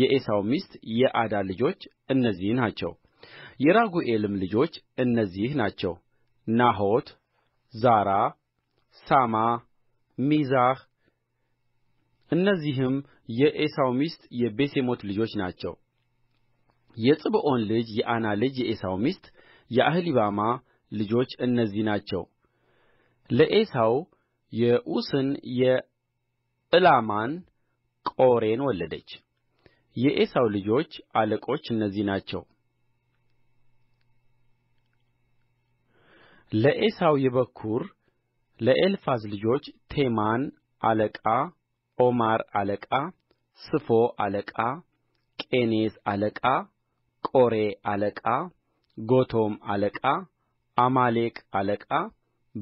የዔሳው ሚስት የዓዳ ልጆች እነዚህ ናቸው። የራጉኤልም ልጆች እነዚህ ናቸው። ናሖት፣ ዛራ፣ ሳማ፣ ሚዛህ እነዚህም የዔሳው ሚስት የቤሴሞት ልጆች ናቸው። የፅብዖን ልጅ የዓና ልጅ የዔሳው ሚስት የአህሊባማ ልጆች እነዚህ ናቸው። ለዔሳው የዑስን የዕላማን ቆሬን ወለደች። የዔሳው ልጆች አለቆች እነዚህ ናቸው ለዔሳው የበኵር ለኤልፋዝ ልጆች ቴማን አለቃ ኦማር አለቃ ስፎ አለቃ ቄኔዝ አለቃ ቆሬ አለቃ ጎቶም አለቃ አማሌቅ አለቃ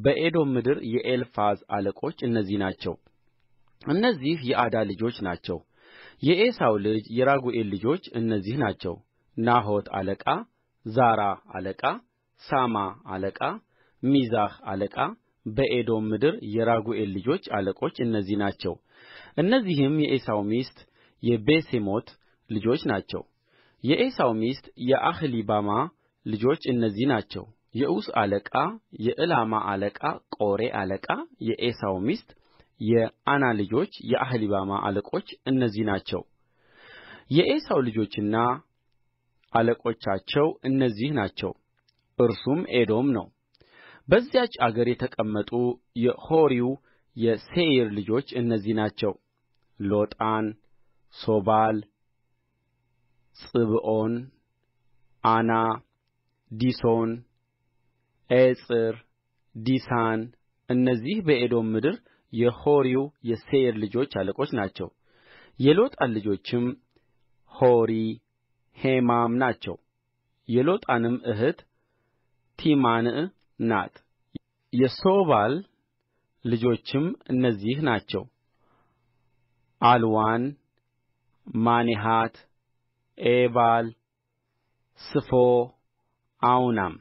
በኤዶም ምድር የኤልፋዝ አለቆች እነዚህ ናቸው እነዚህ የዓዳ ልጆች ናቸው የዔሳው ልጅ የራጉኤል ልጆች እነዚህ ናቸው ናሖት አለቃ ዛራ አለቃ ሣማ አለቃ ሚዛህ አለቃ በኤዶም ምድር የራጉኤል ልጆች አለቆች እነዚህ ናቸው እነዚህም የዔሳው ሚስት የቤሴሞት ልጆች ናቸው የዔሳው ሚስት የአህሊባማ ልጆች እነዚህ ናቸው የዑስ አለቃ የዕላማ አለቃ ቆሬ አለቃ የዔሳው ሚስት የዓና ልጆች የአህሊባማ አለቆች እነዚህ ናቸው የዔሳው ልጆችና አለቆቻቸው እነዚህ ናቸው እርሱም ኤዶም ነው በዚያች አገር የተቀመጡ የሖሪው የሴይር ልጆች እነዚህ ናቸው ሎጣን ሦባል ጽብዖን ዓና ዲሶን ኤጽር ዲሳን እነዚህ በኤዶም ምድር የሖሪው የሴይር ልጆች አለቆች ናቸው። የሎጣን ልጆችም ሖሪ፣ ሄማም ናቸው። የሎጣንም እህት ቲምናዕ ናት። የሦባል ልጆችም እነዚህ ናቸው። አልዋን፣ ማኔሐት፣ ኤባል፣ ስፎ፣ አውናም።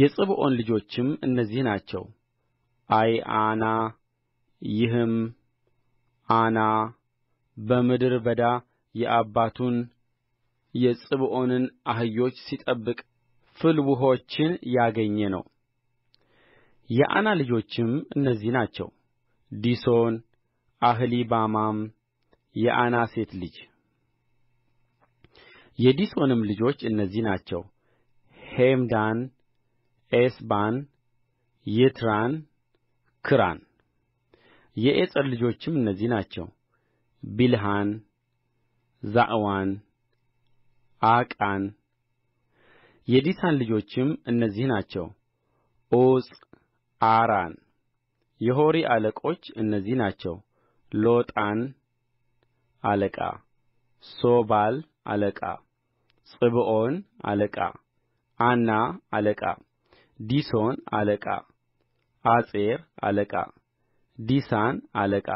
የፅብዖን ልጆችም እነዚህ ናቸው። አይዓና ይህም ዓና በምድረ በዳ የአባቱን የፅብዖንን አህዮች ሲጠብቅ ፍልውኆችን ያገኘ ነው የዓና ልጆችም እነዚህ ናቸው ዲሶን አህሊባማም የዓና ሴት ልጅ የዲሶንም ልጆች እነዚህ ናቸው ሔምዳን ኤስባን ይትራን ክራን የኤጽር ልጆችም እነዚህ ናቸው ቢልሐን ዛዕዋን ዓቃን የዲሳን ልጆችም እነዚህ ናቸው ዑፅ አራን የሖሪ አለቆች እነዚህ ናቸው ሎጣን አለቃ ሦባል አለቃ ጽብዖን አለቃ ዓና አለቃ ዲሶን አለቃ አጼር አለቃ ዲሳን አለቃ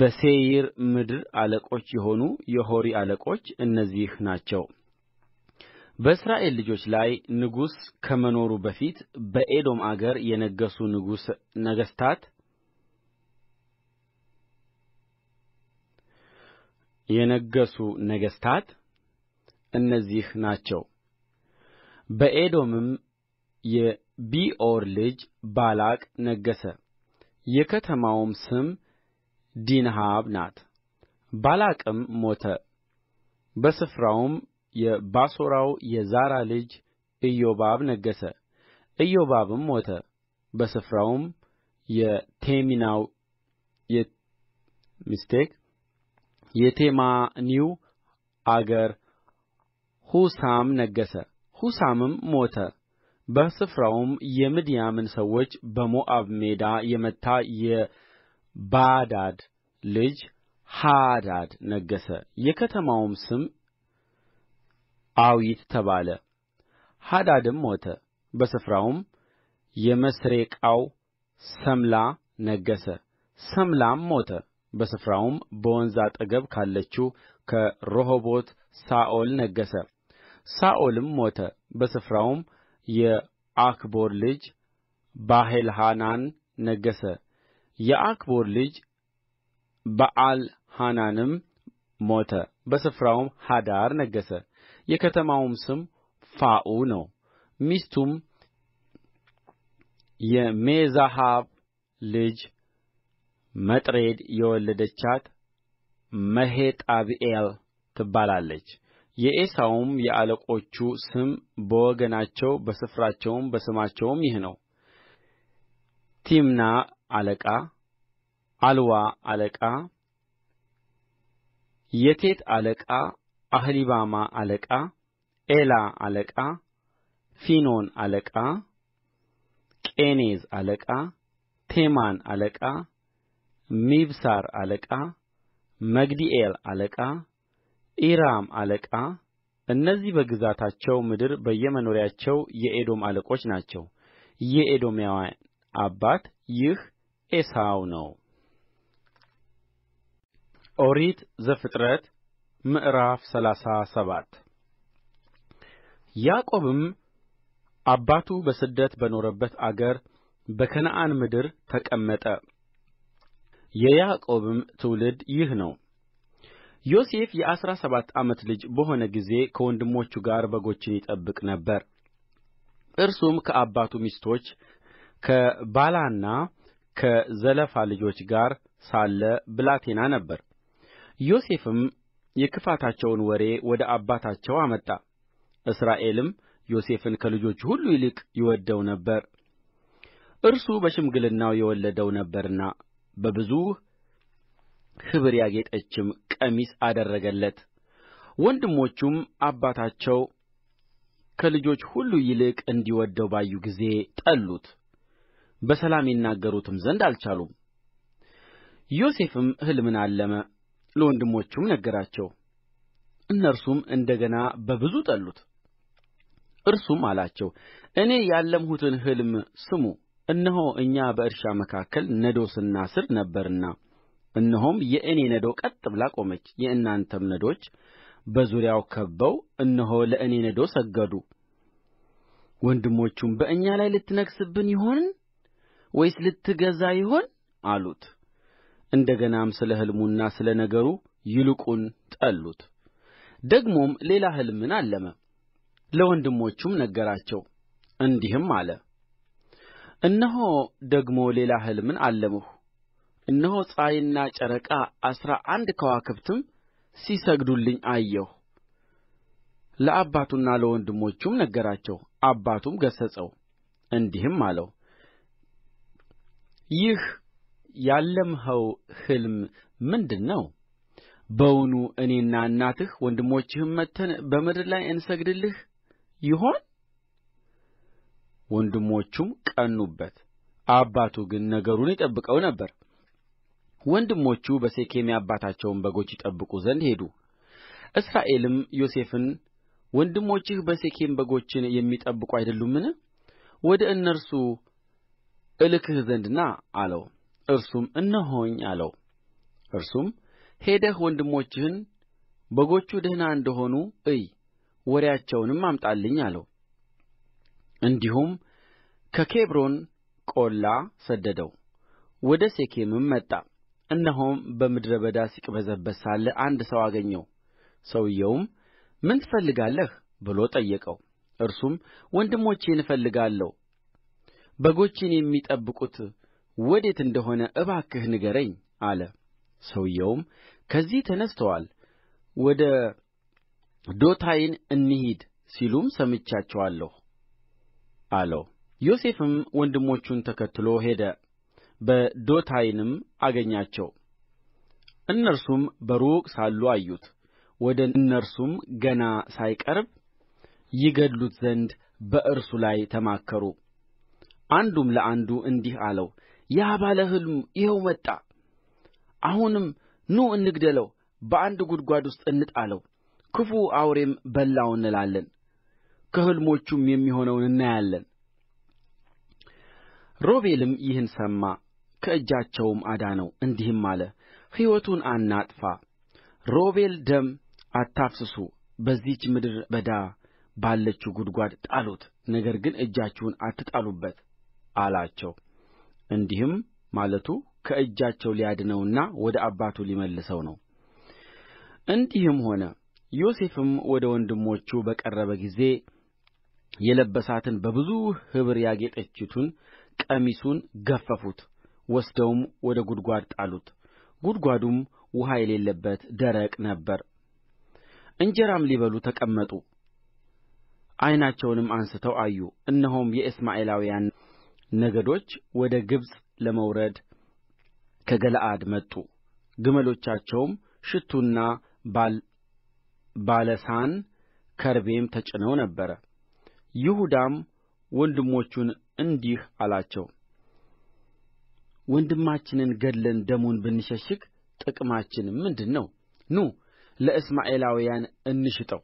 በሴይር ምድር አለቆች የሆኑ የሖሪ አለቆች እነዚህ ናቸው በእስራኤል ልጆች ላይ ንጉሥ ከመኖሩ በፊት በኤዶም አገር የነገሡ ነገሥታት የነገሡ ነገሥታት እነዚህ ናቸው በኤዶምም ቢዖር ልጅ ባላቅ ነገሠ የከተማውም ስም ዲንሃባ ናት ባላቅም ሞተ በስፍራውም የባሶራው የዛራ ልጅ ኢዮባብ ነገሠ ኢዮባብም ሞተ በስፍራውም የቴማኒው አገር ሑሳም ነገሠ ሑሳምም ሞተ በስፍራውም የምድያምን ሰዎች በሞዓብ ሜዳ የመታ የባዳድ ልጅ ሃዳድ ነገሠ የከተማውም ስም ዓዊት ተባለ ሃዳድም ሞተ በስፍራውም የመስሬቃው ሰምላ ነገሠ ሰምላም ሞተ በስፍራውም በወንዝ አጠገብ ካለችው ከረሆቦት ሳኦል ነገሠ ሳኦልም ሞተ በስፍራውም የዓክቦር ልጅ ባልሐናን ነገሠ የዓክቦር ልጅ በኣልሐናንም ሞተ በስፍራውም ሃዳር ነገሠ የከተማውም ስም ፋዑ ነው ሚስቱም የሜዛሃብ ልጅ መጥሬድ የወለደቻት መሄጣብኤል ትባላለች የዔሳውም የአለቆቹ ስም በወገናቸው በስፍራቸውም በስማቸውም ይህ ነው ቲምና አለቃ ዓልዋ አለቃ የቴት አለቃ አህሊባማ አለቃ ኤላ አለቃ ፊኖን አለቃ ቄኔዝ አለቃ ቴማን አለቃ ሚብሳር አለቃ መግዲኤል አለቃ ኢራም አለቃ እነዚህ በግዛታቸው ምድር በየመኖሪያቸው የኤዶም አለቆች ናቸው የኤዶማውያን አባት ይህ ዔሳው ነው ኦሪት ዘፍጥረት ምዕራፍ ሰላሳ ሰባት ያዕቆብም አባቱ በስደት በኖረበት አገር በከነዓን ምድር ተቀመጠ የያዕቆብም ትውልድ ይህ ነው ዮሴፍ የአሥራ ሰባት ዓመት ልጅ በሆነ ጊዜ ከወንድሞቹ ጋር በጎችን ይጠብቅ ነበር። እርሱም ከአባቱ ሚስቶች ከባላና ከዘለፋ ልጆች ጋር ሳለ ብላቴና ነበር። ዮሴፍም የክፋታቸውን ወሬ ወደ አባታቸው አመጣ። እስራኤልም ዮሴፍን ከልጆቹ ሁሉ ይልቅ ይወደው ነበር፣ እርሱ በሽምግልናው የወለደው ነበርና በብዙ ኅብር ያጌጠችም ቀሚስ አደረገለት ወንድሞቹም አባታቸው ከልጆች ሁሉ ይልቅ እንዲወደው ባዩ ጊዜ ጠሉት በሰላም ይናገሩትም ዘንድ አልቻሉም ዮሴፍም ሕልምን አለመ ለወንድሞቹም ነገራቸው እነርሱም እንደ ገና በብዙ ጠሉት እርሱም አላቸው እኔ ያለምሁትን ሕልም ስሙ እነሆ እኛ በእርሻ መካከል ነዶ ስናስር ነበርና እነሆም የእኔ ነዶ ቀጥ ብላ ቆመች የእናንተም ነዶች በዙሪያው ከብበው እነሆ ለእኔ ነዶ ሰገዱ ወንድሞቹም በእኛ ላይ ልትነግሥብን ይሆን ወይስ ልትገዛ ይሆን አሉት እንደ ገናም ስለ ሕልሙና ስለ ነገሩ ይልቁን ጠሉት ደግሞም ሌላ ሕልምን አለመ ለወንድሞቹም ነገራቸው እንዲህም አለ እነሆ ደግሞ ሌላ ሕልምን አለምሁ እነሆ ፀሐይና ጨረቃ አሥራ አንድ ከዋክብትም ሲሰግዱልኝ አየሁ ለአባቱና ለወንድሞቹም ነገራቸው አባቱም ገሠጸው እንዲህም አለው ይህ ያለምኸው ሕልም ምንድር ነው በውኑ እኔና እናትህ ወንድሞችህም መጥተን በምድር ላይ እንሰግድልህ ይሆን ወንድሞቹም ቀኑበት አባቱ ግን ነገሩን ይጠብቀው ነበር ወንድሞቹ በሴኬም የአባታቸውን በጎች ይጠብቁ ዘንድ ሄዱ። እስራኤልም ዮሴፍን ወንድሞችህ በሴኬም በጎችን የሚጠብቁ አይደሉምን? ወደ እነርሱ እልክህ ዘንድ ና አለው። እርሱም እነሆኝ አለው። እርሱም ሄደህ ወንድሞችህን በጎቹ ደህና እንደሆኑ እይ፣ ወሬአቸውንም አምጣልኝ አለው። እንዲሁም ከኬብሮን ቈላ ሰደደው፣ ወደ ሴኬምም መጣ። እነሆም በምድረ በዳ ሲቅበዘበዝ ሳለ አንድ ሰው አገኘው ሰውዮውም ምን ትፈልጋለህ ብሎ ጠየቀው እርሱም ወንድሞቼን እፈልጋለሁ በጎቼን የሚጠብቁት ወዴት እንደ ሆነ እባክህ ንገረኝ አለ ሰውዮውም ከዚህ ተነሥተዋል ወደ ዶታይን እንሂድ ሲሉም ሰምቻቸዋለሁ አለው ዮሴፍም ወንድሞቹን ተከትሎ ሄደ በዶታይንም አገኛቸው እነርሱም በሩቅ ሳሉ አዩት ወደ እነርሱም ገና ሳይቀርብ ይገድሉት ዘንድ በእርሱ ላይ ተማከሩ አንዱም ለአንዱ እንዲህ አለው ያ ባለ ሕልም ይኸው መጣ አሁንም ኑ እንግደለው በአንድ ጕድጓድ ውስጥ እንጣለው ክፉ አውሬም በላው እንላለን ከሕልሞቹም የሚሆነውን እናያለን ሮቤልም ይህን ሰማ ከእጃቸውም አዳነው እንዲህም አለ ሕይወቱን አናጥፋ ሮቤል ደም አታፍስሱ በዚህች ምድረ በዳ ባለችው ጕድጓድ ጣሉት ነገር ግን እጃችሁን አትጣሉበት አላቸው እንዲህም ማለቱ ከእጃቸው ሊያድነውና ወደ አባቱ ሊመልሰው ነው እንዲህም ሆነ ዮሴፍም ወደ ወንድሞቹ በቀረበ ጊዜ የለበሳትን በብዙ ኅብር ያጌጠቺቱን ቀሚሱን ገፈፉት ወስደውም ወደ ጕድጓድ ጣሉት ጕድጓዱም ውኃ የሌለበት ደረቅ ነበረ እንጀራም ሊበሉ ተቀመጡ ዓይናቸውንም አንሥተው አዩ እነሆም የእስማኤላውያን ነገዶች ወደ ግብፅ ለመውረድ ከገለዓድ መጡ ግመሎቻቸውም ሽቱና ባለሳን ከርቤም ተጭነው ነበር ይሁዳም ወንድሞቹን እንዲህ አላቸው ወንድማችንን ገድለን ደሙን ብንሸሽግ ጥቅማችን ምንድር ነው ኑ ለእስማኤላውያን እንሽጠው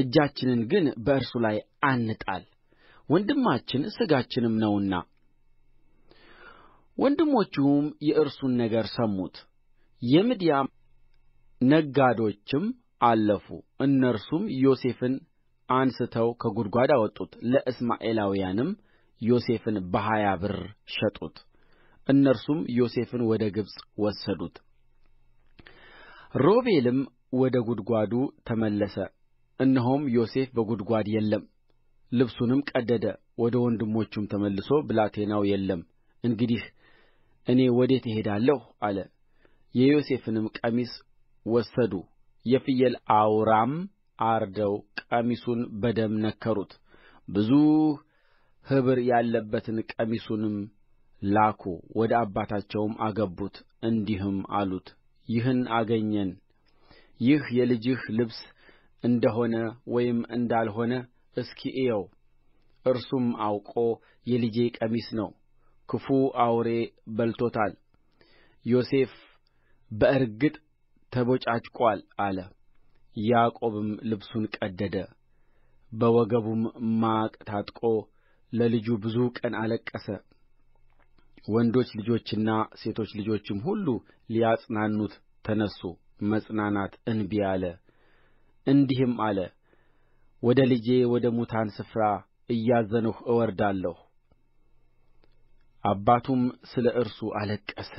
እጃችንን ግን በእርሱ ላይ አንጣል ወንድማችን ሥጋችንም ነውና ወንድሞቹም የእርሱን ነገር ሰሙት የምድያም ነጋዶችም አለፉ እነርሱም ዮሴፍን አንስተው ከጕድጓድ አወጡት ለእስማኤላውያንም ዮሴፍን በሀያ ብር ሸጡት እነርሱም ዮሴፍን ወደ ግብፅ ወሰዱት ሮቤልም ወደ ጕድጓዱ ተመለሰ እነሆም ዮሴፍ በጕድጓድ የለም ልብሱንም ቀደደ ወደ ወንድሞቹም ተመልሶ ብላቴናው የለም እንግዲህ እኔ ወዴት እሄዳለሁ አለ የዮሴፍንም ቀሚስ ወሰዱ የፍየል አውራም አርደው ቀሚሱን በደም ነከሩት ብዙ ኅብር ያለበትን ቀሚሱንም ላኩ ወደ አባታቸውም አገቡት እንዲህም አሉት ይህን አገኘን ይህ የልጅህ ልብስ እንደ ሆነ ወይም እንዳልሆነ እስኪ እየው እርሱም አውቆ የልጄ ቀሚስ ነው ክፉ አውሬ በልቶታል ዮሴፍ በእርግጥ ተቦጫጭቋል አለ ያዕቆብም ልብሱን ቀደደ በወገቡም ማቅ ታጥቆ ለልጁ ብዙ ቀን አለቀሰ ወንዶች ልጆችና ሴቶች ልጆችም ሁሉ ሊያጽናኑት ተነሡ መጽናናት እንቢ አለ እንዲህም አለ ወደ ልጄ ወደ ሙታን ስፍራ እያዘንሁ እወርዳለሁ አባቱም ስለ እርሱ አለቀሰ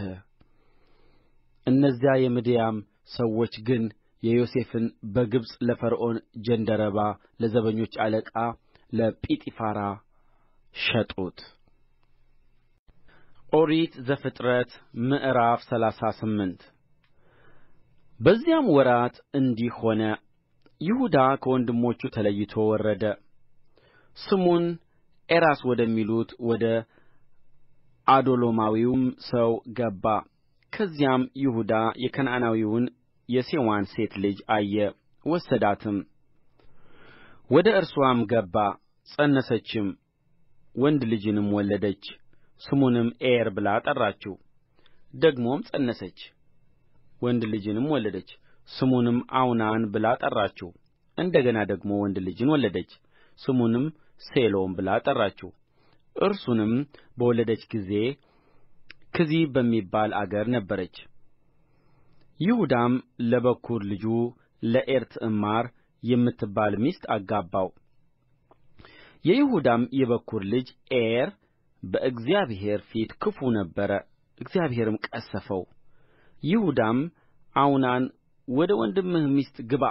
እነዚያ የምድያም ሰዎች ግን የዮሴፍን በግብፅ ለፈርዖን ጃንደረባ ለዘበኞች አለቃ ለጲጥፋራ ሸጡት ኦሪት ዘፍጥረት ምዕራፍ ሰላሳ ስምንት በዚያም ወራት እንዲህ ሆነ፣ ይሁዳ ከወንድሞቹ ተለይቶ ወረደ። ስሙን ኤራስ ወደሚሉት ወደ ዓዶሎማዊውም ሰው ገባ። ከዚያም ይሁዳ የከነዓናዊውን የሴዋን ሴት ልጅ አየ፣ ወሰዳትም፣ ወደ እርሷም ገባ፣ ፀነሰችም፣ ወንድ ልጅንም ወለደች። ስሙንም ኤር ብላ ጠራችው ደግሞም ፀነሰች ወንድ ልጅንም ወለደች ስሙንም አውናን ብላ ጠራችው እንደ ገና ደግሞ ወንድ ልጅን ወለደች ስሙንም ሴሎም ብላ ጠራችው እርሱንም በወለደች ጊዜ ክዚ በሚባል አገር ነበረች ይሁዳም ለበኵር ልጁ ለዔር ትዕማር የምትባል ሚስት አጋባው የይሁዳም የበኵር ልጅ ዔር በእግዚአብሔር ፊት ክፉ ነበረ እግዚአብሔርም ቀሠፈው ይሁዳም አውናን ወደ ወንድምህ ሚስት ግባ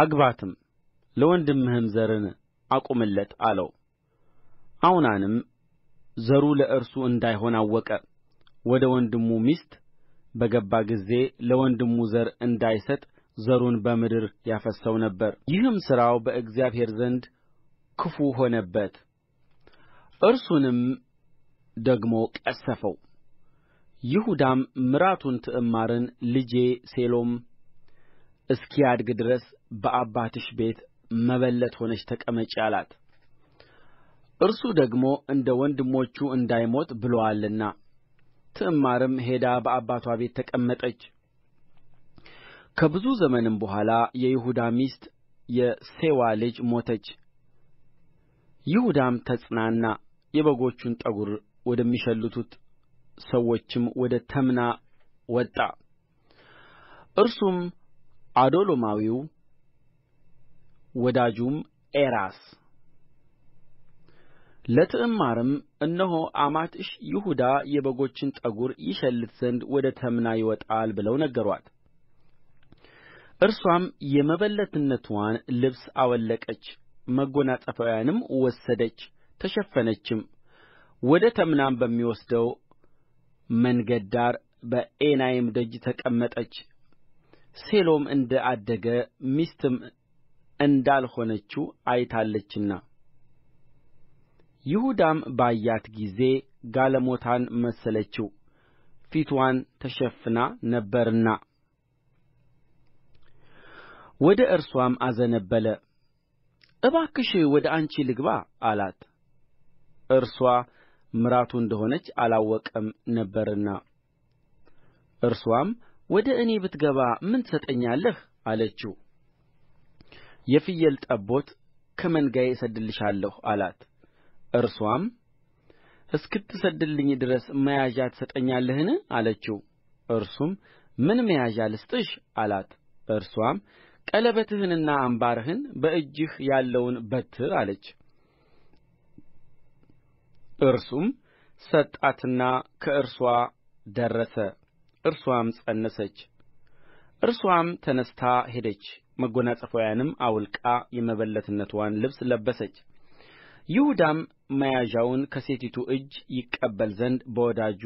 አግባትም ለወንድምህም ዘርን አቁምለት አለው አውናንም ዘሩ ለእርሱ እንዳይሆን አወቀ ወደ ወንድሙ ሚስት በገባ ጊዜ ለወንድሙ ዘር እንዳይሰጥ ዘሩን በምድር ያፈስሰው ነበር ይህም ሥራው በእግዚአብሔር ዘንድ ክፉ ሆነበት እርሱንም ደግሞ ቀሠፈው ይሁዳም ምራቱን ትዕማርን ልጄ ሴሎም እስኪያድግ ድረስ በአባትሽ ቤት መበለት ሆነሽ ተቀመጪ አላት እርሱ ደግሞ እንደ ወንድሞቹ እንዳይሞት ብሎአልና ትዕማርም ሄዳ በአባትዋ ቤት ተቀመጠች ከብዙ ዘመንም በኋላ የይሁዳ ሚስት የሴዋ ልጅ ሞተች ይሁዳም ተጽናና የበጎቹን ጠጕር ወደሚሸልቱት ሰዎችም ወደ ተምና ወጣ እርሱም ዓዶሎማዊው ወዳጁም ኤራስ ለትዕማርም እነሆ አማትሽ ይሁዳ የበጎችን ጠጕር ይሸልት ዘንድ ወደ ተምና ይወጣል ብለው ነገሩአት እርሷም የመበለትነትዋን ልብስ አወለቀች መጎናጸፊያዋንም ወሰደች ተሸፈነችም ወደ ተምናም በሚወስደው መንገድ ዳር በኤናይም ደጅ ተቀመጠች ሴሎም እንደ አደገ ሚስትም እንዳልሆነችው አይታለችና ይሁዳም ባያት ጊዜ ጋለሞታን መሰለችው ፊትዋን ተሸፍና ነበርና ወደ እርሷም አዘነበለ እባክሽ ወደ አንቺ ልግባ አላት እርስዋ ምራቱ እንደ ሆነች አላወቀም ነበርና እርስዋም ወደ እኔ ብትገባ ምን ትሰጠኛለህ አለችው የፍየል ጠቦት ከመንጋዬ እሰድድልሻለሁ አላት እርስዋም እስክትሰድድልኝ ድረስ መያዣ ትሰጠኛለህን አለችው እርሱም ምን መያዣ ልስጥሽ አላት እርስዋም ቀለበትህንና አምባርህን በእጅህ ያለውን በትር አለች እርሱም ሰጣትና ከእርስዋ ደረሰ እርስዋም ፀነሰች እርስዋም ተነሥታ ሄደች መጎናጸፊያዋንም አውልቃ የመበለትነትዋን ልብስ ለበሰች ይሁዳም መያዣውን ከሴቲቱ እጅ ይቀበል ዘንድ በወዳጁ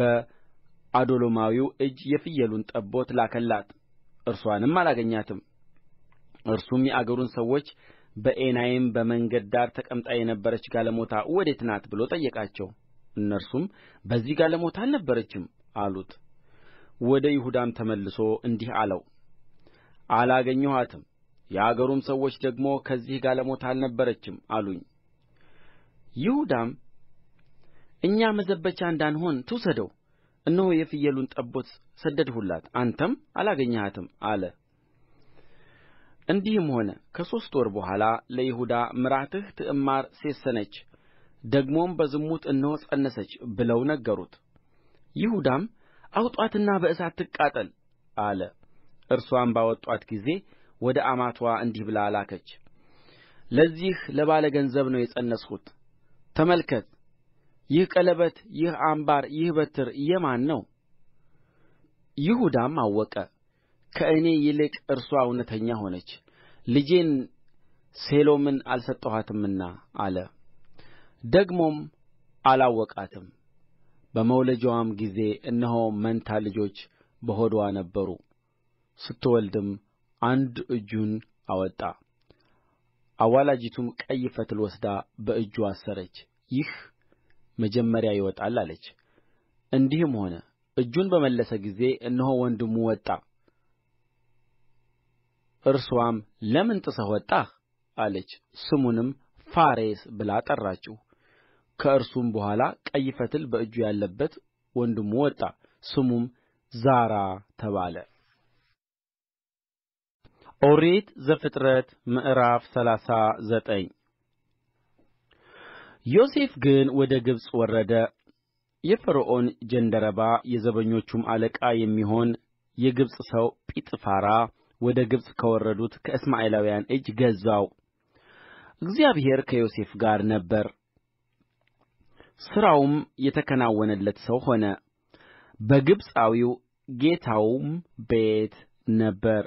በዓዶሎማዊው እጅ የፍየሉን ጠቦት ላከላት እርስዋንም አላገኛትም እርሱም የአገሩን ሰዎች በኤናይም በመንገድ ዳር ተቀምጣ የነበረች ጋለሞታ ወዴት ናት ብሎ ጠየቃቸው እነርሱም በዚህ ጋለሞታ አልነበረችም አሉት ወደ ይሁዳም ተመልሶ እንዲህ አለው አላገኘኋትም የአገሩም ሰዎች ደግሞ ከዚህ ጋለሞታ አልነበረችም አሉኝ ይሁዳም እኛ መዘበቻ እንዳንሆን ትውሰደው እነሆ የፍየሉን ጠቦት ሰደድሁላት አንተም አላገኘሃትም አለ እንዲህም ሆነ ከሦስት ወር በኋላ ለይሁዳ ምራትህ ትዕማር ሴሰነች ደግሞም በዝሙት እነሆ ፀነሰች ብለው ነገሩት ይሁዳም አውጡአትና በእሳት ትቃጠል አለ እርስዋም ባወጡአት ጊዜ ወደ አማትዋ እንዲህ ብላ ላከች ለዚህ ለባለ ገንዘብ ነው የፀነስሁት ተመልከት ይህ ቀለበት ይህ አምባር ይህ በትር የማን ነው ይሁዳም አወቀ ከእኔ ይልቅ እርሷ እውነተኛ ሆነች ልጄን ሴሎምን አልሰጠኋትምና አለ ደግሞም አላወቃትም በመውለጃዋም ጊዜ እነሆ መንታ ልጆች በሆድዋ ነበሩ ስትወልድም አንድ እጁን አወጣ አዋላጂቱም ቀይ ፈትል ወስዳ በእጁ አሰረች ይህ መጀመሪያ ይወጣል አለች እንዲህም ሆነ እጁን በመለሰ ጊዜ እነሆ ወንድሙ ወጣ እርስዋም ለምን ጥስህ ወጣህ አለች ስሙንም ፋሬስ ብላ ጠራችው ከእርሱም በኋላ ቀይ ፈትል በእጁ ያለበት ወንድሙ ወጣ ስሙም ዛራ ተባለ ኦሪት ዘፍጥረት ምዕራፍ ሰላሳ ዘጠኝ ዮሴፍ ግን ወደ ግብፅ ወረደ የፈርዖን ጀንደረባ የዘበኞቹም አለቃ የሚሆን የግብፅ ሰው ጲጥፋራ ወደ ግብፅ ከወረዱት ከእስማኤላውያን እጅ ገዛው እግዚአብሔር ከዮሴፍ ጋር ነበረ ሥራውም የተከናወነለት ሰው ሆነ በግብፃዊው ጌታውም ቤት ነበረ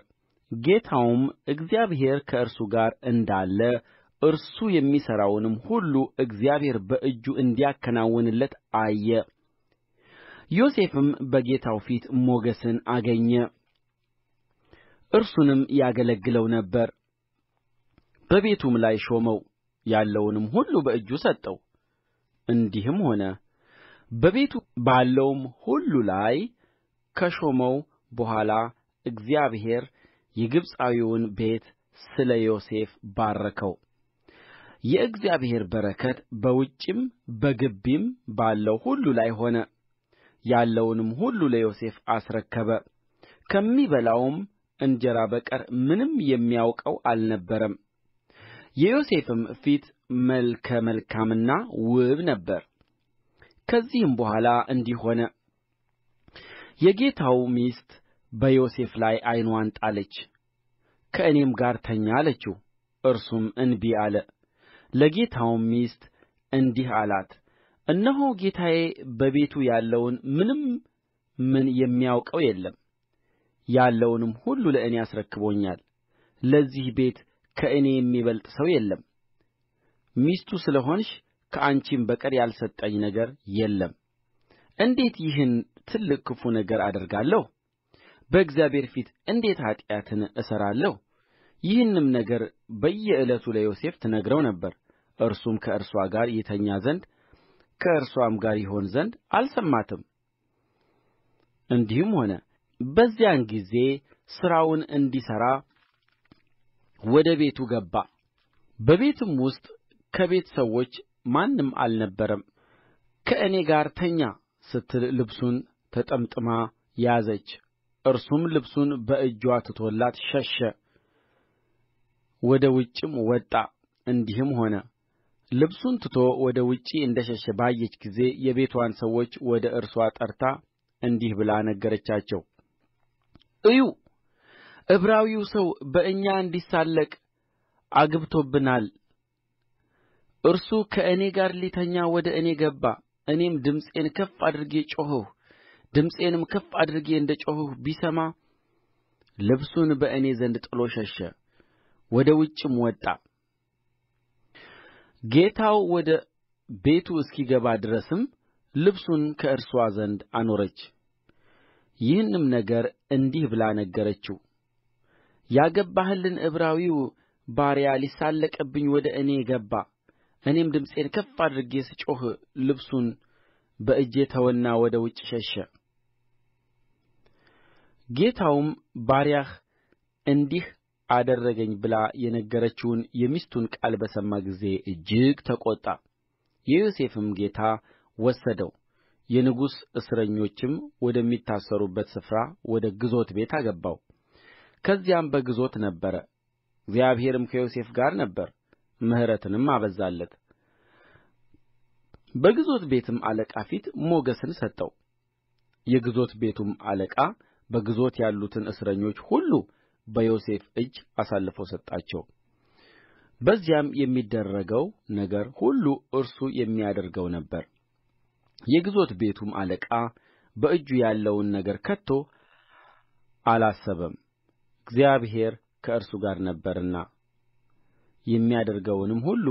ጌታውም እግዚአብሔር ከእርሱ ጋር እንዳለ እርሱ የሚሠራውንም ሁሉ እግዚአብሔር በእጁ እንዲያከናውንለት አየ ዮሴፍም በጌታው ፊት ሞገስን አገኘ እርሱንም ያገለግለው ነበር በቤቱም ላይ ሾመው ያለውንም ሁሉ በእጁ ሰጠው እንዲህም ሆነ በቤቱ ባለውም ሁሉ ላይ ከሾመው በኋላ እግዚአብሔር የግብፃዊውን ቤት ስለ ዮሴፍ ባረከው የእግዚአብሔር በረከት በውጭም በግቢም ባለው ሁሉ ላይ ሆነ ያለውንም ሁሉ ለዮሴፍ አስረከበ ከሚበላውም እንጀራ በቀር ምንም የሚያውቀው አልነበረም የዮሴፍም ፊት መልከ መልካምና ውብ ነበረ ከዚህም በኋላ እንዲህ ሆነ የጌታው ሚስት በዮሴፍ ላይ ዓይንዋን ጣለች ከእኔም ጋር ተኛ አለችው እርሱም እንቢ አለ ለጌታውም ሚስት እንዲህ አላት እነሆ ጌታዬ በቤቱ ያለውን ምንም ምን የሚያውቀው የለም ያለውንም ሁሉ ለእኔ አስረክቦኛል ለዚህ ቤት ከእኔ የሚበልጥ ሰው የለም ሚስቱ ስለ ሆንሽ ከአንቺም በቀር ያልሰጠኝ ነገር የለም እንዴት ይህን ትልቅ ክፉ ነገር አደርጋለሁ? በእግዚአብሔር ፊት እንዴት ኃጢአትን እሠራለሁ? ይህንም ነገር በየዕለቱ ለዮሴፍ ትነግረው ነበር፣ እርሱም ከእርሷ ጋር ይተኛ ዘንድ ከእርሷም ጋር ይሆን ዘንድ አልሰማትም። እንዲህም ሆነ በዚያን ጊዜ ሥራውን እንዲሠራ ወደ ቤቱ ገባ በቤትም ውስጥ ከቤት ሰዎች ማንም አልነበረም ከእኔ ጋር ተኛ ስትል ልብሱን ተጠምጥማ ያዘች እርሱም ልብሱን በእጅዋ ትቶላት ሸሸ ወደ ውጭም ወጣ እንዲህም ሆነ ልብሱን ትቶ ወደ ውጭ እንደ ሸሸ ባየች ጊዜ የቤትዋን ሰዎች ወደ እርስዋ ጠርታ እንዲህ ብላ ነገረቻቸው እዩ ዕብራዊው ሰው በእኛ እንዲሳለቅ አግብቶብናል እርሱ ከእኔ ጋር ሊተኛ ወደ እኔ ገባ እኔም ድምፄን ከፍ አድርጌ ጮኽሁ ድምፄንም ከፍ አድርጌ እንደ ጮኽሁ ቢሰማ ልብሱን በእኔ ዘንድ ጥሎ ሸሸ ወደ ውጭም ወጣ ጌታው ወደ ቤቱ እስኪገባ ድረስም ልብሱን ከእርስዋ ዘንድ አኖረች ይህንም ነገር እንዲህ ብላ ነገረችው ያገባህልን ዕብራዊው ባሪያ ሊሳለቅብኝ ወደ እኔ ገባ እኔም ድምፄን ከፍ አድርጌ ስጮኽ ልብሱን በእጄ ተወና ወደ ውጭ ሸሸ ጌታውም ባሪያህ እንዲህ አደረገኝ ብላ የነገረችውን የሚስቱን ቃል በሰማ ጊዜ እጅግ ተቈጣ የዮሴፍም ጌታ ወሰደው የንጉሥ እስረኞችም ወደሚታሰሩበት ስፍራ ወደ ግዞት ቤት አገባው ከዚያም በግዞት ነበረ። እግዚአብሔርም ከዮሴፍ ጋር ነበር፣ ምሕረትንም አበዛለት። በግዞት ቤትም አለቃ ፊት ሞገስን ሰጠው። የግዞት ቤቱም አለቃ በግዞት ያሉትን እስረኞች ሁሉ በዮሴፍ እጅ አሳልፎ ሰጣቸው። በዚያም የሚደረገው ነገር ሁሉ እርሱ የሚያደርገው ነበር። የግዞት ቤቱም አለቃ በእጁ ያለውን ነገር ከቶ አላሰበም፣ እግዚአብሔር ከእርሱ ጋር ነበርና የሚያደርገውንም ሁሉ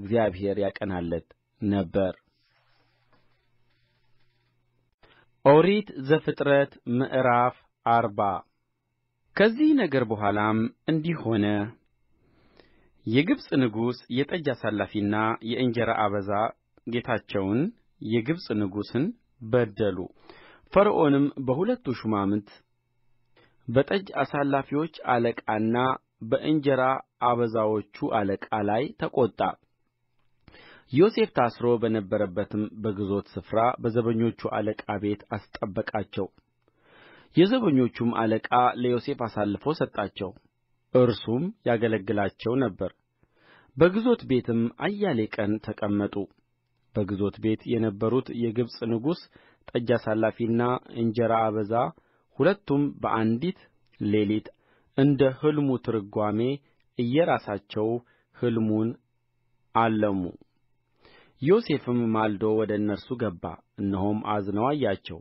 እግዚአብሔር ያቀናለት ነበር። ኦሪት ዘፍጥረት ምዕራፍ አርባ ከዚህ ነገር በኋላም እንዲህ ሆነ። የግብፅ ንጉሥ የጠጅ አሳላፊና የእንጀራ አበዛ ጌታቸውን የግብፅ ንጉሥን በደሉ ፈርዖንም በሁለቱ ሹማምት በጠጅ አሳላፊዎች አለቃና በእንጀራ አበዛዎቹ አለቃ ላይ ተቈጣ ዮሴፍ ታስሮ በነበረበትም በግዞት ስፍራ በዘበኞቹ አለቃ ቤት አስጠበቃቸው የዘበኞቹም አለቃ ለዮሴፍ አሳልፎ ሰጣቸው እርሱም ያገለግላቸው ነበር በግዞት ቤትም አያሌ ቀን ተቀመጡ በግዞት ቤት የነበሩት የግብፅ ንጉሥ ጠጅ አሳላፊና እንጀራ አበዛ ሁለቱም በአንዲት ሌሊት እንደ ሕልሙ ትርጓሜ እየራሳቸው ሕልሙን አለሙ ዮሴፍም ማልዶ ወደ እነርሱ ገባ እነሆም አዝነው አያቸው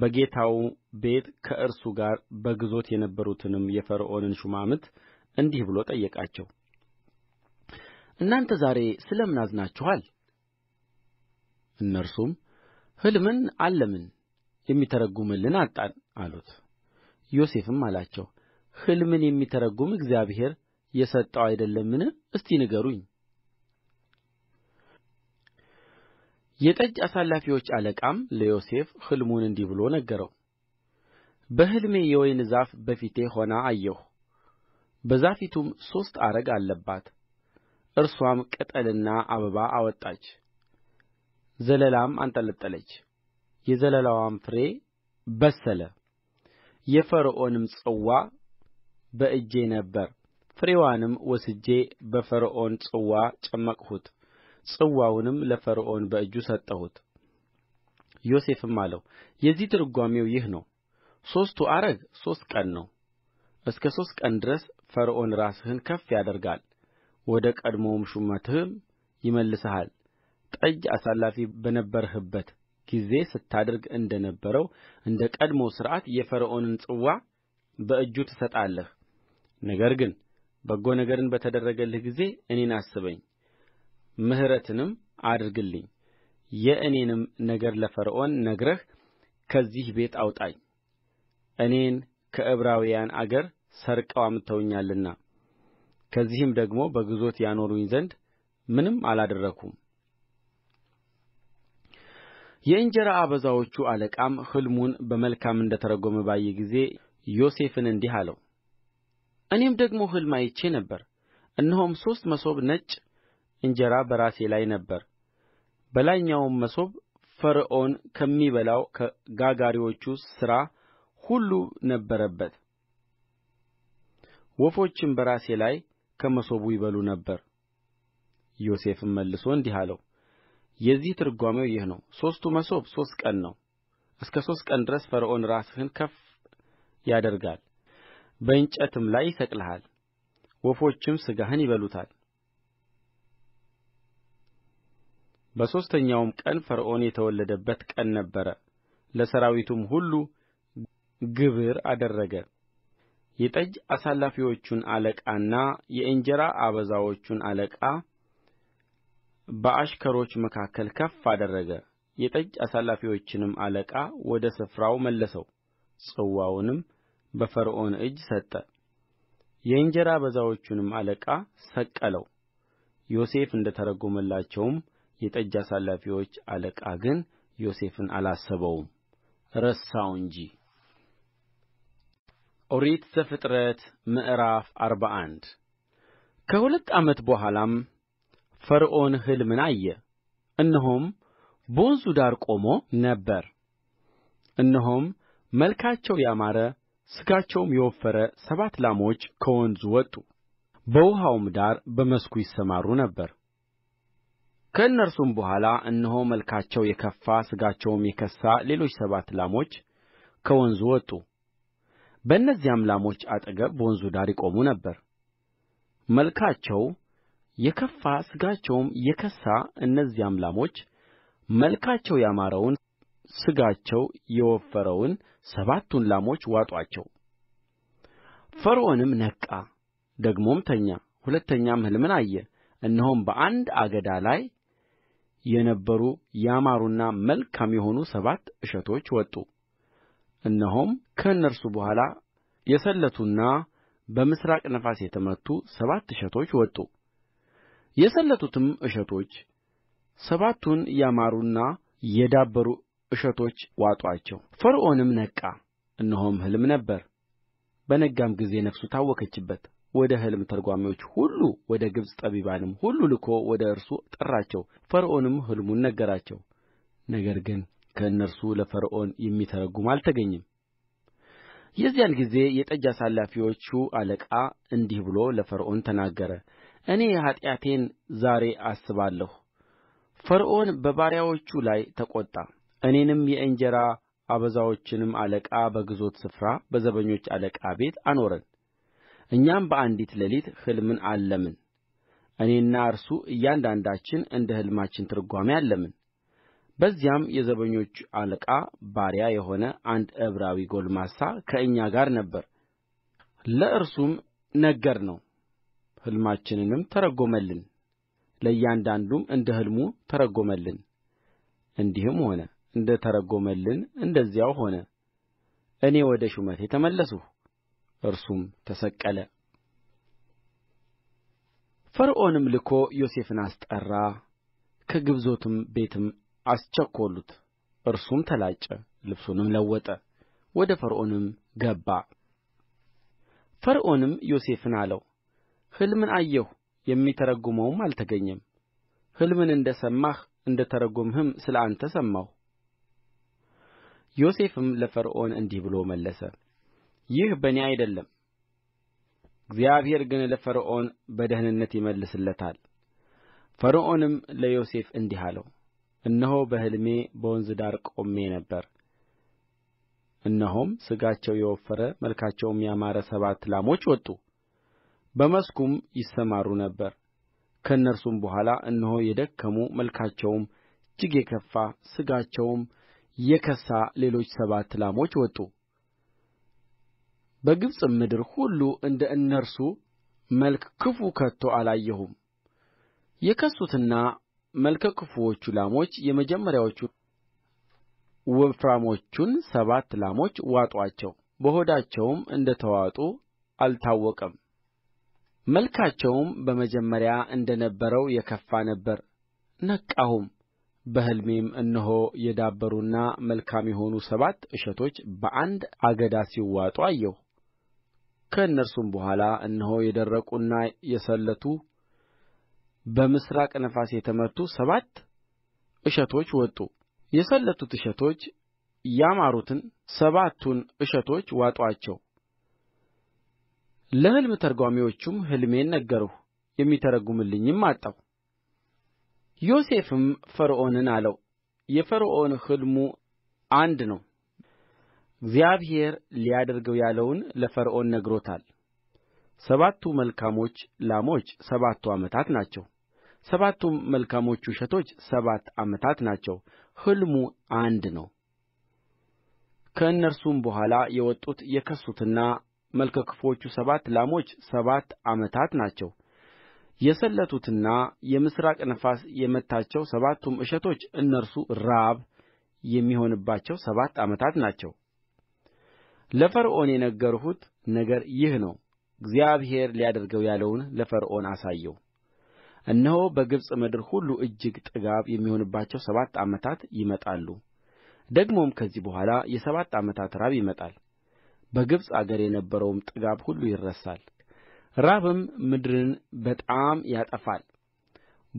በጌታው ቤት ከእርሱ ጋር በግዞት የነበሩትንም የፈርዖንን ሹማምት እንዲህ ብሎ ጠየቃቸው እናንተ ዛሬ ስለ ምን አዝናችኋል እነርሱም ሕልምን አለምን የሚተረጕምልን አጣን አሉት ዮሴፍም አላቸው ሕልምን የሚተረጕም እግዚአብሔር የሰጠው አይደለምን እስቲ ንገሩኝ የጠጅ አሳላፊዎች አለቃም ለዮሴፍ ሕልሙን እንዲህ ብሎ ነገረው በሕልሜ የወይን ዛፍ በፊቴ ሆና አየሁ በዛፊቱም ሦስት አረግ አለባት እርስዋም ቅጠልና አበባ አወጣች ዘለላም አንጠለጠለች የዘለላዋም ፍሬ በሰለ የፈርዖንም ጽዋ በእጄ ነበረ ፍሬዋንም ወስጄ በፈርዖን ጽዋ ጨመቅሁት ጽዋውንም ለፈርዖን በእጁ ሰጠሁት ዮሴፍም አለው የዚህ ትርጓሜው ይህ ነው ሦስቱ አረግ ሦስት ቀን ነው እስከ ሦስት ቀን ድረስ ፈርዖን ራስህን ከፍ ያደርጋል ወደ ቀድሞውም ሹመትህም ይመልስሃል ጠጅ አሳላፊ በነበርህበት ጊዜ ስታደርግ እንደ ነበረው እንደ ቀድሞው ሥርዓት የፈርዖንን ጽዋ በእጁ ትሰጣለህ ነገር ግን በጎ ነገርን በተደረገልህ ጊዜ እኔን አስበኝ ምሕረትንም አድርግልኝ የእኔንም ነገር ለፈርዖን ነግረህ ከዚህ ቤት አውጣኝ እኔን ከዕብራውያን አገር ሰርቀው አምጥተውኛልና ከዚህም ደግሞ በግዞት ያኖሩኝ ዘንድ ምንም አላደረግሁም የእንጀራ አበዛዎቹ አለቃም ሕልሙን በመልካም እንደ ተረጎመ ባየ ጊዜ ዮሴፍን እንዲህ አለው እኔም ደግሞ ሕልም አይቼ ነበር እነሆም ሦስት መሶብ ነጭ እንጀራ በራሴ ላይ ነበረ በላይኛውም መሶብ ፈርዖን ከሚበላው ከጋጋሪዎቹ ሥራ ሁሉ ነበረበት ወፎችም በራሴ ላይ ከመሶቡ ይበሉ ነበር ዮሴፍም መልሶ እንዲህ አለው የዚህ ትርጓሜው ይህ ነው ሦስቱ መሶብ ሦስት ቀን ነው እስከ ሦስት ቀን ድረስ ፈርዖን ራስህን ከፍ ያደርጋል በእንጨትም ላይ ይሰቅልሃል ወፎችም ሥጋህን ይበሉታል በሦስተኛውም ቀን ፈርዖን የተወለደበት ቀን ነበረ ለሠራዊቱም ሁሉ ግብር አደረገ የጠጅ አሳላፊዎቹን አለቃና የእንጀራ አበዛዎቹን አለቃ በአሽከሮች መካከል ከፍ አደረገ የጠጅ አሳላፊዎችንም አለቃ ወደ ስፍራው መለሰው ጽዋውንም በፈርዖን እጅ ሰጠ የእንጀራ አበዛዎቹንም አለቃ ሰቀለው ዮሴፍ እንደ ተረጎመላቸውም የጠጅ አሳላፊዎች አለቃ ግን ዮሴፍን አላሰበውም ረሳው እንጂ። ኦሪት ዘፍጥረት ምዕራፍ አርባ አንድ ከሁለት ዓመት በኋላም ፈርዖን ሕልምን አየ። እነሆም በወንዙ ዳር ቆሞ ነበር። እነሆም መልካቸው ያማረ ሥጋቸውም የወፈረ ሰባት ላሞች ከወንዙ ወጡ፣ በውኃውም ዳር በመስኩ ይሰማሩ ነበር። ከእነርሱም በኋላ እነሆ መልካቸው የከፋ ሥጋቸውም የከሳ ሌሎች ሰባት ላሞች ከወንዙ ወጡ። በእነዚያም ላሞች አጠገብ በወንዙ ዳር ይቆሙ ነበር። መልካቸው የከፋ ሥጋቸውም የከሳ እነዚያም ላሞች መልካቸው ያማረውን ሥጋቸው የወፈረውን ሰባቱን ላሞች ዋጡአቸው ፈርዖንም ነቃ ደግሞም ተኛ ሁለተኛም ሕልምን አየ እነሆም በአንድ አገዳ ላይ የነበሩ ያማሩና መልካም የሆኑ ሰባት እሸቶች ወጡ እነሆም ከእነርሱ በኋላ የሰለቱና በምሥራቅ ነፋስ የተመቱ ሰባት እሸቶች ወጡ የሰለቱትም እሸቶች ሰባቱን ያማሩና የዳበሩ እሸቶች ዋጡአቸው ፈርዖንም ነቃ እነሆም ሕልም ነበረ በነጋም ጊዜ ነፍሱ ታወከችበት ወደ ሕልም ተርጓሚዎች ሁሉ ወደ ግብፅ ጠቢባንም ሁሉ ልኮ ወደ እርሱ ጠራቸው ፈርዖንም ሕልሙን ነገራቸው ነገር ግን ከእነርሱ ለፈርዖን የሚተረጉም አልተገኘም የዚያን ጊዜ የጠጅ አሳላፊዎቹ አለቃ እንዲህ ብሎ ለፈርዖን ተናገረ እኔ ኃጢአቴን ዛሬ አስባለሁ ፈርዖን በባሪያዎቹ ላይ ተቈጣ እኔንም የእንጀራ አበዛዎችንም አለቃ በግዞት ስፍራ በዘበኞች አለቃ ቤት አኖረን እኛም በአንዲት ሌሊት ሕልምን አለምን እኔና እርሱ እያንዳንዳችን እንደ ሕልማችን ትርጓሜ አለምን በዚያም የዘበኞች አለቃ ባሪያ የሆነ አንድ ዕብራዊ ጎልማሳ ከእኛ ጋር ነበረ ለእርሱም ነገርነው ሕልማችንንም ተረጐመልን ለእያንዳንዱም እንደ ሕልሙ ተረጐመልን እንዲህም ሆነ እንደ ተረጐመልን እንደዚያው ሆነ እኔ ወደ ሹመቴ ተመለስሁ እርሱም ተሰቀለ ፈርዖንም ልኮ ዮሴፍን አስጠራ ከግዞትም ቤትም አስቸኰሉት እርሱም ተላጨ ልብሱንም ለወጠ ወደ ፈርዖንም ገባ ፈርዖንም ዮሴፍን አለው ሕልምን አየሁ የሚተረጕመውም አልተገኘም ሕልምን እንደ ሰማህ እንደ ተረጐምህም ስለ አንተ ሰማሁ ዮሴፍም ለፈርዖን እንዲህ ብሎ መለሰ ይህ በእኔ አይደለም እግዚአብሔር ግን ለፈርዖን በደኅንነት ይመልስለታል ፈርዖንም ለዮሴፍ እንዲህ አለው እነሆ በሕልሜ በወንዝ ዳር ቆሜ ነበር እነሆም ሥጋቸው የወፈረ መልካቸውም ያማረ ሰባት ላሞች ወጡ በመስኩም ይሰማሩ ነበር ከእነርሱም በኋላ እነሆ የደከሙ መልካቸውም እጅግ የከፋ ሥጋቸውም የከሳ ሌሎች ሰባት ላሞች ወጡ በግብፅም ምድር ሁሉ እንደ እነርሱ መልክ ክፉ ከቶ አላየሁም የከሱትና መልከ ክፋዎቹ ላሞች የመጀመሪያዎቹ ወፍራሞቹን ሰባት ላሞች ዋጡአቸው በሆዳቸውም እንደ ተዋጡ አልታወቀም መልካቸውም በመጀመሪያ እንደ ነበረው የከፋ ነበረ ነቃሁም በሕልሜም እነሆ የዳበሩና መልካም የሆኑ ሰባት እሸቶች በአንድ አገዳ ሲዋጡ አየሁ ከእነርሱም በኋላ እነሆ የደረቁና የሰለቱ በምሥራቅ ነፋስ የተመቱ ሰባት እሸቶች ወጡ የሰለቱት እሸቶች ያማሩትን ሰባቱን እሸቶች ዋጡአቸው ለሕልም ተርጓሚዎቹም ሕልሜን ነገርሁ የሚተረጕምልኝም አጣሁ ዮሴፍም ፈርዖንን አለው የፈርዖን ሕልሙ አንድ ነው እግዚአብሔር ሊያደርገው ያለውን ለፈርዖን ነግሮታል ሰባቱ መልካሞች ላሞች ሰባቱ ዓመታት ናቸው ሰባቱም መልካሞች እሸቶች ሰባት ዓመታት ናቸው ሕልሙ አንድ ነው ከእነርሱም በኋላ የወጡት የከሱትና መልከ ሰባት ላሞች ሰባት ዓመታት ናቸው የሰለቱትና የምሥራቅ ነፋስ የመታቸው ሰባቱም እሸቶች እነርሱ ራብ የሚሆንባቸው ሰባት ዓመታት ናቸው ለፈርዖን የነገርሁት ነገር ይህ ነው እግዚአብሔር ሊያደርገው ያለውን ለፈርዖን አሳየው እነሆ በግብፅ ምድር ሁሉ እጅግ ጥጋብ የሚሆንባቸው ሰባት ዓመታት ይመጣሉ ደግሞም ከዚህ በኋላ የሰባት ዓመት ራብ ይመጣል በግብፅ አገር የነበረውም ጥጋብ ሁሉ ይረሳል ራብም ምድርን በጣም ያጠፋል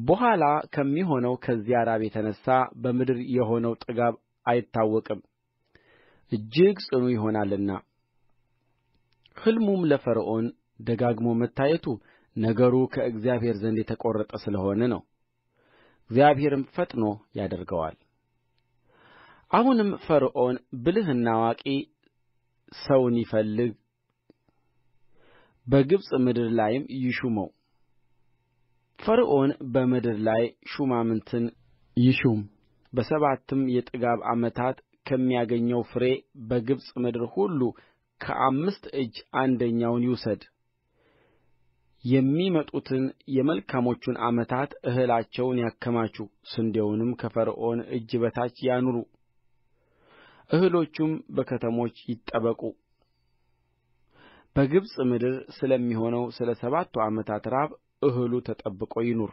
በኋላ ከሚሆነው ከዚያ ራብ የተነሣ በምድር የሆነው ጥጋብ አይታወቅም እጅግ ጽኑ ይሆናልና ሕልሙም ለፈርዖን ደጋግሞ መታየቱ ነገሩ ከእግዚአብሔር ዘንድ የተቈረጠ ስለ ሆነ ነው እግዚአብሔርም ፈጥኖ ያደርገዋል አሁንም ፈርዖን ብልህና አዋቂ ሰውን ይፈልግ በግብፅ ምድር ላይም ይሹመው ፈርዖን በምድር ላይ ሹማምትን ይሹም በሰባትም የጥጋብ ዓመታት ከሚያገኘው ፍሬ በግብፅ ምድር ሁሉ ከአምስት እጅ አንደኛውን ይውሰድ የሚመጡትን የመልካሞቹን ዓመታት እህላቸውን ያከማቹ ስንዴውንም ከፈርዖን እጅ በታች ያኑሩ እህሎቹም በከተሞች ይጠበቁ በግብፅ ምድር ስለሚሆነው ስለ ሰባቱ ዓመት ራብ እህሉ ተጠብቆ ይኑር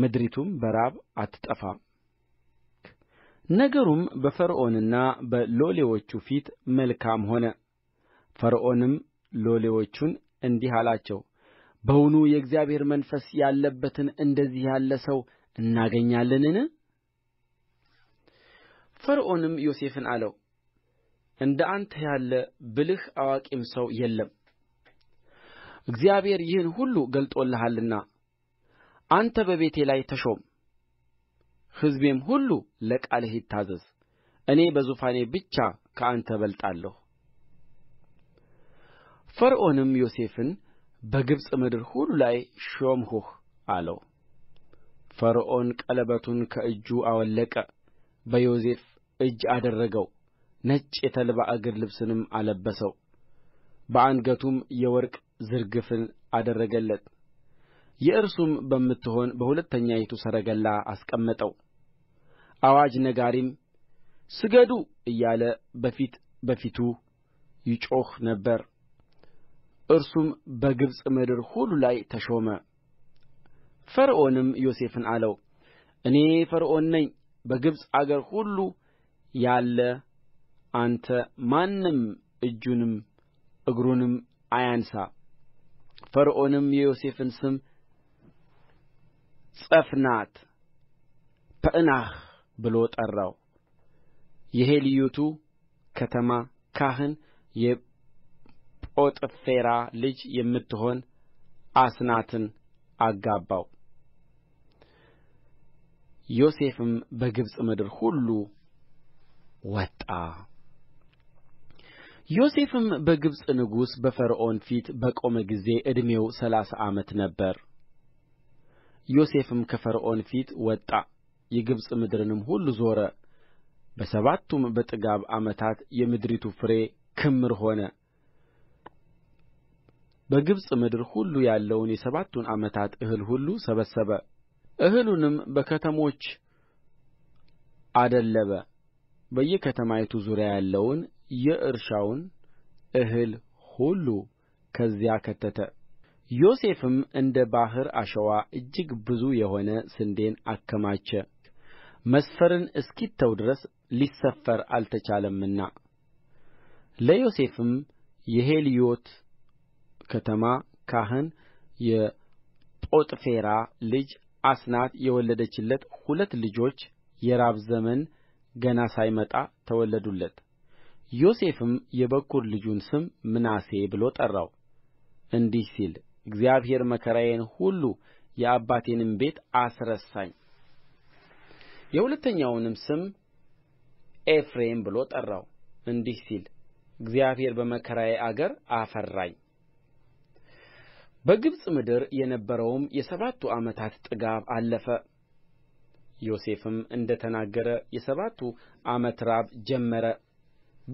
ምድሪቱም በራብ አትጠፋም ነገሩም በፈርዖንና በሎሌዎቹ ፊት መልካም ሆነ ፈርዖንም ሎሌዎቹን እንዲህ አላቸው በውኑ የእግዚአብሔር መንፈስ ያለበትን እንደዚህ ያለ ሰው እናገኛለንን ፈርዖንም ዮሴፍን አለው እንደ አንተ ያለ ብልህ አዋቂም ሰው የለም እግዚአብሔር ይህን ሁሉ ገልጦልሃልና አንተ በቤቴ ላይ ተሾም፣ ሕዝቤም ሁሉ ለቃልህ ይታዘዝ። እኔ በዙፋኔ ብቻ ከአንተ እበልጣለሁ። ፈርዖንም ዮሴፍን በግብፅ ምድር ሁሉ ላይ ሾምሁህ አለው። ፈርዖን ቀለበቱን ከእጁ አወለቀ፣ በዮሴፍ እጅ አደረገው ነጭ የተልባ እግር ልብስንም አለበሰው በአንገቱም የወርቅ ዝርግፍን አደረገለት የእርሱም በምትሆን በሁለተኛይቱ ሰረገላ አስቀመጠው አዋጅ ነጋሪም ስገዱ እያለ በፊት በፊቱ ይጮኽ ነበር እርሱም በግብፅ ምድር ሁሉ ላይ ተሾመ ፈርዖንም ዮሴፍን አለው እኔ ፈርዖን ነኝ በግብፅ አገር ሁሉ ያለ አንተ ማንም እጁንም እግሩንም አያንሣ ፈርዖንም የዮሴፍን ስም ጸፍናት ፐዕናህ ብሎ ጠራው የሄልዮቱ ከተማ ካህን የጶጥፌራ ልጅ የምትሆን አስናትን አጋባው ዮሴፍም በግብፅ ምድር ሁሉ ወጣ ዮሴፍም በግብፅ ንጉሥ በፈርዖን ፊት በቆመ ጊዜ ዕድሜው ሠላሳ ዓመት ነበረ ዮሴፍም ከፈርዖን ፊት ወጣ የግብፅ ምድርንም ሁሉ ዞረ በሰባቱም በጥጋብ ዓመታት የምድሪቱ ፍሬ ክምር ሆነ በግብፅ ምድር ሁሉ ያለውን የሰባቱን ዓመታት እህል ሁሉ ሰበሰበ እህሉንም በከተሞች አደለበ በየከተማይቱ ዙሪያ ያለውን የእርሻውን እህል ሁሉ ከዚያ ከተተ ዮሴፍም እንደ ባሕር አሸዋ እጅግ ብዙ የሆነ ስንዴን አከማቸ መስፈርን እስኪተው ድረስ ሊሰፈር አልተቻለምና ለዮሴፍም የሄልዮቱ ከተማ ካህን የጶጥፌራ ልጅ አስናት የወለደችለት ሁለት ልጆች የራብ ዘመን ገና ሳይመጣ ተወለዱለት ዮሴፍም የበኵር ልጁን ስም ምናሴ ብሎ ጠራው እንዲህ ሲል እግዚአብሔር መከራዬን ሁሉ የአባቴንም ቤት አስረሳኝ የሁለተኛውንም ስም ኤፍሬም ብሎ ጠራው እንዲህ ሲል እግዚአብሔር በመከራዬ አገር አፈራኝ በግብፅ ምድር የነበረውም የሰባቱ ዓመታት ጥጋብ አለፈ ዮሴፍም እንደ ተናገረ የሰባቱ ዓመት ራብ ጀመረ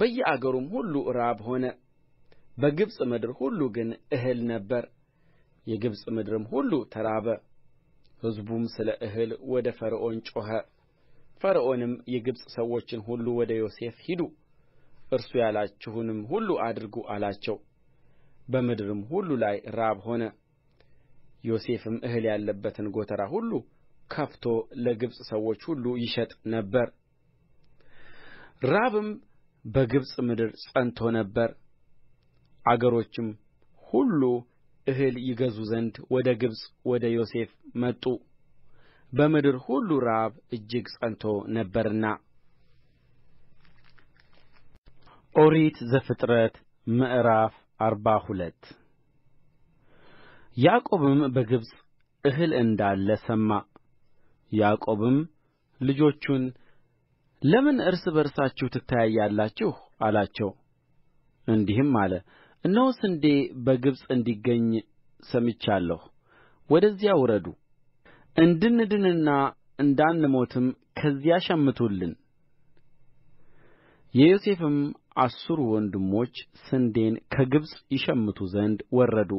በየአገሩም ሁሉ ራብ ሆነ በግብፅ ምድር ሁሉ ግን እህል ነበረ የግብፅ ምድርም ሁሉ ተራበ ሕዝቡም ስለ እህል ወደ ፈርዖን ጮኸ ፈርዖንም የግብፅ ሰዎችን ሁሉ ወደ ዮሴፍ ሂዱ እርሱ ያላችሁንም ሁሉ አድርጉ አላቸው በምድርም ሁሉ ላይ ራብ ሆነ ዮሴፍም እህል ያለበትን ጎተራ ሁሉ ከፍቶ ለግብፅ ሰዎች ሁሉ ይሸጥ ነበር ራብም በግብፅ ምድር ጸንቶ ነበር አገሮችም ሁሉ እህል ይገዙ ዘንድ ወደ ግብፅ ወደ ዮሴፍ መጡ በምድር ሁሉ ራብ እጅግ ጸንቶ ነበርና። ኦሪት ዘፍጥረት ምዕራፍ አርባ ሁለት ያዕቆብም በግብፅ እህል እንዳለ ሰማ። ያዕቆብም ልጆቹን ለምን እርስ በርሳችሁ ትተያያላችሁ አላቸው እንዲህም አለ እነሆ ስንዴ በግብፅ እንዲገኝ ሰምቻለሁ ወደዚያ ውረዱ እንድንድንና እንዳንሞትም ከዚያ ሸምቱልን የዮሴፍም አሥሩ ወንድሞች ስንዴን ከግብፅ ይሸምቱ ዘንድ ወረዱ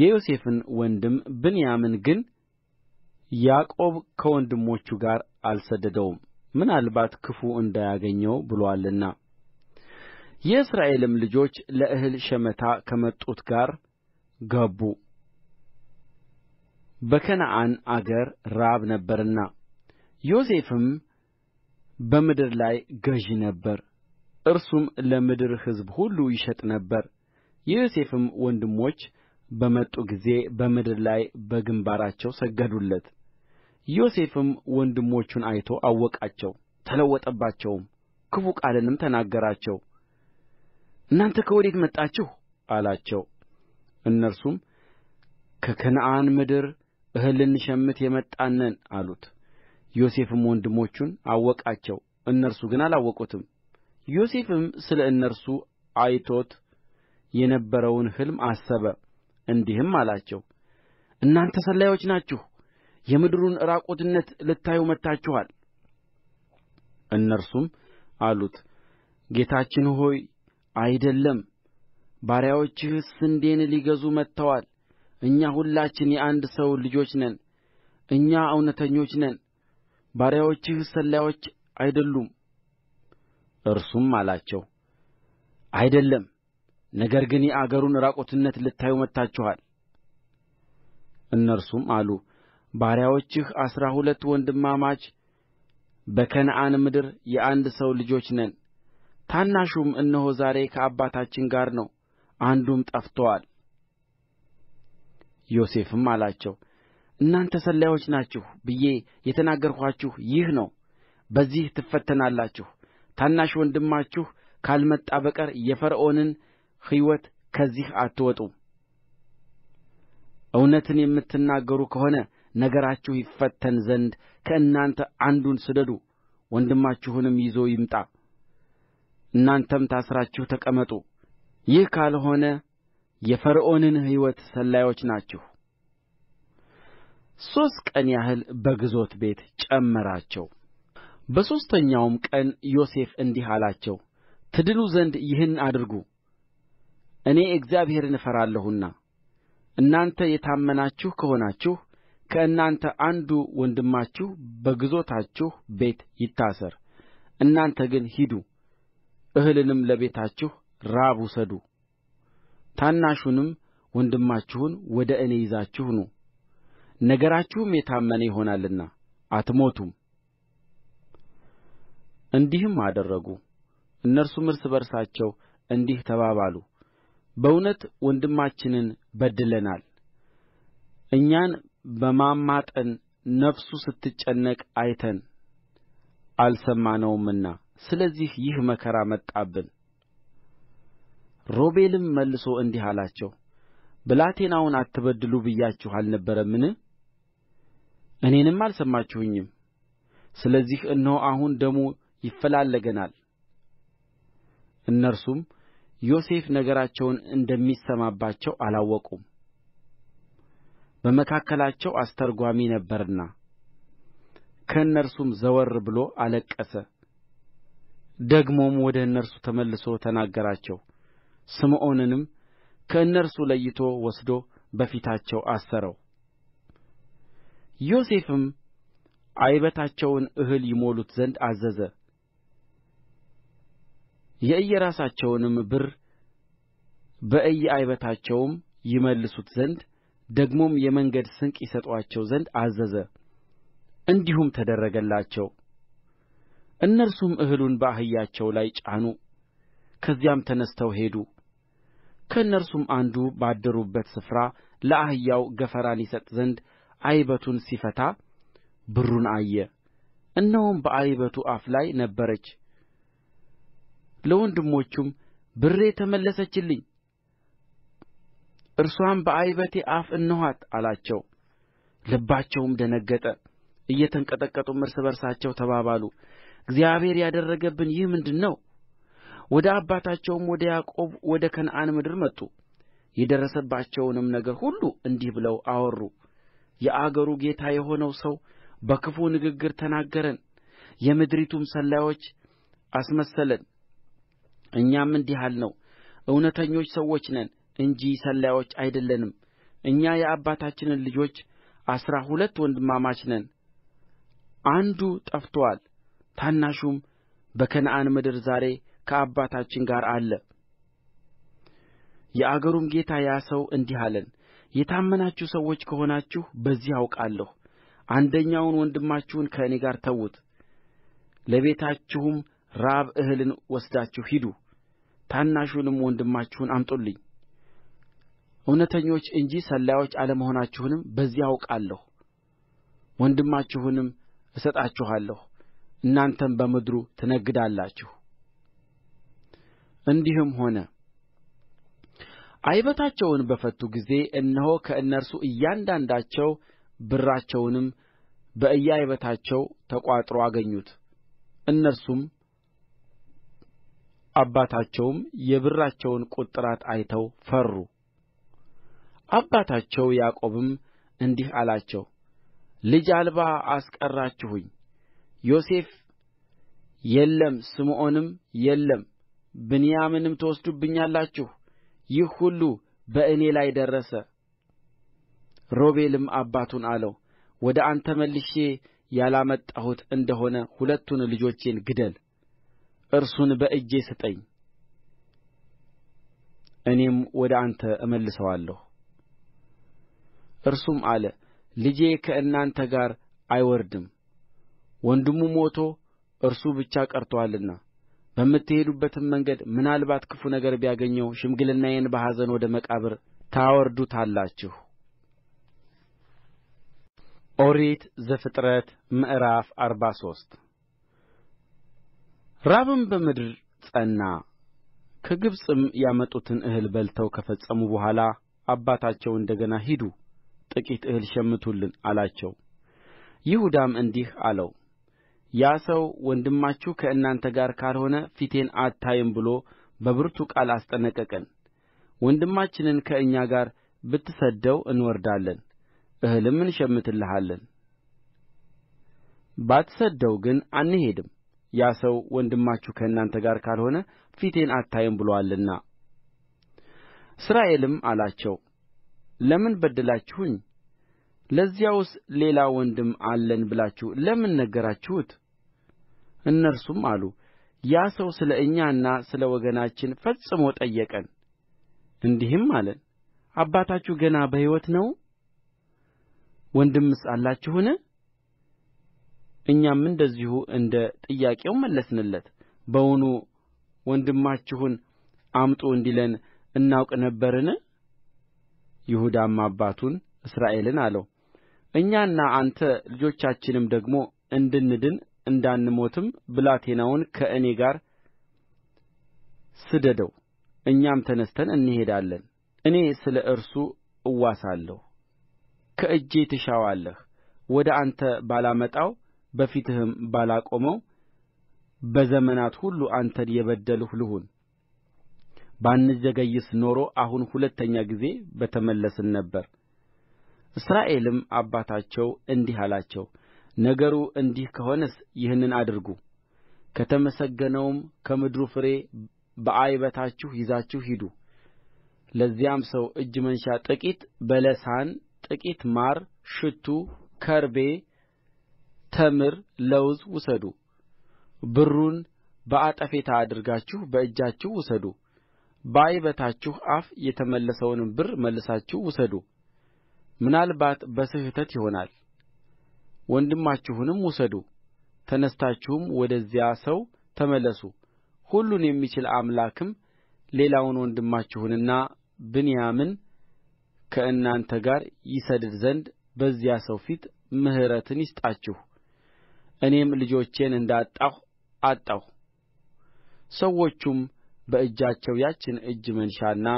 የዮሴፍን ወንድም ብንያምን ግን ያዕቆብ ከወንድሞቹ ጋር አልሰደደውም ምናልባት ክፉ እንዳያገኘው ብሎአልና የእስራኤልም ልጆች ለእህል ሸመታ ከመጡት ጋር ገቡ በከነዓን አገር ራብ ነበርና ዮሴፍም በምድር ላይ ገዥ ነበረ እርሱም ለምድር ሕዝብ ሁሉ ይሸጥ ነበር የዮሴፍም ወንድሞች በመጡ ጊዜ በምድር ላይ በግምባራቸው ሰገዱለት ዮሴፍም ወንድሞቹን አይቶ አወቃቸው ተለወጠባቸውም ክፉ ቃልንም ተናገራቸው እናንተ ከወዴት መጣችሁ አላቸው እነርሱም ከከነዓን ምድር እህል ልንሸምት የመጣን ነን አሉት ዮሴፍም ወንድሞቹን አወቃቸው እነርሱ ግን አላወቁትም ዮሴፍም ስለ እነርሱ አይቶት የነበረውን ሕልም አሰበ እንዲህም አላቸው እናንተ ሰላዮች ናችሁ የምድሩን ዕራቁትነት ልታዩ መጥታችኋል እነርሱም አሉት ጌታችን ሆይ አይደለም ባሪያዎችህ ስንዴን ሊገዙ መጥተዋል እኛ ሁላችን የአንድ ሰው ልጆች ነን እኛ እውነተኞች ነን ባሪያዎችህ ሰላዮች አይደሉም እርሱም አላቸው አይደለም ነገር ግን የአገሩን ዕራቁትነት ልታዩ መጥታችኋል እነርሱም አሉ ባሪያዎችህ አሥራ ሁለት ወንድማማች በከነዓን ምድር የአንድ ሰው ልጆች ነን ታናሹም እነሆ ዛሬ ከአባታችን ጋር ነው አንዱም ጠፍቶአል ዮሴፍም አላቸው እናንተ ሰላዮች ናችሁ ብዬ የተናገርኋችሁ ይህ ነው በዚህ ትፈተናላችሁ ታናሽ ወንድማችሁ ካልመጣ በቀር የፈርዖንን ሕይወት ከዚህ አትወጡም እውነትን የምትናገሩ ከሆነ ነገራችሁ ይፈተን ዘንድ ከእናንተ አንዱን ስደዱ ወንድማችሁንም ይዞ ይምጣ እናንተም ታስራችሁ ተቀመጡ ይህ ካልሆነ የፈርዖንን ሕይወት ሰላዮች ናችሁ ሦስት ቀን ያህል በግዞት ቤት ጨመራቸው በሦስተኛውም ቀን ዮሴፍ እንዲህ አላቸው ትድኑ ዘንድ ይህን አድርጉ እኔ እግዚአብሔርን እፈራለሁና እናንተ የታመናችሁ ከሆናችሁ ከእናንተ አንዱ ወንድማችሁ በግዞታችሁ ቤት ይታሰር እናንተ ግን ሂዱ እህልንም ለቤታችሁ ራብ ውሰዱ ታናሹንም ወንድማችሁን ወደ እኔ ይዛችሁ ኑ ነገራችሁም የታመነ ይሆናልና አትሞቱም እንዲህም አደረጉ እነርሱም እርስ በርሳቸው እንዲህ ተባባሉ በእውነት ወንድማችንን በድለናል እኛን በማማጠን ነፍሱ ስትጨነቅ አይተን አልሰማነውምና ስለዚህ ይህ መከራ መጣብን ሮቤልም መልሶ እንዲህ አላቸው ብላቴናውን አትበድሉ ብያችሁ አልነበረምን እኔንም አልሰማችሁኝም ስለዚህ እነሆ አሁን ደሙ ይፈላለገናል እነርሱም ዮሴፍ ነገራቸውን እንደሚሰማባቸው አላወቁም በመካከላቸው አስተርጓሚ ነበረና ከእነርሱም ዘወር ብሎ አለቀሰ ደግሞም ወደ እነርሱ ተመልሶ ተናገራቸው ስምዖንንም ከእነርሱ ለይቶ ወስዶ በፊታቸው አሰረው ዮሴፍም ዓይበታቸውን እህል ይሞሉት ዘንድ አዘዘ የእየራሳቸውንም ብር በእየዓይበታቸውም ይመልሱት ዘንድ ደግሞም የመንገድ ስንቅ ይሰጡአቸው ዘንድ አዘዘ እንዲሁም ተደረገላቸው እነርሱም እህሉን በአህያቸው ላይ ጫኑ ከዚያም ተነሥተው ሄዱ ከእነርሱም አንዱ ባደሩበት ስፍራ ለአህያው ገፈራን ይሰጥ ዘንድ ዓይበቱን ሲፈታ ብሩን አየ እነሆም በዓይበቱ አፍ ላይ ነበረች ለወንድሞቹም ብሬ ተመለሰችልኝ እርስዋም በዓይበቴ አፍ እነኋት አላቸው ልባቸውም ደነገጠ እየተንቀጠቀጡም እርስ በርሳቸው ተባባሉ እግዚአብሔር ያደረገብን ይህ ምንድር ነው ወደ አባታቸውም ወደ ያዕቆብ ወደ ከነዓን ምድር መጡ የደረሰባቸውንም ነገር ሁሉ እንዲህ ብለው አወሩ የአገሩ ጌታ የሆነው ሰው በክፉ ንግግር ተናገረን የምድሪቱም ሰላዮች አስመሰለን እኛም እንዲህ አልነው እውነተኞች ሰዎች ነን እንጂ ሰላዮች አይደለንም እኛ የአባታችን ልጆች አሥራ ሁለት ወንድማማች ነን አንዱ ጠፍቶአል ታናሹም በከነዓን ምድር ዛሬ ከአባታችን ጋር አለ የአገሩም ጌታ ያ ሰው እንዲህ አለን የታመናችሁ ሰዎች ከሆናችሁ በዚህ አውቃለሁ አንደኛውን ወንድማችሁን ከእኔ ጋር ተዉት ለቤታችሁም ራብ እህልን ወስዳችሁ ሂዱ ታናሹንም ወንድማችሁን አምጡልኝ እውነተኞች እንጂ ሰላዮች አለመሆናችሁንም በዚህ አውቃለሁ ወንድማችሁንም እሰጣችኋለሁ እናንተም በምድሩ ትነግዳላችሁ እንዲህም ሆነ ዓይበታቸውን በፈቱ ጊዜ እነሆ ከእነርሱ እያንዳንዳቸው ብራቸውንም በእየዓይበታቸው ተቋጥሮ አገኙት እነርሱም አባታቸውም የብራቸውን ቍጥራት አይተው ፈሩ አባታቸው ያዕቆብም እንዲህ አላቸው ልጅ አልባ አስቀራችሁኝ ዮሴፍ የለም ስምዖንም የለም ብንያምንም ትወስዱብኛላችሁ ይህ ሁሉ በእኔ ላይ ደረሰ ሮቤልም አባቱን አለው ወደ አንተ መልሼ ያላመጣሁት እንደሆነ ሁለቱን ልጆቼን ግደል እርሱን በእጄ ስጠኝ እኔም ወደ አንተ እመልሰዋለሁ እርሱም አለ ልጄ ከእናንተ ጋር አይወርድም ወንድሙ ሞቶ እርሱ ብቻ ቀርቶአልና በምትሄዱበትም መንገድ ምናልባት ክፉ ነገር ቢያገኘው ሽምግልናዬን በኀዘን ወደ መቃብር ታወርዱታላችሁ ኦሪት ዘፍጥረት ምዕራፍ አርባ ሶስት ራብም በምድር ጸና ከግብፅም ያመጡትን እህል በልተው ከፈጸሙ በኋላ አባታቸው እንደ ገና ሂዱ ጥቂት እህል ሸምቱልን አላቸው ይሁዳም እንዲህ አለው ያ ሰው ወንድማችሁ ከእናንተ ጋር ካልሆነ ፊቴን አታዩም ብሎ በብርቱ ቃል አስጠነቀቀን ወንድማችንን ከእኛ ጋር ብትሰድደው እንወርዳለን እህልም እንሸምትልሃለን ባትሰድደው ግን አንሄድም ያ ሰው ወንድማችሁ ከእናንተ ጋር ካልሆነ ፊቴን አታዩም ብሎአልና እስራኤልም አላቸው ለምን በደላችሁኝ ለዚያውስ ሌላ ወንድም አለን ብላችሁ ለምን ነገራችሁት እነርሱም አሉ ያ ሰው ስለ እኛና ስለ ወገናችን ፈጽሞ ጠየቀን እንዲህም አለን አባታችሁ ገና በሕይወት ነው ወንድምስ አላችሁን እኛም እንደዚሁ እንደ ጥያቄው መለስንለት በውኑ ወንድማችሁን አምጡ እንዲለን እናውቅ ነበርን ይሁዳም አባቱን እስራኤልን አለው እኛና አንተ ልጆቻችንም ደግሞ እንድንድን እንዳንሞትም ብላቴናውን ከእኔ ጋር ስደደው እኛም ተነሥተን እንሄዳለን እኔ ስለ እርሱ እዋሳለሁ ከእጄ ትሻዋለህ ወደ አንተ ባላመጣው በፊትህም ባላቆመው በዘመናት ሁሉ አንተን የበደልሁ ልሁን ባንዘገይስ ኖሮ አሁን ሁለተኛ ጊዜ በተመለስን ነበር እስራኤልም አባታቸው እንዲህ አላቸው ነገሩ እንዲህ ከሆነስ ይህንን አድርጉ ከተመሰገነውም ከምድሩ ፍሬ በዓይበታችሁ ይዛችሁ ሂዱ ለዚያም ሰው እጅ መንሻ ጥቂት በለሳን ጥቂት ማር ሽቱ ከርቤ ተምር ለውዝ ውሰዱ ብሩን በአጠፌታ አድርጋችሁ በእጃችሁ ውሰዱ በዓይበታችሁ አፍ የተመለሰውን ብር መልሳችሁ ውሰዱ ምናልባት በስሕተት ይሆናል ወንድማችሁንም ውሰዱ ተነሥታችሁም ወደዚያ ሰው ተመለሱ ሁሉን የሚችል አምላክም ሌላውን ወንድማችሁንና ብንያምን ከእናንተ ጋር ይሰድድ ዘንድ በዚያ ሰው ፊት ምሕረትን ይስጣችሁ እኔም ልጆቼን እንዳጣሁ አጣሁ ሰዎቹም በእጃቸው ያችን እጅ መንሻና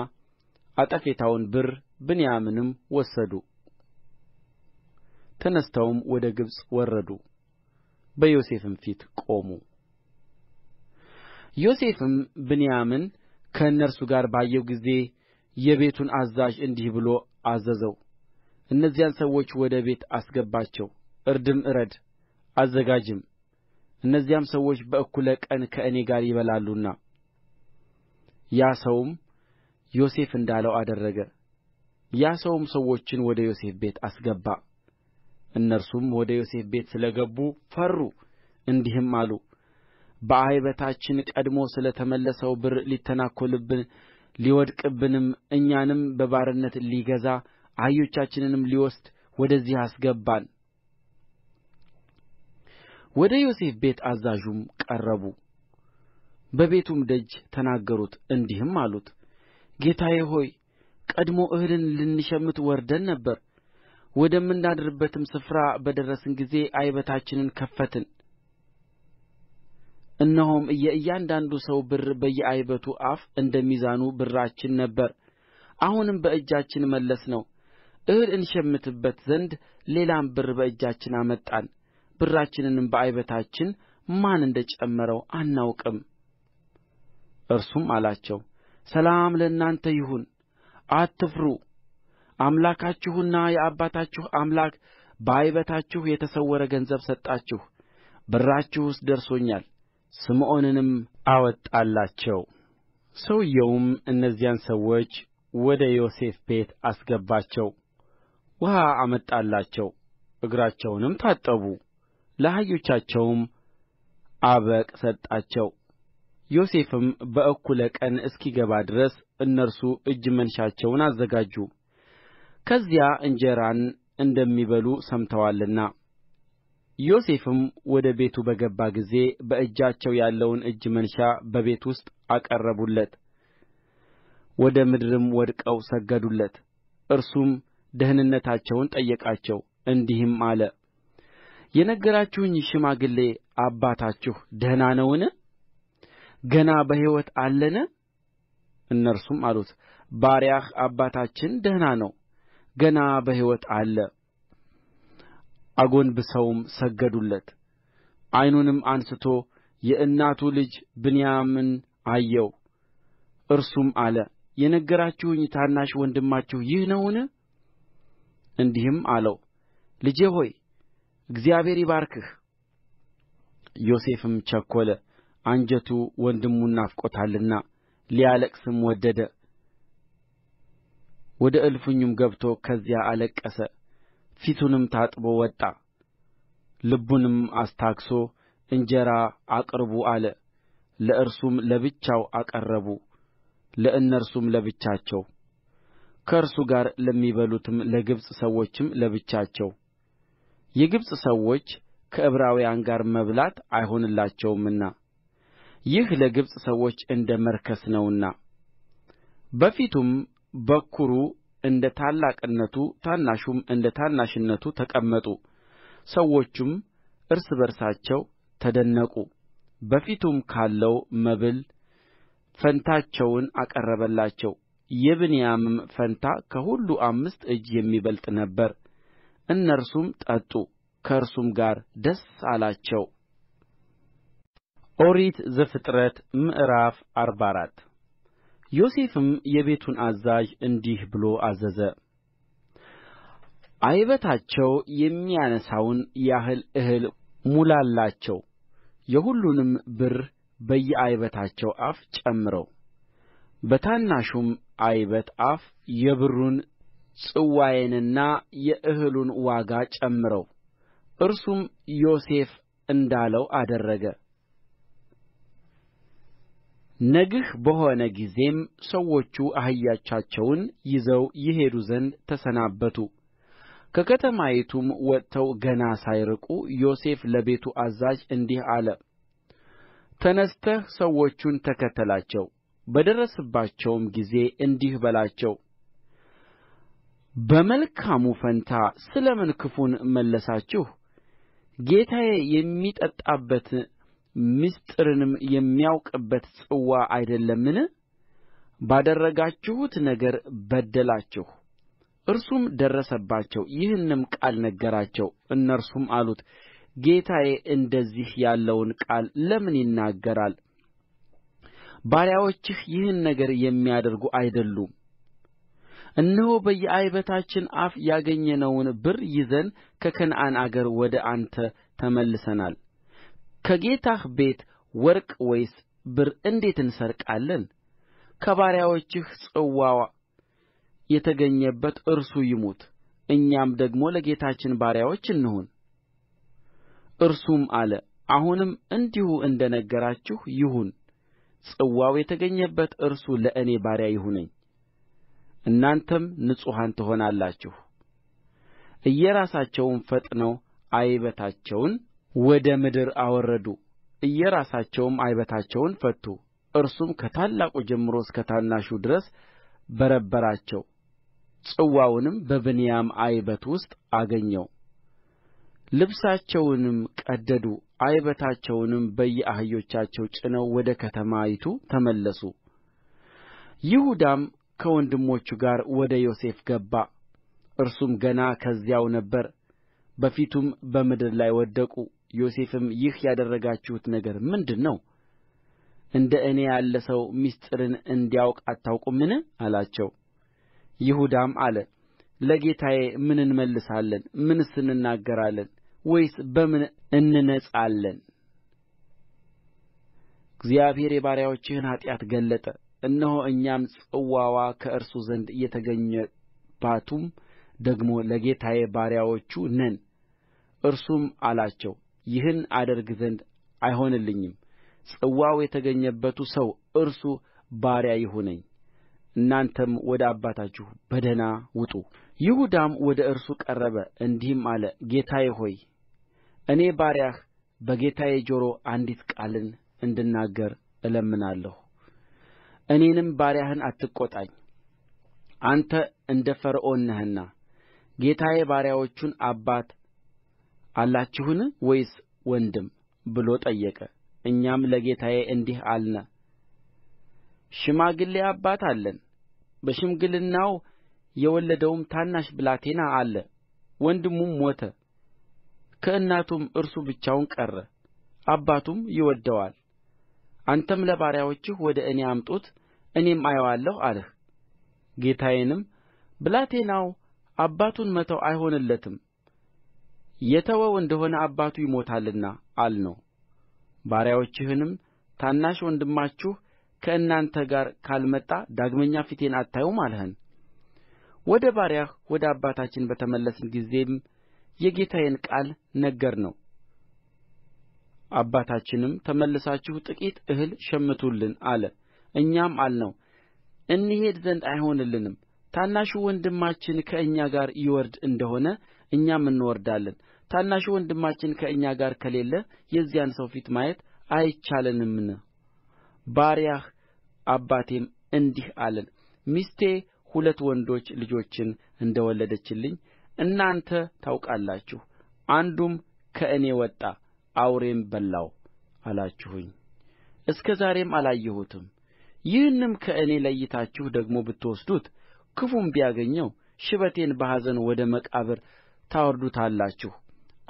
አጠፌታውን ብር ብንያምንም ወሰዱ ተነሥተውም ወደ ግብፅ ወረዱ በዮሴፍም ፊት ቆሙ ዮሴፍም ብንያምን ከእነርሱ ጋር ባየው ጊዜ የቤቱን አዛዥ እንዲህ ብሎ አዘዘው እነዚያን ሰዎች ወደ ቤት አስገባቸው እርድም እረድ አዘጋጅም እነዚያም ሰዎች በእኩለ ቀን ከእኔ ጋር ይበላሉና ያ ሰውም ዮሴፍ እንዳለው አደረገ ያ ሰውም ሰዎችን ወደ ዮሴፍ ቤት አስገባ እነርሱም ወደ ዮሴፍ ቤት ስለ ገቡ ፈሩ እንዲህም አሉ በዓይበታችን ቀድሞ ስለ ተመለሰው ብር ሊተናኰልብን ሊወድቅብንም እኛንም በባርነት ሊገዛ አህዮቻችንንም ሊወስድ ወደዚህ አስገባን ወደ ዮሴፍ ቤት አዛዥም ቀረቡ በቤቱም ደጅ ተናገሩት እንዲህም አሉት ጌታዬ ሆይ ቀድሞ እህልን ልንሸምት ወርደን ነበር ወደምናድርበትም ስፍራ በደረስን ጊዜ ዓይበታችንን ከፈትን እነሆም የእያንዳንዱ ሰው ብር በየዓይበቱ አፍ እንደ ሚዛኑ ብራችን ነበር። አሁንም በእጃችን መለስነው። እህል እንሸምትበት ዘንድ ሌላም ብር በእጃችን አመጣን። ብራችንንም በዓይበታችን ማን እንደ ጨመረው አናውቅም። እርሱም አላቸው ሰላም ለእናንተ ይሁን አትፍሩ አምላካችሁና የአባታችሁ አምላክ በዓይበታችሁ የተሰወረ ገንዘብ ሰጣችሁ ብራችሁስ ደርሶኛል ስምዖንንም አወጣላቸው ሰውየውም እነዚያን ሰዎች ወደ ዮሴፍ ቤት አስገባቸው ውኃ አመጣላቸው እግራቸውንም ታጠቡ ለአህዮቻቸውም አበቅ ሰጣቸው ዮሴፍም በእኩለ ቀን እስኪገባ ድረስ እነርሱ እጅ መንሻቸውን አዘጋጁ ከዚያ እንጀራን እንደሚበሉ ሰምተዋልና ዮሴፍም ወደ ቤቱ በገባ ጊዜ በእጃቸው ያለውን እጅ መንሻ በቤት ውስጥ አቀረቡለት ወደ ምድርም ወድቀው ሰገዱለት እርሱም ደኅንነታቸውን ጠየቃቸው እንዲህም አለ የነገራችሁኝ ሽማግሌ አባታችሁ ደህና ነውን ገና በሕይወት አለን እነርሱም አሉት ባሪያህ አባታችን ደህና ነው ገና በሕይወት አለ አጐንብሰውም ሰገዱለት ዓይኑንም አንሥቶ የእናቱ ልጅ ብንያምን አየው እርሱም አለ የነገራችሁኝ ታናሽ ወንድማችሁ ይህ ነውን እንዲህም አለው ልጄ ሆይ እግዚአብሔር ይባርክህ ዮሴፍም ቸኰለ አንጀቱ ወንድሙን ናፍቆታልና ሊያለቅስም ወደደ ወደ እልፍኙም ገብቶ ከዚያ አለቀሰ ፊቱንም ታጥቦ ወጣ ልቡንም አስታግሦ እንጀራ አቅርቡ አለ ለእርሱም ለብቻው አቀረቡ ለእነርሱም ለብቻቸው ከእርሱ ጋር ለሚበሉትም ለግብፅ ሰዎችም ለብቻቸው የግብፅ ሰዎች ከዕብራውያን ጋር መብላት አይሆንላቸውምና ይህ ለግብፅ ሰዎች እንደ መርከስ ነውና በፊቱም በኵሩ እንደ ታላቅነቱ ታናሹም እንደ ታናሽነቱ ተቀመጡ ሰዎቹም እርስ በርሳቸው ተደነቁ በፊቱም ካለው መብል ፈንታቸውን አቀረበላቸው የብንያምም ፈንታ ከሁሉ አምስት እጅ የሚበልጥ ነበረ እነርሱም ጠጡ ከእርሱም ጋር ደስ አላቸው ኦሪት ዘፍጥረት ምዕራፍ አርባ አራት ዮሴፍም የቤቱን አዛዥ እንዲህ ብሎ አዘዘ ዓይበታቸው የሚያነሣውን ያህል እህል ሙላላቸው የሁሉንም ብር በየዓይበታቸው አፍ ጨምረው በታናሹም ዓይበት አፍ የብሩን ጽዋዬንና የእህሉን ዋጋ ጨምረው እርሱም ዮሴፍ እንዳለው አደረገ ነግህ በሆነ ጊዜም ሰዎቹ አህዮቻቸውን ይዘው ይሄዱ ዘንድ ተሰናበቱ ከከተማይቱም ወጥተው ገና ሳይርቁ ዮሴፍ ለቤቱ አዛዥ እንዲህ አለ ተነሥተህ ሰዎቹን ተከተላቸው በደረስህባቸውም ጊዜ እንዲህ በላቸው በመልካሙ ፋንታ ስለ ምን ክፉን መለሳችሁ ጌታዬ የሚጠጣበት ምሥጢርንም የሚያውቅበት ጽዋ አይደለምን ባደረጋችሁት ነገር በደላችሁ እርሱም ደረሰባቸው ይህንም ቃል ነገራቸው እነርሱም አሉት ጌታዬ እንደዚህ ያለውን ቃል ለምን ይናገራል ባሪያዎችህ ይህን ነገር የሚያደርጉ አይደሉም እነሆ በየዓይበታችን አፍ ያገኘነውን ብር ይዘን ከከነዓን አገር ወደ አንተ ተመልሰናል ከጌታህ ቤት ወርቅ ወይስ ብር እንዴት እንሰርቃለን ከባሪያዎችህ ጽዋ የተገኘበት እርሱ ይሙት እኛም ደግሞ ለጌታችን ባሪያዎች እንሁን እርሱም አለ አሁንም እንዲሁ እንደ ነገራችሁ ይሁን ጽዋው የተገኘበት እርሱ ለእኔ ባሪያ ይሁነኝ እናንተም ንጹሐን ትሆናላችሁ እየራሳቸውም ፈጥነው ዓይበታቸውን ወደ ምድር አወረዱ እየራሳቸውም ዓይበታቸውን ፈቱ እርሱም ከታላቁ ጀምሮ እስከ ታናሹ ድረስ በረበራቸው ጽዋውንም በብንያም ዓይበት ውስጥ አገኘው ልብሳቸውንም ቀደዱ ዓይበታቸውንም በየአህዮቻቸው ጭነው ወደ ከተማይቱ ተመለሱ ይሁዳም ከወንድሞቹ ጋር ወደ ዮሴፍ ገባ እርሱም ገና ከዚያው ነበረ በፊቱም በምድር ላይ ወደቁ ዮሴፍም ይህ ያደረጋችሁት ነገር ምንድር ነው እንደ እኔ ያለ ሰው ምሥጢርን እንዲያውቅ አታውቁምን አላቸው ይሁዳም አለ ለጌታዬ ምን እንመልሳለን ምንስ እንናገራለን ወይስ በምን እንነጻለን እግዚአብሔር የባሪያዎችህን ኃጢአት ገለጠ እነሆ እኛም ጽዋዋ ከእርሱ ዘንድ የተገኘባቱም ደግሞ ለጌታዬ ባሪያዎቹ ነን እርሱም አላቸው ይህን አደርግ ዘንድ አይሆንልኝም ጽዋው የተገኘበቱ ሰው እርሱ ባሪያ ይሁነኝ እናንተም ወደ አባታችሁ በደኅና ውጡ ይሁዳም ወደ እርሱ ቀረበ እንዲህም አለ ጌታዬ ሆይ እኔ ባሪያህ በጌታዬ ጆሮ አንዲት ቃልን እንድናገር እለምናለሁ እኔንም ባሪያህን አትቈጣኝ አንተ እንደ ፈርዖን ነህና ጌታዬ ባሪያዎቹን አባት አላችሁን ወይስ ወንድም ብሎ ጠየቀ እኛም ለጌታዬ እንዲህ አልነ ሽማግሌ አባት አለን በሽምግልናው የወለደውም ታናሽ ብላቴና አለ ወንድሙም ሞተ ከእናቱም እርሱ ብቻውን ቀረ አባቱም ይወድደዋል አንተም ለባሪያዎችህ ወደ እኔ አምጡት እኔም አየዋለሁ አልህ ጌታዬንም ብላቴናው አባቱን መተው አይሆንለትም የተወው እንደ ሆነ አባቱ ይሞታልና አልነው ባሪያዎችህንም ታናሽ ወንድማችሁ ከእናንተ ጋር ካልመጣ ዳግመኛ ፊቴን አታዩም አልኸን ወደ ባሪያህ ወደ አባታችን በተመለስን ጊዜም የጌታዬን ቃል ነገርነው አባታችንም ተመልሳችሁ ጥቂት እህል ሸምቱልን አለ እኛም አልነው እንሄድ ዘንድ አይሆንልንም ታናሹ ወንድማችን ከእኛ ጋር ይወርድ እንደሆነ እኛም እንወርዳለን ታናሹ ወንድማችን ከእኛ ጋር ከሌለ የዚያን ሰው ፊት ማየት አይቻለንምና ባሪያህ አባቴም እንዲህ አለን ሚስቴ ሁለት ወንዶች ልጆችን እንደ ወለደችልኝ እናንተ ታውቃላችሁ አንዱም ከእኔ ወጣ አውሬም በላው አላችሁኝ እስከ ዛሬም አላየሁትም ይህንም ከእኔ ለይታችሁ ደግሞ ብትወስዱት ክፉም ቢያገኘው ሽበቴን በኀዘን ወደ መቃብር ታወርዱታላችሁ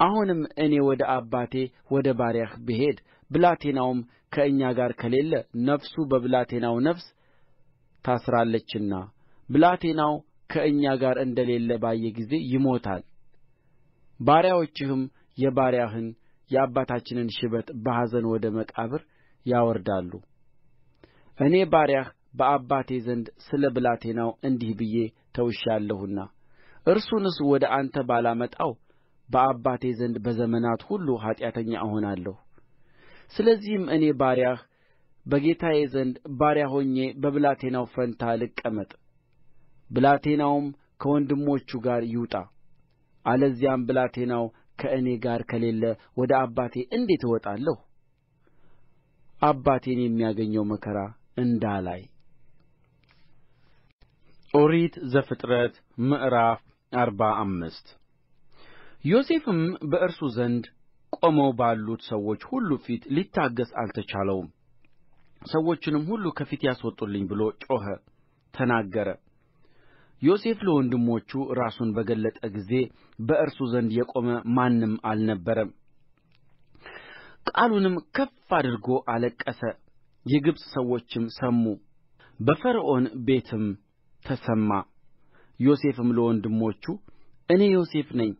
አሁንም እኔ ወደ አባቴ ወደ ባሪያህ ብሄድ ብላቴናውም ከእኛ ጋር ከሌለ ነፍሱ በብላቴናው ነፍስ ታስራለችና ብላቴናው ከእኛ ጋር እንደሌለ ባየ ጊዜ ይሞታል ባሪያዎችህም የባሪያህን የአባታችንን ሽበት በኀዘን ወደ መቃብር ያወርዳሉ እኔ ባሪያህ በአባቴ ዘንድ ስለ ብላቴናው እንዲህ ብዬ ተውሻለሁና እርሱንስ ወደ አንተ ባላመጣው በአባቴ ዘንድ በዘመናት ሁሉ ኃጢአተኛ እሆናለሁ ስለዚህም እኔ ባሪያህ በጌታዬ ዘንድ ባሪያ ሆኜ በብላቴናው ፋንታ ልቀመጥ ብላቴናውም ከወንድሞቹ ጋር ይውጣ አለዚያም ብላቴናው ከእኔ ጋር ከሌለ ወደ አባቴ እንዴት እወጣለሁ አባቴን የሚያገኘው መከራ እንዳላይ ኦሪት ዘፍጥረት ምዕራፍ አርባ አምስት ዮሴፍም በእርሱ ዘንድ ቆመው ባሉት ሰዎች ሁሉ ፊት ሊታገሥ አልተቻለውም ሰዎቹንም ሁሉ ከፊቴ አስወጡልኝ ብሎ ጮኸ ተናገረ ዮሴፍ ለወንድሞቹ ራሱን በገለጠ ጊዜ በእርሱ ዘንድ የቆመ ማንም አልነበረም ቃሉንም ከፍ አድርጎ አለቀሰ የግብፅ ሰዎችም ሰሙ በፈርዖን ቤትም ተሰማ ዮሴፍም ለወንድሞቹ እኔ ዮሴፍ ነኝ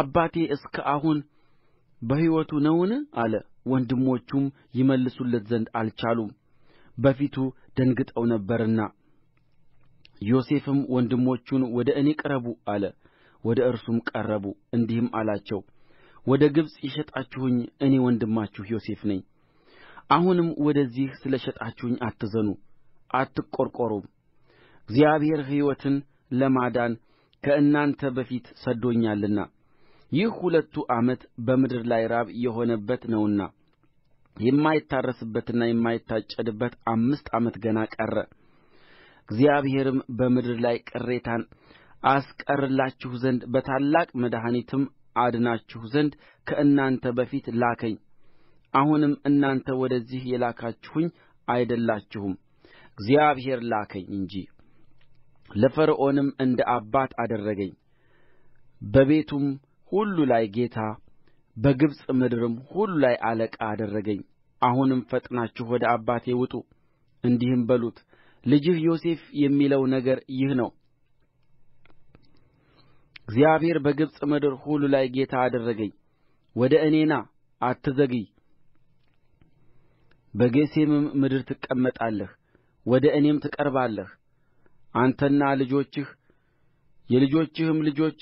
አባቴ እስከ አሁን በሕይወቱ ነውን አለ ወንድሞቹም ይመልሱለት ዘንድ አልቻሉም በፊቱ ደንግጠው ነበርና ዮሴፍም ወንድሞቹን ወደ እኔ ቅረቡ አለ ወደ እርሱም ቀረቡ እንዲህም አላቸው ወደ ግብፅ የሸጣችሁኝ እኔ ወንድማችሁ ዮሴፍ ነኝ አሁንም ወደዚህ ስለ ሸጣችሁኝ አትዘኑ አትቈርቈሩም እግዚአብሔር ሕይወትን ለማዳን ከእናንተ በፊት ሰድዶኛልና ይህ ሁለቱ ዓመት በምድር ላይ ራብ የሆነበት ነውና የማይታረስበትና የማይታጨድበት አምስት ዓመት ገና ቀረ እግዚአብሔርም በምድር ላይ ቅሬታን አስቀርላችሁ ዘንድ በታላቅ መድኃኒትም አድናችሁ ዘንድ ከእናንተ በፊት ላከኝ አሁንም እናንተ ወደዚህ የላካችሁኝ አይደላችሁም እግዚአብሔር ላከኝ እንጂ ለፈርዖንም እንደ አባት አደረገኝ በቤቱም ሁሉ ላይ ጌታ በግብፅ ምድርም ሁሉ ላይ አለቃ አደረገኝ አሁንም ፈጥናችሁ ወደ አባቴ ውጡ እንዲህም በሉት ልጅህ ዮሴፍ የሚለው ነገር ይህ ነው እግዚአብሔር በግብፅ ምድር ሁሉ ላይ ጌታ አደረገኝ ወደ እኔ ና አትዘግይ በጌሤምም ምድር ትቀመጣለህ ወደ እኔም ትቀርባለህ አንተና ልጆችህ የልጆችህም ልጆች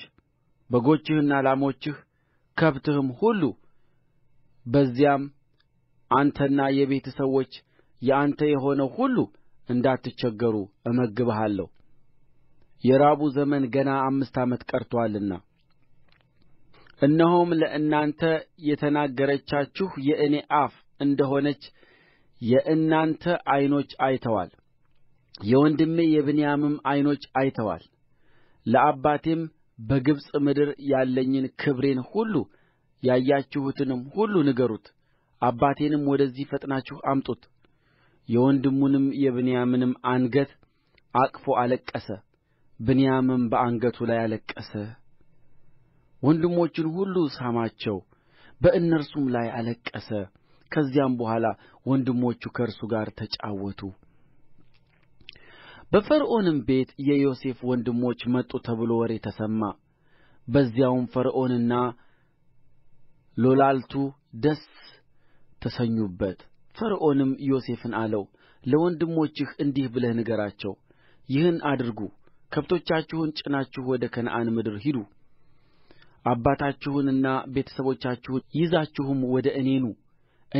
በጎችህና ላሞችህ ከብትህም ሁሉ በዚያም አንተና የቤትህ ሰዎች የአንተ የሆነው ሁሉ እንዳትቸገሩ እመግብሃለሁ የራቡ ዘመን ገና አምስት ዓመት ቀርቶአልና እነሆም ለእናንተ የተናገረቻችሁ የእኔ አፍ እንደሆነች የእናንተ ዓይኖች አይተዋል የወንድሜ የብንያምም ዓይኖች አይተዋል ለአባቴም በግብፅ ምድር ያለኝን ክብሬን ሁሉ ያያችሁትንም ሁሉ ንገሩት አባቴንም ወደዚህ ፈጥናችሁ አምጡት የወንድሙንም የብንያምንም አንገት አቅፎ አለቀሰ ብንያምም በአንገቱ ላይ አለቀሰ ወንድሞቹን ሁሉ ሳማቸው በእነርሱም ላይ አለቀሰ ከዚያም በኋላ ወንድሞቹ ከእርሱ ጋር ተጫወቱ በፈርዖንም ቤት የዮሴፍ ወንድሞች መጡ ተብሎ ወሬ ተሰማ በዚያውም ፈርዖንና ሎላልቱ ደስ ተሰኙበት ፈርዖንም ዮሴፍን አለው ለወንድሞችህ እንዲህ ብለህ ንገራቸው ይህን አድርጉ ከብቶቻችሁን ጭናችሁ ወደ ከነዓን ምድር ሂዱ አባታችሁንና ቤተሰቦቻችሁን ይዛችሁም ወደ እኔ ኑ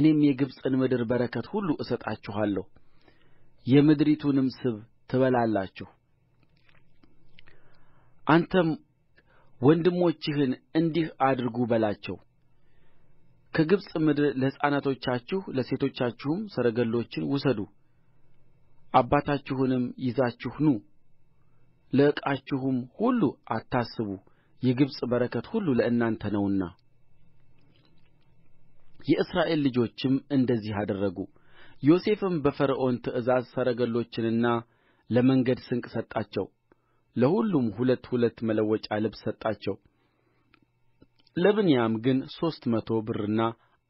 እኔም የግብፅን ምድር በረከት ሁሉ እሰጣችኋለሁ የምድሪቱንም ስብ ትበላላችሁ አንተም ወንድሞችህን እንዲህ አድርጉ በላቸው ከግብፅ ምድር ለሕፃናቶቻችሁ ለሴቶቻችሁም ሰረገሎችን ውሰዱ አባታችሁንም ይዛችሁ ኑ ለዕቃችሁም ሁሉ አታስቡ የግብፅ በረከት ሁሉ ለእናንተ ነውና የእስራኤል ልጆችም እንደዚህ አደረጉ ዮሴፍም በፈርዖን ትእዛዝ ሰረገሎችንና ለመንገድ ስንቅ ሰጣቸው ለሁሉም ሁለት ሁለት መለወጫ ልብስ ሰጣቸው ለብንያም ግን ሦስት መቶ ብርና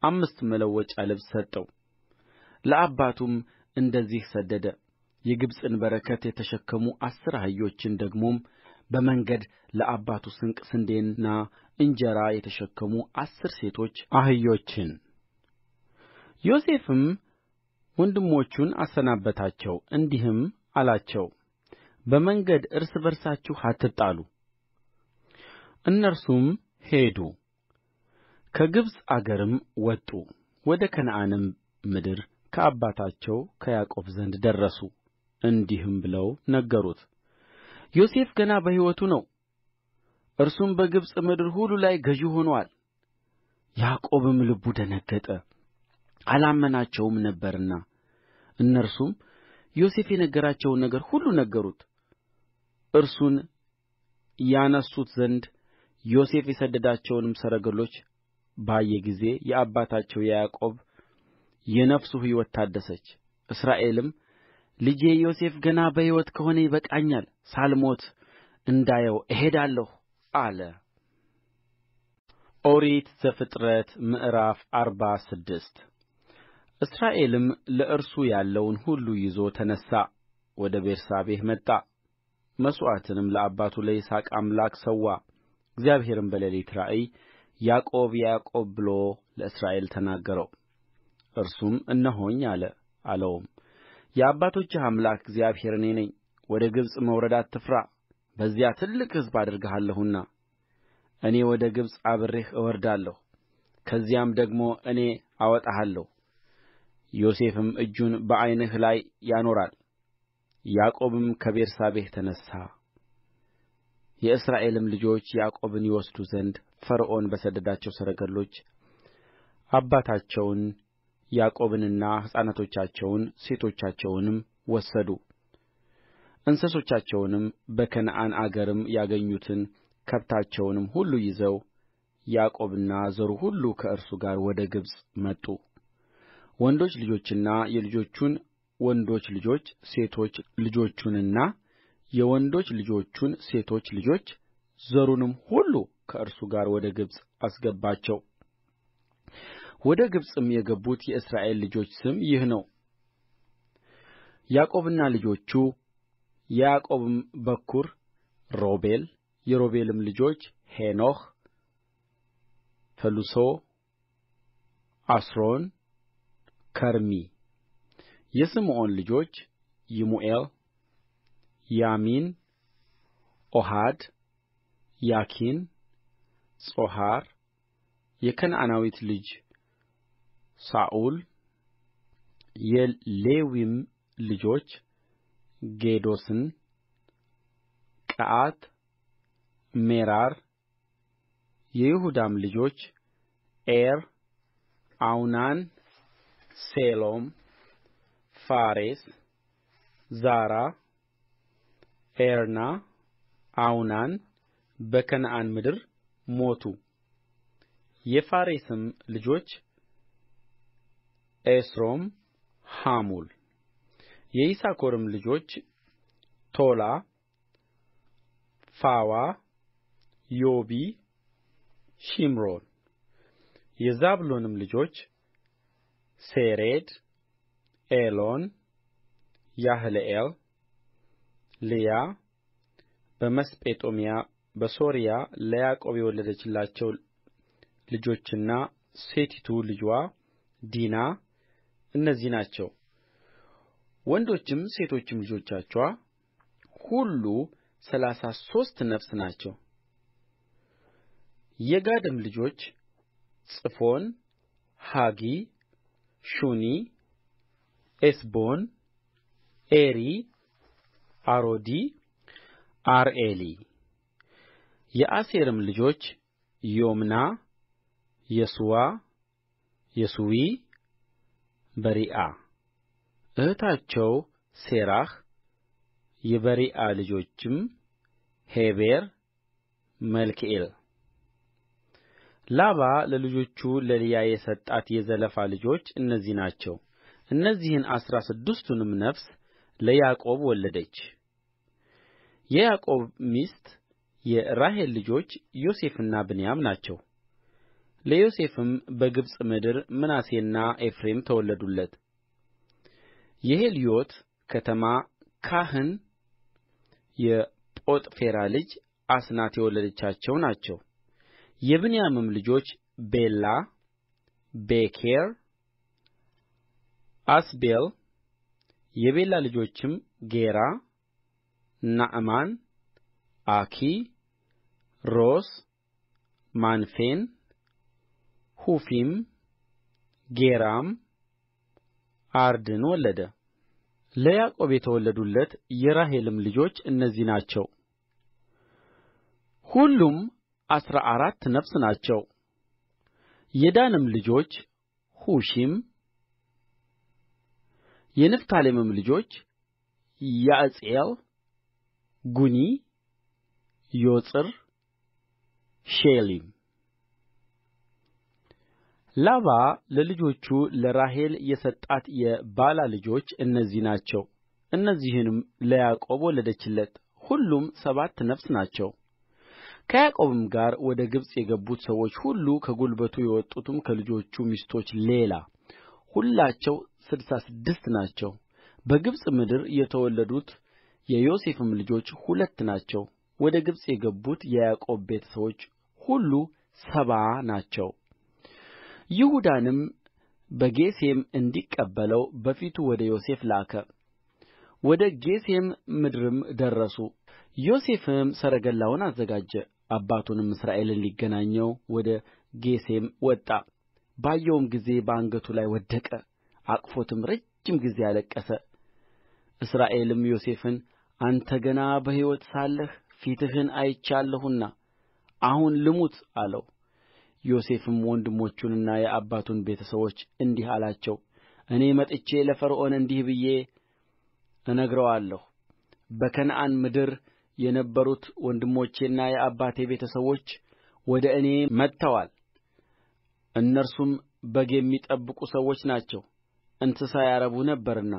አምስት መለወጫ ልብስ ሰጠው ለአባቱም እንደዚህ ሰደደ የግብፅን በረከት የተሸከሙ አሥር አህዮችን ደግሞም በመንገድ ለአባቱ ስንቅ ስንዴና እንጀራ የተሸከሙ አሥር ሴቶች አህዮችን ዮሴፍም ወንድሞቹን አሰናበታቸው እንዲህም አላቸው በመንገድ እርስ በርሳችሁ አትጣሉ እነርሱም ሄዱ ከግብፅ አገርም ወጡ ወደ ከነዓንም ምድር ከአባታቸው ከያዕቆብ ዘንድ ደረሱ እንዲህም ብለው ነገሩት ዮሴፍ ገና በሕይወቱ ነው እርሱም በግብፅ ምድር ሁሉ ላይ ገዥ ሆኖአል ያዕቆብም ልቡ ደነገጠ አላመናቸውም ነበርና እነርሱም ዮሴፍ የነገራቸውን ነገር ሁሉ ነገሩት እርሱን ያነሡት ዘንድ ዮሴፍ የሰደዳቸውንም ሰረገሎች ባየ ጊዜ የአባታቸው የያዕቆብ የነፍሱ ሕይወት ታደሰች። እስራኤልም ልጄ ዮሴፍ ገና በሕይወት ከሆነ ይበቃኛል፣ ሳልሞት እንዳየው እሄዳለሁ አለ። ኦሪት ዘፍጥረት ምዕራፍ አርባ ስድስት እስራኤልም ለእርሱ ያለውን ሁሉ ይዞ ተነሣ ወደ ቤርሳቤህ መጣ መሥዋዕትንም ለአባቱ ለይስሐቅ አምላክ ሠዋ እግዚአብሔርም በሌሊት ራእይ ያዕቆብ ያዕቆብ ብሎ ለእስራኤል ተናገረው እርሱም እነሆኝ አለ አለውም የአባቶችህ አምላክ እግዚአብሔር እኔ ነኝ ወደ ግብፅ መውረድ አትፍራ በዚያ ትልቅ ሕዝብ አደርግሃለሁና እኔ ወደ ግብፅ አብሬህ እወርዳለሁ ከዚያም ደግሞ እኔ አወጣሃለሁ ዮሴፍም እጁን በዓይንህ ላይ ያኖራል ያዕቆብም ከቤርሳቤህ ተነሣ የእስራኤልም ልጆች ያዕቆብን ይወስዱ ዘንድ ፈርዖን በሰደዳቸው ሰረገሎች አባታቸውን ያዕቆብንና ሕፃናቶቻቸውን ሴቶቻቸውንም ወሰዱ እንስሶቻቸውንም በከነዓን አገርም ያገኙትን ከብታቸውንም ሁሉ ይዘው ያዕቆብና ዘሩ ሁሉ ከእርሱ ጋር ወደ ግብፅ መጡ ወንዶች ልጆቹንና የልጆቹን ወንዶች ልጆች ሴቶች ልጆቹንና የወንዶች ልጆቹን ሴቶች ልጆች ዘሩንም ሁሉ ከእርሱ ጋር ወደ ግብፅ አስገባቸው ወደ ግብፅም የገቡት የእስራኤል ልጆች ስም ይህ ነው ያዕቆብና ልጆቹ የያዕቆብም በኵር ሮቤል የሮቤልም ልጆች ሄኖኅ ፈሉሶ አስሮን ከርሚ የስምዖን ልጆች ይሙኤል ያሚን ኦሃድ ያኪን ጾሐር የከነዓናዊት ልጅ ሳኡል የሌዊም ልጆች ጌዶስን ቀዓት ሜራር የይሁዳም ልጆች ኤር አውናን ሴሎም ፋሬስ ዛራ ዔርና አውናን በከነዓን ምድር ሞቱ የፋሬስም ልጆች ኤስሮም ሐሙል የይሳኮርም ልጆች ቶላ ፋዋ ዮቢ ሺምሮን የዛብሎንም ልጆች ሴሬድ ኤሎን ያህልኤል ልያ በመስጴጦምያ በሶርያ ለያዕቆብ የወለደችላቸው ልጆችና ሴቲቱ ልጅዋ ዲና እነዚህ ናቸው። ወንዶችም ሴቶችም ልጆቻቸው ሁሉ ሠላሳ ሦስት ነፍስ ናቸው። የጋድም ልጆች ጽፎን፣ ሐጊ፣ ሹኒ ኤስቦን ኤሪ አሮዲ አርኤሊ የአሴርም ልጆች ዪምና የሱዋ የሱዊ በሪዓ እኅታቸው ሴራህ የበሪዓ ልጆችም ሔቤር መልክኤል ላባ ለልጆቹ ለልያ የሰጣት የዘለፋ ልጆች እነዚህ ናቸው እነዚህን አሥራ ስድስቱንም ነፍስ ለያዕቆብ ወለደች የያዕቆብ ሚስት የራሔል ልጆች ዮሴፍና ብንያም ናቸው ለዮሴፍም በግብፅ ምድር ምናሴና ኤፍሬም ተወለዱለት የሄልዮት ከተማ ካህን የጶጥፌራ ልጅ አስናት የወለደቻቸው ናቸው የብንያምም ልጆች ቤላ ቤኬር አስቤል የቤላ ልጆችም ጌራ ናዕማን አኪ ሮስ ማንፌን ሑፊም ጌራም አርድን ወለደ። ለያዕቆብ የተወለዱለት የራሔልም ልጆች እነዚህ ናቸው። ሁሉም አሥራ አራት ነፍስ ናቸው። የዳንም ልጆች ሑሺም፣ የንፍታሌምም ልጆች ያዕጽኤል፣ ጉኒ፣ ዬጽር፣ ሼሊም። ላባ ለልጆቹ ለራሔል የሰጣት የባላ ልጆች እነዚህ ናቸው። እነዚህንም ለያዕቆብ ወለደችለት። ሁሉም ሰባት ነፍስ ናቸው። ከያዕቆብም ጋር ወደ ግብፅ የገቡት ሰዎች ሁሉ ከጉልበቱ የወጡትም ከልጆቹ ሚስቶች ሌላ ሁላቸው ስድሳ ስድስት ናቸው በግብፅ ምድር የተወለዱት የዮሴፍም ልጆች ሁለት ናቸው ወደ ግብፅ የገቡት የያዕቆብ ቤተ ሰዎች ሁሉ ሰባ ናቸው ይሁዳንም በጌሤም እንዲቀበለው በፊቱ ወደ ዮሴፍ ላከ ወደ ጌሤም ምድርም ደረሱ ዮሴፍም ሰረገላውን አዘጋጀ አባቱንም እስራኤልን ሊገናኘው ወደ ጌሤም ወጣ ባየውም ጊዜ በአንገቱ ላይ ወደቀ አቅፎትም ረጅም ጊዜ አለቀሰ እስራኤልም ዮሴፍን አንተ ገና በሕይወት ሳለህ ፊትህን አይቼአለሁና አሁን ልሙት አለው ዮሴፍም ወንድሞቹንና የአባቱን ቤተ እንዲህ አላቸው እኔ መጥቼ ለፈርዖን እንዲህ ብዬ እነግረዋለሁ በከነዓን ምድር የነበሩት ወንድሞቼና የአባቴ ቤተ ወደ እኔ መጥተዋል እነርሱም በግ የሚጠብቁ ሰዎች ናቸው እንስሳ ያረቡ ነበርና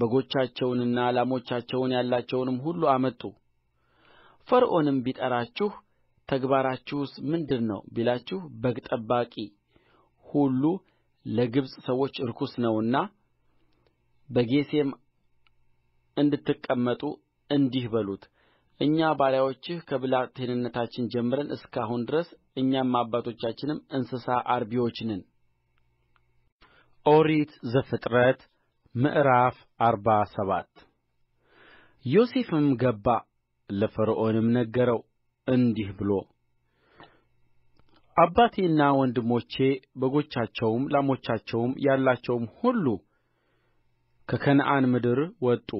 በጎቻቸውንና ላሞቻቸውን ያላቸውንም ሁሉ አመጡ ፈርዖንም ቢጠራችሁ ተግባራችሁስ ምንድር ነው ቢላችሁ በግ ጠባቂ ሁሉ ለግብፅ ሰዎች ርኩስ ነውና በጌሤም እንድትቀመጡ እንዲህ በሉት እኛ ባሪያዎችህ ከብላቴንነታችን ጀምረን እስከ አሁን ድረስ እኛም አባቶቻችንም እንስሳ አርቢዎች ነን ኦሪት ዘፍጥረት ምዕራፍ አርባ ሰባት ዮሴፍም ገባ ለፈርዖንም ነገረው እንዲህ ብሎ አባቴና ወንድሞቼ በጎቻቸውም ላሞቻቸውም ያላቸውም ሁሉ ከከነዓን ምድር ወጡ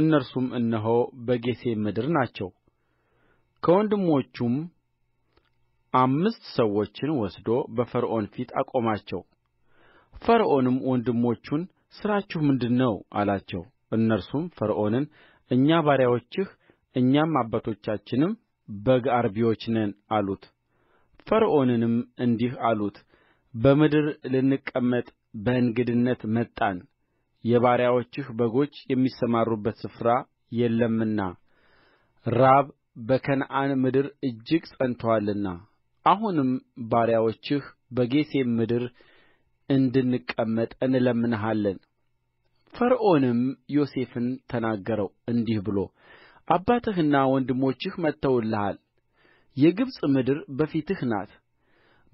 እነርሱም እነሆ በጌሤም ምድር ናቸው ከወንድሞቹም አምስት ሰዎችን ወስዶ በፈርዖን ፊት አቆማቸው ፈርዖንም ወንድሞቹን ሥራችሁ ምንድር ነው አላቸው እነርሱም ፈርዖንን እኛ ባሪያዎችህ እኛም አባቶቻችንም በግ አርቢዎች ነን አሉት ፈርዖንንም እንዲህ አሉት በምድር ልንቀመጥ በእንግድነት መጣን የባሪያዎችህ በጎች የሚሰማሩበት ስፍራ የለምና ራብ በከነዓን ምድር እጅግ ጸንቶአልና አሁንም ባሪያዎችህ በጌሤም ምድር እንድንቀመጥ እንለምንሃለን ፈርዖንም ዮሴፍን ተናገረው እንዲህ ብሎ አባትህና ወንድሞችህ መጥተውልሃል የግብፅ ምድር በፊትህ ናት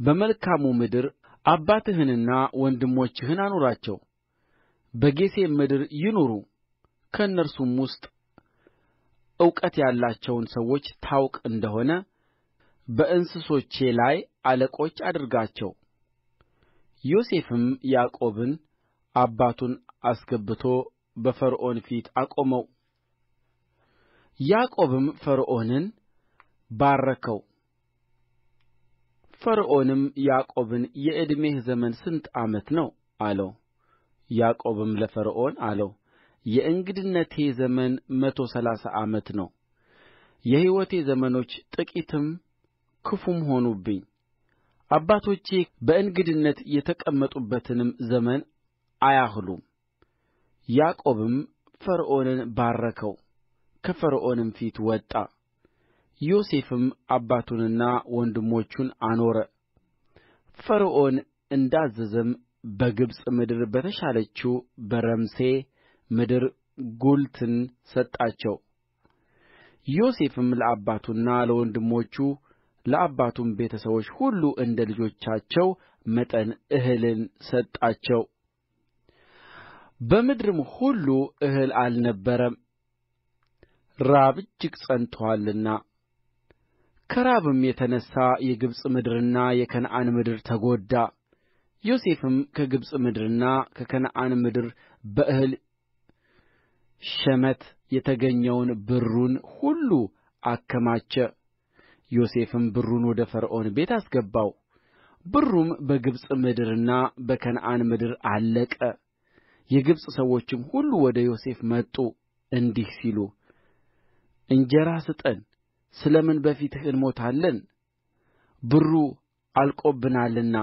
በመልካሙ ምድር አባትህንና ወንድሞችህን አኑራቸው በጌሤም ምድር ይኑሩ ከእነርሱም ውስጥ እውቀት ያላቸውን ሰዎች ታውቅ እንደ ሆነ በእንስሶቼ ላይ አለቆች አድርጋቸው ዮሴፍም ያዕቆብን አባቱን አስገብቶ በፈርዖን ፊት አቆመው ያዕቆብም ፈርዖንን ባረከው ፈርዖንም ያዕቆብን የዕድሜህ ዘመን ስንት ዓመት ነው አለው ያዕቆብም ለፈርዖን አለው የእንግድነቴ ዘመን መቶ ሠላሳ ዓመት ነው የሕይወቴ ዘመኖች ጥቂትም ክፉም ሆኑብኝ አባቶቼ በእንግድነት የተቀመጡበትንም ዘመን አያህሉም ያዕቆብም ፈርዖንን ባረከው ከፈርዖንም ፊት ወጣ ዮሴፍም አባቱንና ወንድሞቹን አኖረ ፈርዖን እንዳዘዘም በግብፅ ምድር በተሻለችው በረምሴ ምድር ጉልትን ሰጣቸው ዮሴፍም ለአባቱና ለወንድሞቹ ለአባቱም ቤተ ሰዎች ሁሉ እንደ ልጆቻቸው መጠን እህልን ሰጣቸው በምድርም ሁሉ እህል አልነበረም ራብ እጅግ ጸንቶአልና ከራብም የተነሣ የግብፅ ምድርና የከነዓን ምድር ተጎዳ ዮሴፍም ከግብፅ ምድርና ከከነዓን ምድር በእህል ሸመት የተገኘውን ብሩን ሁሉ አከማቸ ዮሴፍም ብሩን ወደ ፈርዖን ቤት አስገባው ብሩም በግብፅ ምድርና በከነዓን ምድር አለቀ የግብፅ ሰዎችም ሁሉ ወደ ዮሴፍ መጡ እንዲህ ሲሉ እንጀራ ስጠን ስለ ምን በፊትህ እንሞታለን ብሩ አልቆብናልና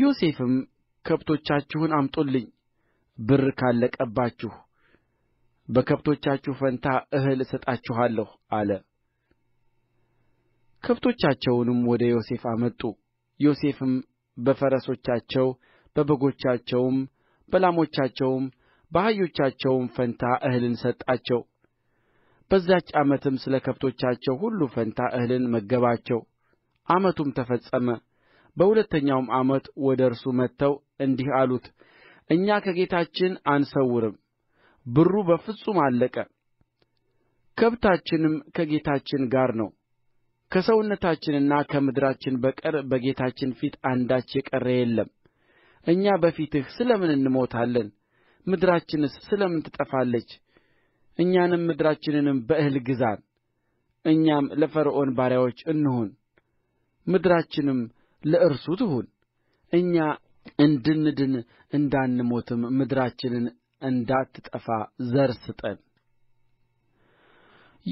ዮሴፍም ከብቶቻችሁን አምጡልኝ ብር ካለቀባችሁ በከብቶቻችሁ ፋንታ እህል እሰጣችኋለሁ አለ ከብቶቻቸውንም ወደ ዮሴፍ አመጡ ዮሴፍም በፈረሶቻቸው በበጎቻቸውም በላሞቻቸውም በአህዮቻቸውም ፈንታ እህልን ሰጣቸው። በዛች ዓመትም ስለ ከብቶቻቸው ሁሉ ፈንታ እህልን መገባቸው። ዓመቱም ተፈጸመ። በሁለተኛውም ዓመት ወደ እርሱ መጥተው እንዲህ አሉት እኛ ከጌታችን አንሰውርም ብሩ በፍጹም አለቀ ከብታችንም ከጌታችን ጋር ነው ከሰውነታችንና ከምድራችን በቀር በጌታችን ፊት አንዳች የቀረ የለም እኛ በፊትህ ስለ ምን እንሞታለን ምድራችንስ ስለ ምን ትጠፋለች እኛንም ምድራችንንም በእህል ግዛን እኛም ለፈርዖን ባሪያዎች እንሁን ምድራችንም ለእርሱ ትሁን እኛ እንድንድን እንዳንሞትም ምድራችንን እንዳትጠፋ ዘር ስጠን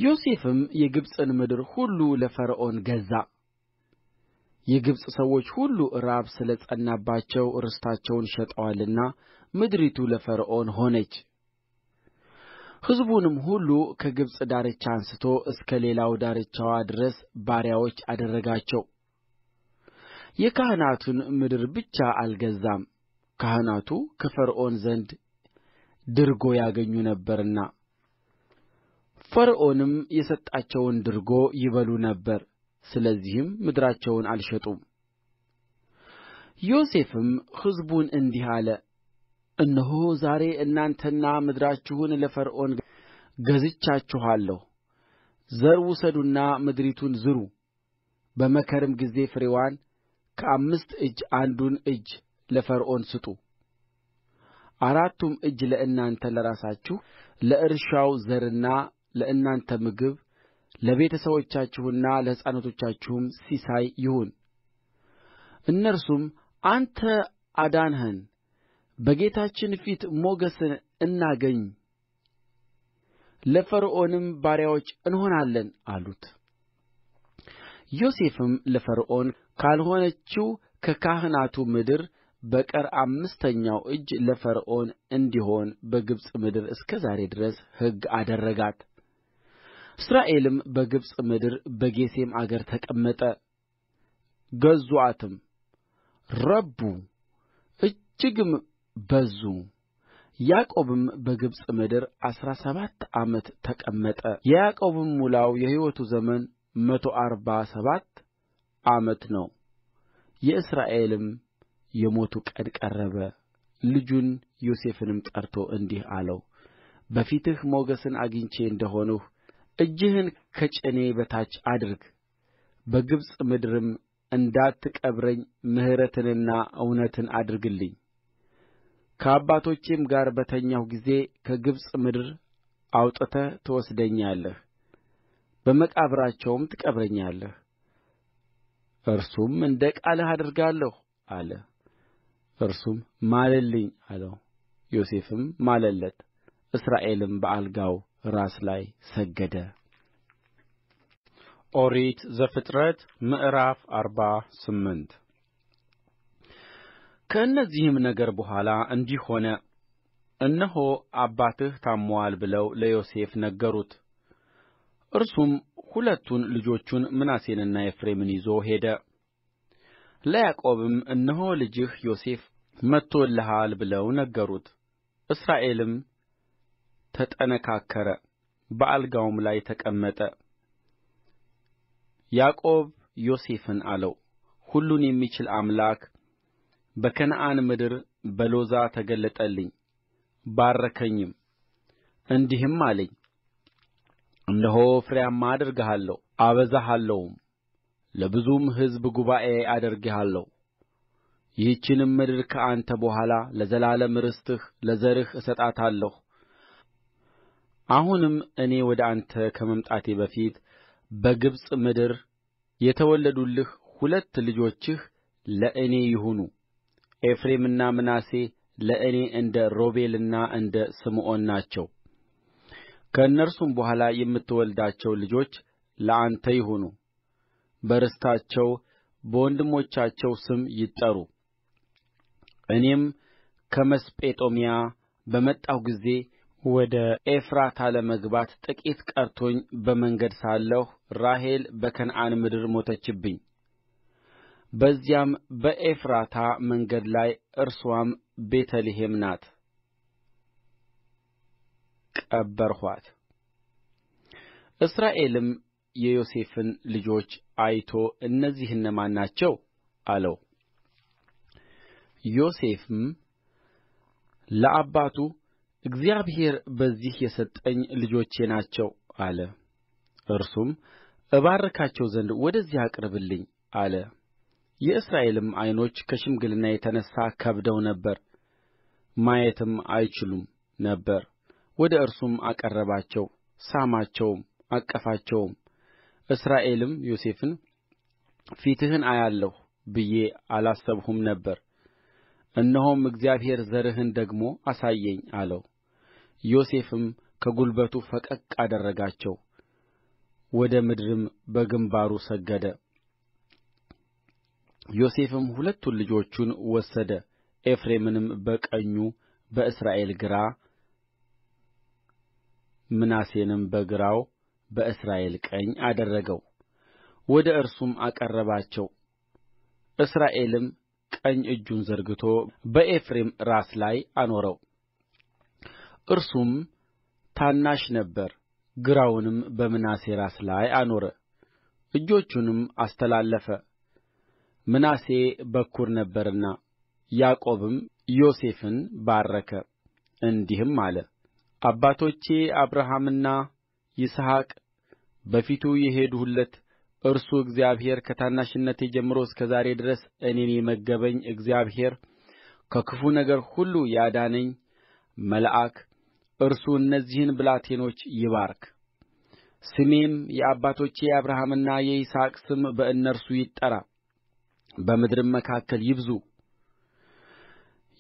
ዮሴፍም የግብፅን ምድር ሁሉ ለፈርዖን ገዛ የግብፅ ሰዎች ሁሉ ራብ ስለ ጸናባቸው ርስታቸውን ሸጠዋልና ምድሪቱ ለፈርዖን ሆነች ሕዝቡንም ሁሉ ከግብፅ ዳርቻ አንሥቶ እስከ ሌላው ዳርቻዋ ድረስ ባሪያዎች አደረጋቸው የካህናቱን ምድር ብቻ አልገዛም ካህናቱ ከፈርዖን ዘንድ ድርጎ ያገኙ ነበርና ፈርዖንም የሰጣቸውን ድርጎ ይበሉ ነበር ስለዚህም ምድራቸውን አልሸጡም ዮሴፍም ሕዝቡን እንዲህ አለ እነሆ ዛሬ እናንተና ምድራችሁን ለፈርዖን ገዝቻችኋለሁ ዘር ውሰዱና ምድሪቱን ዝሩ በመከርም ጊዜ ፍሬዋን ከአምስት እጅ አንዱን እጅ ለፈርዖን ስጡ አራቱም እጅ ለእናንተ ለራሳችሁ ለእርሻው ዘርና ለእናንተ ምግብ ለቤተ ሰቦቻችሁና ለሕፃናቶቻችሁም ሲሳይ ይሁን እነርሱም አንተ አዳንኸን በጌታችን ፊት ሞገስን እናገኝ ለፈርዖንም ባሪያዎች እንሆናለን አሉት ዮሴፍም ለፈርዖን ካልሆነችው ከካህናቱ ምድር በቀር አምስተኛው እጅ ለፈርዖን እንዲሆን በግብፅ ምድር እስከ ዛሬ ድረስ ሕግ አደረጋት እስራኤልም በግብፅ ምድር በጌሤም አገር ተቀመጠ ገዙአትም ረቡ እጅግም በዙ ያዕቆብም በግብፅ ምድር አሥራ ሰባት ዓመት ተቀመጠ የያዕቆብም ሙላው የሕይወቱ ዘመን መቶ አርባ ሰባት ዓመት ነው የእስራኤልም የሞቱ ቀን ቀረበ ልጁን ዮሴፍንም ጠርቶ እንዲህ አለው በፊትህ ሞገስን አግኝቼ እንደ ሆንሁ እጅህን ከጭኔ በታች አድርግ በግብፅ ምድርም እንዳትቀብረኝ ምሕረትንና እውነትን አድርግልኝ ከአባቶቼም ጋር በተኛሁ ጊዜ ከግብፅ ምድር አውጥተህ ትወስደኛለህ በመቃብራቸውም ትቀብረኛለህ እርሱም እንደ ቃልህ አደርጋለሁ አለ እርሱም ማልልኝ አለው ዮሴፍም ማለለት እስራኤልም በአልጋው ራስ ላይ ሰገደ ኦሪት ዘፍጥረት ምዕራፍ አርባ ስምንት ከእነዚህም ነገር በኋላ እንዲህ ሆነ እነሆ አባትህ ታምሞአል ብለው ለዮሴፍ ነገሩት እርሱም ሁለቱን ልጆቹን ምናሴንና ኤፍሬምን ይዞ ሄደ ለያዕቆብም እነሆ ልጅህ ዮሴፍ መጥቶልሃል ብለው ነገሩት እስራኤልም ተጠነካከረ በአልጋውም ላይ ተቀመጠ ያዕቆብ ዮሴፍን አለው ሁሉን የሚችል አምላክ በከነዓን ምድር በሎዛ ተገለጠልኝ ባረከኝም እንዲህም አለኝ እነሆ ፍሬያማ አደርግሃለሁ አበዛሃለሁም ለብዙም ሕዝብ ጉባኤ አደርግሃለሁ ይህችንም ምድር ከአንተ በኋላ ለዘላለም ርስትህ ለዘርህ እሰጣታለሁ አሁንም እኔ ወደ አንተ ከመምጣቴ በፊት በግብፅ ምድር የተወለዱልህ ሁለት ልጆችህ ለእኔ ይሁኑ ኤፍሬምና ምናሴ ለእኔ እንደ ሮቤልና እንደ ስምዖን ናቸው ከእነርሱም በኋላ የምትወልዳቸው ልጆች ለአንተ ይሁኑ በርስታቸው በወንድሞቻቸው ስም ይጠሩ እኔም ከመስጴጦምያ በመጣሁ ጊዜ ወደ ኤፍራታ ለመግባት ጥቂት ቀርቶኝ በመንገድ ሳለሁ ራሔል በከነዓን ምድር ሞተችብኝ በዚያም በኤፍራታ መንገድ ላይ እርስዋም ቤተ ልሔም ናት ቀበርኋት እስራኤልም የዮሴፍን ልጆች አይቶ እነዚህ እነማን ናቸው አለው ዮሴፍም ለአባቱ እግዚአብሔር በዚህ የሰጠኝ ልጆቼ ናቸው አለ እርሱም እባርካቸው ዘንድ ወደዚህ አቅርብልኝ አለ የእስራኤልም ዓይኖች ከሽምግልና የተነሣ ከብደው ነበር ማየትም አይችሉም ነበር ወደ እርሱም አቀረባቸው ሳማቸውም አቀፋቸውም እስራኤልም ዮሴፍን ፊትህን አያለሁ ብዬ አላሰብሁም ነበር እነሆም እግዚአብሔር ዘርህን ደግሞ አሳየኝ አለው ዮሴፍም ከጉልበቱ ፈቀቅ አደረጋቸው ወደ ምድርም በግንባሩ ሰገደ ዮሴፍም ሁለቱን ልጆቹን ወሰደ ኤፍሬምንም በቀኙ በእስራኤል ግራ ምናሴንም በግራው በእስራኤል ቀኝ አደረገው ወደ እርሱም አቀረባቸው እስራኤልም ቀኝ እጁን ዘርግቶ በኤፍሬም ራስ ላይ አኖረው እርሱም ታናሽ ነበረ ግራውንም በምናሴ ራስ ላይ አኖረ እጆቹንም አስተላለፈ ምናሴ በኵር ነበርና ያዕቆብም ዮሴፍን ባረከ እንዲህም አለ አባቶቼ አብርሃምና ይስሐቅ በፊቱ የሄዱለት እርሱ እግዚአብሔር ከታናሽነቴ ጀምሮ እስከ ዛሬ ድረስ እኔን የመገበኝ እግዚአብሔር ከክፉ ነገር ሁሉ ያዳነኝ መልአክ እርሱ እነዚህን ብላቴኖች ይባርክ ስሜም የአባቶቼ የአብርሃምና የይስሐቅ ስም በእነርሱ ይጠራ በምድርም መካከል ይብዙ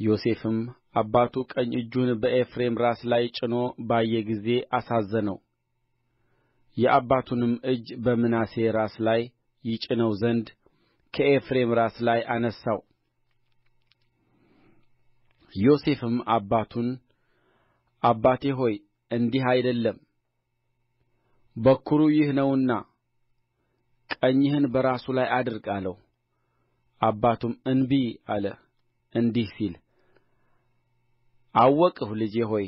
ዮሴፍም አባቱ ቀኝ እጁን በኤፍሬም ራስ ላይ ጭኖ ባየ ጊዜ አሳዘነው የአባቱንም እጅ በምናሴ ራስ ላይ ይጭነው ዘንድ ከኤፍሬም ራስ ላይ አነሣው። ዮሴፍም አባቱን አባቴ ሆይ እንዲህ አይደለም፣ በኵሩ ይህ ነውና ቀኝህን በራሱ ላይ አድርግ አለው። አባቱም እንቢ አለ እንዲህ ሲል አወቅሁ ልጄ ሆይ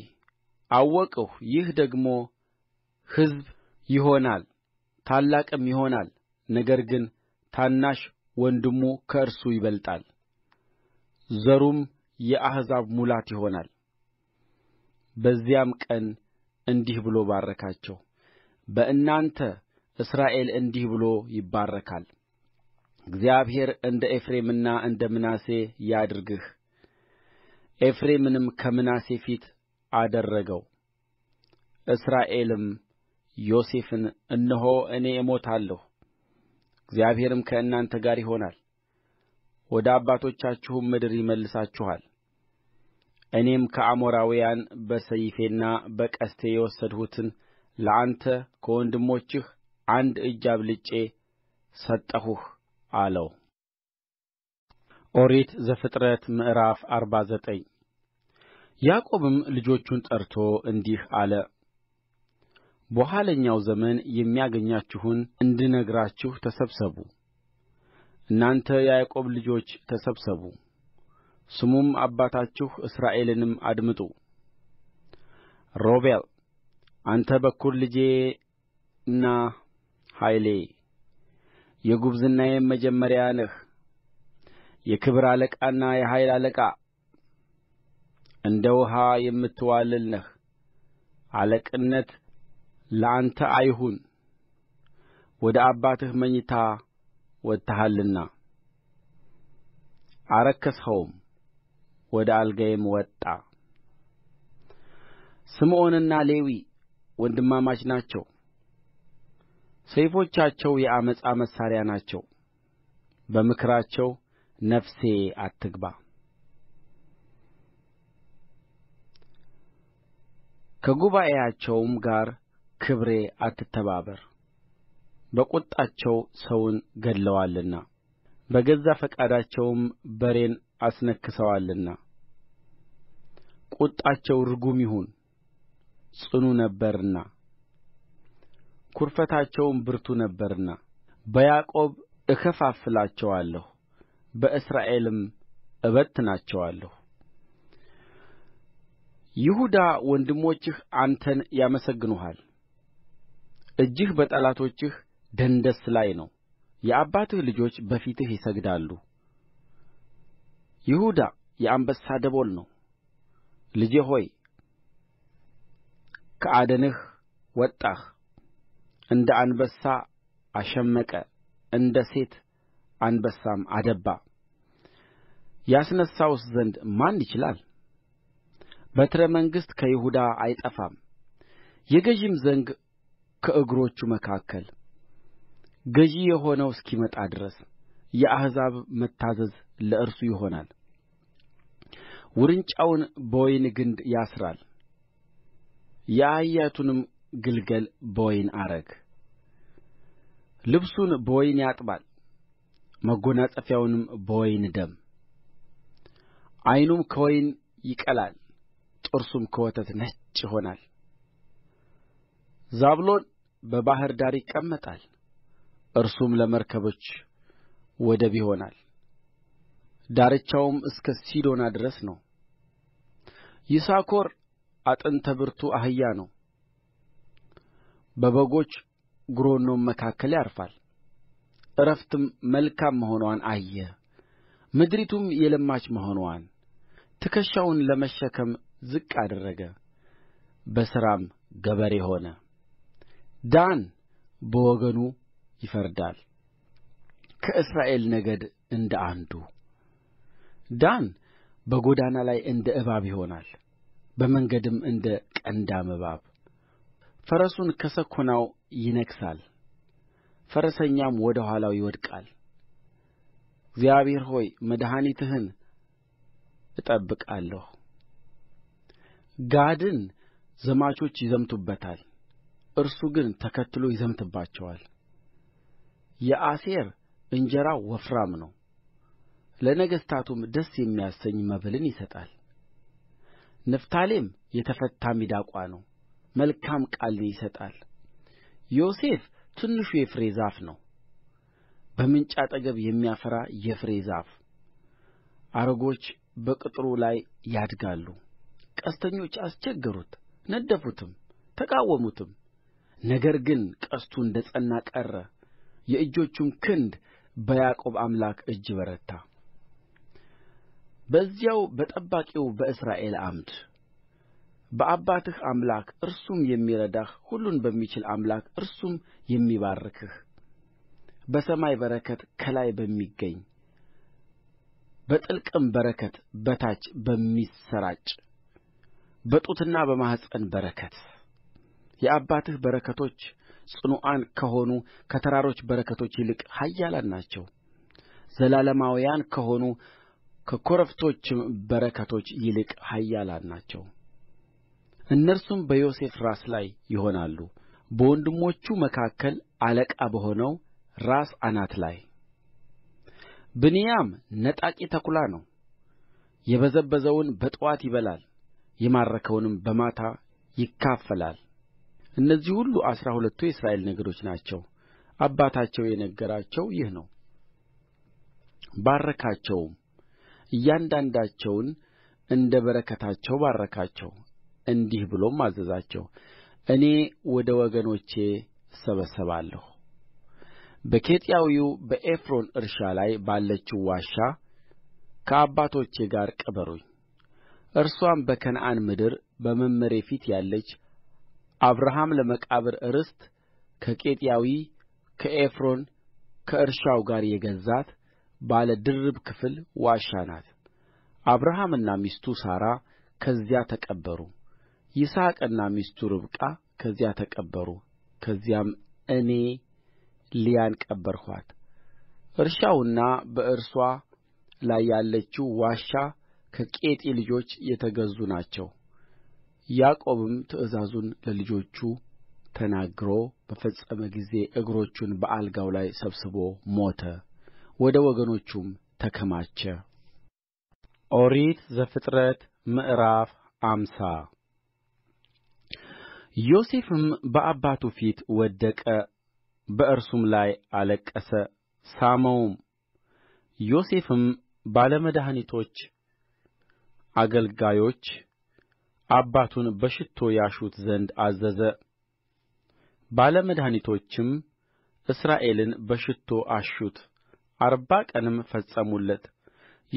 አወቅሁ ይህ ደግሞ ሕዝብ ይሆናል ታላቅም ይሆናል ነገር ግን ታናሽ ወንድሙ ከእርሱ ይበልጣል ዘሩም የአሕዛብ ሙላት ይሆናል በዚያም ቀን እንዲህ ብሎ ባረካቸው በእናንተ እስራኤል እንዲህ ብሎ ይባረካል እግዚአብሔር እንደ ኤፍሬምና እንደ ምናሴ ያድርግህ ኤፍሬምንም ከምናሴ ፊት አደረገው እስራኤልም ዮሴፍን እነሆ እኔ እሞታለሁ እግዚአብሔርም ከእናንተ ጋር ይሆናል ወደ አባቶቻችሁም ምድር ይመልሳችኋል እኔም ከአሞራውያን በሰይፌና በቀስቴ የወሰድሁትን ለአንተ ከወንድሞችህ አንድ እጅ አብልጬ ሰጠሁህ አለው ኦሪት ዘፍጥረት ምዕራፍ አርባ ዘጠኝ ያዕቆብም ልጆቹን ጠርቶ እንዲህ አለ በኋለኛው ዘመን የሚያገኛችሁን እንድነግራችሁ ተሰብሰቡ እናንተ የያዕቆብ ልጆች ተሰብሰቡ ስሙም አባታችሁ እስራኤልንም አድምጡ ሮቤል አንተ በኵር ልጄና ኃይሌ የጕብዝናዬም መጀመሪያ ነህ የክብር አለቃና የኃይል አለቃ እንደ ውኃ የምትዋልል ነህ አለቅነት ለአንተ አይሁን ወደ አባትህ መኝታ ወጥተሃልና አረከስኸውም ወደ አልጋዬም ወጣ ስምዖንና ሌዊ ወንድማማች ናቸው ሰይፎቻቸው የዓመፃ መሣሪያ ናቸው በምክራቸው ነፍሴ አትግባ ከጉባኤአቸውም ጋር ክብሬ አትተባበር በቍጣቸው ሰውን ገድለዋልና በገዛ ፈቃዳቸውም በሬን አስነክሰዋልና ቍጣቸው ርጉም ይሁን ጽኑ ነበርና ኵርፈታቸውም ብርቱ ነበርና በያዕቆብ እከፋፍላቸዋለሁ በእስራኤልም እበትናቸዋለሁ ይሁዳ ወንድሞችህ አንተን ያመሰግኑሃል እጅህ በጠላቶችህ ደንደስ ላይ ነው የአባትህ ልጆች በፊትህ ይሰግዳሉ ይሁዳ የአንበሳ ደቦል ነው ልጄ ሆይ ከአደንህ ወጣህ እንደ አንበሳ አሸመቀ እንደ ሴት አንበሳም አደባ ያስነሣውስ ዘንድ ማን ይችላል በትረ መንግሥት ከይሁዳ አይጠፋም የገዥም ዘንግ ከእግሮቹ መካከል ገዢ የሆነው እስኪመጣ ድረስ የአሕዛብ መታዘዝ ለእርሱ ይሆናል ውርንጫውን በወይን ግንድ ያስራል የአህያይቱንም ግልገል በወይን አረግ ልብሱን በወይን ያጥባል መጐናጸፊያውንም በወይን ደም ዓይኑም ከወይን ይቀላል እርሱም ከወተት ነጭ ይሆናል ዛብሎን በባሕር ዳር ይቀመጣል እርሱም ለመርከቦች ወደብ ይሆናል ዳርቻውም እስከ ሲዶና ድረስ ነው ይሳኮር አጥንተ ብርቱ አህያ ነው በበጎች ጕረኖም መካከል ያርፋል ዕረፍትም መልካም መሆንዋን አየ ምድሪቱም የለማች መሆንዋን ትከሻውን ለመሸከም ዝቅ አደረገ በሥራም ገበሬ ሆነ ዳን በወገኑ ይፈርዳል ከእስራኤል ነገድ እንደ አንዱ ዳን በጎዳና ላይ እንደ እባብ ይሆናል በመንገድም እንደ ቀንዳም እባብ ፈረሱን ከሰኮናው ይነክሳል ፈረሰኛም ወደ ኋላው ይወድቃል እግዚአብሔር ሆይ መድኃኒትህን እጠብቃለሁ ጋድን ዘማቾች ይዘምቱበታል እርሱ ግን ተከትሎ ይዘምትባቸዋል የአሴር እንጀራው ወፍራም ነው ለነገሥታቱም ደስ የሚያሰኝ መብልን ይሰጣል ንፍታሌም የተፈታ ሚዳቋ ነው መልካም ቃልን ይሰጣል ዮሴፍ ትንሹ የፍሬ ዛፍ ነው በምንጭ አጠገብ የሚያፈራ የፍሬ ዛፍ አረጎች በቅጥሩ ላይ ያድጋሉ ቀስተኞች አስቸገሩት ነደፉትም ተቃወሙትም ነገር ግን ቀስቱ እንደ ጸና ቀረ የእጆቹም ክንድ በያዕቆብ አምላክ እጅ በረታ በዚያው በጠባቂው በእስራኤል ዓምድ በአባትህ አምላክ እርሱም የሚረዳህ ሁሉን በሚችል አምላክ እርሱም የሚባርክህ በሰማይ በረከት ከላይ በሚገኝ በጥልቅም በረከት በታች በሚሰራጭ በጡትና በማኅፀን በረከት የአባትህ በረከቶች ጽኑዓን ከሆኑ ከተራሮች በረከቶች ይልቅ ኃያላን ናቸው ዘላለማውያን ከሆኑ ከኮረብቶችም በረከቶች ይልቅ ኃያላን ናቸው እነርሱም በዮሴፍ ራስ ላይ ይሆናሉ በወንድሞቹ መካከል አለቃ በሆነው ራስ አናት ላይ ብንያም ነጣቂ ተኵላ ነው የበዘበዘውን በጥዋት ይበላል የማረከውንም በማታ ይካፈላል እነዚህ ሁሉ አሥራ ሁለቱ የእስራኤል ነገዶች ናቸው አባታቸው የነገራቸው ይህ ነው ባረካቸውም እያንዳንዳቸውን እንደ በረከታቸው ባረካቸው እንዲህ ብሎም አዘዛቸው እኔ ወደ ወገኖቼ እሰበሰባለሁ በኬጢያዊው በኤፍሮን እርሻ ላይ ባለችው ዋሻ ከአባቶቼ ጋር ቅበሩኝ እርስዋም በከነዓን ምድር በመምሬ ፊት ያለች አብርሃም ለመቃብር ርስት ከኬጢያዊ ከኤፍሮን ከእርሻው ጋር የገዛት ባለ ድርብ ክፍል ዋሻ ናት አብርሃምና ሚስቱ ሣራ ከዚያ ተቀበሩ ይስሐቅና ሚስቱ ርብቃ ከዚያ ተቀበሩ ከዚያም እኔ ልያን ቀበርኋት እርሻውና በእርስዋ ላይ ያለችው ዋሻ ከኬጢ ልጆች የተገዙ ናቸው ያዕቆብም ትእዛዙን ለልጆቹ ተናግሮ በፈጸመ ጊዜ እግሮቹን በአልጋው ላይ ሰብስቦ ሞተ ወደ ወገኖቹም ተከማቸ ኦሪት ዘፍጥረት ምዕራፍ አምሳ ዮሴፍም በአባቱ ፊት ወደቀ በእርሱም ላይ አለቀሰ ሳመውም ዮሴፍም ባለመድኃኒቶች አገልጋዮች አባቱን በሽቱ ያሹት ዘንድ አዘዘ ባለ መድኃኒቶችም እስራኤልን በሽቱ አሹት አርባ ቀንም ፈጸሙለት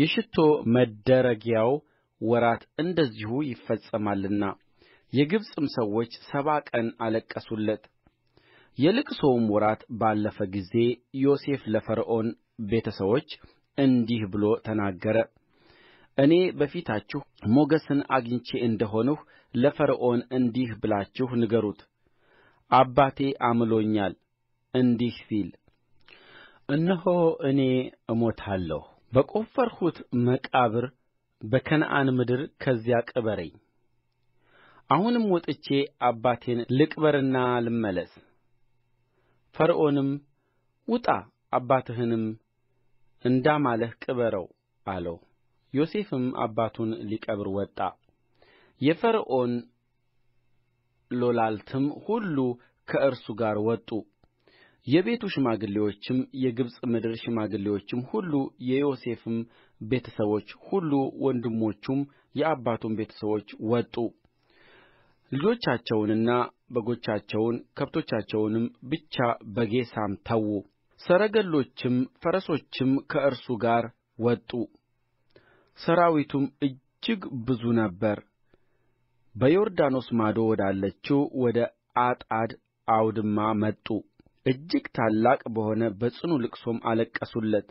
የሽቱ መደረጊያው ወራት እንደዚሁ ይፈጸማልና የግብፅም ሰዎች ሰባ ቀን አለቀሱለት የልቅሶውም ወራት ባለፈ ጊዜ ዮሴፍ ለፈርዖን ቤተ እንዲህ ብሎ ተናገረ እኔ በፊታችሁ ሞገስን አግኝቼ እንደ ሆንሁ ለፈርዖን እንዲህ ብላችሁ ንገሩት አባቴ አምሎኛል እንዲህ ሲል እነሆ እኔ እሞታለሁ በቈፈርሁት መቃብር በከነዓን ምድር ከዚያ ቅበረኝ አሁንም ወጥቼ አባቴን ልቅበርና ልመለስ ፈርዖንም ውጣ አባትህንም እንዳማለህ ቅበረው አለው ዮሴፍም አባቱን ሊቀብር ወጣ የፈርዖን ሎላልትም ሁሉ ከእርሱ ጋር ወጡ የቤቱ ሽማግሌዎችም የግብፅ ምድር ሽማግሌዎችም ሁሉ የዮሴፍም ቤተ ሰቦች ሁሉ ወንድሞቹም የአባቱም ቤተ ሰቦች ወጡ ልጆቻቸውንና በጎቻቸውን ከብቶቻቸውንም ብቻ በጌሤም ተዉ ሰረገሎችም ፈረሶችም ከእርሱ ጋር ወጡ ሠራዊቱም እጅግ ብዙ ነበረ በዮርዳኖስ ማዶ ወዳለችው ወደ አጣድ አውድማ መጡ እጅግ ታላቅ በሆነ በጽኑ ልቅሶም አለቀሱለት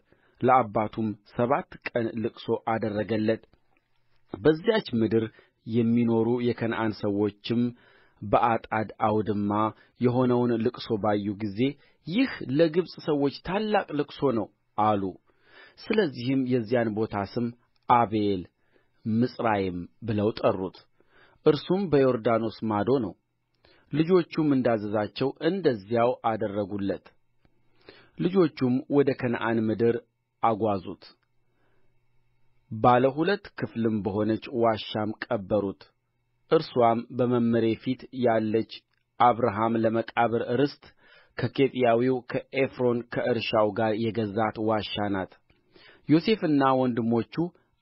ለአባቱም ሰባት ቀን ልቅሶ አደረገለት በዚያች ምድር የሚኖሩ የከነዓን ሰዎችም በአጣድ አውድማ የሆነውን ልቅሶ ባዩ ጊዜ ይህ ለግብፅ ሰዎች ታላቅ ልቅሶ ነው አሉ ስለዚህም የዚያን ቦታ ስም አቤል ምጽራይም ብለው ጠሩት እርሱም በዮርዳኖስ ማዶ ነው ልጆቹም እንዳዘዛቸው እንደዚያው አደረጉለት ልጆቹም ወደ ከነዓን ምድር አጓዙት ባለ ሁለት ክፍልም በሆነች ዋሻም ቀበሩት እርስዋም በመምሬ ፊት ያለች አብርሃም ለመቃብር ርስት ከኬጥያዊው ከኤፍሮን ከእርሻው ጋር የገዛት ዋሻ ናት ዮሴፍና ወንድሞቹ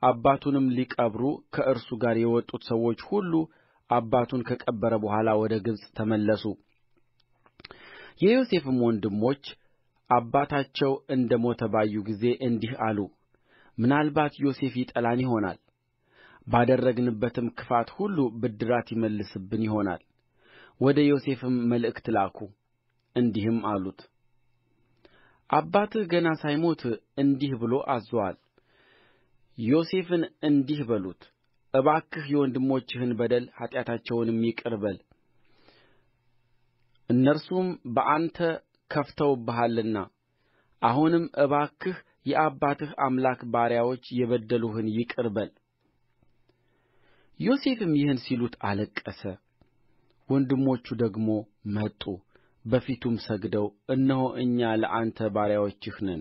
አባቱንም ሊቀብሩ ከእርሱ ጋር የወጡት ሰዎች ሁሉ አባቱን ከቀበረ በኋላ ወደ ግብፅ ተመለሱ የዮሴፍም ወንድሞች አባታቸው እንደ ሞተ ባዩ ጊዜ እንዲህ አሉ ምናልባት ዮሴፍ ይጠላን ይሆናል ባደረግንበትም ክፋት ሁሉ ብድራት ይመልስብን ይሆናል ወደ ዮሴፍም መልእክት ላኩ እንዲህም አሉት አባትህ ገና ሳይሞት እንዲህ ብሎ አዝዞአል ዮሴፍን እንዲህ በሉት እባክህ የወንድሞችህን በደል ኃጢአታቸውንም ይቅር በል እነርሱም በአንተ ከፍተውብሃልና አሁንም እባክህ የአባትህ አምላክ ባሪያዎች የበደሉህን ይቅር በል ዮሴፍም ይህን ሲሉት አለቀሰ ወንድሞቹ ደግሞ መጡ በፊቱም ሰግደው እነሆ እኛ ለአንተ ባሪያዎችህ ነን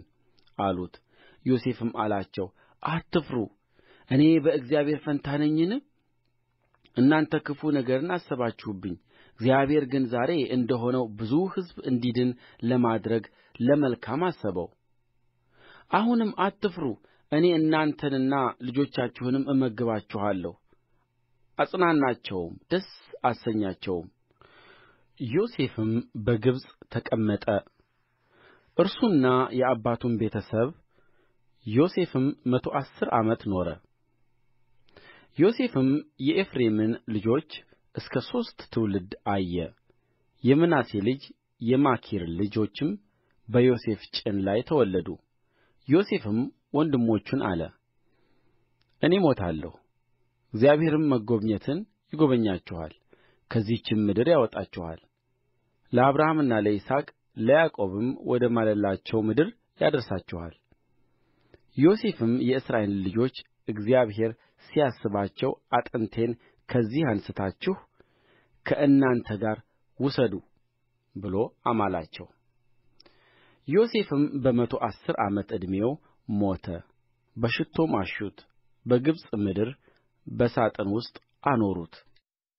አሉት ዮሴፍም አላቸው አትፍሩ እኔ በእግዚአብሔር ፋንታ ነኝን እናንተ ክፉ ነገርን አሰባችሁብኝ እግዚአብሔር ግን ዛሬ እንደ ሆነው ብዙ ሕዝብ እንዲድን ለማድረግ ለመልካም አሰበው አሁንም አትፍሩ እኔ እናንተንና ልጆቻችሁንም እመግባችኋለሁ አጽናናቸውም ደስ አሰኛቸውም ዮሴፍም በግብፅ ተቀመጠ እርሱና የአባቱም ቤተ ሰብ ዮሴፍም መቶ አሥር ዓመት ኖረ። ዮሴፍም የኤፍሬምን ልጆች እስከ ሦስት ትውልድ አየ። የምናሴ ልጅ የማኪር ልጆችም በዮሴፍ ጭን ላይ ተወለዱ። ዮሴፍም ወንድሞቹን አለ፣ እኔ እሞታለሁ፣ እግዚአብሔርም መጐብኘትን ይጐበኛችኋል፣ ከዚህችም ምድር ያወጣችኋል፣ ለአብርሃምና ለይስሐቅ ለያዕቆብም ወደ ማለላቸው ምድር ያደርሳችኋል። ዮሴፍም የእስራኤልን ልጆች እግዚአብሔር ሲያስባቸው አጥንቴን ከዚህ አንሥታችሁ ከእናንተ ጋር ውሰዱ ብሎ አማላቸው ዮሴፍም በመቶ አሥር ዓመት ዕድሜው ሞተ በሽቱም አሹት በግብፅ ምድር በሣጥን ውስጥ አኖሩት